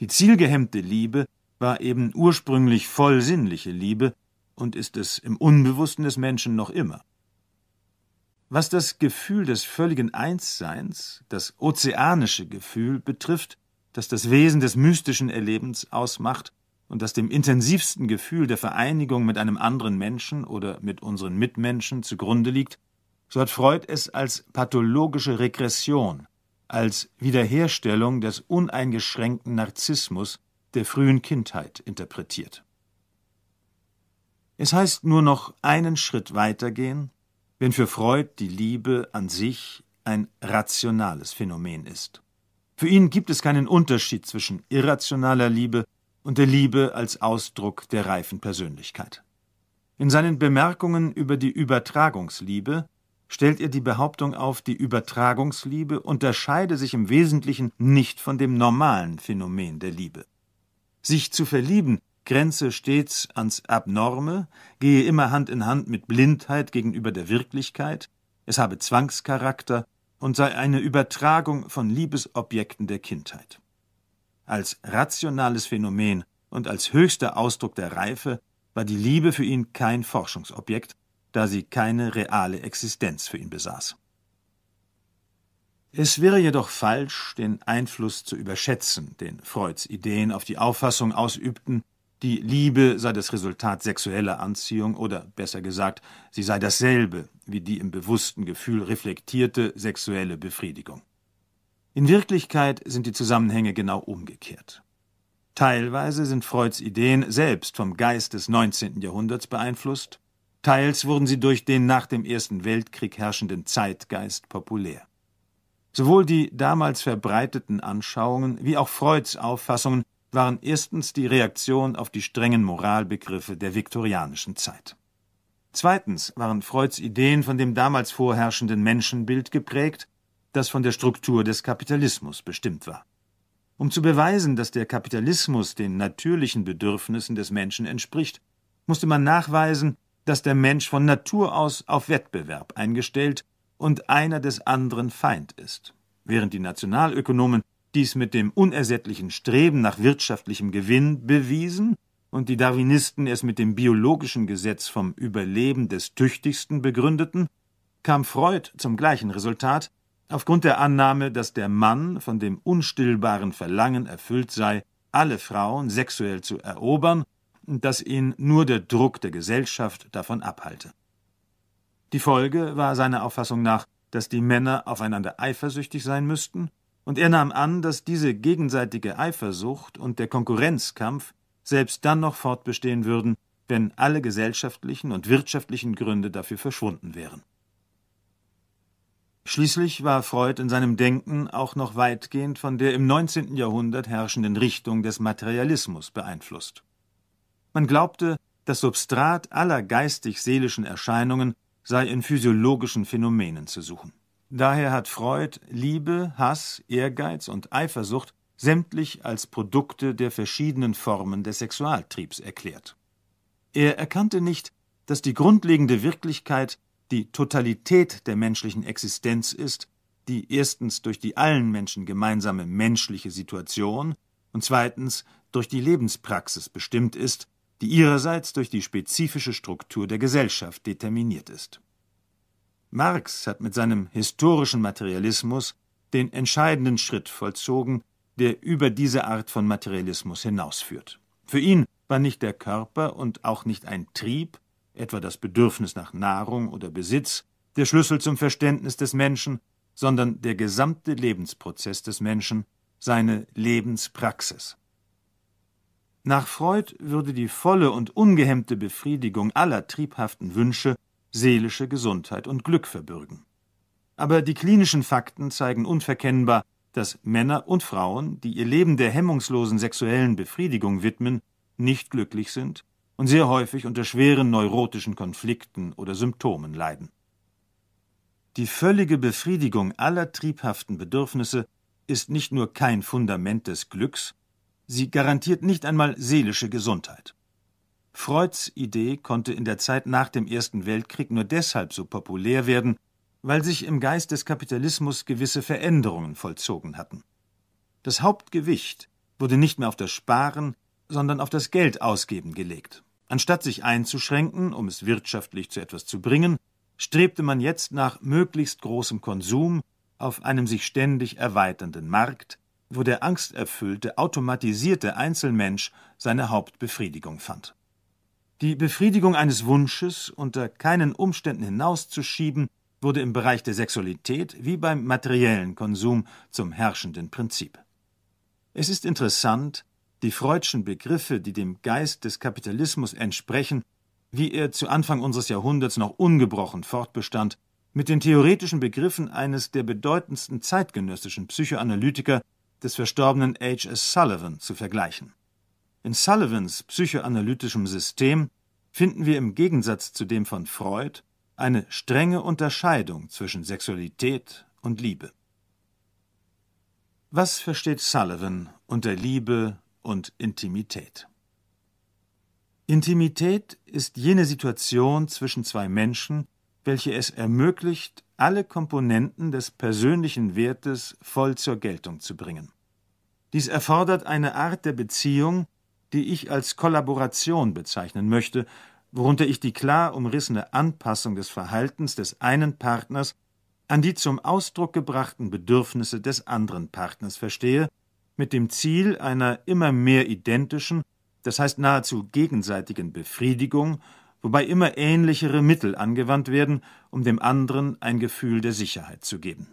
Die zielgehemmte Liebe war eben ursprünglich vollsinnliche Liebe und ist es im Unbewussten des Menschen noch immer. Was das Gefühl des völligen Einsseins, das ozeanische Gefühl betrifft, das das Wesen des mystischen Erlebens ausmacht und das dem intensivsten Gefühl der Vereinigung mit einem anderen Menschen oder mit unseren Mitmenschen zugrunde liegt, so hat Freud es als pathologische Regression, als Wiederherstellung des uneingeschränkten Narzissmus der frühen Kindheit interpretiert. Es heißt nur noch einen Schritt weitergehen wenn für Freud die Liebe an sich ein rationales Phänomen ist. Für ihn gibt es keinen Unterschied zwischen irrationaler Liebe und der Liebe als Ausdruck der reifen Persönlichkeit. In seinen Bemerkungen über die Übertragungsliebe stellt er die Behauptung auf, die Übertragungsliebe unterscheide sich im Wesentlichen nicht von dem normalen Phänomen der Liebe. Sich zu verlieben Grenze stets ans Abnorme, gehe immer Hand in Hand mit Blindheit gegenüber der Wirklichkeit, es habe Zwangscharakter und sei eine Übertragung von Liebesobjekten der Kindheit. Als rationales Phänomen und als höchster Ausdruck der Reife war die Liebe für ihn kein Forschungsobjekt, da sie keine reale Existenz für ihn besaß. Es wäre jedoch falsch, den Einfluss zu überschätzen, den Freuds Ideen auf die Auffassung ausübten, die Liebe sei das Resultat sexueller Anziehung oder besser gesagt, sie sei dasselbe wie die im bewussten Gefühl reflektierte sexuelle Befriedigung. In Wirklichkeit sind die Zusammenhänge genau umgekehrt. Teilweise sind Freuds Ideen selbst vom Geist des 19. Jahrhunderts beeinflusst, teils wurden sie durch den nach dem Ersten Weltkrieg herrschenden Zeitgeist populär. Sowohl die damals verbreiteten Anschauungen wie auch Freuds Auffassungen waren erstens die Reaktion auf die strengen Moralbegriffe der viktorianischen Zeit. Zweitens waren Freuds Ideen von dem damals vorherrschenden Menschenbild geprägt, das von der Struktur des Kapitalismus bestimmt war. Um zu beweisen, dass der Kapitalismus den natürlichen Bedürfnissen des Menschen entspricht, musste man nachweisen, dass der Mensch von Natur aus auf Wettbewerb eingestellt und einer des anderen Feind ist, während die Nationalökonomen dies mit dem unersättlichen Streben nach wirtschaftlichem Gewinn bewiesen und die Darwinisten es mit dem biologischen Gesetz vom Überleben des Tüchtigsten begründeten, kam Freud zum gleichen Resultat aufgrund der Annahme, dass der Mann von dem unstillbaren Verlangen erfüllt sei, alle Frauen sexuell zu erobern und dass ihn nur der Druck der Gesellschaft davon abhalte. Die Folge war seiner Auffassung nach, dass die Männer aufeinander eifersüchtig sein müssten und er nahm an, dass diese gegenseitige Eifersucht und der Konkurrenzkampf selbst dann noch fortbestehen würden, wenn alle gesellschaftlichen und wirtschaftlichen Gründe dafür verschwunden wären. Schließlich war Freud in seinem Denken auch noch weitgehend von der im 19. Jahrhundert herrschenden Richtung des Materialismus beeinflusst. Man glaubte, das Substrat aller geistig-seelischen Erscheinungen sei in physiologischen Phänomenen zu suchen. Daher hat Freud Liebe, Hass, Ehrgeiz und Eifersucht sämtlich als Produkte der verschiedenen Formen des Sexualtriebs erklärt. Er erkannte nicht, dass die grundlegende Wirklichkeit die Totalität der menschlichen Existenz ist, die erstens durch die allen Menschen gemeinsame menschliche Situation und zweitens durch die Lebenspraxis bestimmt ist, die ihrerseits durch die spezifische Struktur der Gesellschaft determiniert ist Marx hat mit seinem historischen Materialismus den entscheidenden Schritt vollzogen, der über diese Art von Materialismus hinausführt. Für ihn war nicht der Körper und auch nicht ein Trieb, etwa das Bedürfnis nach Nahrung oder Besitz, der Schlüssel zum Verständnis des Menschen, sondern der gesamte Lebensprozess des Menschen, seine Lebenspraxis. Nach Freud würde die volle und ungehemmte Befriedigung aller triebhaften Wünsche seelische Gesundheit und Glück verbürgen. Aber die klinischen Fakten zeigen unverkennbar, dass Männer und Frauen, die ihr Leben der hemmungslosen sexuellen Befriedigung widmen, nicht glücklich sind und sehr häufig unter schweren neurotischen Konflikten oder Symptomen leiden. Die völlige Befriedigung aller triebhaften Bedürfnisse ist nicht nur kein Fundament des Glücks, sie garantiert nicht einmal seelische Gesundheit. Freuds Idee konnte in der Zeit nach dem Ersten Weltkrieg nur deshalb so populär werden, weil sich im Geist des Kapitalismus gewisse Veränderungen vollzogen hatten. Das Hauptgewicht wurde nicht mehr auf das Sparen, sondern auf das Geldausgeben gelegt. Anstatt sich einzuschränken, um es wirtschaftlich zu etwas zu bringen, strebte man jetzt nach möglichst großem Konsum auf einem sich ständig erweiternden Markt, wo der angsterfüllte, automatisierte Einzelmensch seine Hauptbefriedigung fand. Die Befriedigung eines Wunsches unter keinen Umständen hinauszuschieben, wurde im Bereich der Sexualität wie beim materiellen Konsum zum herrschenden Prinzip. Es ist interessant, die freudschen Begriffe, die dem Geist des Kapitalismus entsprechen, wie er zu Anfang unseres Jahrhunderts noch ungebrochen fortbestand, mit den theoretischen Begriffen eines der bedeutendsten zeitgenössischen Psychoanalytiker des verstorbenen H. S. Sullivan zu vergleichen. In Sullivans psychoanalytischem System finden wir im Gegensatz zu dem von Freud eine strenge Unterscheidung zwischen Sexualität und Liebe. Was versteht Sullivan unter Liebe und Intimität? Intimität ist jene Situation zwischen zwei Menschen, welche es ermöglicht, alle Komponenten des persönlichen Wertes voll zur Geltung zu bringen. Dies erfordert eine Art der Beziehung, die ich als Kollaboration bezeichnen möchte, worunter ich die klar umrissene Anpassung des Verhaltens des einen Partners an die zum Ausdruck gebrachten Bedürfnisse des anderen Partners verstehe, mit dem Ziel einer immer mehr identischen, das heißt nahezu gegenseitigen Befriedigung, wobei immer ähnlichere Mittel angewandt werden, um dem anderen ein Gefühl der Sicherheit zu geben.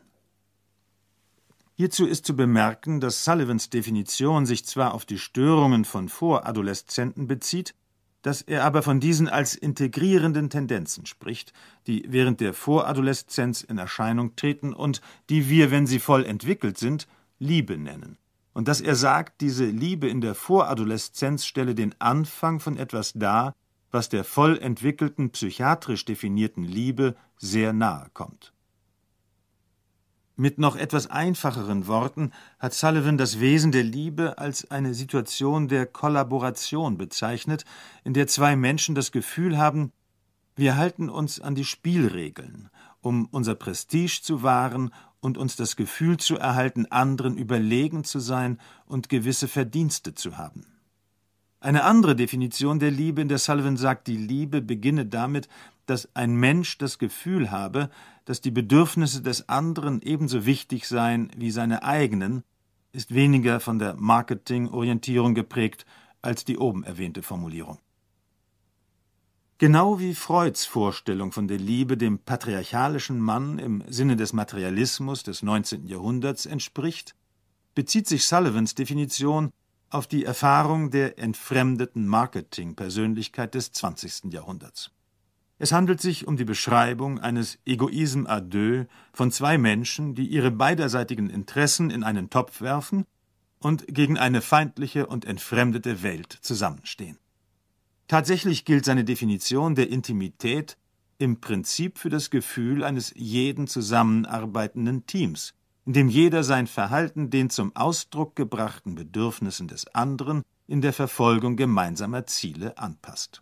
Hierzu ist zu bemerken, dass Sullivans Definition sich zwar auf die Störungen von Voradoleszenten bezieht, dass er aber von diesen als integrierenden Tendenzen spricht, die während der Voradoleszenz in Erscheinung treten und die wir, wenn sie voll entwickelt sind, Liebe nennen. Und dass er sagt, diese Liebe in der Voradoleszenz stelle den Anfang von etwas dar, was der voll entwickelten psychiatrisch definierten Liebe sehr nahe kommt. Mit noch etwas einfacheren Worten hat Sullivan das Wesen der Liebe als eine Situation der Kollaboration bezeichnet, in der zwei Menschen das Gefühl haben, wir halten uns an die Spielregeln, um unser Prestige zu wahren und uns das Gefühl zu erhalten, anderen überlegen zu sein und gewisse Verdienste zu haben. Eine andere Definition der Liebe, in der Sullivan sagt, die Liebe beginne damit, dass ein Mensch das Gefühl habe, dass die Bedürfnisse des anderen ebenso wichtig seien wie seine eigenen, ist weniger von der Marketing-Orientierung geprägt als die oben erwähnte Formulierung. Genau wie Freuds Vorstellung von der Liebe dem patriarchalischen Mann im Sinne des Materialismus des 19. Jahrhunderts entspricht, bezieht sich Sullivans Definition auf die Erfahrung der entfremdeten Marketing-Persönlichkeit des 20. Jahrhunderts. Es handelt sich um die Beschreibung eines Egoisme à deux von zwei Menschen, die ihre beiderseitigen Interessen in einen Topf werfen und gegen eine feindliche und entfremdete Welt zusammenstehen. Tatsächlich gilt seine Definition der Intimität im Prinzip für das Gefühl eines jeden zusammenarbeitenden Teams, in dem jeder sein Verhalten den zum Ausdruck gebrachten Bedürfnissen des anderen in der Verfolgung gemeinsamer Ziele anpasst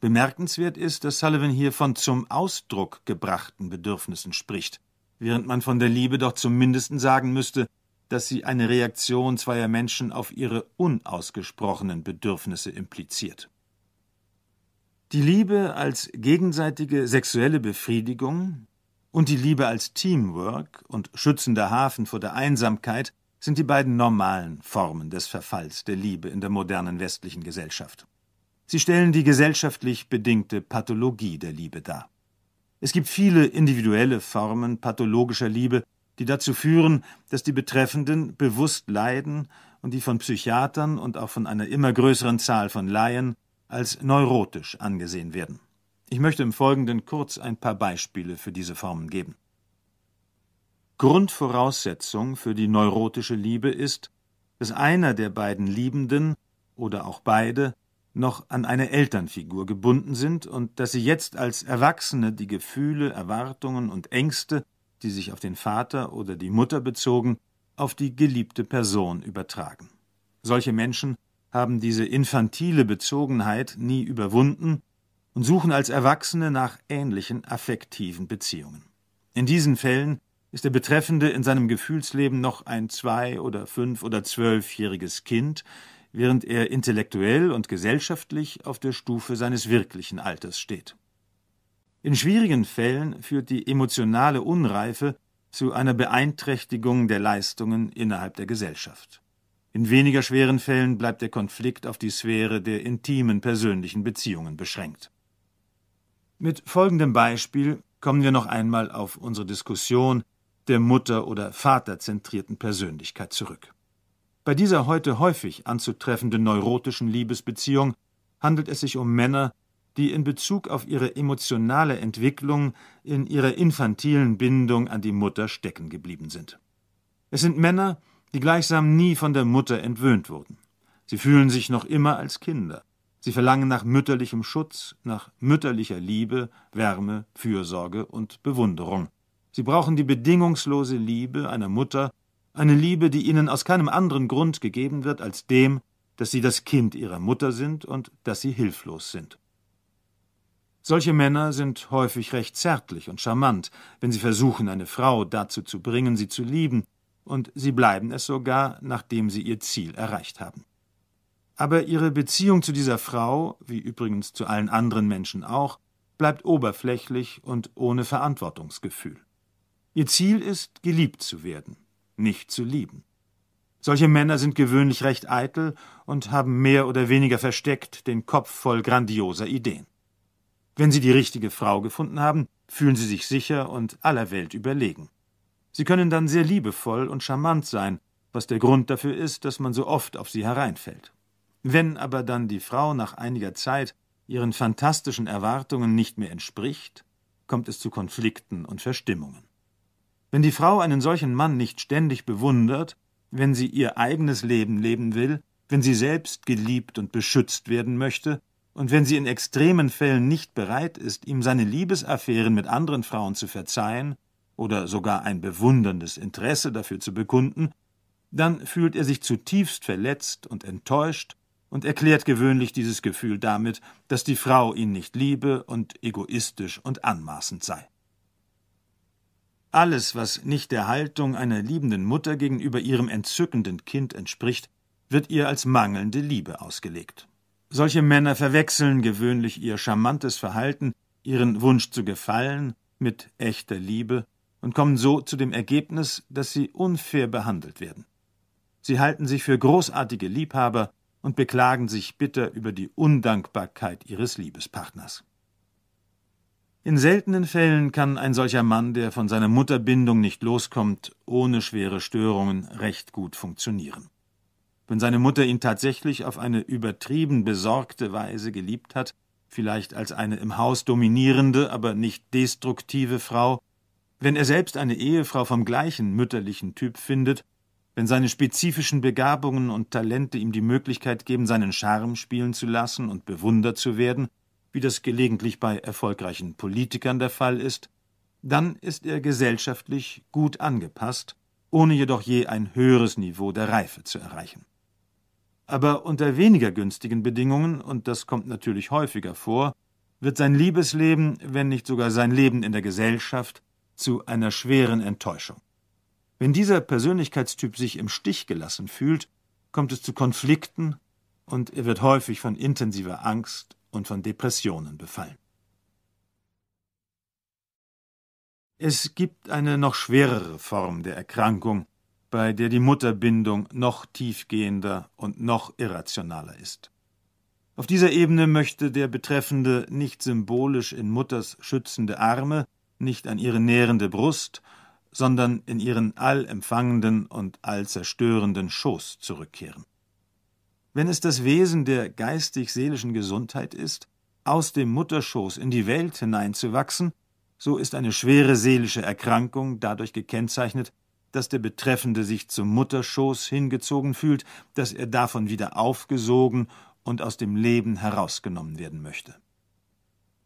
Bemerkenswert ist, dass Sullivan hier von zum Ausdruck gebrachten Bedürfnissen spricht, während man von der Liebe doch zumindest sagen müsste, dass sie eine Reaktion zweier Menschen auf ihre unausgesprochenen Bedürfnisse impliziert. Die Liebe als gegenseitige sexuelle Befriedigung und die Liebe als Teamwork und schützender Hafen vor der Einsamkeit sind die beiden normalen Formen des Verfalls der Liebe in der modernen westlichen Gesellschaft. Sie stellen die gesellschaftlich bedingte Pathologie der Liebe dar. Es gibt viele individuelle Formen pathologischer Liebe, die dazu führen, dass die Betreffenden bewusst leiden und die von Psychiatern und auch von einer immer größeren Zahl von Laien als neurotisch angesehen werden. Ich möchte im Folgenden kurz ein paar Beispiele für diese Formen geben. Grundvoraussetzung für die neurotische Liebe ist, dass einer der beiden Liebenden oder auch beide noch an eine Elternfigur gebunden sind und dass sie jetzt als Erwachsene die Gefühle, Erwartungen und Ängste, die sich auf den Vater oder die Mutter bezogen, auf die geliebte Person übertragen. Solche Menschen haben diese infantile Bezogenheit nie überwunden und suchen als Erwachsene nach ähnlichen affektiven Beziehungen. In diesen Fällen ist der Betreffende in seinem Gefühlsleben noch ein zwei- oder fünf- oder zwölfjähriges Kind, während er intellektuell und gesellschaftlich auf der Stufe seines wirklichen Alters steht. In schwierigen Fällen führt die emotionale Unreife zu einer Beeinträchtigung der Leistungen innerhalb der Gesellschaft. In weniger schweren Fällen bleibt der Konflikt auf die Sphäre der intimen persönlichen Beziehungen beschränkt. Mit folgendem Beispiel kommen wir noch einmal auf unsere Diskussion der Mutter- oder Vaterzentrierten Persönlichkeit zurück. Bei dieser heute häufig anzutreffenden neurotischen Liebesbeziehung handelt es sich um Männer, die in Bezug auf ihre emotionale Entwicklung in ihrer infantilen Bindung an die Mutter stecken geblieben sind. Es sind Männer, die gleichsam nie von der Mutter entwöhnt wurden. Sie fühlen sich noch immer als Kinder. Sie verlangen nach mütterlichem Schutz, nach mütterlicher Liebe, Wärme, Fürsorge und Bewunderung. Sie brauchen die bedingungslose Liebe einer Mutter eine Liebe, die ihnen aus keinem anderen Grund gegeben wird als dem, dass sie das Kind ihrer Mutter sind und dass sie hilflos sind. Solche Männer sind häufig recht zärtlich und charmant, wenn sie versuchen, eine Frau dazu zu bringen, sie zu lieben, und sie bleiben es sogar, nachdem sie ihr Ziel erreicht haben. Aber ihre Beziehung zu dieser Frau, wie übrigens zu allen anderen Menschen auch, bleibt oberflächlich und ohne Verantwortungsgefühl. Ihr Ziel ist, geliebt zu werden, nicht zu lieben. Solche Männer sind gewöhnlich recht eitel und haben mehr oder weniger versteckt den Kopf voll grandioser Ideen. Wenn sie die richtige Frau gefunden haben, fühlen sie sich sicher und aller Welt überlegen. Sie können dann sehr liebevoll und charmant sein, was der Grund dafür ist, dass man so oft auf sie hereinfällt. Wenn aber dann die Frau nach einiger Zeit ihren fantastischen Erwartungen nicht mehr entspricht, kommt es zu Konflikten und Verstimmungen. Wenn die Frau einen solchen Mann nicht ständig bewundert, wenn sie ihr eigenes Leben leben will, wenn sie selbst geliebt und beschützt werden möchte, und wenn sie in extremen Fällen nicht bereit ist, ihm seine Liebesaffären mit anderen Frauen zu verzeihen oder sogar ein bewunderndes Interesse dafür zu bekunden, dann fühlt er sich zutiefst verletzt und enttäuscht und erklärt gewöhnlich dieses Gefühl damit, dass die Frau ihn nicht liebe und egoistisch und anmaßend sei. Alles, was nicht der Haltung einer liebenden Mutter gegenüber ihrem entzückenden Kind entspricht, wird ihr als mangelnde Liebe ausgelegt. Solche Männer verwechseln gewöhnlich ihr charmantes Verhalten, ihren Wunsch zu gefallen, mit echter Liebe und kommen so zu dem Ergebnis, dass sie unfair behandelt werden. Sie halten sich für großartige Liebhaber und beklagen sich bitter über die Undankbarkeit ihres Liebespartners. In seltenen Fällen kann ein solcher Mann, der von seiner Mutterbindung nicht loskommt, ohne schwere Störungen recht gut funktionieren. Wenn seine Mutter ihn tatsächlich auf eine übertrieben besorgte Weise geliebt hat, vielleicht als eine im Haus dominierende, aber nicht destruktive Frau, wenn er selbst eine Ehefrau vom gleichen mütterlichen Typ findet, wenn seine spezifischen Begabungen und Talente ihm die Möglichkeit geben, seinen Charme spielen zu lassen und bewundert zu werden, wie das gelegentlich bei erfolgreichen Politikern der Fall ist, dann ist er gesellschaftlich gut angepasst, ohne jedoch je ein höheres Niveau der Reife zu erreichen. Aber unter weniger günstigen Bedingungen, und das kommt natürlich häufiger vor, wird sein Liebesleben, wenn nicht sogar sein Leben in der Gesellschaft, zu einer schweren Enttäuschung. Wenn dieser Persönlichkeitstyp sich im Stich gelassen fühlt, kommt es zu Konflikten und er wird häufig von intensiver Angst und von Depressionen befallen. Es gibt eine noch schwerere Form der Erkrankung, bei der die Mutterbindung noch tiefgehender und noch irrationaler ist. Auf dieser Ebene möchte der Betreffende nicht symbolisch in Mutters schützende Arme, nicht an ihre nährende Brust, sondern in ihren allempfangenden und allzerstörenden Schoß zurückkehren. Wenn es das Wesen der geistig-seelischen Gesundheit ist, aus dem Mutterschoß in die Welt hineinzuwachsen, so ist eine schwere seelische Erkrankung dadurch gekennzeichnet, dass der Betreffende sich zum Mutterschoß hingezogen fühlt, dass er davon wieder aufgesogen und aus dem Leben herausgenommen werden möchte.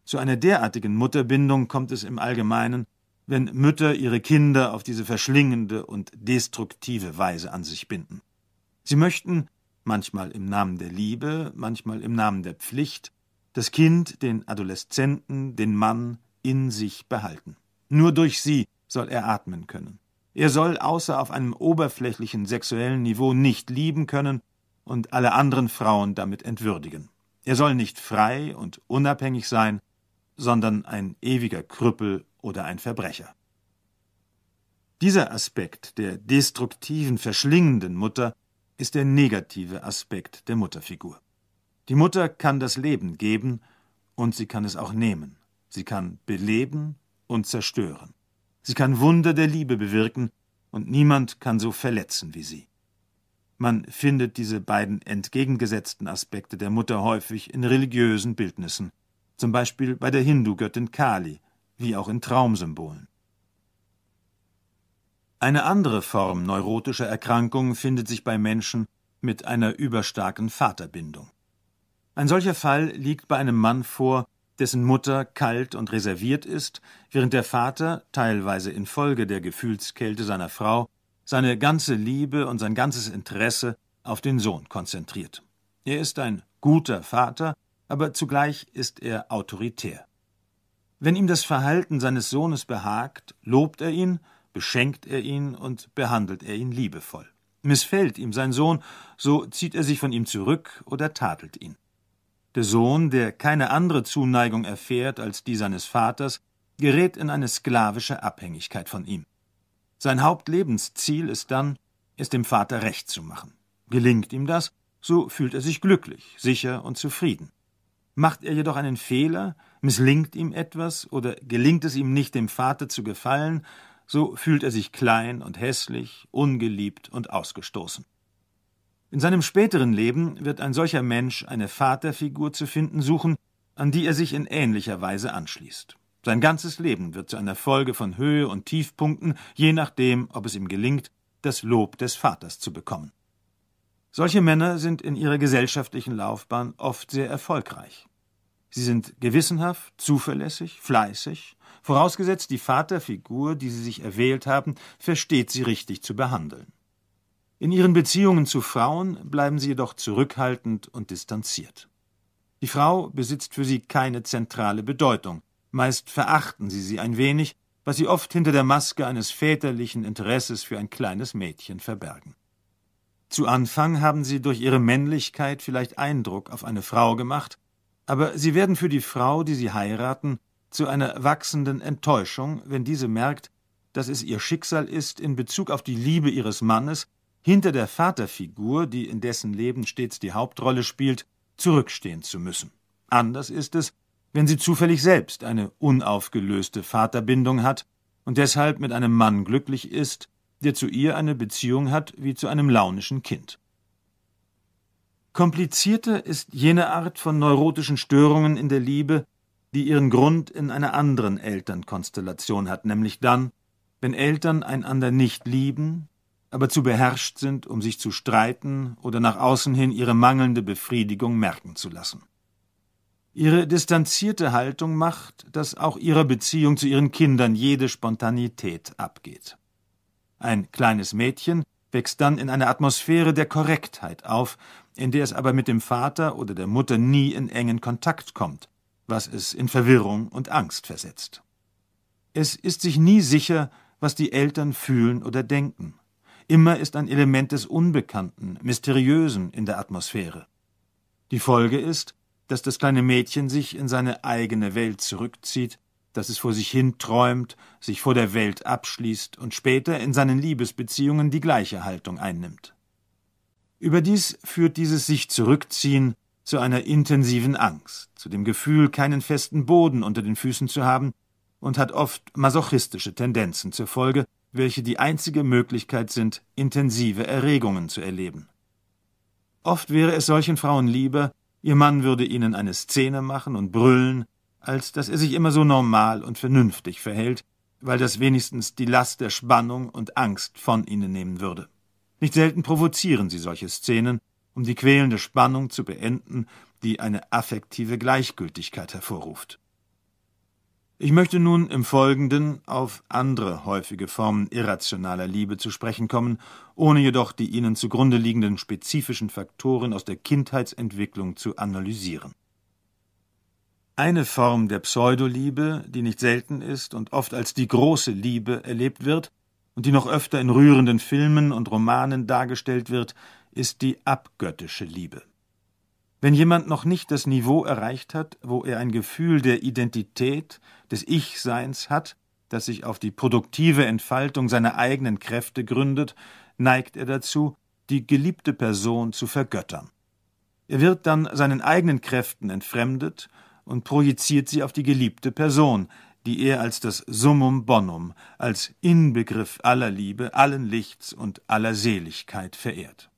Zu einer derartigen Mutterbindung kommt es im Allgemeinen, wenn Mütter ihre Kinder auf diese verschlingende und destruktive Weise an sich binden. Sie möchten, manchmal im Namen der Liebe, manchmal im Namen der Pflicht, das Kind, den Adoleszenten, den Mann in sich behalten. Nur durch sie soll er atmen können. Er soll außer auf einem oberflächlichen sexuellen Niveau nicht lieben können und alle anderen Frauen damit entwürdigen. Er soll nicht frei und unabhängig sein, sondern ein ewiger Krüppel oder ein Verbrecher. Dieser Aspekt der destruktiven, verschlingenden Mutter ist der negative Aspekt der Mutterfigur. Die Mutter kann das Leben geben und sie kann es auch nehmen. Sie kann beleben und zerstören. Sie kann Wunder der Liebe bewirken und niemand kann so verletzen wie sie. Man findet diese beiden entgegengesetzten Aspekte der Mutter häufig in religiösen Bildnissen, zum Beispiel bei der Hindu-Göttin Kali, wie auch in Traumsymbolen. Eine andere Form neurotischer Erkrankung findet sich bei Menschen mit einer überstarken Vaterbindung. Ein solcher Fall liegt bei einem Mann vor, dessen Mutter kalt und reserviert ist, während der Vater, teilweise infolge der Gefühlskälte seiner Frau, seine ganze Liebe und sein ganzes Interesse auf den Sohn konzentriert. Er ist ein guter Vater, aber zugleich ist er autoritär. Wenn ihm das Verhalten seines Sohnes behagt, lobt er ihn, beschenkt er ihn und behandelt er ihn liebevoll. Missfällt ihm sein Sohn, so zieht er sich von ihm zurück oder tadelt ihn. Der Sohn, der keine andere Zuneigung erfährt als die seines Vaters, gerät in eine sklavische Abhängigkeit von ihm. Sein Hauptlebensziel ist dann, es dem Vater recht zu machen. Gelingt ihm das, so fühlt er sich glücklich, sicher und zufrieden. Macht er jedoch einen Fehler, misslingt ihm etwas oder gelingt es ihm nicht, dem Vater zu gefallen, so fühlt er sich klein und hässlich, ungeliebt und ausgestoßen. In seinem späteren Leben wird ein solcher Mensch eine Vaterfigur zu finden suchen, an die er sich in ähnlicher Weise anschließt. Sein ganzes Leben wird zu einer Folge von Höhe und Tiefpunkten, je nachdem, ob es ihm gelingt, das Lob des Vaters zu bekommen. Solche Männer sind in ihrer gesellschaftlichen Laufbahn oft sehr erfolgreich. Sie sind gewissenhaft, zuverlässig, fleißig, vorausgesetzt die Vaterfigur, die Sie sich erwählt haben, versteht Sie richtig zu behandeln. In Ihren Beziehungen zu Frauen bleiben Sie jedoch zurückhaltend und distanziert. Die Frau besitzt für Sie keine zentrale Bedeutung, meist verachten Sie sie ein wenig, was Sie oft hinter der Maske eines väterlichen Interesses für ein kleines Mädchen verbergen. Zu Anfang haben Sie durch Ihre Männlichkeit vielleicht Eindruck auf eine Frau gemacht, aber sie werden für die Frau, die sie heiraten, zu einer wachsenden Enttäuschung, wenn diese merkt, dass es ihr Schicksal ist, in Bezug auf die Liebe ihres Mannes hinter der Vaterfigur, die in dessen Leben stets die Hauptrolle spielt, zurückstehen zu müssen. Anders ist es, wenn sie zufällig selbst eine unaufgelöste Vaterbindung hat und deshalb mit einem Mann glücklich ist, der zu ihr eine Beziehung hat wie zu einem launischen Kind. Komplizierter ist jene Art von neurotischen Störungen in der Liebe, die ihren Grund in einer anderen Elternkonstellation hat, nämlich dann, wenn Eltern einander nicht lieben, aber zu beherrscht sind, um sich zu streiten oder nach außen hin ihre mangelnde Befriedigung merken zu lassen. Ihre distanzierte Haltung macht, dass auch ihrer Beziehung zu ihren Kindern jede Spontanität abgeht. Ein kleines Mädchen wächst dann in einer Atmosphäre der Korrektheit auf in der es aber mit dem Vater oder der Mutter nie in engen Kontakt kommt, was es in Verwirrung und Angst versetzt. Es ist sich nie sicher, was die Eltern fühlen oder denken. Immer ist ein Element des Unbekannten, Mysteriösen in der Atmosphäre. Die Folge ist, dass das kleine Mädchen sich in seine eigene Welt zurückzieht, dass es vor sich hin träumt, sich vor der Welt abschließt und später in seinen Liebesbeziehungen die gleiche Haltung einnimmt. Überdies führt dieses sich zurückziehen zu einer intensiven Angst, zu dem Gefühl, keinen festen Boden unter den Füßen zu haben und hat oft masochistische Tendenzen zur Folge, welche die einzige Möglichkeit sind, intensive Erregungen zu erleben. Oft wäre es solchen Frauen lieber, ihr Mann würde ihnen eine Szene machen und brüllen, als dass er sich immer so normal und vernünftig verhält, weil das wenigstens die Last der Spannung und Angst von ihnen nehmen würde. Nicht selten provozieren sie solche Szenen, um die quälende Spannung zu beenden, die eine affektive Gleichgültigkeit hervorruft. Ich möchte nun im Folgenden auf andere häufige Formen irrationaler Liebe zu sprechen kommen, ohne jedoch die ihnen zugrunde liegenden spezifischen Faktoren aus der Kindheitsentwicklung zu analysieren. Eine Form der Pseudoliebe, die nicht selten ist und oft als die große Liebe erlebt wird, und die noch öfter in rührenden Filmen und Romanen dargestellt wird, ist die abgöttische Liebe. Wenn jemand noch nicht das Niveau erreicht hat, wo er ein Gefühl der Identität, des Ich-Seins hat, das sich auf die produktive Entfaltung seiner eigenen Kräfte gründet, neigt er dazu, die geliebte Person zu vergöttern. Er wird dann seinen eigenen Kräften entfremdet und projiziert sie auf die geliebte Person, die er als das Summum Bonum, als Inbegriff aller Liebe, allen Lichts und aller Seligkeit verehrt.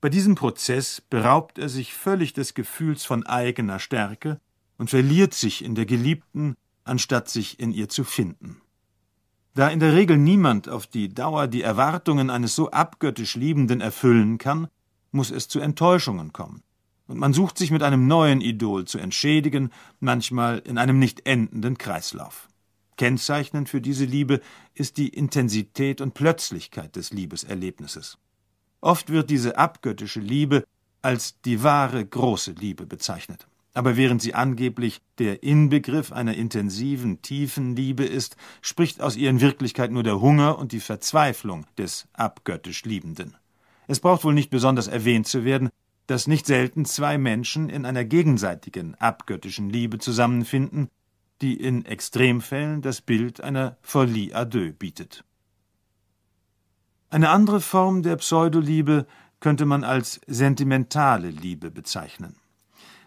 Bei diesem Prozess beraubt er sich völlig des Gefühls von eigener Stärke und verliert sich in der Geliebten, anstatt sich in ihr zu finden. Da in der Regel niemand auf die Dauer die Erwartungen eines so abgöttisch Liebenden erfüllen kann, muss es zu Enttäuschungen kommen und man sucht sich mit einem neuen Idol zu entschädigen, manchmal in einem nicht endenden Kreislauf. Kennzeichnend für diese Liebe ist die Intensität und Plötzlichkeit des Liebeserlebnisses. Oft wird diese abgöttische Liebe als die wahre große Liebe bezeichnet. Aber während sie angeblich der Inbegriff einer intensiven, tiefen Liebe ist, spricht aus ihr in Wirklichkeit nur der Hunger und die Verzweiflung des abgöttisch Liebenden. Es braucht wohl nicht besonders erwähnt zu werden, dass nicht selten zwei Menschen in einer gegenseitigen abgöttischen Liebe zusammenfinden, die in Extremfällen das Bild einer Folie à deux bietet. Eine andere Form der Pseudoliebe könnte man als sentimentale Liebe bezeichnen.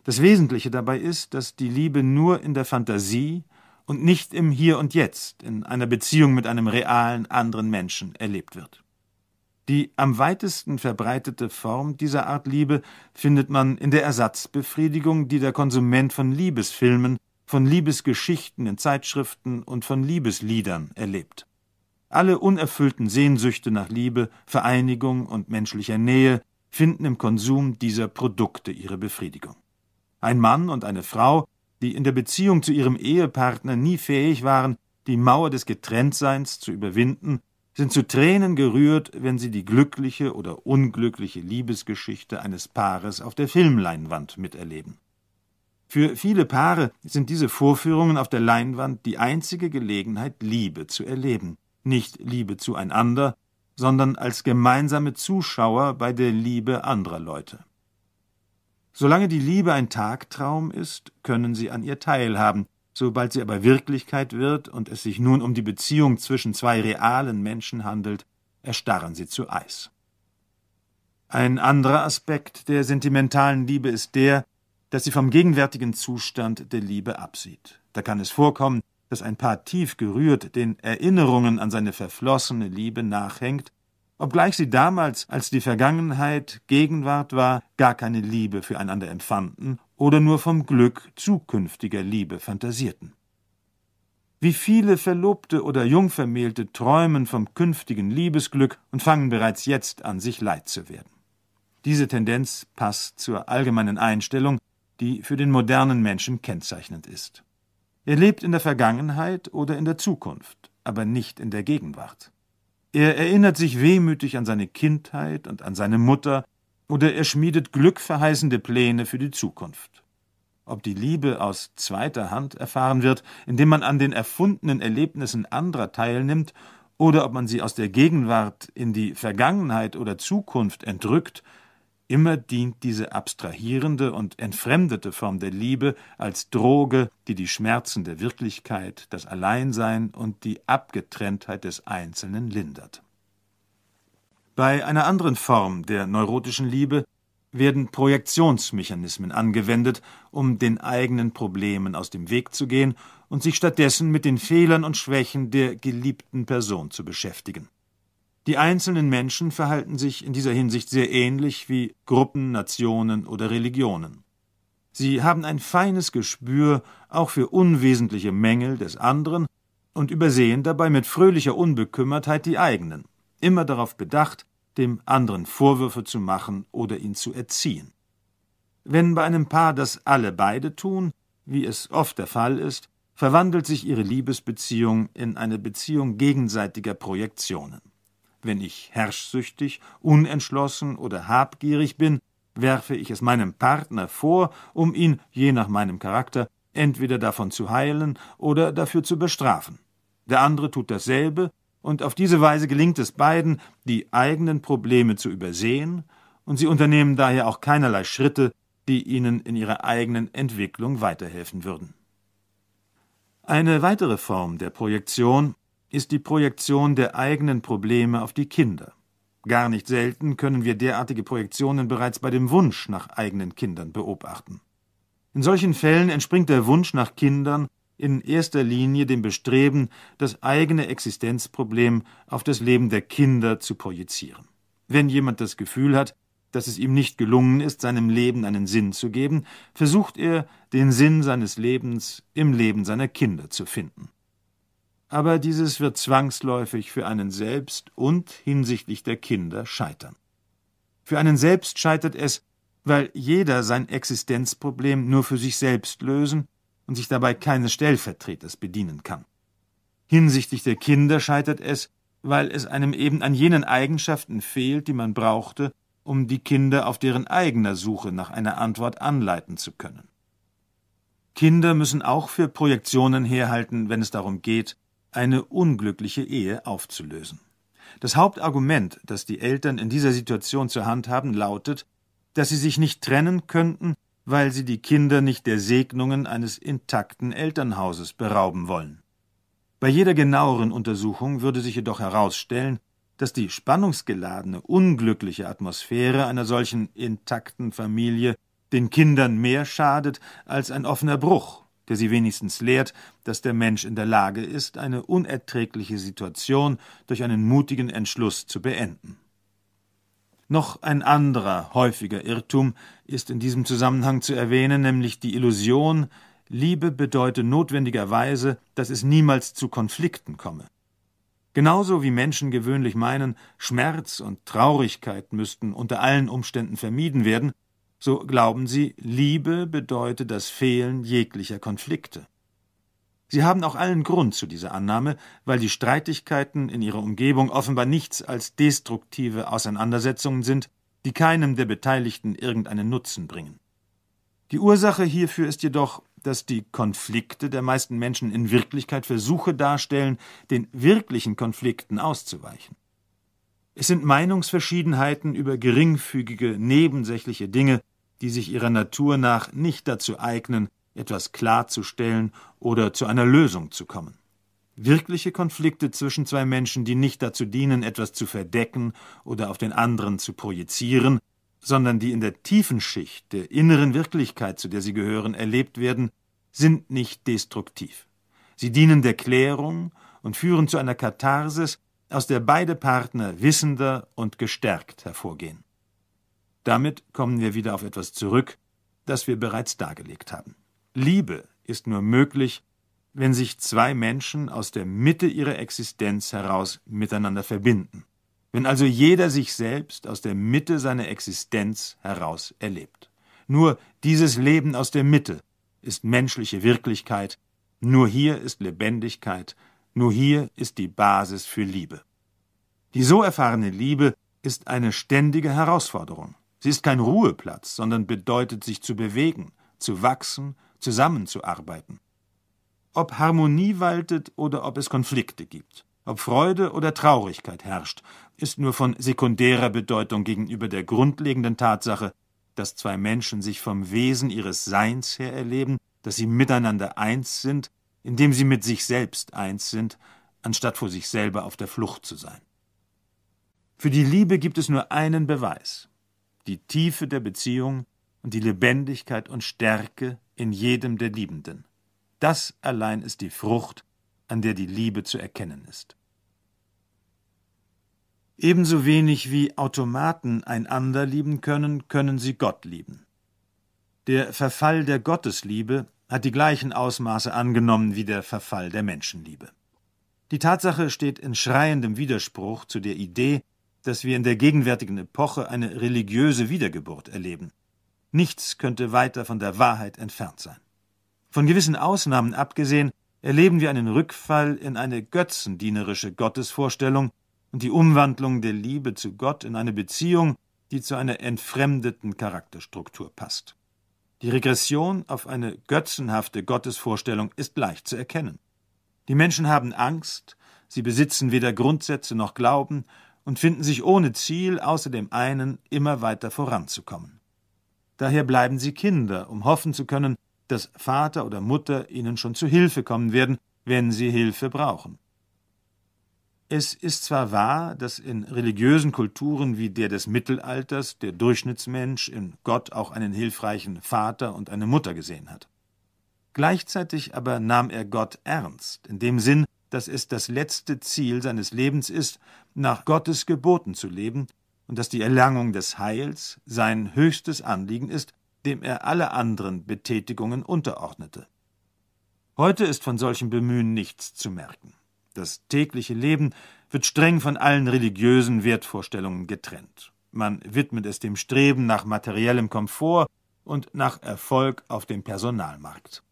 Das Wesentliche dabei ist, dass die Liebe nur in der Fantasie und nicht im Hier und Jetzt, in einer Beziehung mit einem realen anderen Menschen erlebt wird. Die am weitesten verbreitete Form dieser Art Liebe findet man in der Ersatzbefriedigung, die der Konsument von Liebesfilmen, von Liebesgeschichten in Zeitschriften und von Liebesliedern erlebt. Alle unerfüllten Sehnsüchte nach Liebe, Vereinigung und menschlicher Nähe finden im Konsum dieser Produkte ihre Befriedigung. Ein Mann und eine Frau, die in der Beziehung zu ihrem Ehepartner nie fähig waren, die Mauer des Getrenntseins zu überwinden sind zu Tränen gerührt, wenn sie die glückliche oder unglückliche Liebesgeschichte eines Paares auf der Filmleinwand miterleben. Für viele Paare sind diese Vorführungen auf der Leinwand die einzige Gelegenheit, Liebe zu erleben, nicht Liebe zueinander, sondern als gemeinsame Zuschauer bei der Liebe anderer Leute. Solange die Liebe ein Tagtraum ist, können sie an ihr teilhaben, Sobald sie aber Wirklichkeit wird und es sich nun um die Beziehung zwischen zwei realen Menschen handelt, erstarren sie zu Eis. Ein anderer Aspekt der sentimentalen Liebe ist der, dass sie vom gegenwärtigen Zustand der Liebe absieht. Da kann es vorkommen, dass ein Paar tief gerührt den Erinnerungen an seine verflossene Liebe nachhängt, obgleich sie damals, als die Vergangenheit Gegenwart war, gar keine Liebe füreinander empfanden oder nur vom Glück zukünftiger Liebe fantasierten. Wie viele Verlobte oder Jungvermählte träumen vom künftigen Liebesglück und fangen bereits jetzt an, sich leid zu werden. Diese Tendenz passt zur allgemeinen Einstellung, die für den modernen Menschen kennzeichnend ist. Er lebt in der Vergangenheit oder in der Zukunft, aber nicht in der Gegenwart. Er erinnert sich wehmütig an seine Kindheit und an seine Mutter oder er schmiedet glückverheißende Pläne für die Zukunft. Ob die Liebe aus zweiter Hand erfahren wird, indem man an den erfundenen Erlebnissen anderer teilnimmt, oder ob man sie aus der Gegenwart in die Vergangenheit oder Zukunft entrückt, immer dient diese abstrahierende und entfremdete Form der Liebe als Droge, die die Schmerzen der Wirklichkeit, das Alleinsein und die Abgetrenntheit des Einzelnen lindert. Bei einer anderen Form der neurotischen Liebe werden Projektionsmechanismen angewendet, um den eigenen Problemen aus dem Weg zu gehen und sich stattdessen mit den Fehlern und Schwächen der geliebten Person zu beschäftigen. Die einzelnen Menschen verhalten sich in dieser Hinsicht sehr ähnlich wie Gruppen, Nationen oder Religionen. Sie haben ein feines Gespür auch für unwesentliche Mängel des anderen und übersehen dabei mit fröhlicher Unbekümmertheit die eigenen immer darauf bedacht, dem anderen Vorwürfe zu machen oder ihn zu erziehen. Wenn bei einem Paar das alle beide tun, wie es oft der Fall ist, verwandelt sich ihre Liebesbeziehung in eine Beziehung gegenseitiger Projektionen. Wenn ich herrschsüchtig, unentschlossen oder habgierig bin, werfe ich es meinem Partner vor, um ihn, je nach meinem Charakter, entweder davon zu heilen oder dafür zu bestrafen. Der andere tut dasselbe, und auf diese Weise gelingt es beiden, die eigenen Probleme zu übersehen, und sie unternehmen daher auch keinerlei Schritte, die ihnen in ihrer eigenen Entwicklung weiterhelfen würden. Eine weitere Form der Projektion ist die Projektion der eigenen Probleme auf die Kinder. Gar nicht selten können wir derartige Projektionen bereits bei dem Wunsch nach eigenen Kindern beobachten. In solchen Fällen entspringt der Wunsch nach Kindern in erster Linie dem Bestreben, das eigene Existenzproblem auf das Leben der Kinder zu projizieren. Wenn jemand das Gefühl hat, dass es ihm nicht gelungen ist, seinem Leben einen Sinn zu geben, versucht er, den Sinn seines Lebens im Leben seiner Kinder zu finden. Aber dieses wird zwangsläufig für einen selbst und hinsichtlich der Kinder scheitern. Für einen selbst scheitert es, weil jeder sein Existenzproblem nur für sich selbst lösen und sich dabei keines Stellvertreters bedienen kann. Hinsichtlich der Kinder scheitert es, weil es einem eben an jenen Eigenschaften fehlt, die man brauchte, um die Kinder auf deren eigener Suche nach einer Antwort anleiten zu können. Kinder müssen auch für Projektionen herhalten, wenn es darum geht, eine unglückliche Ehe aufzulösen. Das Hauptargument, das die Eltern in dieser Situation zur Hand haben, lautet, dass sie sich nicht trennen könnten, weil sie die Kinder nicht der Segnungen eines intakten Elternhauses berauben wollen. Bei jeder genaueren Untersuchung würde sich jedoch herausstellen, dass die spannungsgeladene, unglückliche Atmosphäre einer solchen intakten Familie den Kindern mehr schadet als ein offener Bruch, der sie wenigstens lehrt, dass der Mensch in der Lage ist, eine unerträgliche Situation durch einen mutigen Entschluss zu beenden. Noch ein anderer häufiger Irrtum ist in diesem Zusammenhang zu erwähnen, nämlich die Illusion, Liebe bedeute notwendigerweise, dass es niemals zu Konflikten komme. Genauso wie Menschen gewöhnlich meinen, Schmerz und Traurigkeit müssten unter allen Umständen vermieden werden, so glauben sie, Liebe bedeute das Fehlen jeglicher Konflikte. Sie haben auch allen Grund zu dieser Annahme, weil die Streitigkeiten in ihrer Umgebung offenbar nichts als destruktive Auseinandersetzungen sind, die keinem der Beteiligten irgendeinen Nutzen bringen. Die Ursache hierfür ist jedoch, dass die Konflikte der meisten Menschen in Wirklichkeit Versuche darstellen, den wirklichen Konflikten auszuweichen. Es sind Meinungsverschiedenheiten über geringfügige, nebensächliche Dinge, die sich ihrer Natur nach nicht dazu eignen, etwas klarzustellen oder zu einer Lösung zu kommen. Wirkliche Konflikte zwischen zwei Menschen, die nicht dazu dienen, etwas zu verdecken oder auf den anderen zu projizieren, sondern die in der tiefen Schicht der inneren Wirklichkeit, zu der sie gehören, erlebt werden, sind nicht destruktiv. Sie dienen der Klärung und führen zu einer Katharsis, aus der beide Partner wissender und gestärkt hervorgehen. Damit kommen wir wieder auf etwas zurück, das wir bereits dargelegt haben. Liebe ist nur möglich, wenn sich zwei Menschen aus der Mitte ihrer Existenz heraus miteinander verbinden, wenn also jeder sich selbst aus der Mitte seiner Existenz heraus erlebt. Nur dieses Leben aus der Mitte ist menschliche Wirklichkeit, nur hier ist Lebendigkeit, nur hier ist die Basis für Liebe. Die so erfahrene Liebe ist eine ständige Herausforderung. Sie ist kein Ruheplatz, sondern bedeutet sich zu bewegen, zu wachsen, zusammenzuarbeiten ob Harmonie waltet oder ob es Konflikte gibt, ob Freude oder Traurigkeit herrscht, ist nur von sekundärer Bedeutung gegenüber der grundlegenden Tatsache, dass zwei Menschen sich vom Wesen ihres Seins her erleben, dass sie miteinander eins sind, indem sie mit sich selbst eins sind, anstatt vor sich selber auf der Flucht zu sein. Für die Liebe gibt es nur einen Beweis die Tiefe der Beziehung und die Lebendigkeit und Stärke in jedem der Liebenden. Das allein ist die Frucht, an der die Liebe zu erkennen ist. Ebenso wenig wie Automaten einander lieben können, können sie Gott lieben. Der Verfall der Gottesliebe hat die gleichen Ausmaße angenommen wie der Verfall der Menschenliebe. Die Tatsache steht in schreiendem Widerspruch zu der Idee, dass wir in der gegenwärtigen Epoche eine religiöse Wiedergeburt erleben. Nichts könnte weiter von der Wahrheit entfernt sein. Von gewissen Ausnahmen abgesehen erleben wir einen Rückfall in eine götzendienerische Gottesvorstellung und die Umwandlung der Liebe zu Gott in eine Beziehung, die zu einer entfremdeten Charakterstruktur passt. Die Regression auf eine götzenhafte Gottesvorstellung ist leicht zu erkennen. Die Menschen haben Angst, sie besitzen weder Grundsätze noch Glauben und finden sich ohne Ziel außer dem einen, immer weiter voranzukommen. Daher bleiben sie Kinder, um hoffen zu können, dass Vater oder Mutter ihnen schon zu Hilfe kommen werden, wenn sie Hilfe brauchen. Es ist zwar wahr, dass in religiösen Kulturen wie der des Mittelalters der Durchschnittsmensch in Gott auch einen hilfreichen Vater und eine Mutter gesehen hat. Gleichzeitig aber nahm er Gott ernst, in dem Sinn, dass es das letzte Ziel seines Lebens ist, nach Gottes Geboten zu leben und dass die Erlangung des Heils sein höchstes Anliegen ist dem er alle anderen Betätigungen unterordnete. Heute ist von solchen Bemühen nichts zu merken. Das tägliche Leben wird streng von allen religiösen Wertvorstellungen getrennt. Man widmet es dem Streben nach materiellem Komfort und nach Erfolg auf dem Personalmarkt.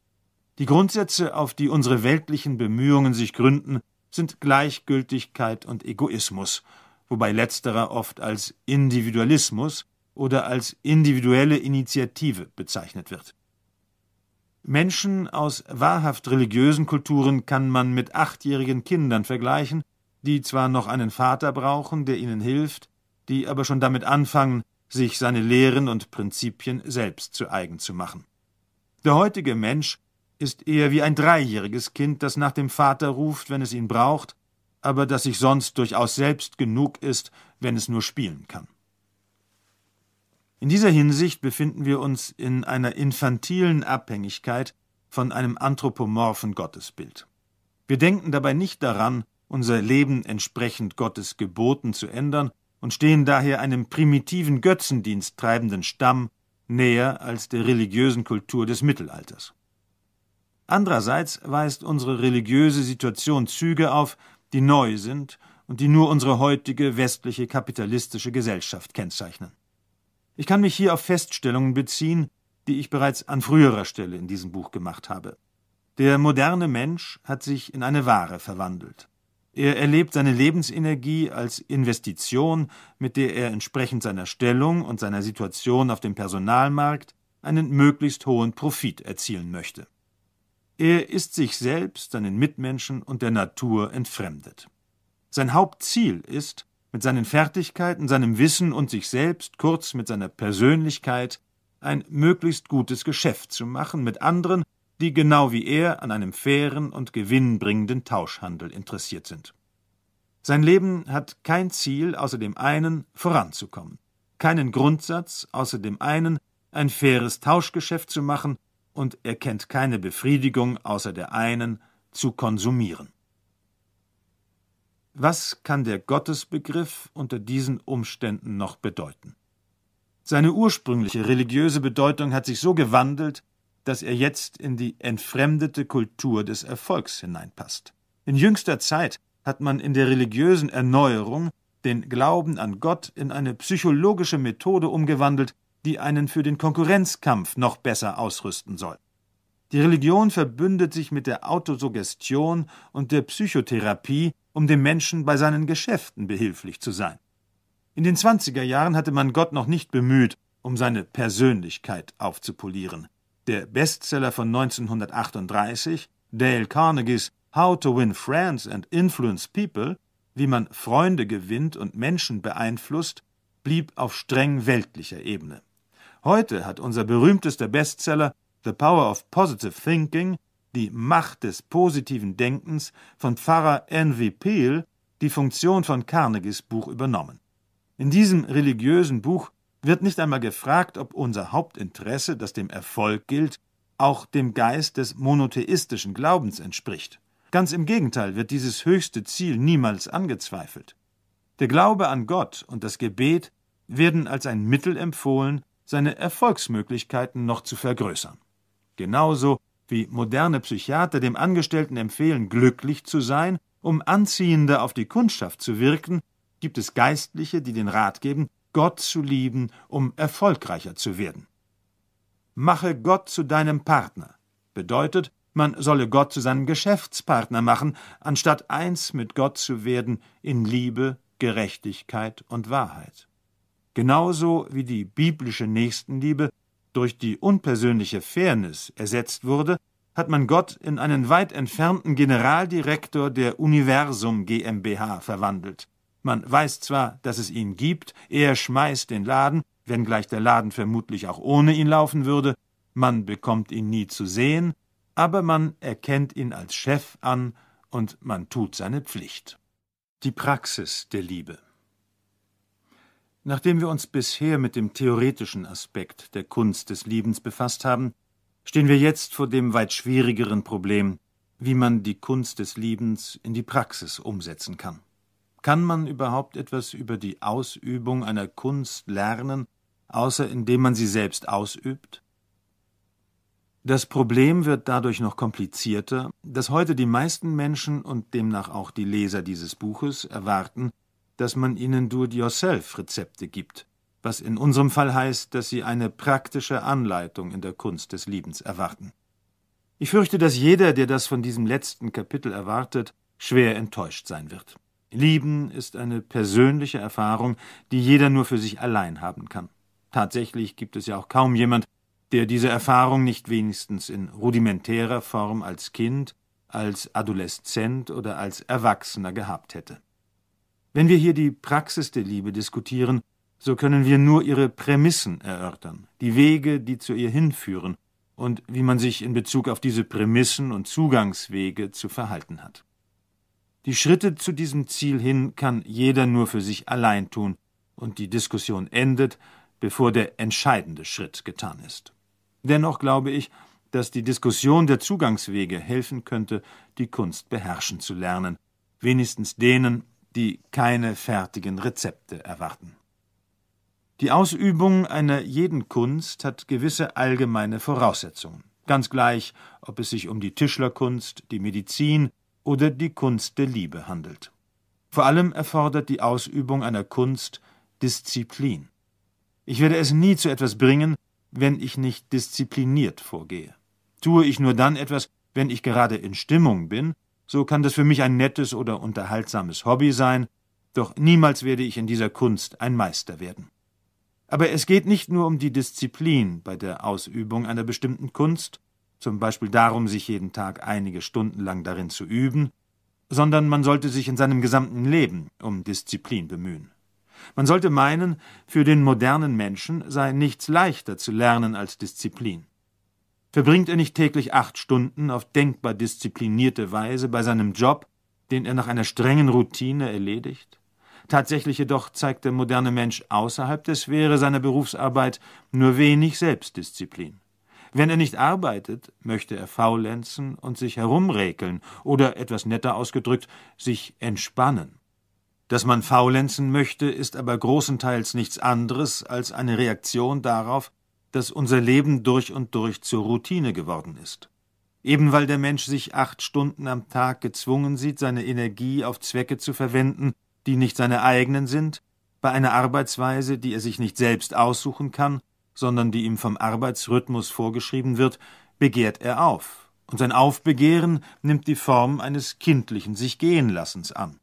Die Grundsätze, auf die unsere weltlichen Bemühungen sich gründen, sind Gleichgültigkeit und Egoismus, wobei letzterer oft als Individualismus, oder als individuelle Initiative bezeichnet wird. Menschen aus wahrhaft religiösen Kulturen kann man mit achtjährigen Kindern vergleichen, die zwar noch einen Vater brauchen, der ihnen hilft, die aber schon damit anfangen, sich seine Lehren und Prinzipien selbst zu eigen zu machen. Der heutige Mensch ist eher wie ein dreijähriges Kind, das nach dem Vater ruft, wenn es ihn braucht, aber das sich sonst durchaus selbst genug ist, wenn es nur spielen kann. In dieser Hinsicht befinden wir uns in einer infantilen Abhängigkeit von einem anthropomorphen Gottesbild. Wir denken dabei nicht daran, unser Leben entsprechend Gottes Geboten zu ändern und stehen daher einem primitiven Götzendienst treibenden Stamm näher als der religiösen Kultur des Mittelalters. Andererseits weist unsere religiöse Situation Züge auf, die neu sind und die nur unsere heutige westliche kapitalistische Gesellschaft kennzeichnen. Ich kann mich hier auf Feststellungen beziehen, die ich bereits an früherer Stelle in diesem Buch gemacht habe. Der moderne Mensch hat sich in eine Ware verwandelt. Er erlebt seine Lebensenergie als Investition, mit der er entsprechend seiner Stellung und seiner Situation auf dem Personalmarkt einen möglichst hohen Profit erzielen möchte. Er ist sich selbst, seinen Mitmenschen und der Natur entfremdet. Sein Hauptziel ist, mit seinen Fertigkeiten, seinem Wissen und sich selbst, kurz mit seiner Persönlichkeit, ein möglichst gutes Geschäft zu machen mit anderen, die genau wie er an einem fairen und gewinnbringenden Tauschhandel interessiert sind. Sein Leben hat kein Ziel außer dem einen, voranzukommen, keinen Grundsatz außer dem einen, ein faires Tauschgeschäft zu machen, und er kennt keine Befriedigung außer der einen, zu konsumieren. Was kann der Gottesbegriff unter diesen Umständen noch bedeuten? Seine ursprüngliche religiöse Bedeutung hat sich so gewandelt, dass er jetzt in die entfremdete Kultur des Erfolgs hineinpasst. In jüngster Zeit hat man in der religiösen Erneuerung den Glauben an Gott in eine psychologische Methode umgewandelt, die einen für den Konkurrenzkampf noch besser ausrüsten soll. Die Religion verbündet sich mit der Autosuggestion und der Psychotherapie, um dem Menschen bei seinen Geschäften behilflich zu sein. In den 20er Jahren hatte man Gott noch nicht bemüht, um seine Persönlichkeit aufzupolieren. Der Bestseller von 1938, Dale Carnegies How to Win Friends and Influence People, wie man Freunde gewinnt und Menschen beeinflusst, blieb auf streng weltlicher Ebene. Heute hat unser berühmtester Bestseller The Power of Positive Thinking, die Macht des positiven Denkens von Pfarrer N.V. Peel die Funktion von Carnegies Buch übernommen. In diesem religiösen Buch wird nicht einmal gefragt, ob unser Hauptinteresse, das dem Erfolg gilt, auch dem Geist des monotheistischen Glaubens entspricht. Ganz im Gegenteil wird dieses höchste Ziel niemals angezweifelt. Der Glaube an Gott und das Gebet werden als ein Mittel empfohlen, seine Erfolgsmöglichkeiten noch zu vergrößern genauso wie moderne Psychiater dem Angestellten empfehlen, glücklich zu sein, um anziehender auf die Kundschaft zu wirken, gibt es Geistliche, die den Rat geben, Gott zu lieben, um erfolgreicher zu werden. Mache Gott zu deinem Partner bedeutet, man solle Gott zu seinem Geschäftspartner machen, anstatt eins mit Gott zu werden in Liebe, Gerechtigkeit und Wahrheit. Genauso wie die biblische Nächstenliebe durch die unpersönliche Fairness ersetzt wurde, hat man Gott in einen weit entfernten Generaldirektor der Universum GmbH verwandelt. Man weiß zwar, dass es ihn gibt, er schmeißt den Laden, wenngleich der Laden vermutlich auch ohne ihn laufen würde, man bekommt ihn nie zu sehen, aber man erkennt ihn als Chef an und man tut seine Pflicht. Die Praxis der Liebe Nachdem wir uns bisher mit dem theoretischen Aspekt der Kunst des Liebens befasst haben, stehen wir jetzt vor dem weit schwierigeren Problem, wie man die Kunst des Liebens in die Praxis umsetzen kann. Kann man überhaupt etwas über die Ausübung einer Kunst lernen, außer indem man sie selbst ausübt? Das Problem wird dadurch noch komplizierter, dass heute die meisten Menschen und demnach auch die Leser dieses Buches erwarten, dass man ihnen Do-it-yourself-Rezepte gibt, was in unserem Fall heißt, dass sie eine praktische Anleitung in der Kunst des Liebens erwarten. Ich fürchte, dass jeder, der das von diesem letzten Kapitel erwartet, schwer enttäuscht sein wird. Lieben ist eine persönliche Erfahrung, die jeder nur für sich allein haben kann. Tatsächlich gibt es ja auch kaum jemand, der diese Erfahrung nicht wenigstens in rudimentärer Form als Kind, als Adoleszent oder als Erwachsener gehabt hätte. Wenn wir hier die Praxis der Liebe diskutieren, so können wir nur ihre Prämissen erörtern, die Wege, die zu ihr hinführen und wie man sich in Bezug auf diese Prämissen und Zugangswege zu verhalten hat. Die Schritte zu diesem Ziel hin kann jeder nur für sich allein tun, und die Diskussion endet, bevor der entscheidende Schritt getan ist. Dennoch glaube ich, dass die Diskussion der Zugangswege helfen könnte, die Kunst beherrschen zu lernen, wenigstens denen, die keine fertigen Rezepte erwarten. Die Ausübung einer jeden Kunst hat gewisse allgemeine Voraussetzungen, ganz gleich, ob es sich um die Tischlerkunst, die Medizin oder die Kunst der Liebe handelt. Vor allem erfordert die Ausübung einer Kunst Disziplin. Ich werde es nie zu etwas bringen, wenn ich nicht diszipliniert vorgehe. Tue ich nur dann etwas, wenn ich gerade in Stimmung bin so kann das für mich ein nettes oder unterhaltsames Hobby sein, doch niemals werde ich in dieser Kunst ein Meister werden. Aber es geht nicht nur um die Disziplin bei der Ausübung einer bestimmten Kunst, zum Beispiel darum, sich jeden Tag einige Stunden lang darin zu üben, sondern man sollte sich in seinem gesamten Leben um Disziplin bemühen. Man sollte meinen, für den modernen Menschen sei nichts leichter zu lernen als Disziplin verbringt er nicht täglich acht Stunden auf denkbar disziplinierte Weise bei seinem Job, den er nach einer strengen Routine erledigt? Tatsächlich jedoch zeigt der moderne Mensch außerhalb der Sphäre seiner Berufsarbeit nur wenig Selbstdisziplin. Wenn er nicht arbeitet, möchte er faulenzen und sich herumräkeln oder, etwas netter ausgedrückt, sich entspannen. Dass man faulenzen möchte, ist aber großenteils nichts anderes als eine Reaktion darauf, dass unser Leben durch und durch zur Routine geworden ist. Eben weil der Mensch sich acht Stunden am Tag gezwungen sieht, seine Energie auf Zwecke zu verwenden, die nicht seine eigenen sind, bei einer Arbeitsweise, die er sich nicht selbst aussuchen kann, sondern die ihm vom Arbeitsrhythmus vorgeschrieben wird, begehrt er auf, und sein Aufbegehren nimmt die Form eines kindlichen sich gehen lassens an.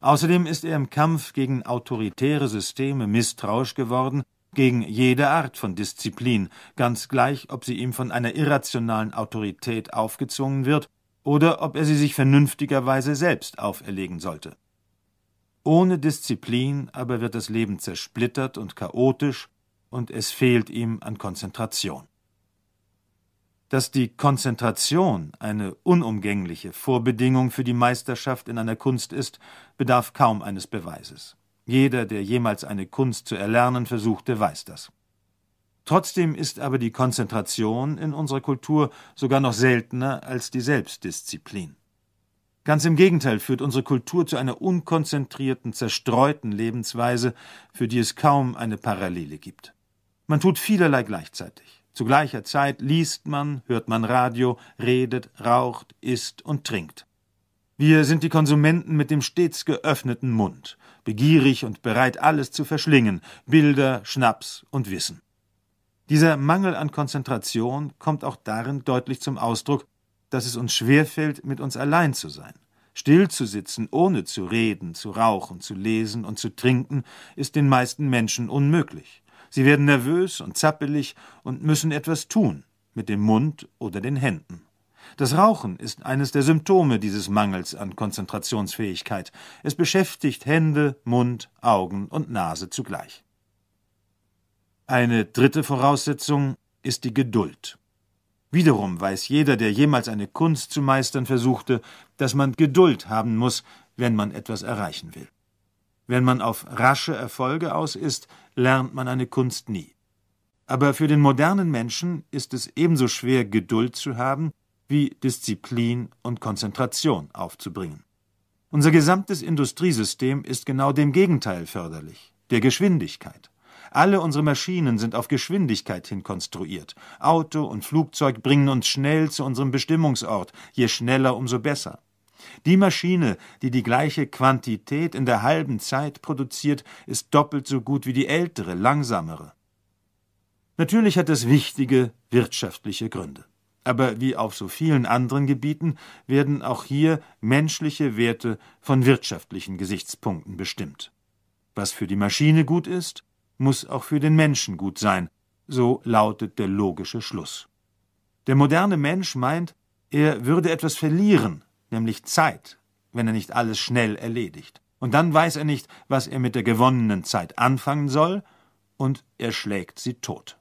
Außerdem ist er im Kampf gegen autoritäre Systeme misstrauisch geworden, gegen jede Art von Disziplin, ganz gleich, ob sie ihm von einer irrationalen Autorität aufgezwungen wird oder ob er sie sich vernünftigerweise selbst auferlegen sollte. Ohne Disziplin aber wird das Leben zersplittert und chaotisch, und es fehlt ihm an Konzentration. Dass die Konzentration eine unumgängliche Vorbedingung für die Meisterschaft in einer Kunst ist, bedarf kaum eines Beweises. Jeder, der jemals eine Kunst zu erlernen versuchte, weiß das. Trotzdem ist aber die Konzentration in unserer Kultur sogar noch seltener als die Selbstdisziplin. Ganz im Gegenteil führt unsere Kultur zu einer unkonzentrierten, zerstreuten Lebensweise, für die es kaum eine Parallele gibt. Man tut vielerlei gleichzeitig. Zu gleicher Zeit liest man, hört man Radio, redet, raucht, isst und trinkt. Wir sind die Konsumenten mit dem stets geöffneten Mund begierig und bereit, alles zu verschlingen, Bilder, Schnaps und Wissen. Dieser Mangel an Konzentration kommt auch darin deutlich zum Ausdruck, dass es uns schwerfällt, mit uns allein zu sein. Still zu sitzen, ohne zu reden, zu rauchen, zu lesen und zu trinken, ist den meisten Menschen unmöglich. Sie werden nervös und zappelig und müssen etwas tun, mit dem Mund oder den Händen. Das Rauchen ist eines der Symptome dieses Mangels an Konzentrationsfähigkeit. Es beschäftigt Hände, Mund, Augen und Nase zugleich. Eine dritte Voraussetzung ist die Geduld. Wiederum weiß jeder, der jemals eine Kunst zu meistern versuchte, dass man Geduld haben muss, wenn man etwas erreichen will. Wenn man auf rasche Erfolge aus ist, lernt man eine Kunst nie. Aber für den modernen Menschen ist es ebenso schwer, Geduld zu haben, wie Disziplin und Konzentration aufzubringen. Unser gesamtes Industriesystem ist genau dem Gegenteil förderlich, der Geschwindigkeit. Alle unsere Maschinen sind auf Geschwindigkeit hin konstruiert. Auto und Flugzeug bringen uns schnell zu unserem Bestimmungsort, je schneller, umso besser. Die Maschine, die die gleiche Quantität in der halben Zeit produziert, ist doppelt so gut wie die ältere, langsamere. Natürlich hat das wichtige wirtschaftliche Gründe. Aber wie auf so vielen anderen Gebieten werden auch hier menschliche Werte von wirtschaftlichen Gesichtspunkten bestimmt. Was für die Maschine gut ist, muss auch für den Menschen gut sein, so lautet der logische Schluss. Der moderne Mensch meint, er würde etwas verlieren, nämlich Zeit, wenn er nicht alles schnell erledigt. Und dann weiß er nicht, was er mit der gewonnenen Zeit anfangen soll, und er schlägt sie tot.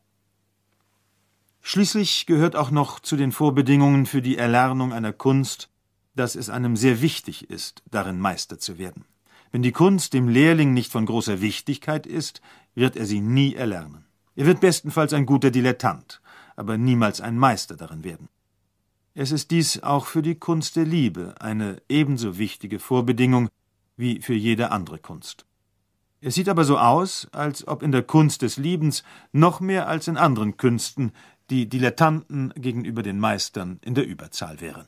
Schließlich gehört auch noch zu den Vorbedingungen für die Erlernung einer Kunst, dass es einem sehr wichtig ist, darin Meister zu werden. Wenn die Kunst dem Lehrling nicht von großer Wichtigkeit ist, wird er sie nie erlernen. Er wird bestenfalls ein guter Dilettant, aber niemals ein Meister darin werden. Es ist dies auch für die Kunst der Liebe eine ebenso wichtige Vorbedingung wie für jede andere Kunst. Es sieht aber so aus, als ob in der Kunst des Liebens noch mehr als in anderen Künsten die Dilettanten gegenüber den Meistern in der Überzahl wären.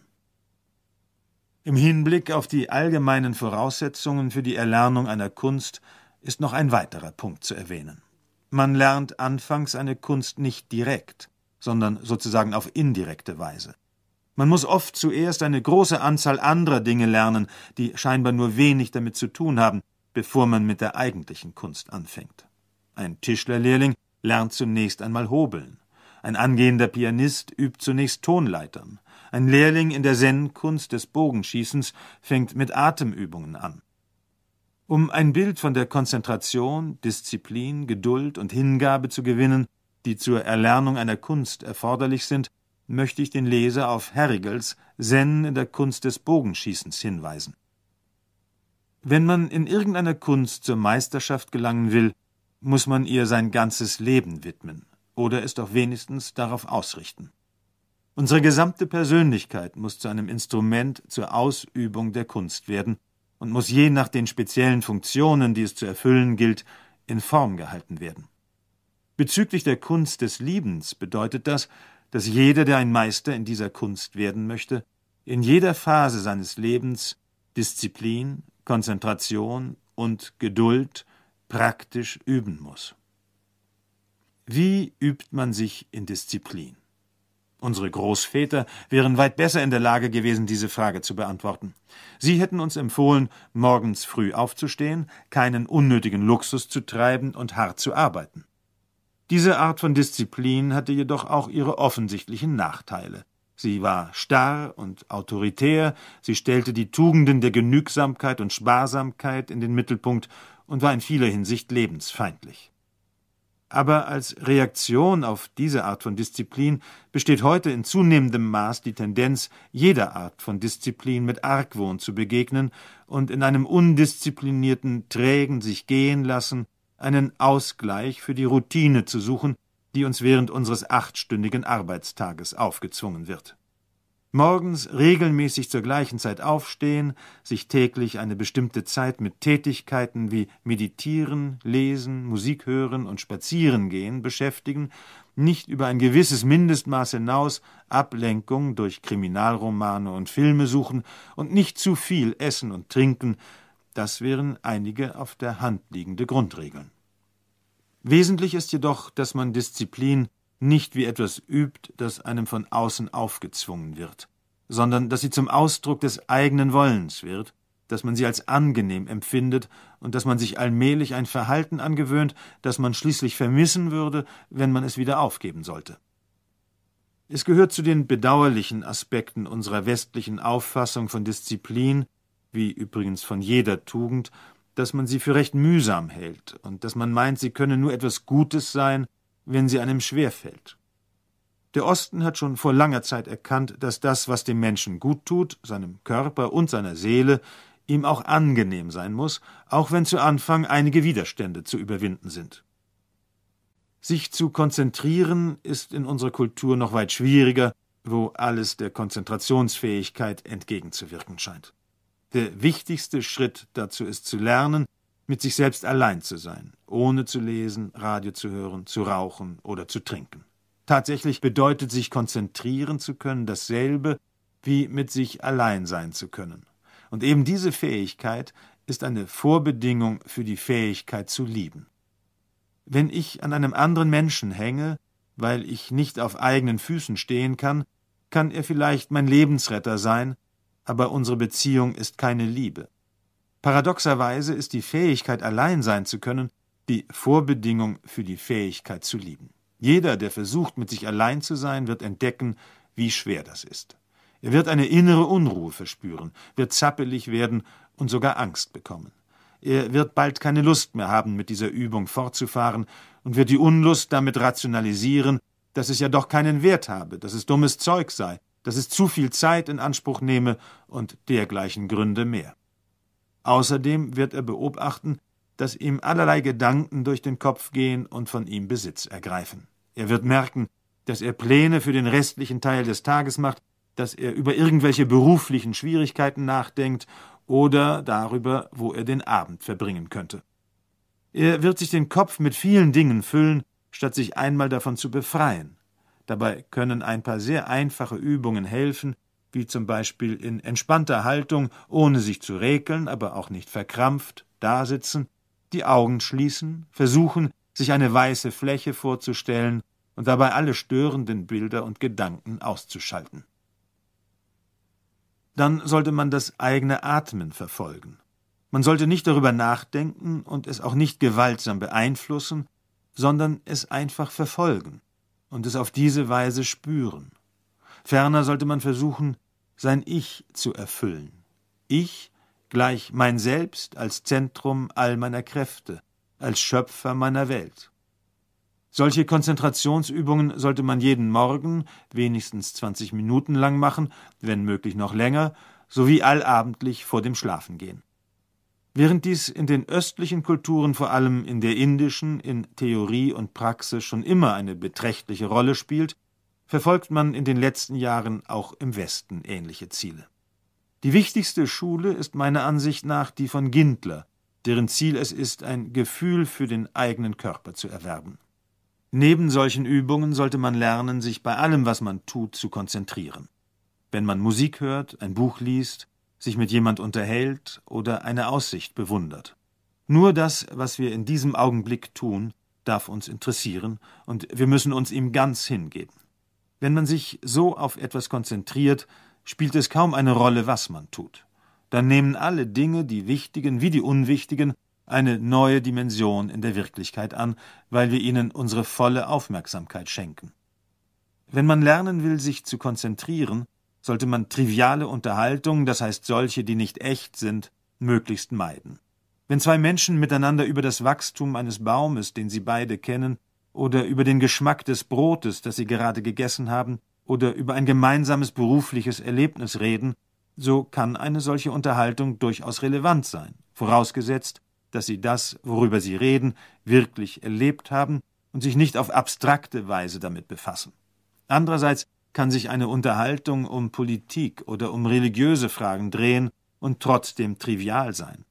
Im Hinblick auf die allgemeinen Voraussetzungen für die Erlernung einer Kunst ist noch ein weiterer Punkt zu erwähnen. Man lernt anfangs eine Kunst nicht direkt, sondern sozusagen auf indirekte Weise. Man muss oft zuerst eine große Anzahl anderer Dinge lernen, die scheinbar nur wenig damit zu tun haben, bevor man mit der eigentlichen Kunst anfängt. Ein Tischlerlehrling lernt zunächst einmal hobeln. Ein angehender Pianist übt zunächst Tonleitern. Ein Lehrling in der Zen-Kunst des Bogenschießens fängt mit Atemübungen an. Um ein Bild von der Konzentration, Disziplin, Geduld und Hingabe zu gewinnen, die zur Erlernung einer Kunst erforderlich sind, möchte ich den Leser auf Herrigels Zen in der Kunst des Bogenschießens hinweisen. Wenn man in irgendeiner Kunst zur Meisterschaft gelangen will, muss man ihr sein ganzes Leben widmen oder es doch wenigstens darauf ausrichten. Unsere gesamte Persönlichkeit muss zu einem Instrument zur Ausübung der Kunst werden und muss je nach den speziellen Funktionen, die es zu erfüllen gilt, in Form gehalten werden. Bezüglich der Kunst des Liebens bedeutet das, dass jeder, der ein Meister in dieser Kunst werden möchte, in jeder Phase seines Lebens Disziplin, Konzentration und Geduld praktisch üben muss. Wie übt man sich in Disziplin? Unsere Großväter wären weit besser in der Lage gewesen, diese Frage zu beantworten. Sie hätten uns empfohlen, morgens früh aufzustehen, keinen unnötigen Luxus zu treiben und hart zu arbeiten. Diese Art von Disziplin hatte jedoch auch ihre offensichtlichen Nachteile. Sie war starr und autoritär, sie stellte die Tugenden der Genügsamkeit und Sparsamkeit in den Mittelpunkt und war in vieler Hinsicht lebensfeindlich. Aber als Reaktion auf diese Art von Disziplin besteht heute in zunehmendem Maß die Tendenz, jeder Art von Disziplin mit Argwohn zu begegnen und in einem undisziplinierten Trägen sich gehen lassen, einen Ausgleich für die Routine zu suchen, die uns während unseres achtstündigen Arbeitstages aufgezwungen wird. Morgens regelmäßig zur gleichen Zeit aufstehen, sich täglich eine bestimmte Zeit mit Tätigkeiten wie Meditieren, Lesen, Musik hören und Spazieren gehen beschäftigen, nicht über ein gewisses Mindestmaß hinaus Ablenkung durch Kriminalromane und Filme suchen und nicht zu viel essen und trinken, das wären einige auf der Hand liegende Grundregeln. Wesentlich ist jedoch, dass man Disziplin nicht wie etwas übt, das einem von außen aufgezwungen wird, sondern dass sie zum Ausdruck des eigenen Wollens wird, dass man sie als angenehm empfindet und dass man sich allmählich ein Verhalten angewöhnt, das man schließlich vermissen würde, wenn man es wieder aufgeben sollte. Es gehört zu den bedauerlichen Aspekten unserer westlichen Auffassung von Disziplin, wie übrigens von jeder Tugend, dass man sie für recht mühsam hält und dass man meint, sie könne nur etwas Gutes sein, wenn sie einem schwerfällt. Der Osten hat schon vor langer Zeit erkannt, dass das, was dem Menschen gut tut, seinem Körper und seiner Seele, ihm auch angenehm sein muss, auch wenn zu Anfang einige Widerstände zu überwinden sind. Sich zu konzentrieren ist in unserer Kultur noch weit schwieriger, wo alles der Konzentrationsfähigkeit entgegenzuwirken scheint. Der wichtigste Schritt dazu ist zu lernen, mit sich selbst allein zu sein, ohne zu lesen, Radio zu hören, zu rauchen oder zu trinken. Tatsächlich bedeutet sich konzentrieren zu können dasselbe wie mit sich allein sein zu können. Und eben diese Fähigkeit ist eine Vorbedingung für die Fähigkeit zu lieben. Wenn ich an einem anderen Menschen hänge, weil ich nicht auf eigenen Füßen stehen kann, kann er vielleicht mein Lebensretter sein, aber unsere Beziehung ist keine Liebe. Paradoxerweise ist die Fähigkeit, allein sein zu können, die Vorbedingung für die Fähigkeit zu lieben. Jeder, der versucht, mit sich allein zu sein, wird entdecken, wie schwer das ist. Er wird eine innere Unruhe verspüren, wird zappelig werden und sogar Angst bekommen. Er wird bald keine Lust mehr haben, mit dieser Übung fortzufahren und wird die Unlust damit rationalisieren, dass es ja doch keinen Wert habe, dass es dummes Zeug sei, dass es zu viel Zeit in Anspruch nehme und dergleichen Gründe mehr. Außerdem wird er beobachten, dass ihm allerlei Gedanken durch den Kopf gehen und von ihm Besitz ergreifen. Er wird merken, dass er Pläne für den restlichen Teil des Tages macht, dass er über irgendwelche beruflichen Schwierigkeiten nachdenkt oder darüber, wo er den Abend verbringen könnte. Er wird sich den Kopf mit vielen Dingen füllen, statt sich einmal davon zu befreien. Dabei können ein paar sehr einfache Übungen helfen, wie zum Beispiel in entspannter Haltung, ohne sich zu rekeln, aber auch nicht verkrampft, dasitzen, die Augen schließen, versuchen, sich eine weiße Fläche vorzustellen und dabei alle störenden Bilder und Gedanken auszuschalten. Dann sollte man das eigene Atmen verfolgen. Man sollte nicht darüber nachdenken und es auch nicht gewaltsam beeinflussen, sondern es einfach verfolgen und es auf diese Weise spüren. Ferner sollte man versuchen, sein Ich zu erfüllen. Ich gleich mein Selbst als Zentrum all meiner Kräfte, als Schöpfer meiner Welt. Solche Konzentrationsübungen sollte man jeden Morgen wenigstens 20 Minuten lang machen, wenn möglich noch länger, sowie allabendlich vor dem Schlafengehen. Während dies in den östlichen Kulturen, vor allem in der indischen, in Theorie und Praxis schon immer eine beträchtliche Rolle spielt, verfolgt man in den letzten Jahren auch im Westen ähnliche Ziele. Die wichtigste Schule ist meiner Ansicht nach die von Gindler, deren Ziel es ist, ein Gefühl für den eigenen Körper zu erwerben. Neben solchen Übungen sollte man lernen, sich bei allem, was man tut, zu konzentrieren. Wenn man Musik hört, ein Buch liest, sich mit jemand unterhält oder eine Aussicht bewundert. Nur das, was wir in diesem Augenblick tun, darf uns interessieren, und wir müssen uns ihm ganz hingeben. Wenn man sich so auf etwas konzentriert, spielt es kaum eine Rolle, was man tut. Dann nehmen alle Dinge, die wichtigen wie die unwichtigen, eine neue Dimension in der Wirklichkeit an, weil wir ihnen unsere volle Aufmerksamkeit schenken. Wenn man lernen will, sich zu konzentrieren, sollte man triviale Unterhaltung, das heißt solche, die nicht echt sind, möglichst meiden. Wenn zwei Menschen miteinander über das Wachstum eines Baumes, den sie beide kennen, oder über den Geschmack des Brotes, das sie gerade gegessen haben, oder über ein gemeinsames berufliches Erlebnis reden, so kann eine solche Unterhaltung durchaus relevant sein, vorausgesetzt, dass sie das, worüber sie reden, wirklich erlebt haben und sich nicht auf abstrakte Weise damit befassen. Andererseits kann sich eine Unterhaltung um Politik oder um religiöse Fragen drehen und trotzdem trivial sein.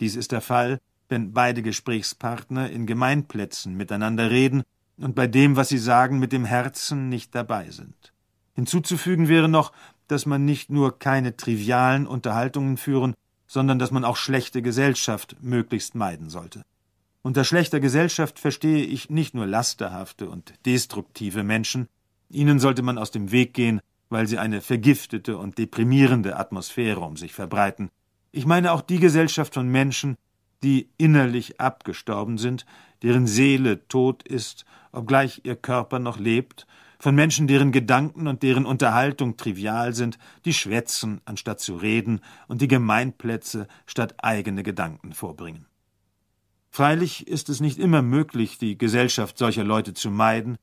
Dies ist der Fall, wenn beide Gesprächspartner in Gemeinplätzen miteinander reden und bei dem, was sie sagen, mit dem Herzen nicht dabei sind. Hinzuzufügen wäre noch, dass man nicht nur keine trivialen Unterhaltungen führen, sondern dass man auch schlechte Gesellschaft möglichst meiden sollte. Unter schlechter Gesellschaft verstehe ich nicht nur lasterhafte und destruktive Menschen, ihnen sollte man aus dem Weg gehen, weil sie eine vergiftete und deprimierende Atmosphäre um sich verbreiten. Ich meine auch die Gesellschaft von Menschen, die innerlich abgestorben sind, deren Seele tot ist, obgleich ihr Körper noch lebt, von Menschen, deren Gedanken und deren Unterhaltung trivial sind, die schwätzen, anstatt zu reden, und die Gemeinplätze statt eigene Gedanken vorbringen. Freilich ist es nicht immer möglich, die Gesellschaft solcher Leute zu meiden,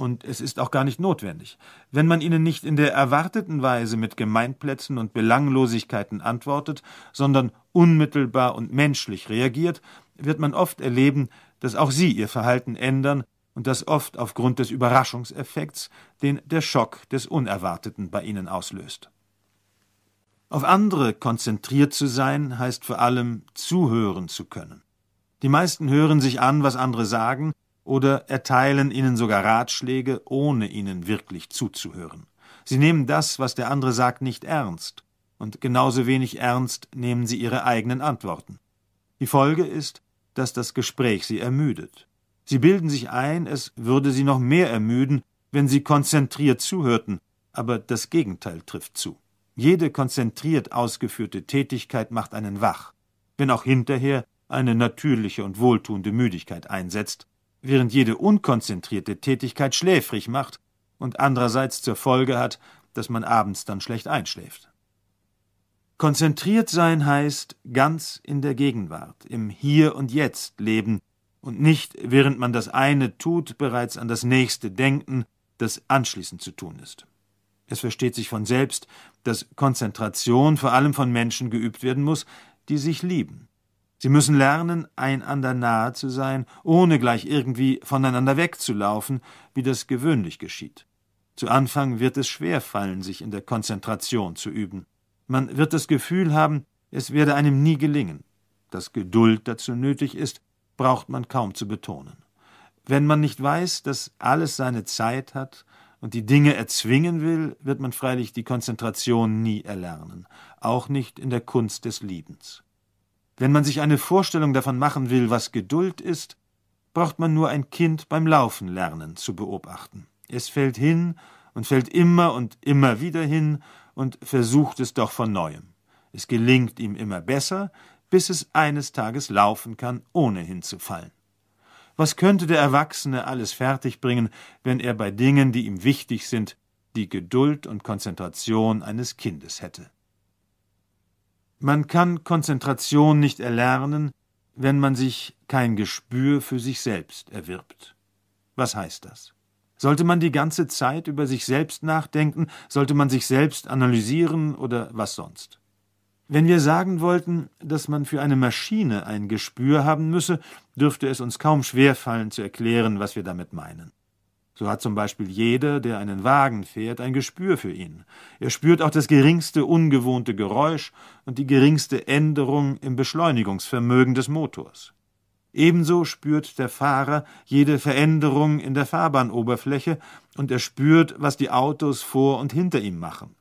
und es ist auch gar nicht notwendig. Wenn man ihnen nicht in der erwarteten Weise mit Gemeinplätzen und Belanglosigkeiten antwortet, sondern unmittelbar und menschlich reagiert, wird man oft erleben, dass auch sie ihr Verhalten ändern und das oft aufgrund des Überraschungseffekts, den der Schock des Unerwarteten bei ihnen auslöst. Auf andere konzentriert zu sein, heißt vor allem zuhören zu können. Die meisten hören sich an, was andere sagen, oder erteilen ihnen sogar Ratschläge, ohne ihnen wirklich zuzuhören. Sie nehmen das, was der andere sagt, nicht ernst, und genauso wenig ernst nehmen sie ihre eigenen Antworten. Die Folge ist, dass das Gespräch sie ermüdet. Sie bilden sich ein, es würde sie noch mehr ermüden, wenn sie konzentriert zuhörten, aber das Gegenteil trifft zu. Jede konzentriert ausgeführte Tätigkeit macht einen wach, wenn auch hinterher eine natürliche und wohltuende Müdigkeit einsetzt, während jede unkonzentrierte Tätigkeit schläfrig macht und andererseits zur Folge hat, dass man abends dann schlecht einschläft. Konzentriert sein heißt ganz in der Gegenwart, im Hier und Jetzt leben und nicht, während man das eine tut, bereits an das nächste denken, das anschließend zu tun ist. Es versteht sich von selbst, dass Konzentration vor allem von Menschen geübt werden muss, die sich lieben. Sie müssen lernen, einander nahe zu sein, ohne gleich irgendwie voneinander wegzulaufen, wie das gewöhnlich geschieht. Zu Anfang wird es schwer fallen, sich in der Konzentration zu üben. Man wird das Gefühl haben, es werde einem nie gelingen. Dass Geduld dazu nötig ist, braucht man kaum zu betonen. Wenn man nicht weiß, dass alles seine Zeit hat und die Dinge erzwingen will, wird man freilich die Konzentration nie erlernen, auch nicht in der Kunst des Liebens. Wenn man sich eine Vorstellung davon machen will, was Geduld ist, braucht man nur ein Kind beim Laufen lernen zu beobachten. Es fällt hin und fällt immer und immer wieder hin und versucht es doch von neuem. Es gelingt ihm immer besser, bis es eines Tages laufen kann, ohne hinzufallen. Was könnte der Erwachsene alles fertigbringen, wenn er bei Dingen, die ihm wichtig sind, die Geduld und Konzentration eines Kindes hätte? Man kann Konzentration nicht erlernen, wenn man sich kein Gespür für sich selbst erwirbt. Was heißt das? Sollte man die ganze Zeit über sich selbst nachdenken, sollte man sich selbst analysieren oder was sonst? Wenn wir sagen wollten, dass man für eine Maschine ein Gespür haben müsse, dürfte es uns kaum schwerfallen zu erklären, was wir damit meinen. So hat zum Beispiel jeder, der einen Wagen fährt, ein Gespür für ihn. Er spürt auch das geringste ungewohnte Geräusch und die geringste Änderung im Beschleunigungsvermögen des Motors. Ebenso spürt der Fahrer jede Veränderung in der Fahrbahnoberfläche und er spürt, was die Autos vor und hinter ihm machen.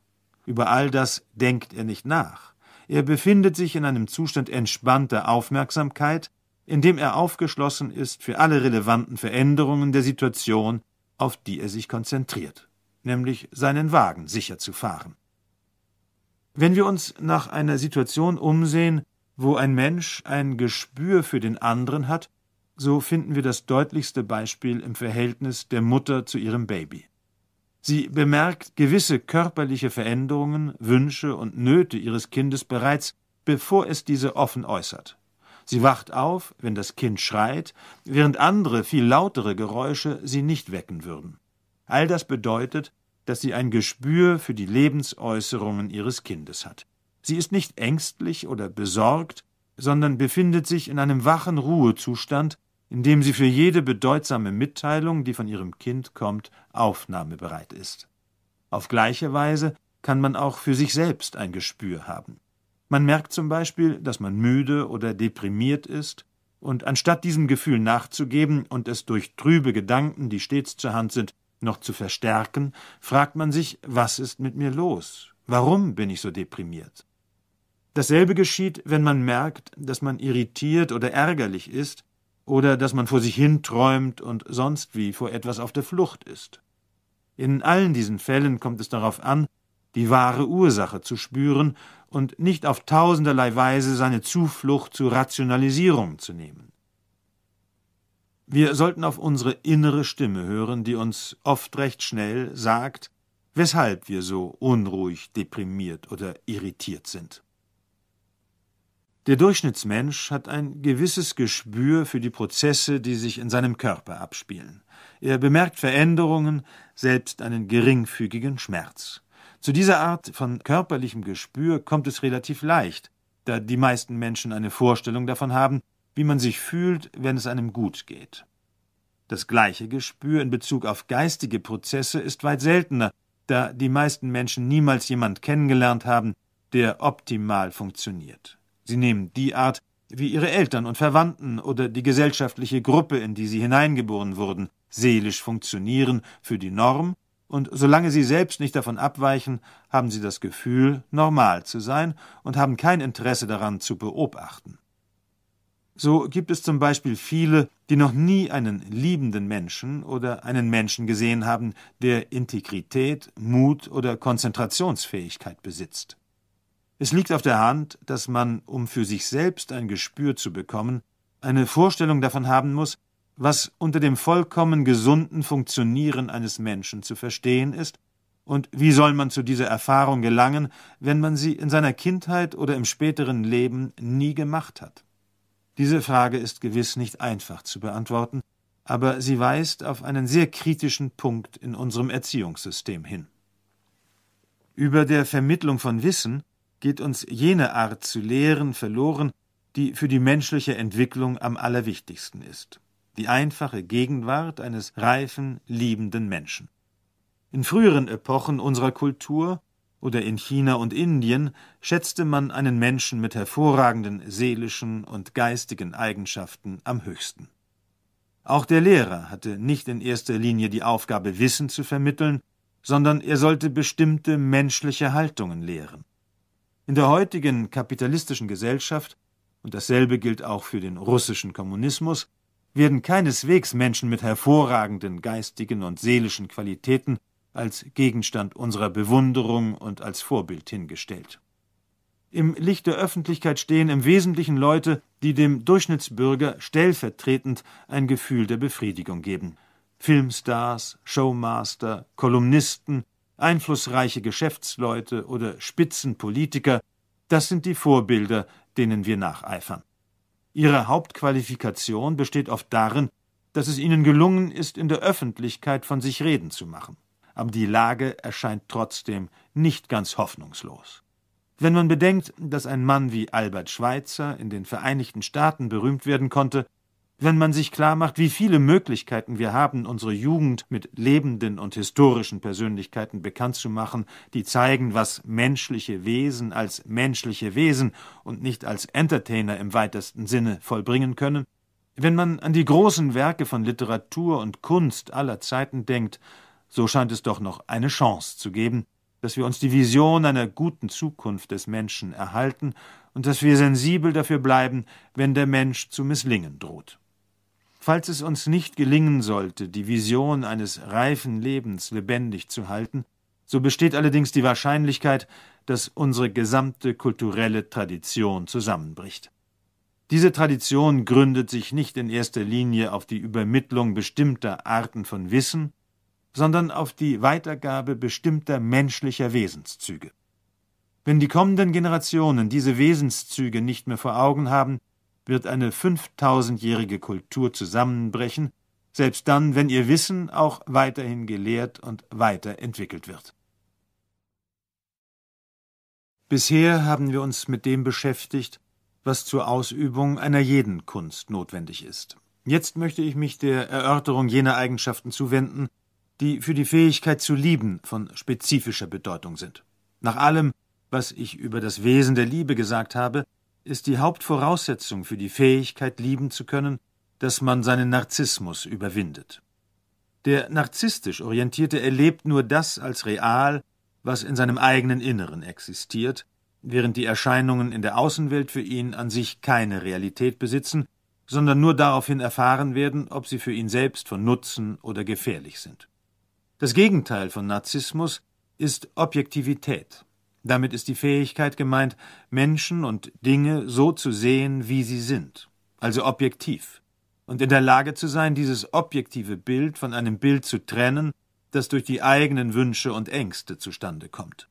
Über all das denkt er nicht nach. Er befindet sich in einem Zustand entspannter Aufmerksamkeit, indem er aufgeschlossen ist für alle relevanten Veränderungen der Situation auf die er sich konzentriert, nämlich seinen Wagen sicher zu fahren. Wenn wir uns nach einer Situation umsehen, wo ein Mensch ein Gespür für den anderen hat, so finden wir das deutlichste Beispiel im Verhältnis der Mutter zu ihrem Baby. Sie bemerkt gewisse körperliche Veränderungen, Wünsche und Nöte ihres Kindes bereits, bevor es diese offen äußert. Sie wacht auf, wenn das Kind schreit, während andere, viel lautere Geräusche sie nicht wecken würden. All das bedeutet, dass sie ein Gespür für die Lebensäußerungen ihres Kindes hat. Sie ist nicht ängstlich oder besorgt, sondern befindet sich in einem wachen Ruhezustand, in dem sie für jede bedeutsame Mitteilung, die von ihrem Kind kommt, aufnahmebereit ist. Auf gleiche Weise kann man auch für sich selbst ein Gespür haben. Man merkt zum Beispiel, dass man müde oder deprimiert ist, und anstatt diesem Gefühl nachzugeben und es durch trübe Gedanken, die stets zur Hand sind, noch zu verstärken, fragt man sich, was ist mit mir los? Warum bin ich so deprimiert? Dasselbe geschieht, wenn man merkt, dass man irritiert oder ärgerlich ist oder dass man vor sich hin träumt und sonst wie vor etwas auf der Flucht ist. In allen diesen Fällen kommt es darauf an, die wahre Ursache zu spüren und nicht auf tausenderlei Weise seine Zuflucht zur Rationalisierung zu nehmen. Wir sollten auf unsere innere Stimme hören, die uns oft recht schnell sagt, weshalb wir so unruhig, deprimiert oder irritiert sind. Der Durchschnittsmensch hat ein gewisses Gespür für die Prozesse, die sich in seinem Körper abspielen. Er bemerkt Veränderungen, selbst einen geringfügigen Schmerz. Zu dieser Art von körperlichem Gespür kommt es relativ leicht, da die meisten Menschen eine Vorstellung davon haben, wie man sich fühlt, wenn es einem gut geht. Das gleiche Gespür in Bezug auf geistige Prozesse ist weit seltener, da die meisten Menschen niemals jemand kennengelernt haben, der optimal funktioniert. Sie nehmen die Art, wie ihre Eltern und Verwandten oder die gesellschaftliche Gruppe, in die sie hineingeboren wurden, seelisch funktionieren, für die Norm und solange sie selbst nicht davon abweichen, haben sie das Gefühl, normal zu sein und haben kein Interesse daran zu beobachten. So gibt es zum Beispiel viele, die noch nie einen liebenden Menschen oder einen Menschen gesehen haben, der Integrität, Mut oder Konzentrationsfähigkeit besitzt. Es liegt auf der Hand, dass man, um für sich selbst ein Gespür zu bekommen, eine Vorstellung davon haben muss, was unter dem vollkommen gesunden Funktionieren eines Menschen zu verstehen ist, und wie soll man zu dieser Erfahrung gelangen, wenn man sie in seiner Kindheit oder im späteren Leben nie gemacht hat? Diese Frage ist gewiss nicht einfach zu beantworten, aber sie weist auf einen sehr kritischen Punkt in unserem Erziehungssystem hin. Über der Vermittlung von Wissen geht uns jene Art zu lehren verloren, die für die menschliche Entwicklung am allerwichtigsten ist die einfache Gegenwart eines reifen, liebenden Menschen. In früheren Epochen unserer Kultur oder in China und Indien schätzte man einen Menschen mit hervorragenden seelischen und geistigen Eigenschaften am höchsten. Auch der Lehrer hatte nicht in erster Linie die Aufgabe, Wissen zu vermitteln, sondern er sollte bestimmte menschliche Haltungen lehren. In der heutigen kapitalistischen Gesellschaft, und dasselbe gilt auch für den russischen Kommunismus, werden keineswegs Menschen mit hervorragenden geistigen und seelischen Qualitäten als Gegenstand unserer Bewunderung und als Vorbild hingestellt. Im Licht der Öffentlichkeit stehen im Wesentlichen Leute, die dem Durchschnittsbürger stellvertretend ein Gefühl der Befriedigung geben. Filmstars, Showmaster, Kolumnisten, einflussreiche Geschäftsleute oder Spitzenpolitiker, das sind die Vorbilder, denen wir nacheifern. Ihre Hauptqualifikation besteht oft darin, dass es ihnen gelungen ist, in der Öffentlichkeit von sich reden zu machen. Aber die Lage erscheint trotzdem nicht ganz hoffnungslos. Wenn man bedenkt, dass ein Mann wie Albert Schweitzer in den Vereinigten Staaten berühmt werden konnte, wenn man sich klarmacht, wie viele Möglichkeiten wir haben, unsere Jugend mit lebenden und historischen Persönlichkeiten bekannt zu machen, die zeigen, was menschliche Wesen als menschliche Wesen und nicht als Entertainer im weitesten Sinne vollbringen können, wenn man an die großen Werke von Literatur und Kunst aller Zeiten denkt, so scheint es doch noch eine Chance zu geben, dass wir uns die Vision einer guten Zukunft des Menschen erhalten und dass wir sensibel dafür bleiben, wenn der Mensch zu misslingen droht. Falls es uns nicht gelingen sollte, die Vision eines reifen Lebens lebendig zu halten, so besteht allerdings die Wahrscheinlichkeit, dass unsere gesamte kulturelle Tradition zusammenbricht. Diese Tradition gründet sich nicht in erster Linie auf die Übermittlung bestimmter Arten von Wissen, sondern auf die Weitergabe bestimmter menschlicher Wesenszüge. Wenn die kommenden Generationen diese Wesenszüge nicht mehr vor Augen haben, wird eine 5000-jährige Kultur zusammenbrechen, selbst dann, wenn ihr Wissen auch weiterhin gelehrt und weiterentwickelt wird. Bisher haben wir uns mit dem beschäftigt, was zur Ausübung einer jeden Kunst notwendig ist. Jetzt möchte ich mich der Erörterung jener Eigenschaften zuwenden, die für die Fähigkeit zu lieben von spezifischer Bedeutung sind. Nach allem, was ich über das Wesen der Liebe gesagt habe, ist die Hauptvoraussetzung für die Fähigkeit, lieben zu können, dass man seinen Narzissmus überwindet. Der narzisstisch Orientierte erlebt nur das als real, was in seinem eigenen Inneren existiert, während die Erscheinungen in der Außenwelt für ihn an sich keine Realität besitzen, sondern nur daraufhin erfahren werden, ob sie für ihn selbst von Nutzen oder gefährlich sind. Das Gegenteil von Narzissmus ist Objektivität. Damit ist die Fähigkeit gemeint, Menschen und Dinge so zu sehen, wie sie sind, also objektiv, und in der Lage zu sein, dieses objektive Bild von einem Bild zu trennen, das durch die eigenen Wünsche und Ängste zustande kommt.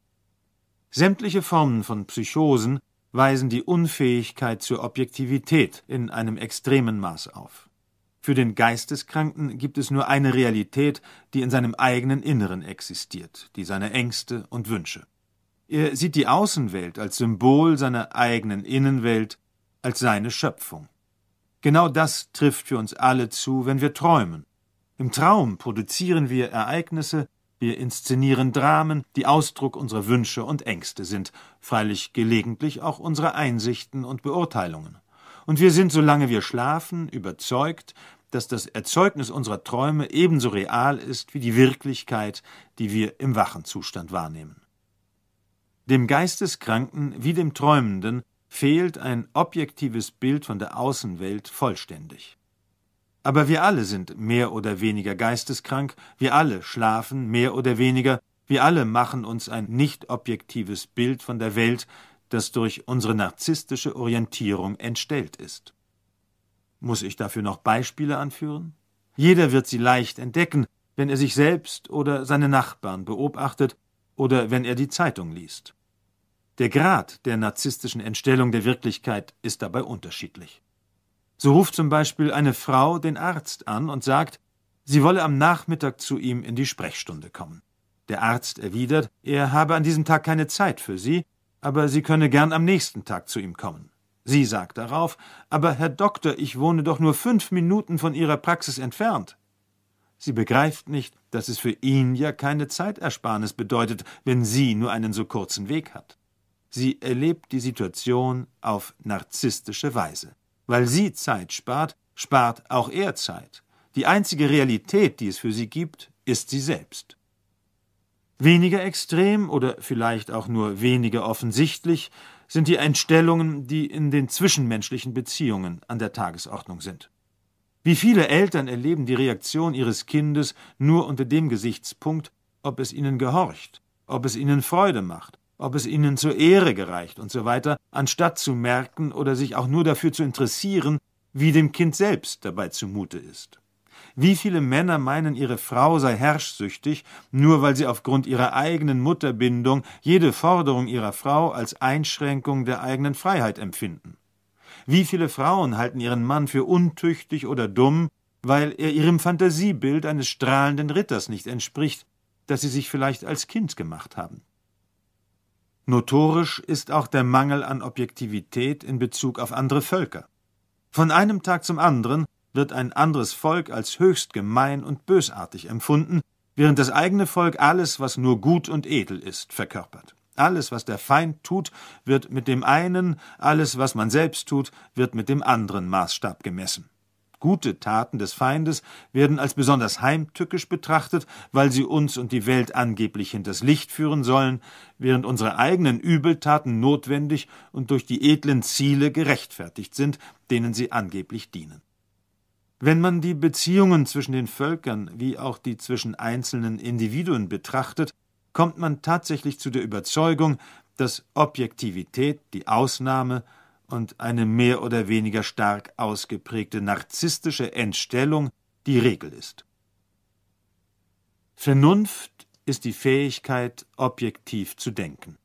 Sämtliche Formen von Psychosen weisen die Unfähigkeit zur Objektivität in einem extremen Maß auf. Für den Geisteskranken gibt es nur eine Realität, die in seinem eigenen Inneren existiert, die seine Ängste und Wünsche. Er sieht die Außenwelt als Symbol seiner eigenen Innenwelt, als seine Schöpfung. Genau das trifft für uns alle zu, wenn wir träumen. Im Traum produzieren wir Ereignisse, wir inszenieren Dramen, die Ausdruck unserer Wünsche und Ängste sind, freilich gelegentlich auch unsere Einsichten und Beurteilungen. Und wir sind, solange wir schlafen, überzeugt, dass das Erzeugnis unserer Träume ebenso real ist wie die Wirklichkeit, die wir im Wachenzustand wahrnehmen. Dem Geisteskranken wie dem Träumenden fehlt ein objektives Bild von der Außenwelt vollständig. Aber wir alle sind mehr oder weniger geisteskrank, wir alle schlafen mehr oder weniger, wir alle machen uns ein nicht objektives Bild von der Welt, das durch unsere narzisstische Orientierung entstellt ist. Muss ich dafür noch Beispiele anführen? Jeder wird sie leicht entdecken, wenn er sich selbst oder seine Nachbarn beobachtet oder wenn er die Zeitung liest. Der Grad der narzisstischen Entstellung der Wirklichkeit ist dabei unterschiedlich. So ruft zum Beispiel eine Frau den Arzt an und sagt, sie wolle am Nachmittag zu ihm in die Sprechstunde kommen. Der Arzt erwidert, er habe an diesem Tag keine Zeit für sie, aber sie könne gern am nächsten Tag zu ihm kommen. Sie sagt darauf, aber Herr Doktor, ich wohne doch nur fünf Minuten von Ihrer Praxis entfernt. Sie begreift nicht, dass es für ihn ja keine Zeitersparnis bedeutet, wenn sie nur einen so kurzen Weg hat. Sie erlebt die Situation auf narzisstische Weise. Weil sie Zeit spart, spart auch er Zeit. Die einzige Realität, die es für sie gibt, ist sie selbst. Weniger extrem oder vielleicht auch nur weniger offensichtlich sind die Entstellungen, die in den zwischenmenschlichen Beziehungen an der Tagesordnung sind. Wie viele Eltern erleben die Reaktion ihres Kindes nur unter dem Gesichtspunkt, ob es ihnen gehorcht, ob es ihnen Freude macht, ob es ihnen zur Ehre gereicht und so weiter, anstatt zu merken oder sich auch nur dafür zu interessieren, wie dem Kind selbst dabei zumute ist. Wie viele Männer meinen, ihre Frau sei herrschsüchtig, nur weil sie aufgrund ihrer eigenen Mutterbindung jede Forderung ihrer Frau als Einschränkung der eigenen Freiheit empfinden? Wie viele Frauen halten ihren Mann für untüchtig oder dumm, weil er ihrem Fantasiebild eines strahlenden Ritters nicht entspricht, das sie sich vielleicht als Kind gemacht haben? Notorisch ist auch der Mangel an Objektivität in Bezug auf andere Völker. Von einem Tag zum anderen wird ein anderes Volk als höchst gemein und bösartig empfunden, während das eigene Volk alles, was nur gut und edel ist, verkörpert. Alles, was der Feind tut, wird mit dem einen, alles, was man selbst tut, wird mit dem anderen Maßstab gemessen. Gute Taten des Feindes werden als besonders heimtückisch betrachtet, weil sie uns und die Welt angeblich hinters Licht führen sollen, während unsere eigenen Übeltaten notwendig und durch die edlen Ziele gerechtfertigt sind, denen sie angeblich dienen. Wenn man die Beziehungen zwischen den Völkern wie auch die zwischen einzelnen Individuen betrachtet, kommt man tatsächlich zu der Überzeugung, dass Objektivität die Ausnahme und eine mehr oder weniger stark ausgeprägte narzisstische Entstellung die Regel ist. Vernunft ist die Fähigkeit, objektiv zu denken.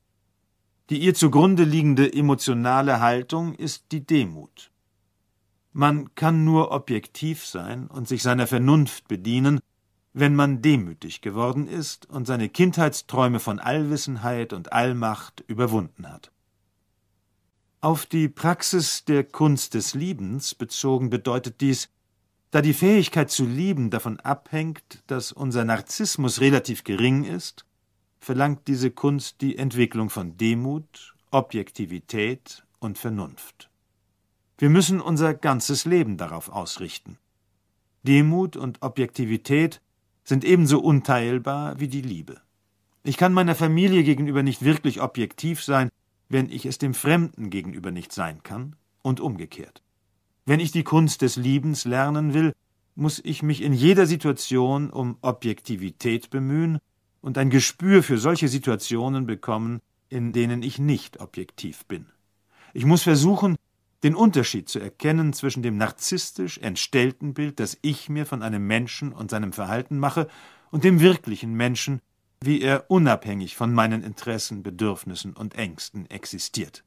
Die ihr zugrunde liegende emotionale Haltung ist die Demut. Man kann nur objektiv sein und sich seiner Vernunft bedienen, wenn man demütig geworden ist und seine Kindheitsträume von Allwissenheit und Allmacht überwunden hat. Auf die Praxis der Kunst des Liebens bezogen bedeutet dies, da die Fähigkeit zu lieben davon abhängt, dass unser Narzissmus relativ gering ist, verlangt diese Kunst die Entwicklung von Demut, Objektivität und Vernunft. Wir müssen unser ganzes Leben darauf ausrichten. Demut und Objektivität sind ebenso unteilbar wie die Liebe. Ich kann meiner Familie gegenüber nicht wirklich objektiv sein, wenn ich es dem Fremden gegenüber nicht sein kann und umgekehrt. Wenn ich die Kunst des Liebens lernen will, muss ich mich in jeder Situation um Objektivität bemühen und ein Gespür für solche Situationen bekommen, in denen ich nicht objektiv bin. Ich muss versuchen, den Unterschied zu erkennen zwischen dem narzisstisch entstellten Bild, das ich mir von einem Menschen und seinem Verhalten mache, und dem wirklichen Menschen wie er unabhängig von meinen Interessen, Bedürfnissen und Ängsten existiert.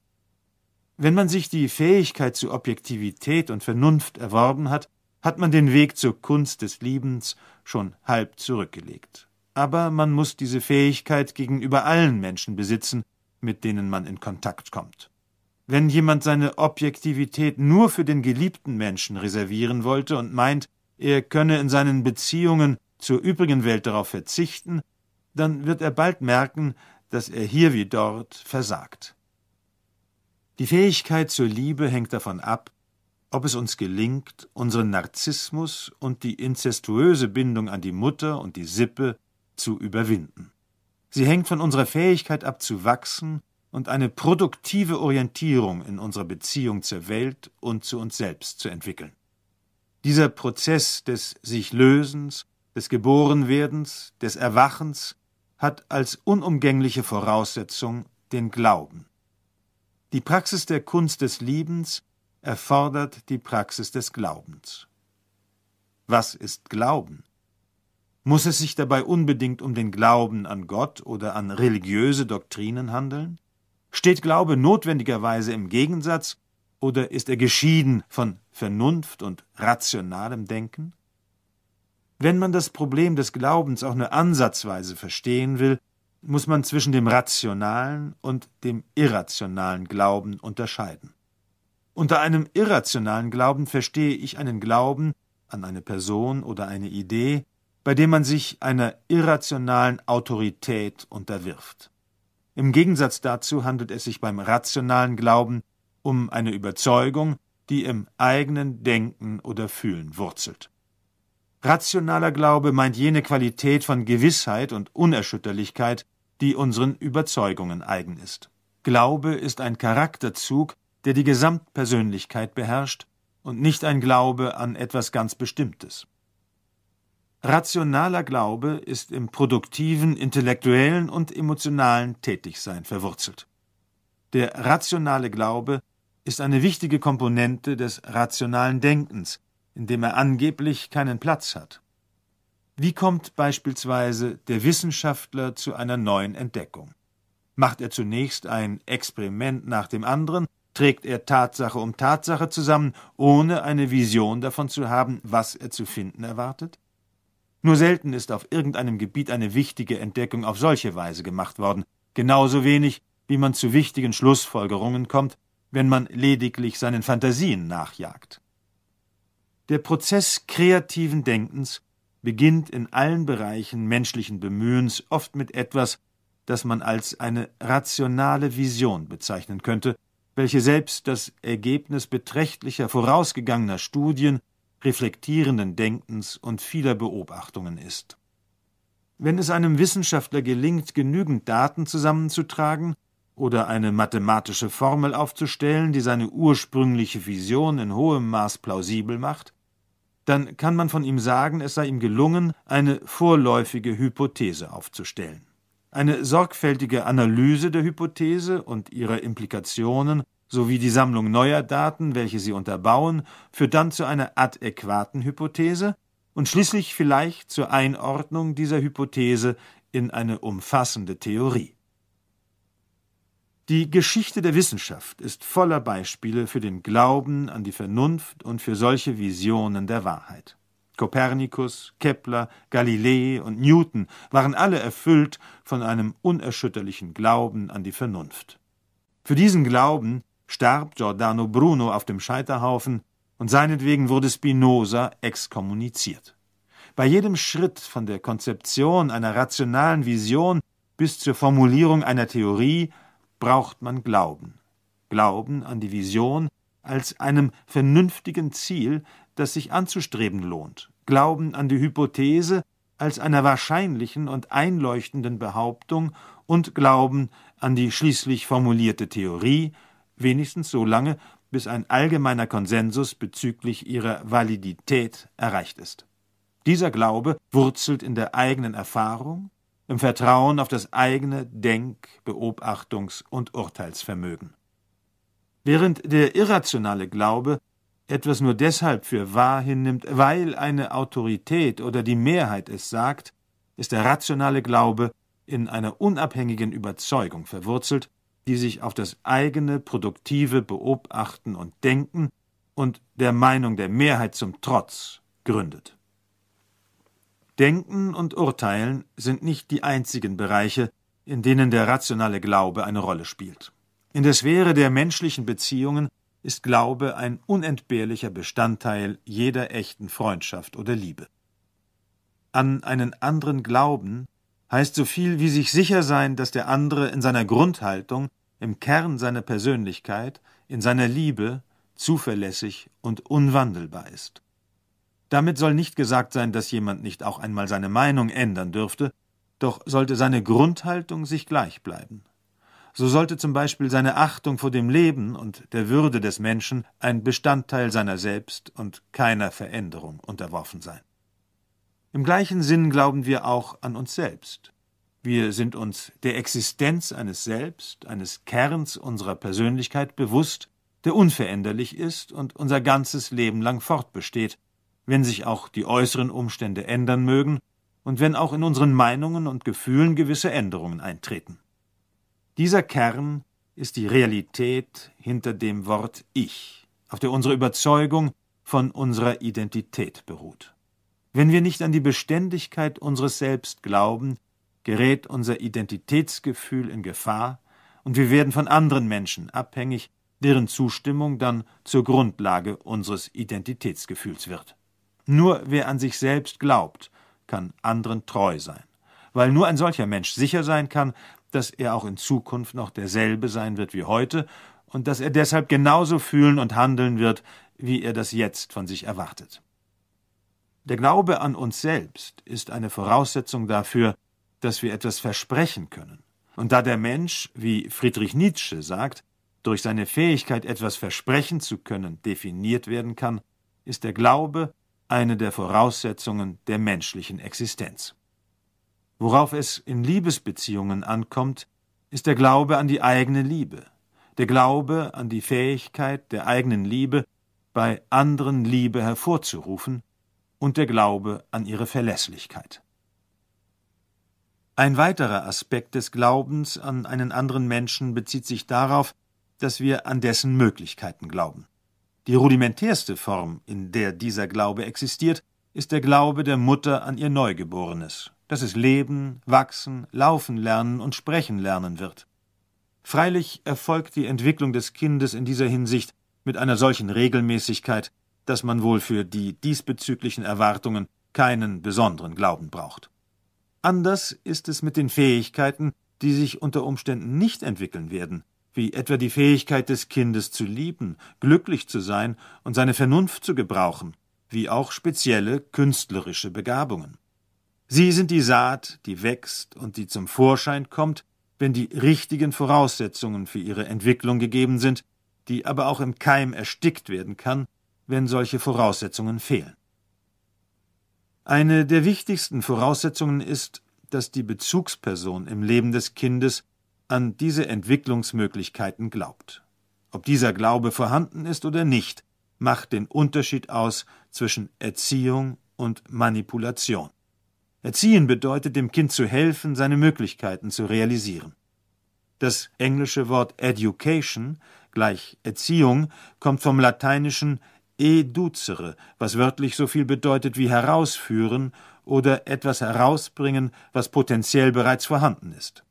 Wenn man sich die Fähigkeit zu Objektivität und Vernunft erworben hat, hat man den Weg zur Kunst des Liebens schon halb zurückgelegt. Aber man muss diese Fähigkeit gegenüber allen Menschen besitzen, mit denen man in Kontakt kommt. Wenn jemand seine Objektivität nur für den geliebten Menschen reservieren wollte und meint, er könne in seinen Beziehungen zur übrigen Welt darauf verzichten, dann wird er bald merken, dass er hier wie dort versagt. Die Fähigkeit zur Liebe hängt davon ab, ob es uns gelingt, unseren Narzissmus und die inzestuöse Bindung an die Mutter und die Sippe zu überwinden. Sie hängt von unserer Fähigkeit ab zu wachsen und eine produktive Orientierung in unserer Beziehung zur Welt und zu uns selbst zu entwickeln. Dieser Prozess des sich Lösens, des Geborenwerdens, des Erwachens hat als unumgängliche Voraussetzung den Glauben. Die Praxis der Kunst des Liebens erfordert die Praxis des Glaubens. Was ist Glauben? Muss es sich dabei unbedingt um den Glauben an Gott oder an religiöse Doktrinen handeln? Steht Glaube notwendigerweise im Gegensatz oder ist er geschieden von Vernunft und rationalem Denken? Wenn man das Problem des Glaubens auch nur ansatzweise verstehen will, muss man zwischen dem rationalen und dem irrationalen Glauben unterscheiden. Unter einem irrationalen Glauben verstehe ich einen Glauben an eine Person oder eine Idee, bei dem man sich einer irrationalen Autorität unterwirft. Im Gegensatz dazu handelt es sich beim rationalen Glauben um eine Überzeugung, die im eigenen Denken oder Fühlen wurzelt. Rationaler Glaube meint jene Qualität von Gewissheit und Unerschütterlichkeit, die unseren Überzeugungen eigen ist. Glaube ist ein Charakterzug, der die Gesamtpersönlichkeit beherrscht und nicht ein Glaube an etwas ganz Bestimmtes. Rationaler Glaube ist im produktiven, intellektuellen und emotionalen Tätigsein verwurzelt. Der rationale Glaube ist eine wichtige Komponente des rationalen Denkens, in dem er angeblich keinen Platz hat. Wie kommt beispielsweise der Wissenschaftler zu einer neuen Entdeckung? Macht er zunächst ein Experiment nach dem anderen, trägt er Tatsache um Tatsache zusammen, ohne eine Vision davon zu haben, was er zu finden erwartet? Nur selten ist auf irgendeinem Gebiet eine wichtige Entdeckung auf solche Weise gemacht worden, genauso wenig, wie man zu wichtigen Schlussfolgerungen kommt, wenn man lediglich seinen Fantasien nachjagt. Der Prozess kreativen Denkens beginnt in allen Bereichen menschlichen Bemühens oft mit etwas, das man als eine rationale Vision bezeichnen könnte, welche selbst das Ergebnis beträchtlicher vorausgegangener Studien, reflektierenden Denkens und vieler Beobachtungen ist. Wenn es einem Wissenschaftler gelingt, genügend Daten zusammenzutragen oder eine mathematische Formel aufzustellen, die seine ursprüngliche Vision in hohem Maß plausibel macht, dann kann man von ihm sagen, es sei ihm gelungen, eine vorläufige Hypothese aufzustellen. Eine sorgfältige Analyse der Hypothese und ihrer Implikationen sowie die Sammlung neuer Daten, welche sie unterbauen, führt dann zu einer adäquaten Hypothese und schließlich vielleicht zur Einordnung dieser Hypothese in eine umfassende Theorie. Die Geschichte der Wissenschaft ist voller Beispiele für den Glauben an die Vernunft und für solche Visionen der Wahrheit. Kopernikus, Kepler, Galilei und Newton waren alle erfüllt von einem unerschütterlichen Glauben an die Vernunft. Für diesen Glauben starb Giordano Bruno auf dem Scheiterhaufen und seinetwegen wurde Spinoza exkommuniziert. Bei jedem Schritt von der Konzeption einer rationalen Vision bis zur Formulierung einer Theorie braucht man Glauben. Glauben an die Vision als einem vernünftigen Ziel, das sich anzustreben lohnt. Glauben an die Hypothese als einer wahrscheinlichen und einleuchtenden Behauptung und Glauben an die schließlich formulierte Theorie, wenigstens so lange, bis ein allgemeiner Konsensus bezüglich ihrer Validität erreicht ist. Dieser Glaube wurzelt in der eigenen Erfahrung, im Vertrauen auf das eigene Denk-, Beobachtungs- und Urteilsvermögen. Während der irrationale Glaube etwas nur deshalb für wahr hinnimmt, weil eine Autorität oder die Mehrheit es sagt, ist der rationale Glaube in einer unabhängigen Überzeugung verwurzelt, die sich auf das eigene produktive Beobachten und Denken und der Meinung der Mehrheit zum Trotz gründet. Denken und Urteilen sind nicht die einzigen Bereiche, in denen der rationale Glaube eine Rolle spielt. In der Sphäre der menschlichen Beziehungen ist Glaube ein unentbehrlicher Bestandteil jeder echten Freundschaft oder Liebe. An einen anderen glauben heißt so viel wie sich sicher sein, dass der andere in seiner Grundhaltung, im Kern seiner Persönlichkeit, in seiner Liebe zuverlässig und unwandelbar ist. Damit soll nicht gesagt sein, dass jemand nicht auch einmal seine Meinung ändern dürfte, doch sollte seine Grundhaltung sich gleich bleiben. So sollte zum Beispiel seine Achtung vor dem Leben und der Würde des Menschen ein Bestandteil seiner selbst und keiner Veränderung unterworfen sein. Im gleichen Sinn glauben wir auch an uns selbst. Wir sind uns der Existenz eines Selbst, eines Kerns unserer Persönlichkeit bewusst, der unveränderlich ist und unser ganzes Leben lang fortbesteht, wenn sich auch die äußeren Umstände ändern mögen und wenn auch in unseren Meinungen und Gefühlen gewisse Änderungen eintreten. Dieser Kern ist die Realität hinter dem Wort Ich, auf der unsere Überzeugung von unserer Identität beruht. Wenn wir nicht an die Beständigkeit unseres Selbst glauben, gerät unser Identitätsgefühl in Gefahr und wir werden von anderen Menschen abhängig, deren Zustimmung dann zur Grundlage unseres Identitätsgefühls wird. Nur wer an sich selbst glaubt, kann anderen treu sein, weil nur ein solcher Mensch sicher sein kann, dass er auch in Zukunft noch derselbe sein wird wie heute und dass er deshalb genauso fühlen und handeln wird, wie er das jetzt von sich erwartet. Der Glaube an uns selbst ist eine Voraussetzung dafür, dass wir etwas versprechen können. Und da der Mensch, wie Friedrich Nietzsche sagt, durch seine Fähigkeit, etwas versprechen zu können, definiert werden kann, ist der Glaube eine der Voraussetzungen der menschlichen Existenz. Worauf es in Liebesbeziehungen ankommt, ist der Glaube an die eigene Liebe, der Glaube an die Fähigkeit der eigenen Liebe, bei anderen Liebe hervorzurufen, und der Glaube an ihre Verlässlichkeit. Ein weiterer Aspekt des Glaubens an einen anderen Menschen bezieht sich darauf, dass wir an dessen Möglichkeiten glauben. Die rudimentärste Form, in der dieser Glaube existiert, ist der Glaube der Mutter an ihr Neugeborenes, dass es leben, wachsen, laufen lernen und sprechen lernen wird. Freilich erfolgt die Entwicklung des Kindes in dieser Hinsicht mit einer solchen Regelmäßigkeit, dass man wohl für die diesbezüglichen Erwartungen keinen besonderen Glauben braucht. Anders ist es mit den Fähigkeiten, die sich unter Umständen nicht entwickeln werden, wie etwa die Fähigkeit des Kindes zu lieben, glücklich zu sein und seine Vernunft zu gebrauchen, wie auch spezielle künstlerische Begabungen. Sie sind die Saat, die wächst und die zum Vorschein kommt, wenn die richtigen Voraussetzungen für ihre Entwicklung gegeben sind, die aber auch im Keim erstickt werden kann, wenn solche Voraussetzungen fehlen. Eine der wichtigsten Voraussetzungen ist, dass die Bezugsperson im Leben des Kindes an diese Entwicklungsmöglichkeiten glaubt. Ob dieser Glaube vorhanden ist oder nicht, macht den Unterschied aus zwischen Erziehung und Manipulation. Erziehen bedeutet, dem Kind zu helfen, seine Möglichkeiten zu realisieren. Das englische Wort Education gleich Erziehung kommt vom lateinischen educere, was wörtlich so viel bedeutet wie herausführen oder etwas herausbringen, was potenziell bereits vorhanden ist.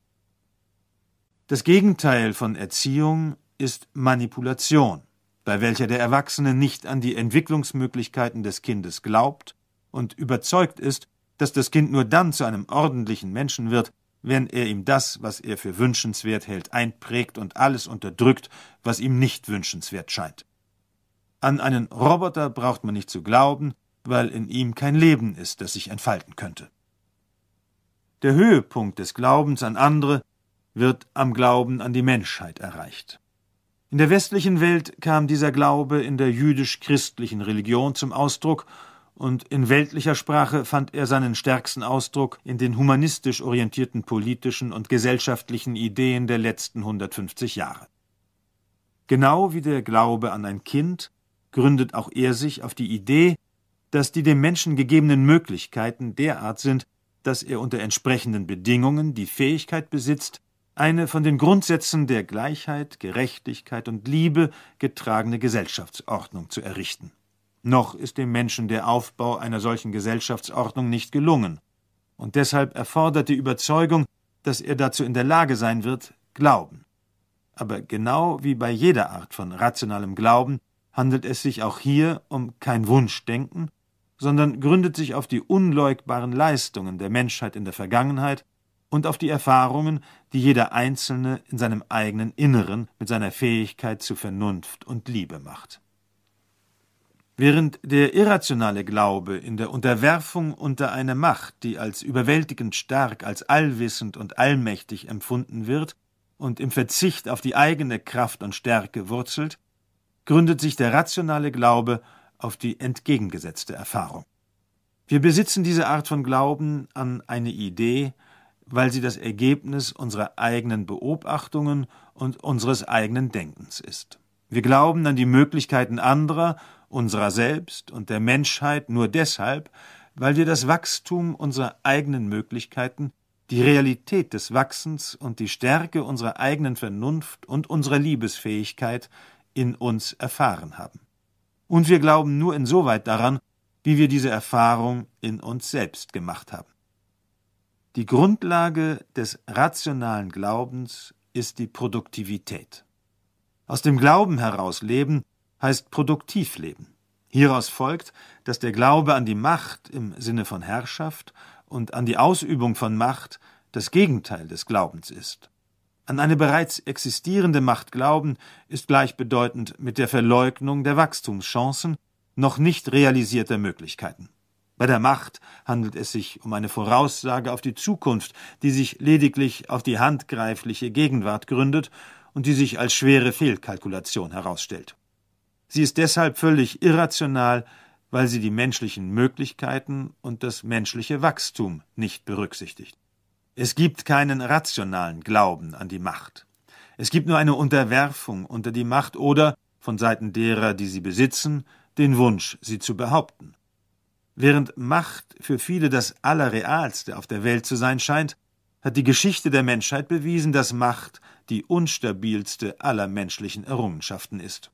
Das Gegenteil von Erziehung ist Manipulation, bei welcher der Erwachsene nicht an die Entwicklungsmöglichkeiten des Kindes glaubt und überzeugt ist, dass das Kind nur dann zu einem ordentlichen Menschen wird, wenn er ihm das, was er für wünschenswert hält, einprägt und alles unterdrückt, was ihm nicht wünschenswert scheint. An einen Roboter braucht man nicht zu glauben, weil in ihm kein Leben ist, das sich entfalten könnte. Der Höhepunkt des Glaubens an andere wird am Glauben an die Menschheit erreicht. In der westlichen Welt kam dieser Glaube in der jüdisch-christlichen Religion zum Ausdruck und in weltlicher Sprache fand er seinen stärksten Ausdruck in den humanistisch orientierten politischen und gesellschaftlichen Ideen der letzten 150 Jahre. Genau wie der Glaube an ein Kind gründet auch er sich auf die Idee, dass die dem Menschen gegebenen Möglichkeiten derart sind, dass er unter entsprechenden Bedingungen die Fähigkeit besitzt, eine von den Grundsätzen der Gleichheit, Gerechtigkeit und Liebe getragene Gesellschaftsordnung zu errichten. Noch ist dem Menschen der Aufbau einer solchen Gesellschaftsordnung nicht gelungen, und deshalb erfordert die Überzeugung, dass er dazu in der Lage sein wird, Glauben. Aber genau wie bei jeder Art von rationalem Glauben handelt es sich auch hier um kein Wunschdenken, sondern gründet sich auf die unleugbaren Leistungen der Menschheit in der Vergangenheit und auf die Erfahrungen, die jeder Einzelne in seinem eigenen Inneren mit seiner Fähigkeit zu Vernunft und Liebe macht. Während der irrationale Glaube in der Unterwerfung unter eine Macht, die als überwältigend stark, als allwissend und allmächtig empfunden wird und im Verzicht auf die eigene Kraft und Stärke wurzelt, gründet sich der rationale Glaube auf die entgegengesetzte Erfahrung. Wir besitzen diese Art von Glauben an eine Idee, weil sie das Ergebnis unserer eigenen Beobachtungen und unseres eigenen Denkens ist. Wir glauben an die Möglichkeiten anderer, unserer selbst und der Menschheit nur deshalb, weil wir das Wachstum unserer eigenen Möglichkeiten, die Realität des Wachsens und die Stärke unserer eigenen Vernunft und unserer Liebesfähigkeit in uns erfahren haben. Und wir glauben nur insoweit daran, wie wir diese Erfahrung in uns selbst gemacht haben. Die Grundlage des rationalen Glaubens ist die Produktivität. Aus dem Glauben heraus leben heißt produktiv leben. Hieraus folgt, dass der Glaube an die Macht im Sinne von Herrschaft und an die Ausübung von Macht das Gegenteil des Glaubens ist. An eine bereits existierende Macht glauben ist gleichbedeutend mit der Verleugnung der Wachstumschancen noch nicht realisierter Möglichkeiten. Bei der Macht handelt es sich um eine Voraussage auf die Zukunft, die sich lediglich auf die handgreifliche Gegenwart gründet und die sich als schwere Fehlkalkulation herausstellt. Sie ist deshalb völlig irrational, weil sie die menschlichen Möglichkeiten und das menschliche Wachstum nicht berücksichtigt. Es gibt keinen rationalen Glauben an die Macht. Es gibt nur eine Unterwerfung unter die Macht oder, von Seiten derer, die sie besitzen, den Wunsch, sie zu behaupten. Während Macht für viele das Allerrealste auf der Welt zu sein scheint, hat die Geschichte der Menschheit bewiesen, dass Macht die unstabilste aller menschlichen Errungenschaften ist.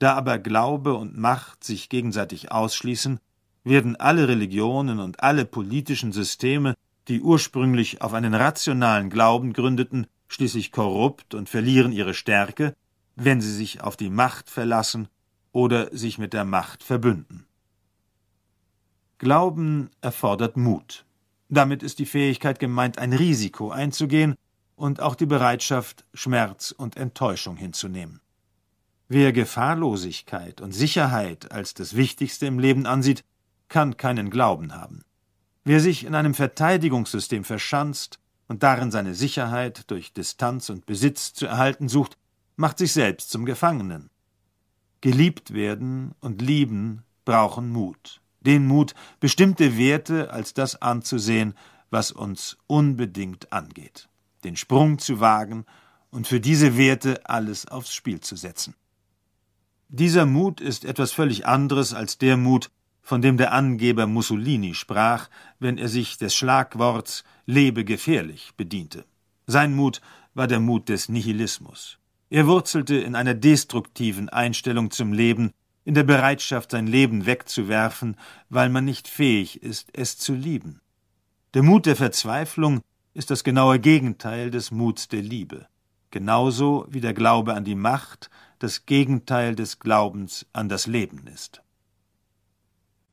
Da aber Glaube und Macht sich gegenseitig ausschließen, werden alle Religionen und alle politischen Systeme, die ursprünglich auf einen rationalen Glauben gründeten, schließlich korrupt und verlieren ihre Stärke, wenn sie sich auf die Macht verlassen oder sich mit der Macht verbünden. Glauben erfordert Mut. Damit ist die Fähigkeit gemeint, ein Risiko einzugehen und auch die Bereitschaft, Schmerz und Enttäuschung hinzunehmen. Wer Gefahrlosigkeit und Sicherheit als das Wichtigste im Leben ansieht, kann keinen Glauben haben. Wer sich in einem Verteidigungssystem verschanzt und darin seine Sicherheit durch Distanz und Besitz zu erhalten sucht, macht sich selbst zum Gefangenen. Geliebt werden und lieben brauchen Mut den Mut, bestimmte Werte als das anzusehen, was uns unbedingt angeht, den Sprung zu wagen und für diese Werte alles aufs Spiel zu setzen. Dieser Mut ist etwas völlig anderes als der Mut, von dem der Angeber Mussolini sprach, wenn er sich des Schlagworts Lebe gefährlich bediente. Sein Mut war der Mut des Nihilismus. Er wurzelte in einer destruktiven Einstellung zum Leben, in der Bereitschaft, sein Leben wegzuwerfen, weil man nicht fähig ist, es zu lieben. Der Mut der Verzweiflung ist das genaue Gegenteil des Muts der Liebe, genauso wie der Glaube an die Macht das Gegenteil des Glaubens an das Leben ist.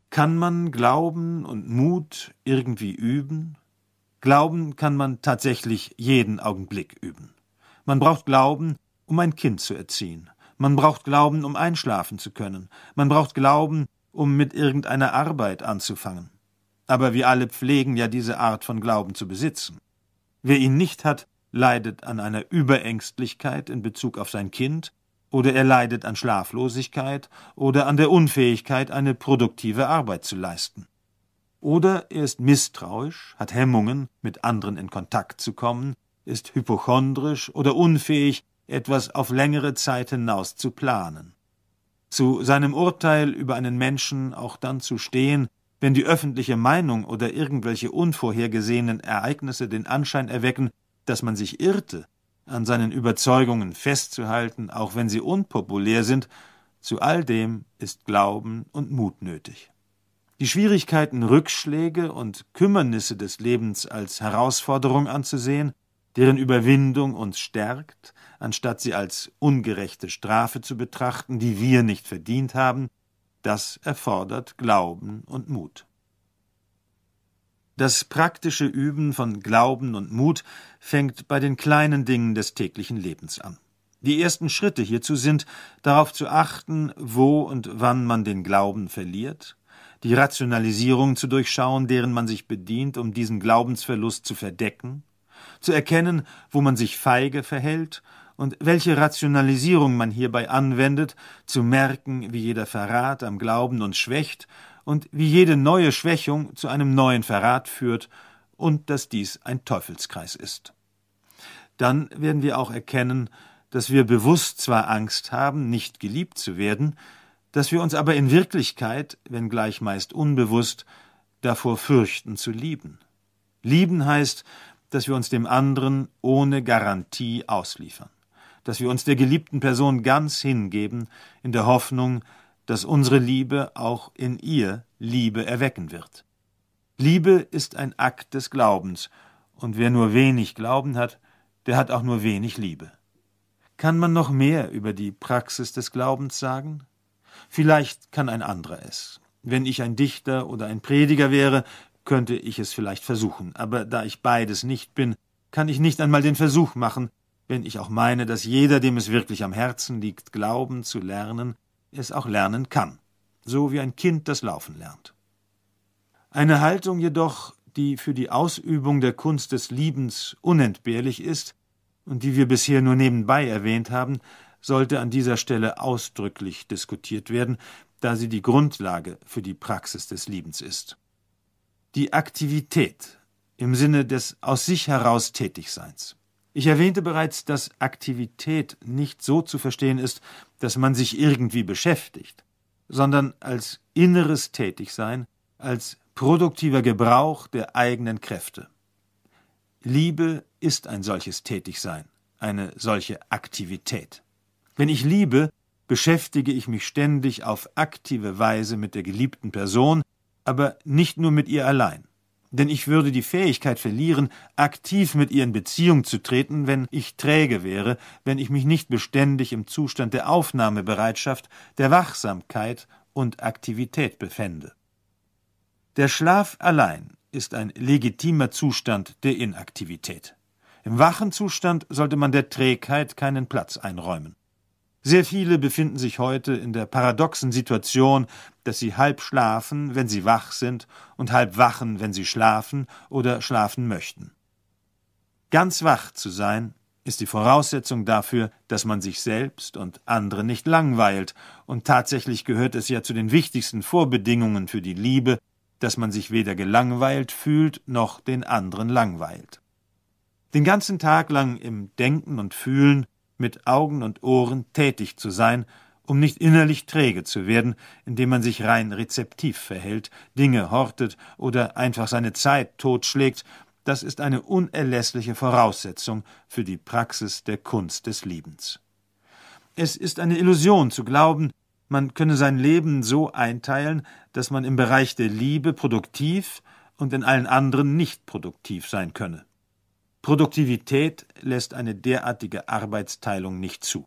Kann man Glauben und Mut irgendwie üben? Glauben kann man tatsächlich jeden Augenblick üben. Man braucht Glauben, um ein Kind zu erziehen. Man braucht Glauben, um einschlafen zu können. Man braucht Glauben, um mit irgendeiner Arbeit anzufangen. Aber wir alle pflegen ja diese Art von Glauben zu besitzen. Wer ihn nicht hat, leidet an einer Überängstlichkeit in Bezug auf sein Kind, oder er leidet an Schlaflosigkeit oder an der Unfähigkeit, eine produktive Arbeit zu leisten. Oder er ist misstrauisch, hat Hemmungen, mit anderen in Kontakt zu kommen, ist hypochondrisch oder unfähig, etwas auf längere Zeit hinaus zu planen. Zu seinem Urteil über einen Menschen auch dann zu stehen, wenn die öffentliche Meinung oder irgendwelche unvorhergesehenen Ereignisse den Anschein erwecken, dass man sich irrte, an seinen Überzeugungen festzuhalten, auch wenn sie unpopulär sind, zu all dem ist Glauben und Mut nötig. Die Schwierigkeiten, Rückschläge und Kümmernisse des Lebens als Herausforderung anzusehen, deren Überwindung uns stärkt, anstatt sie als ungerechte Strafe zu betrachten, die wir nicht verdient haben, das erfordert Glauben und Mut. Das praktische Üben von Glauben und Mut fängt bei den kleinen Dingen des täglichen Lebens an. Die ersten Schritte hierzu sind, darauf zu achten, wo und wann man den Glauben verliert, die Rationalisierung zu durchschauen, deren man sich bedient, um diesen Glaubensverlust zu verdecken, zu erkennen, wo man sich feige verhält und welche Rationalisierung man hierbei anwendet, zu merken, wie jeder Verrat am Glauben uns schwächt und wie jede neue Schwächung zu einem neuen Verrat führt und dass dies ein Teufelskreis ist. Dann werden wir auch erkennen, dass wir bewusst zwar Angst haben, nicht geliebt zu werden, dass wir uns aber in Wirklichkeit, wenngleich meist unbewusst, davor fürchten zu lieben. Lieben heißt, dass wir uns dem anderen ohne Garantie ausliefern dass wir uns der geliebten Person ganz hingeben, in der Hoffnung, dass unsere Liebe auch in ihr Liebe erwecken wird. Liebe ist ein Akt des Glaubens, und wer nur wenig Glauben hat, der hat auch nur wenig Liebe. Kann man noch mehr über die Praxis des Glaubens sagen? Vielleicht kann ein anderer es. Wenn ich ein Dichter oder ein Prediger wäre, könnte ich es vielleicht versuchen, aber da ich beides nicht bin, kann ich nicht einmal den Versuch machen, wenn ich auch meine, dass jeder, dem es wirklich am Herzen liegt, glauben zu lernen, es auch lernen kann, so wie ein Kind das Laufen lernt. Eine Haltung jedoch, die für die Ausübung der Kunst des Liebens unentbehrlich ist und die wir bisher nur nebenbei erwähnt haben, sollte an dieser Stelle ausdrücklich diskutiert werden, da sie die Grundlage für die Praxis des Liebens ist. Die Aktivität im Sinne des aus sich heraus Tätigseins. Ich erwähnte bereits, dass Aktivität nicht so zu verstehen ist, dass man sich irgendwie beschäftigt, sondern als inneres Tätigsein, als produktiver Gebrauch der eigenen Kräfte. Liebe ist ein solches Tätigsein, eine solche Aktivität. Wenn ich liebe, beschäftige ich mich ständig auf aktive Weise mit der geliebten Person, aber nicht nur mit ihr allein denn ich würde die Fähigkeit verlieren, aktiv mit ihr in Beziehung zu treten, wenn ich träge wäre, wenn ich mich nicht beständig im Zustand der Aufnahmebereitschaft, der Wachsamkeit und Aktivität befände. Der Schlaf allein ist ein legitimer Zustand der Inaktivität. Im wachen Zustand sollte man der Trägheit keinen Platz einräumen. Sehr viele befinden sich heute in der paradoxen Situation, dass sie halb schlafen, wenn sie wach sind, und halb wachen, wenn sie schlafen oder schlafen möchten. Ganz wach zu sein ist die Voraussetzung dafür, dass man sich selbst und andere nicht langweilt, und tatsächlich gehört es ja zu den wichtigsten Vorbedingungen für die Liebe, dass man sich weder gelangweilt fühlt noch den anderen langweilt. Den ganzen Tag lang im Denken und Fühlen mit Augen und Ohren tätig zu sein, um nicht innerlich träge zu werden, indem man sich rein rezeptiv verhält, Dinge hortet oder einfach seine Zeit totschlägt, das ist eine unerlässliche Voraussetzung für die Praxis der Kunst des Liebens. Es ist eine Illusion zu glauben, man könne sein Leben so einteilen, dass man im Bereich der Liebe produktiv und in allen anderen nicht produktiv sein könne. Produktivität lässt eine derartige Arbeitsteilung nicht zu.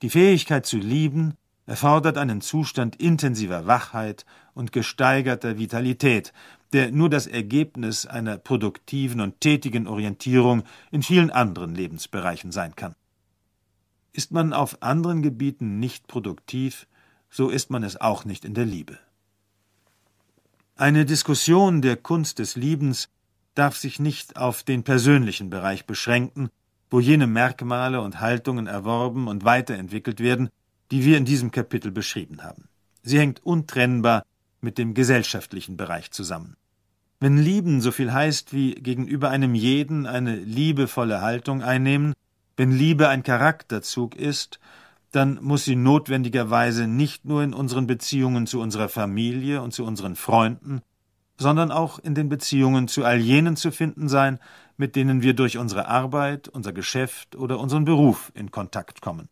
Die Fähigkeit zu lieben erfordert einen Zustand intensiver Wachheit und gesteigerter Vitalität, der nur das Ergebnis einer produktiven und tätigen Orientierung in vielen anderen Lebensbereichen sein kann. Ist man auf anderen Gebieten nicht produktiv, so ist man es auch nicht in der Liebe. Eine Diskussion der Kunst des Liebens darf sich nicht auf den persönlichen Bereich beschränken, wo jene Merkmale und Haltungen erworben und weiterentwickelt werden, die wir in diesem Kapitel beschrieben haben. Sie hängt untrennbar mit dem gesellschaftlichen Bereich zusammen. Wenn lieben so viel heißt wie gegenüber einem jeden eine liebevolle Haltung einnehmen, wenn Liebe ein Charakterzug ist, dann muss sie notwendigerweise nicht nur in unseren Beziehungen zu unserer Familie und zu unseren Freunden, sondern auch in den Beziehungen zu all jenen zu finden sein, mit denen wir durch unsere Arbeit, unser Geschäft oder unseren Beruf in Kontakt kommen.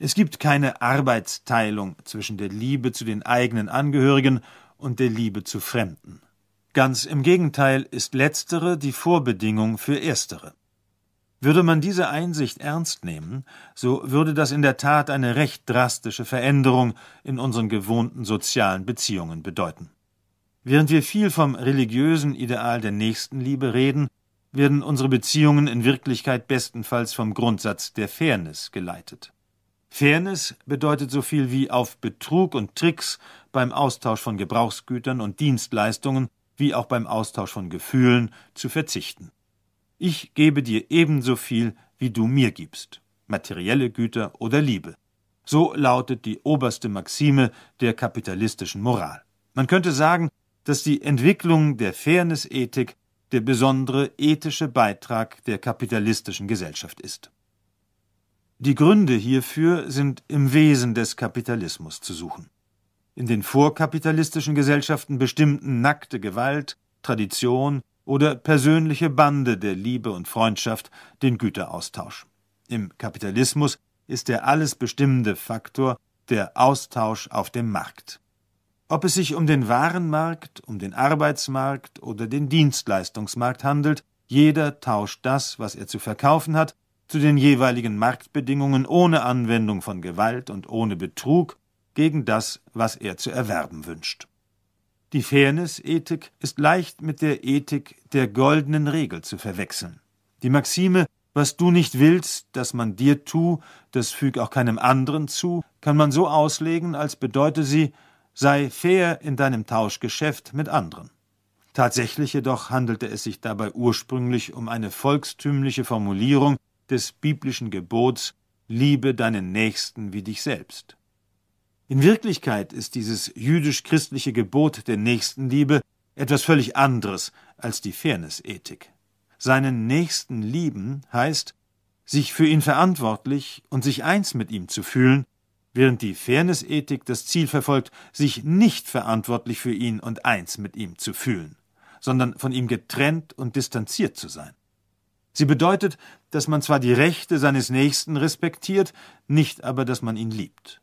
Es gibt keine Arbeitsteilung zwischen der Liebe zu den eigenen Angehörigen und der Liebe zu Fremden. Ganz im Gegenteil ist letztere die Vorbedingung für erstere. Würde man diese Einsicht ernst nehmen, so würde das in der Tat eine recht drastische Veränderung in unseren gewohnten sozialen Beziehungen bedeuten. Während wir viel vom religiösen Ideal der Nächstenliebe reden, werden unsere Beziehungen in Wirklichkeit bestenfalls vom Grundsatz der Fairness geleitet. Fairness bedeutet so viel wie auf Betrug und Tricks beim Austausch von Gebrauchsgütern und Dienstleistungen wie auch beim Austausch von Gefühlen zu verzichten. Ich gebe dir ebenso viel, wie du mir gibst, materielle Güter oder Liebe. So lautet die oberste Maxime der kapitalistischen Moral. Man könnte sagen, dass die Entwicklung der Fairness-Ethik der besondere ethische Beitrag der kapitalistischen Gesellschaft ist. Die Gründe hierfür sind im Wesen des Kapitalismus zu suchen. In den vorkapitalistischen Gesellschaften bestimmten nackte Gewalt, Tradition oder persönliche Bande der Liebe und Freundschaft den Güteraustausch. Im Kapitalismus ist der alles bestimmende Faktor der Austausch auf dem Markt. Ob es sich um den Warenmarkt, um den Arbeitsmarkt oder den Dienstleistungsmarkt handelt, jeder tauscht das, was er zu verkaufen hat, zu den jeweiligen Marktbedingungen ohne Anwendung von Gewalt und ohne Betrug gegen das, was er zu erwerben wünscht. Die Fairness-Ethik ist leicht mit der Ethik der goldenen Regel zu verwechseln. Die Maxime, was du nicht willst, dass man dir tu, das füg auch keinem anderen zu, kann man so auslegen, als bedeute sie, sei fair in deinem Tauschgeschäft mit anderen. Tatsächlich jedoch handelte es sich dabei ursprünglich um eine volkstümliche Formulierung des biblischen Gebots Liebe deinen Nächsten wie dich selbst. In Wirklichkeit ist dieses jüdisch-christliche Gebot der Nächstenliebe etwas völlig anderes als die Fairness-Ethik. Seinen Nächsten lieben heißt, sich für ihn verantwortlich und sich eins mit ihm zu fühlen, während die Fairness-Ethik das Ziel verfolgt, sich nicht verantwortlich für ihn und eins mit ihm zu fühlen, sondern von ihm getrennt und distanziert zu sein. Sie bedeutet, dass man zwar die Rechte seines Nächsten respektiert, nicht aber, dass man ihn liebt.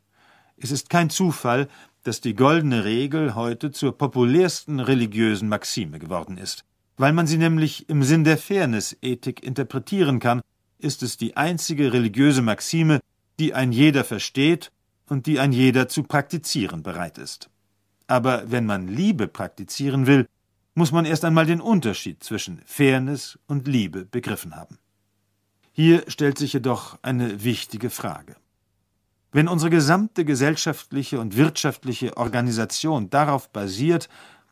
Es ist kein Zufall, dass die goldene Regel heute zur populärsten religiösen Maxime geworden ist. Weil man sie nämlich im Sinn der Fairness-Ethik interpretieren kann, ist es die einzige religiöse Maxime, die ein jeder versteht und die ein jeder zu praktizieren bereit ist. Aber wenn man Liebe praktizieren will, muss man erst einmal den Unterschied zwischen Fairness und Liebe begriffen haben. Hier stellt sich jedoch eine wichtige Frage. Wenn unsere gesamte gesellschaftliche und wirtschaftliche Organisation darauf basiert,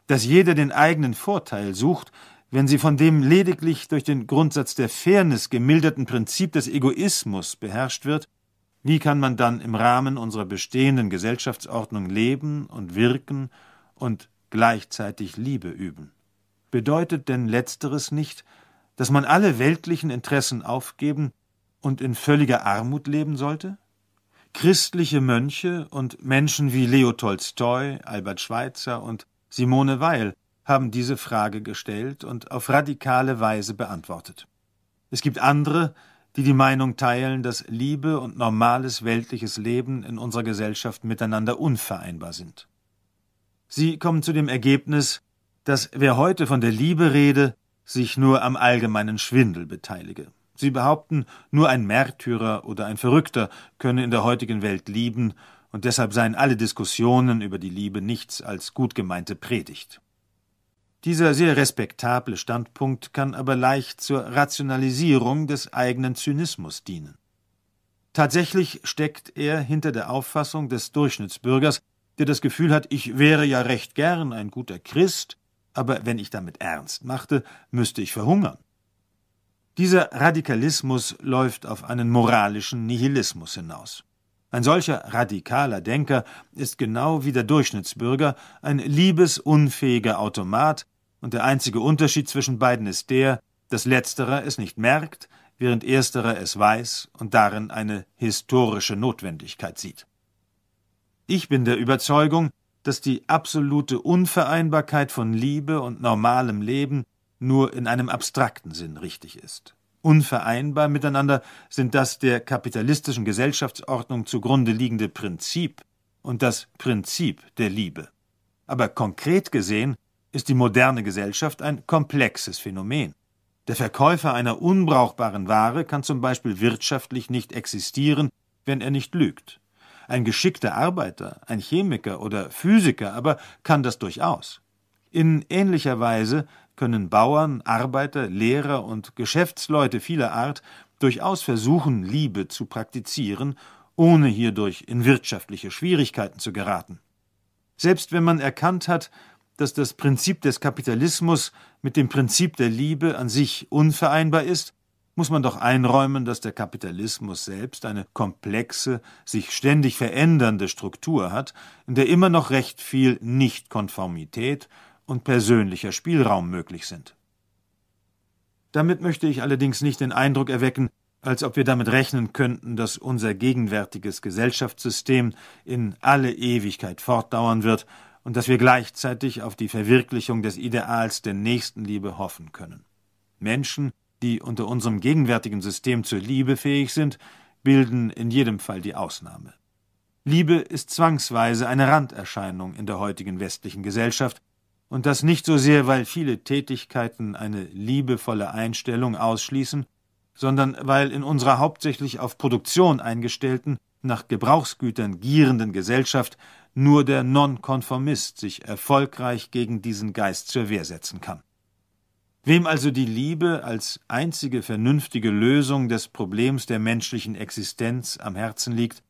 dass jeder den eigenen Vorteil sucht, wenn sie von dem lediglich durch den Grundsatz der Fairness gemilderten Prinzip des Egoismus beherrscht wird, wie kann man dann im Rahmen unserer bestehenden Gesellschaftsordnung leben und wirken und gleichzeitig Liebe üben? Bedeutet denn letzteres nicht, dass man alle weltlichen Interessen aufgeben und in völliger Armut leben sollte? Christliche Mönche und Menschen wie Leo Tolstoi, Albert Schweitzer und Simone Weil haben diese Frage gestellt und auf radikale Weise beantwortet. Es gibt andere, die die Meinung teilen, dass Liebe und normales weltliches Leben in unserer Gesellschaft miteinander unvereinbar sind. Sie kommen zu dem Ergebnis, dass wer heute von der Liebe rede, sich nur am allgemeinen Schwindel beteilige. Sie behaupten, nur ein Märtyrer oder ein Verrückter könne in der heutigen Welt lieben, und deshalb seien alle Diskussionen über die Liebe nichts als gut gemeinte Predigt. Dieser sehr respektable Standpunkt kann aber leicht zur Rationalisierung des eigenen Zynismus dienen. Tatsächlich steckt er hinter der Auffassung des Durchschnittsbürgers, der das Gefühl hat, ich wäre ja recht gern ein guter Christ, aber wenn ich damit ernst machte, müsste ich verhungern. Dieser Radikalismus läuft auf einen moralischen Nihilismus hinaus. Ein solcher radikaler Denker ist genau wie der Durchschnittsbürger ein liebesunfähiger Automat, und der einzige Unterschied zwischen beiden ist der, dass letzterer es nicht merkt, während ersterer es weiß und darin eine historische Notwendigkeit sieht. Ich bin der Überzeugung, dass die absolute Unvereinbarkeit von Liebe und normalem Leben nur in einem abstrakten Sinn richtig ist. Unvereinbar miteinander sind das der kapitalistischen Gesellschaftsordnung zugrunde liegende Prinzip und das Prinzip der Liebe. Aber konkret gesehen ist die moderne Gesellschaft ein komplexes Phänomen. Der Verkäufer einer unbrauchbaren Ware kann zum Beispiel wirtschaftlich nicht existieren, wenn er nicht lügt. Ein geschickter Arbeiter, ein Chemiker oder Physiker aber kann das durchaus. In ähnlicher Weise können Bauern, Arbeiter, Lehrer und Geschäftsleute vieler Art durchaus versuchen, Liebe zu praktizieren, ohne hierdurch in wirtschaftliche Schwierigkeiten zu geraten. Selbst wenn man erkannt hat, dass das Prinzip des Kapitalismus mit dem Prinzip der Liebe an sich unvereinbar ist, muss man doch einräumen, dass der Kapitalismus selbst eine komplexe, sich ständig verändernde Struktur hat, in der immer noch recht viel Nichtkonformität und persönlicher Spielraum möglich sind. Damit möchte ich allerdings nicht den Eindruck erwecken, als ob wir damit rechnen könnten, dass unser gegenwärtiges Gesellschaftssystem in alle Ewigkeit fortdauern wird und dass wir gleichzeitig auf die Verwirklichung des Ideals der Nächstenliebe hoffen können. Menschen, die unter unserem gegenwärtigen System zur Liebe fähig sind, bilden in jedem Fall die Ausnahme. Liebe ist zwangsweise eine Randerscheinung in der heutigen westlichen Gesellschaft, und das nicht so sehr, weil viele Tätigkeiten eine liebevolle Einstellung ausschließen, sondern weil in unserer hauptsächlich auf Produktion eingestellten, nach Gebrauchsgütern gierenden Gesellschaft nur der Nonkonformist sich erfolgreich gegen diesen Geist zur Wehr setzen kann. Wem also die Liebe als einzige vernünftige Lösung des Problems der menschlichen Existenz am Herzen liegt,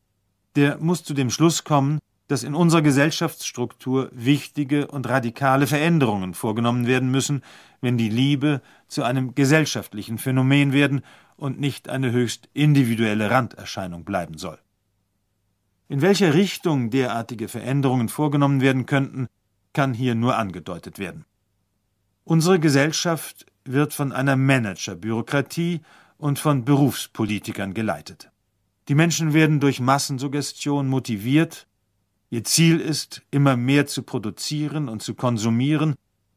der muss zu dem Schluss kommen, dass in unserer Gesellschaftsstruktur wichtige und radikale Veränderungen vorgenommen werden müssen, wenn die Liebe zu einem gesellschaftlichen Phänomen werden und nicht eine höchst individuelle Randerscheinung bleiben soll. In welcher Richtung derartige Veränderungen vorgenommen werden könnten, kann hier nur angedeutet werden. Unsere Gesellschaft wird von einer Managerbürokratie und von Berufspolitikern geleitet. Die Menschen werden durch Massensuggestion motiviert, ihr Ziel ist, immer mehr zu produzieren und zu konsumieren,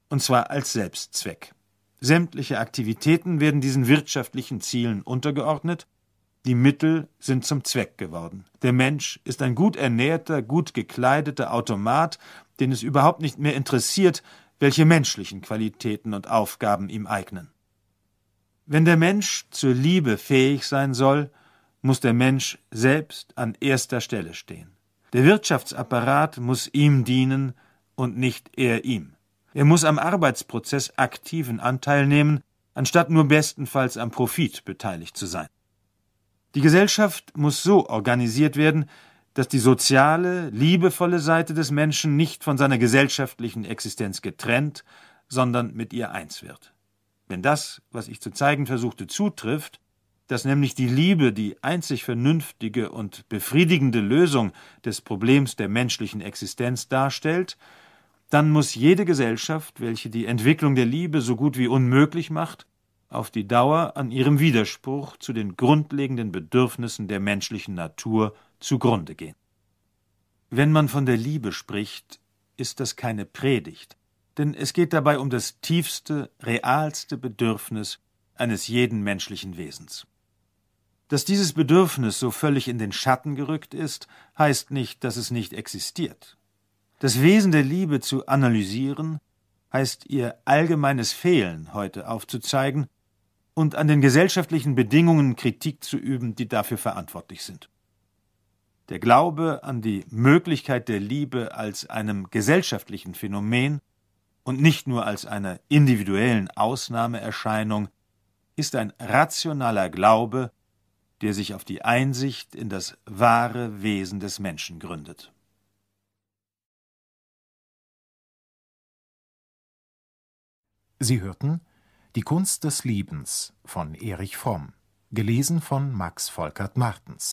und zwar als Selbstzweck. Sämtliche Aktivitäten werden diesen wirtschaftlichen Zielen untergeordnet, die Mittel sind zum Zweck geworden. Der Mensch ist ein gut ernährter, gut gekleideter Automat, den es überhaupt nicht mehr interessiert, welche menschlichen Qualitäten und Aufgaben ihm eignen. Wenn der Mensch zur Liebe fähig sein soll, muss der Mensch selbst an erster Stelle stehen. Der Wirtschaftsapparat muss ihm dienen und nicht er ihm. Er muss am Arbeitsprozess aktiven Anteil nehmen, anstatt nur bestenfalls am Profit beteiligt zu sein. Die Gesellschaft muss so organisiert werden, dass die soziale, liebevolle Seite des Menschen nicht von seiner gesellschaftlichen Existenz getrennt, sondern mit ihr eins wird. Wenn das, was ich zu zeigen versuchte, zutrifft, dass nämlich die Liebe die einzig vernünftige und befriedigende Lösung des Problems der menschlichen Existenz darstellt, dann muss jede Gesellschaft, welche die Entwicklung der Liebe so gut wie unmöglich macht, auf die Dauer an ihrem Widerspruch zu den grundlegenden Bedürfnissen der menschlichen Natur zugrunde gehen. Wenn man von der Liebe spricht, ist das keine Predigt, denn es geht dabei um das tiefste, realste Bedürfnis eines jeden menschlichen Wesens. Dass dieses Bedürfnis so völlig in den Schatten gerückt ist, heißt nicht, dass es nicht existiert. Das Wesen der Liebe zu analysieren, heißt ihr allgemeines Fehlen heute aufzuzeigen und an den gesellschaftlichen Bedingungen Kritik zu üben, die dafür verantwortlich sind. Der Glaube an die Möglichkeit der Liebe als einem gesellschaftlichen Phänomen und nicht nur als einer individuellen Ausnahmeerscheinung ist ein rationaler Glaube, der sich auf die Einsicht in das wahre Wesen des Menschen gründet. Sie hörten die Kunst des Liebens von Erich Fromm, gelesen von Max Volkert Martens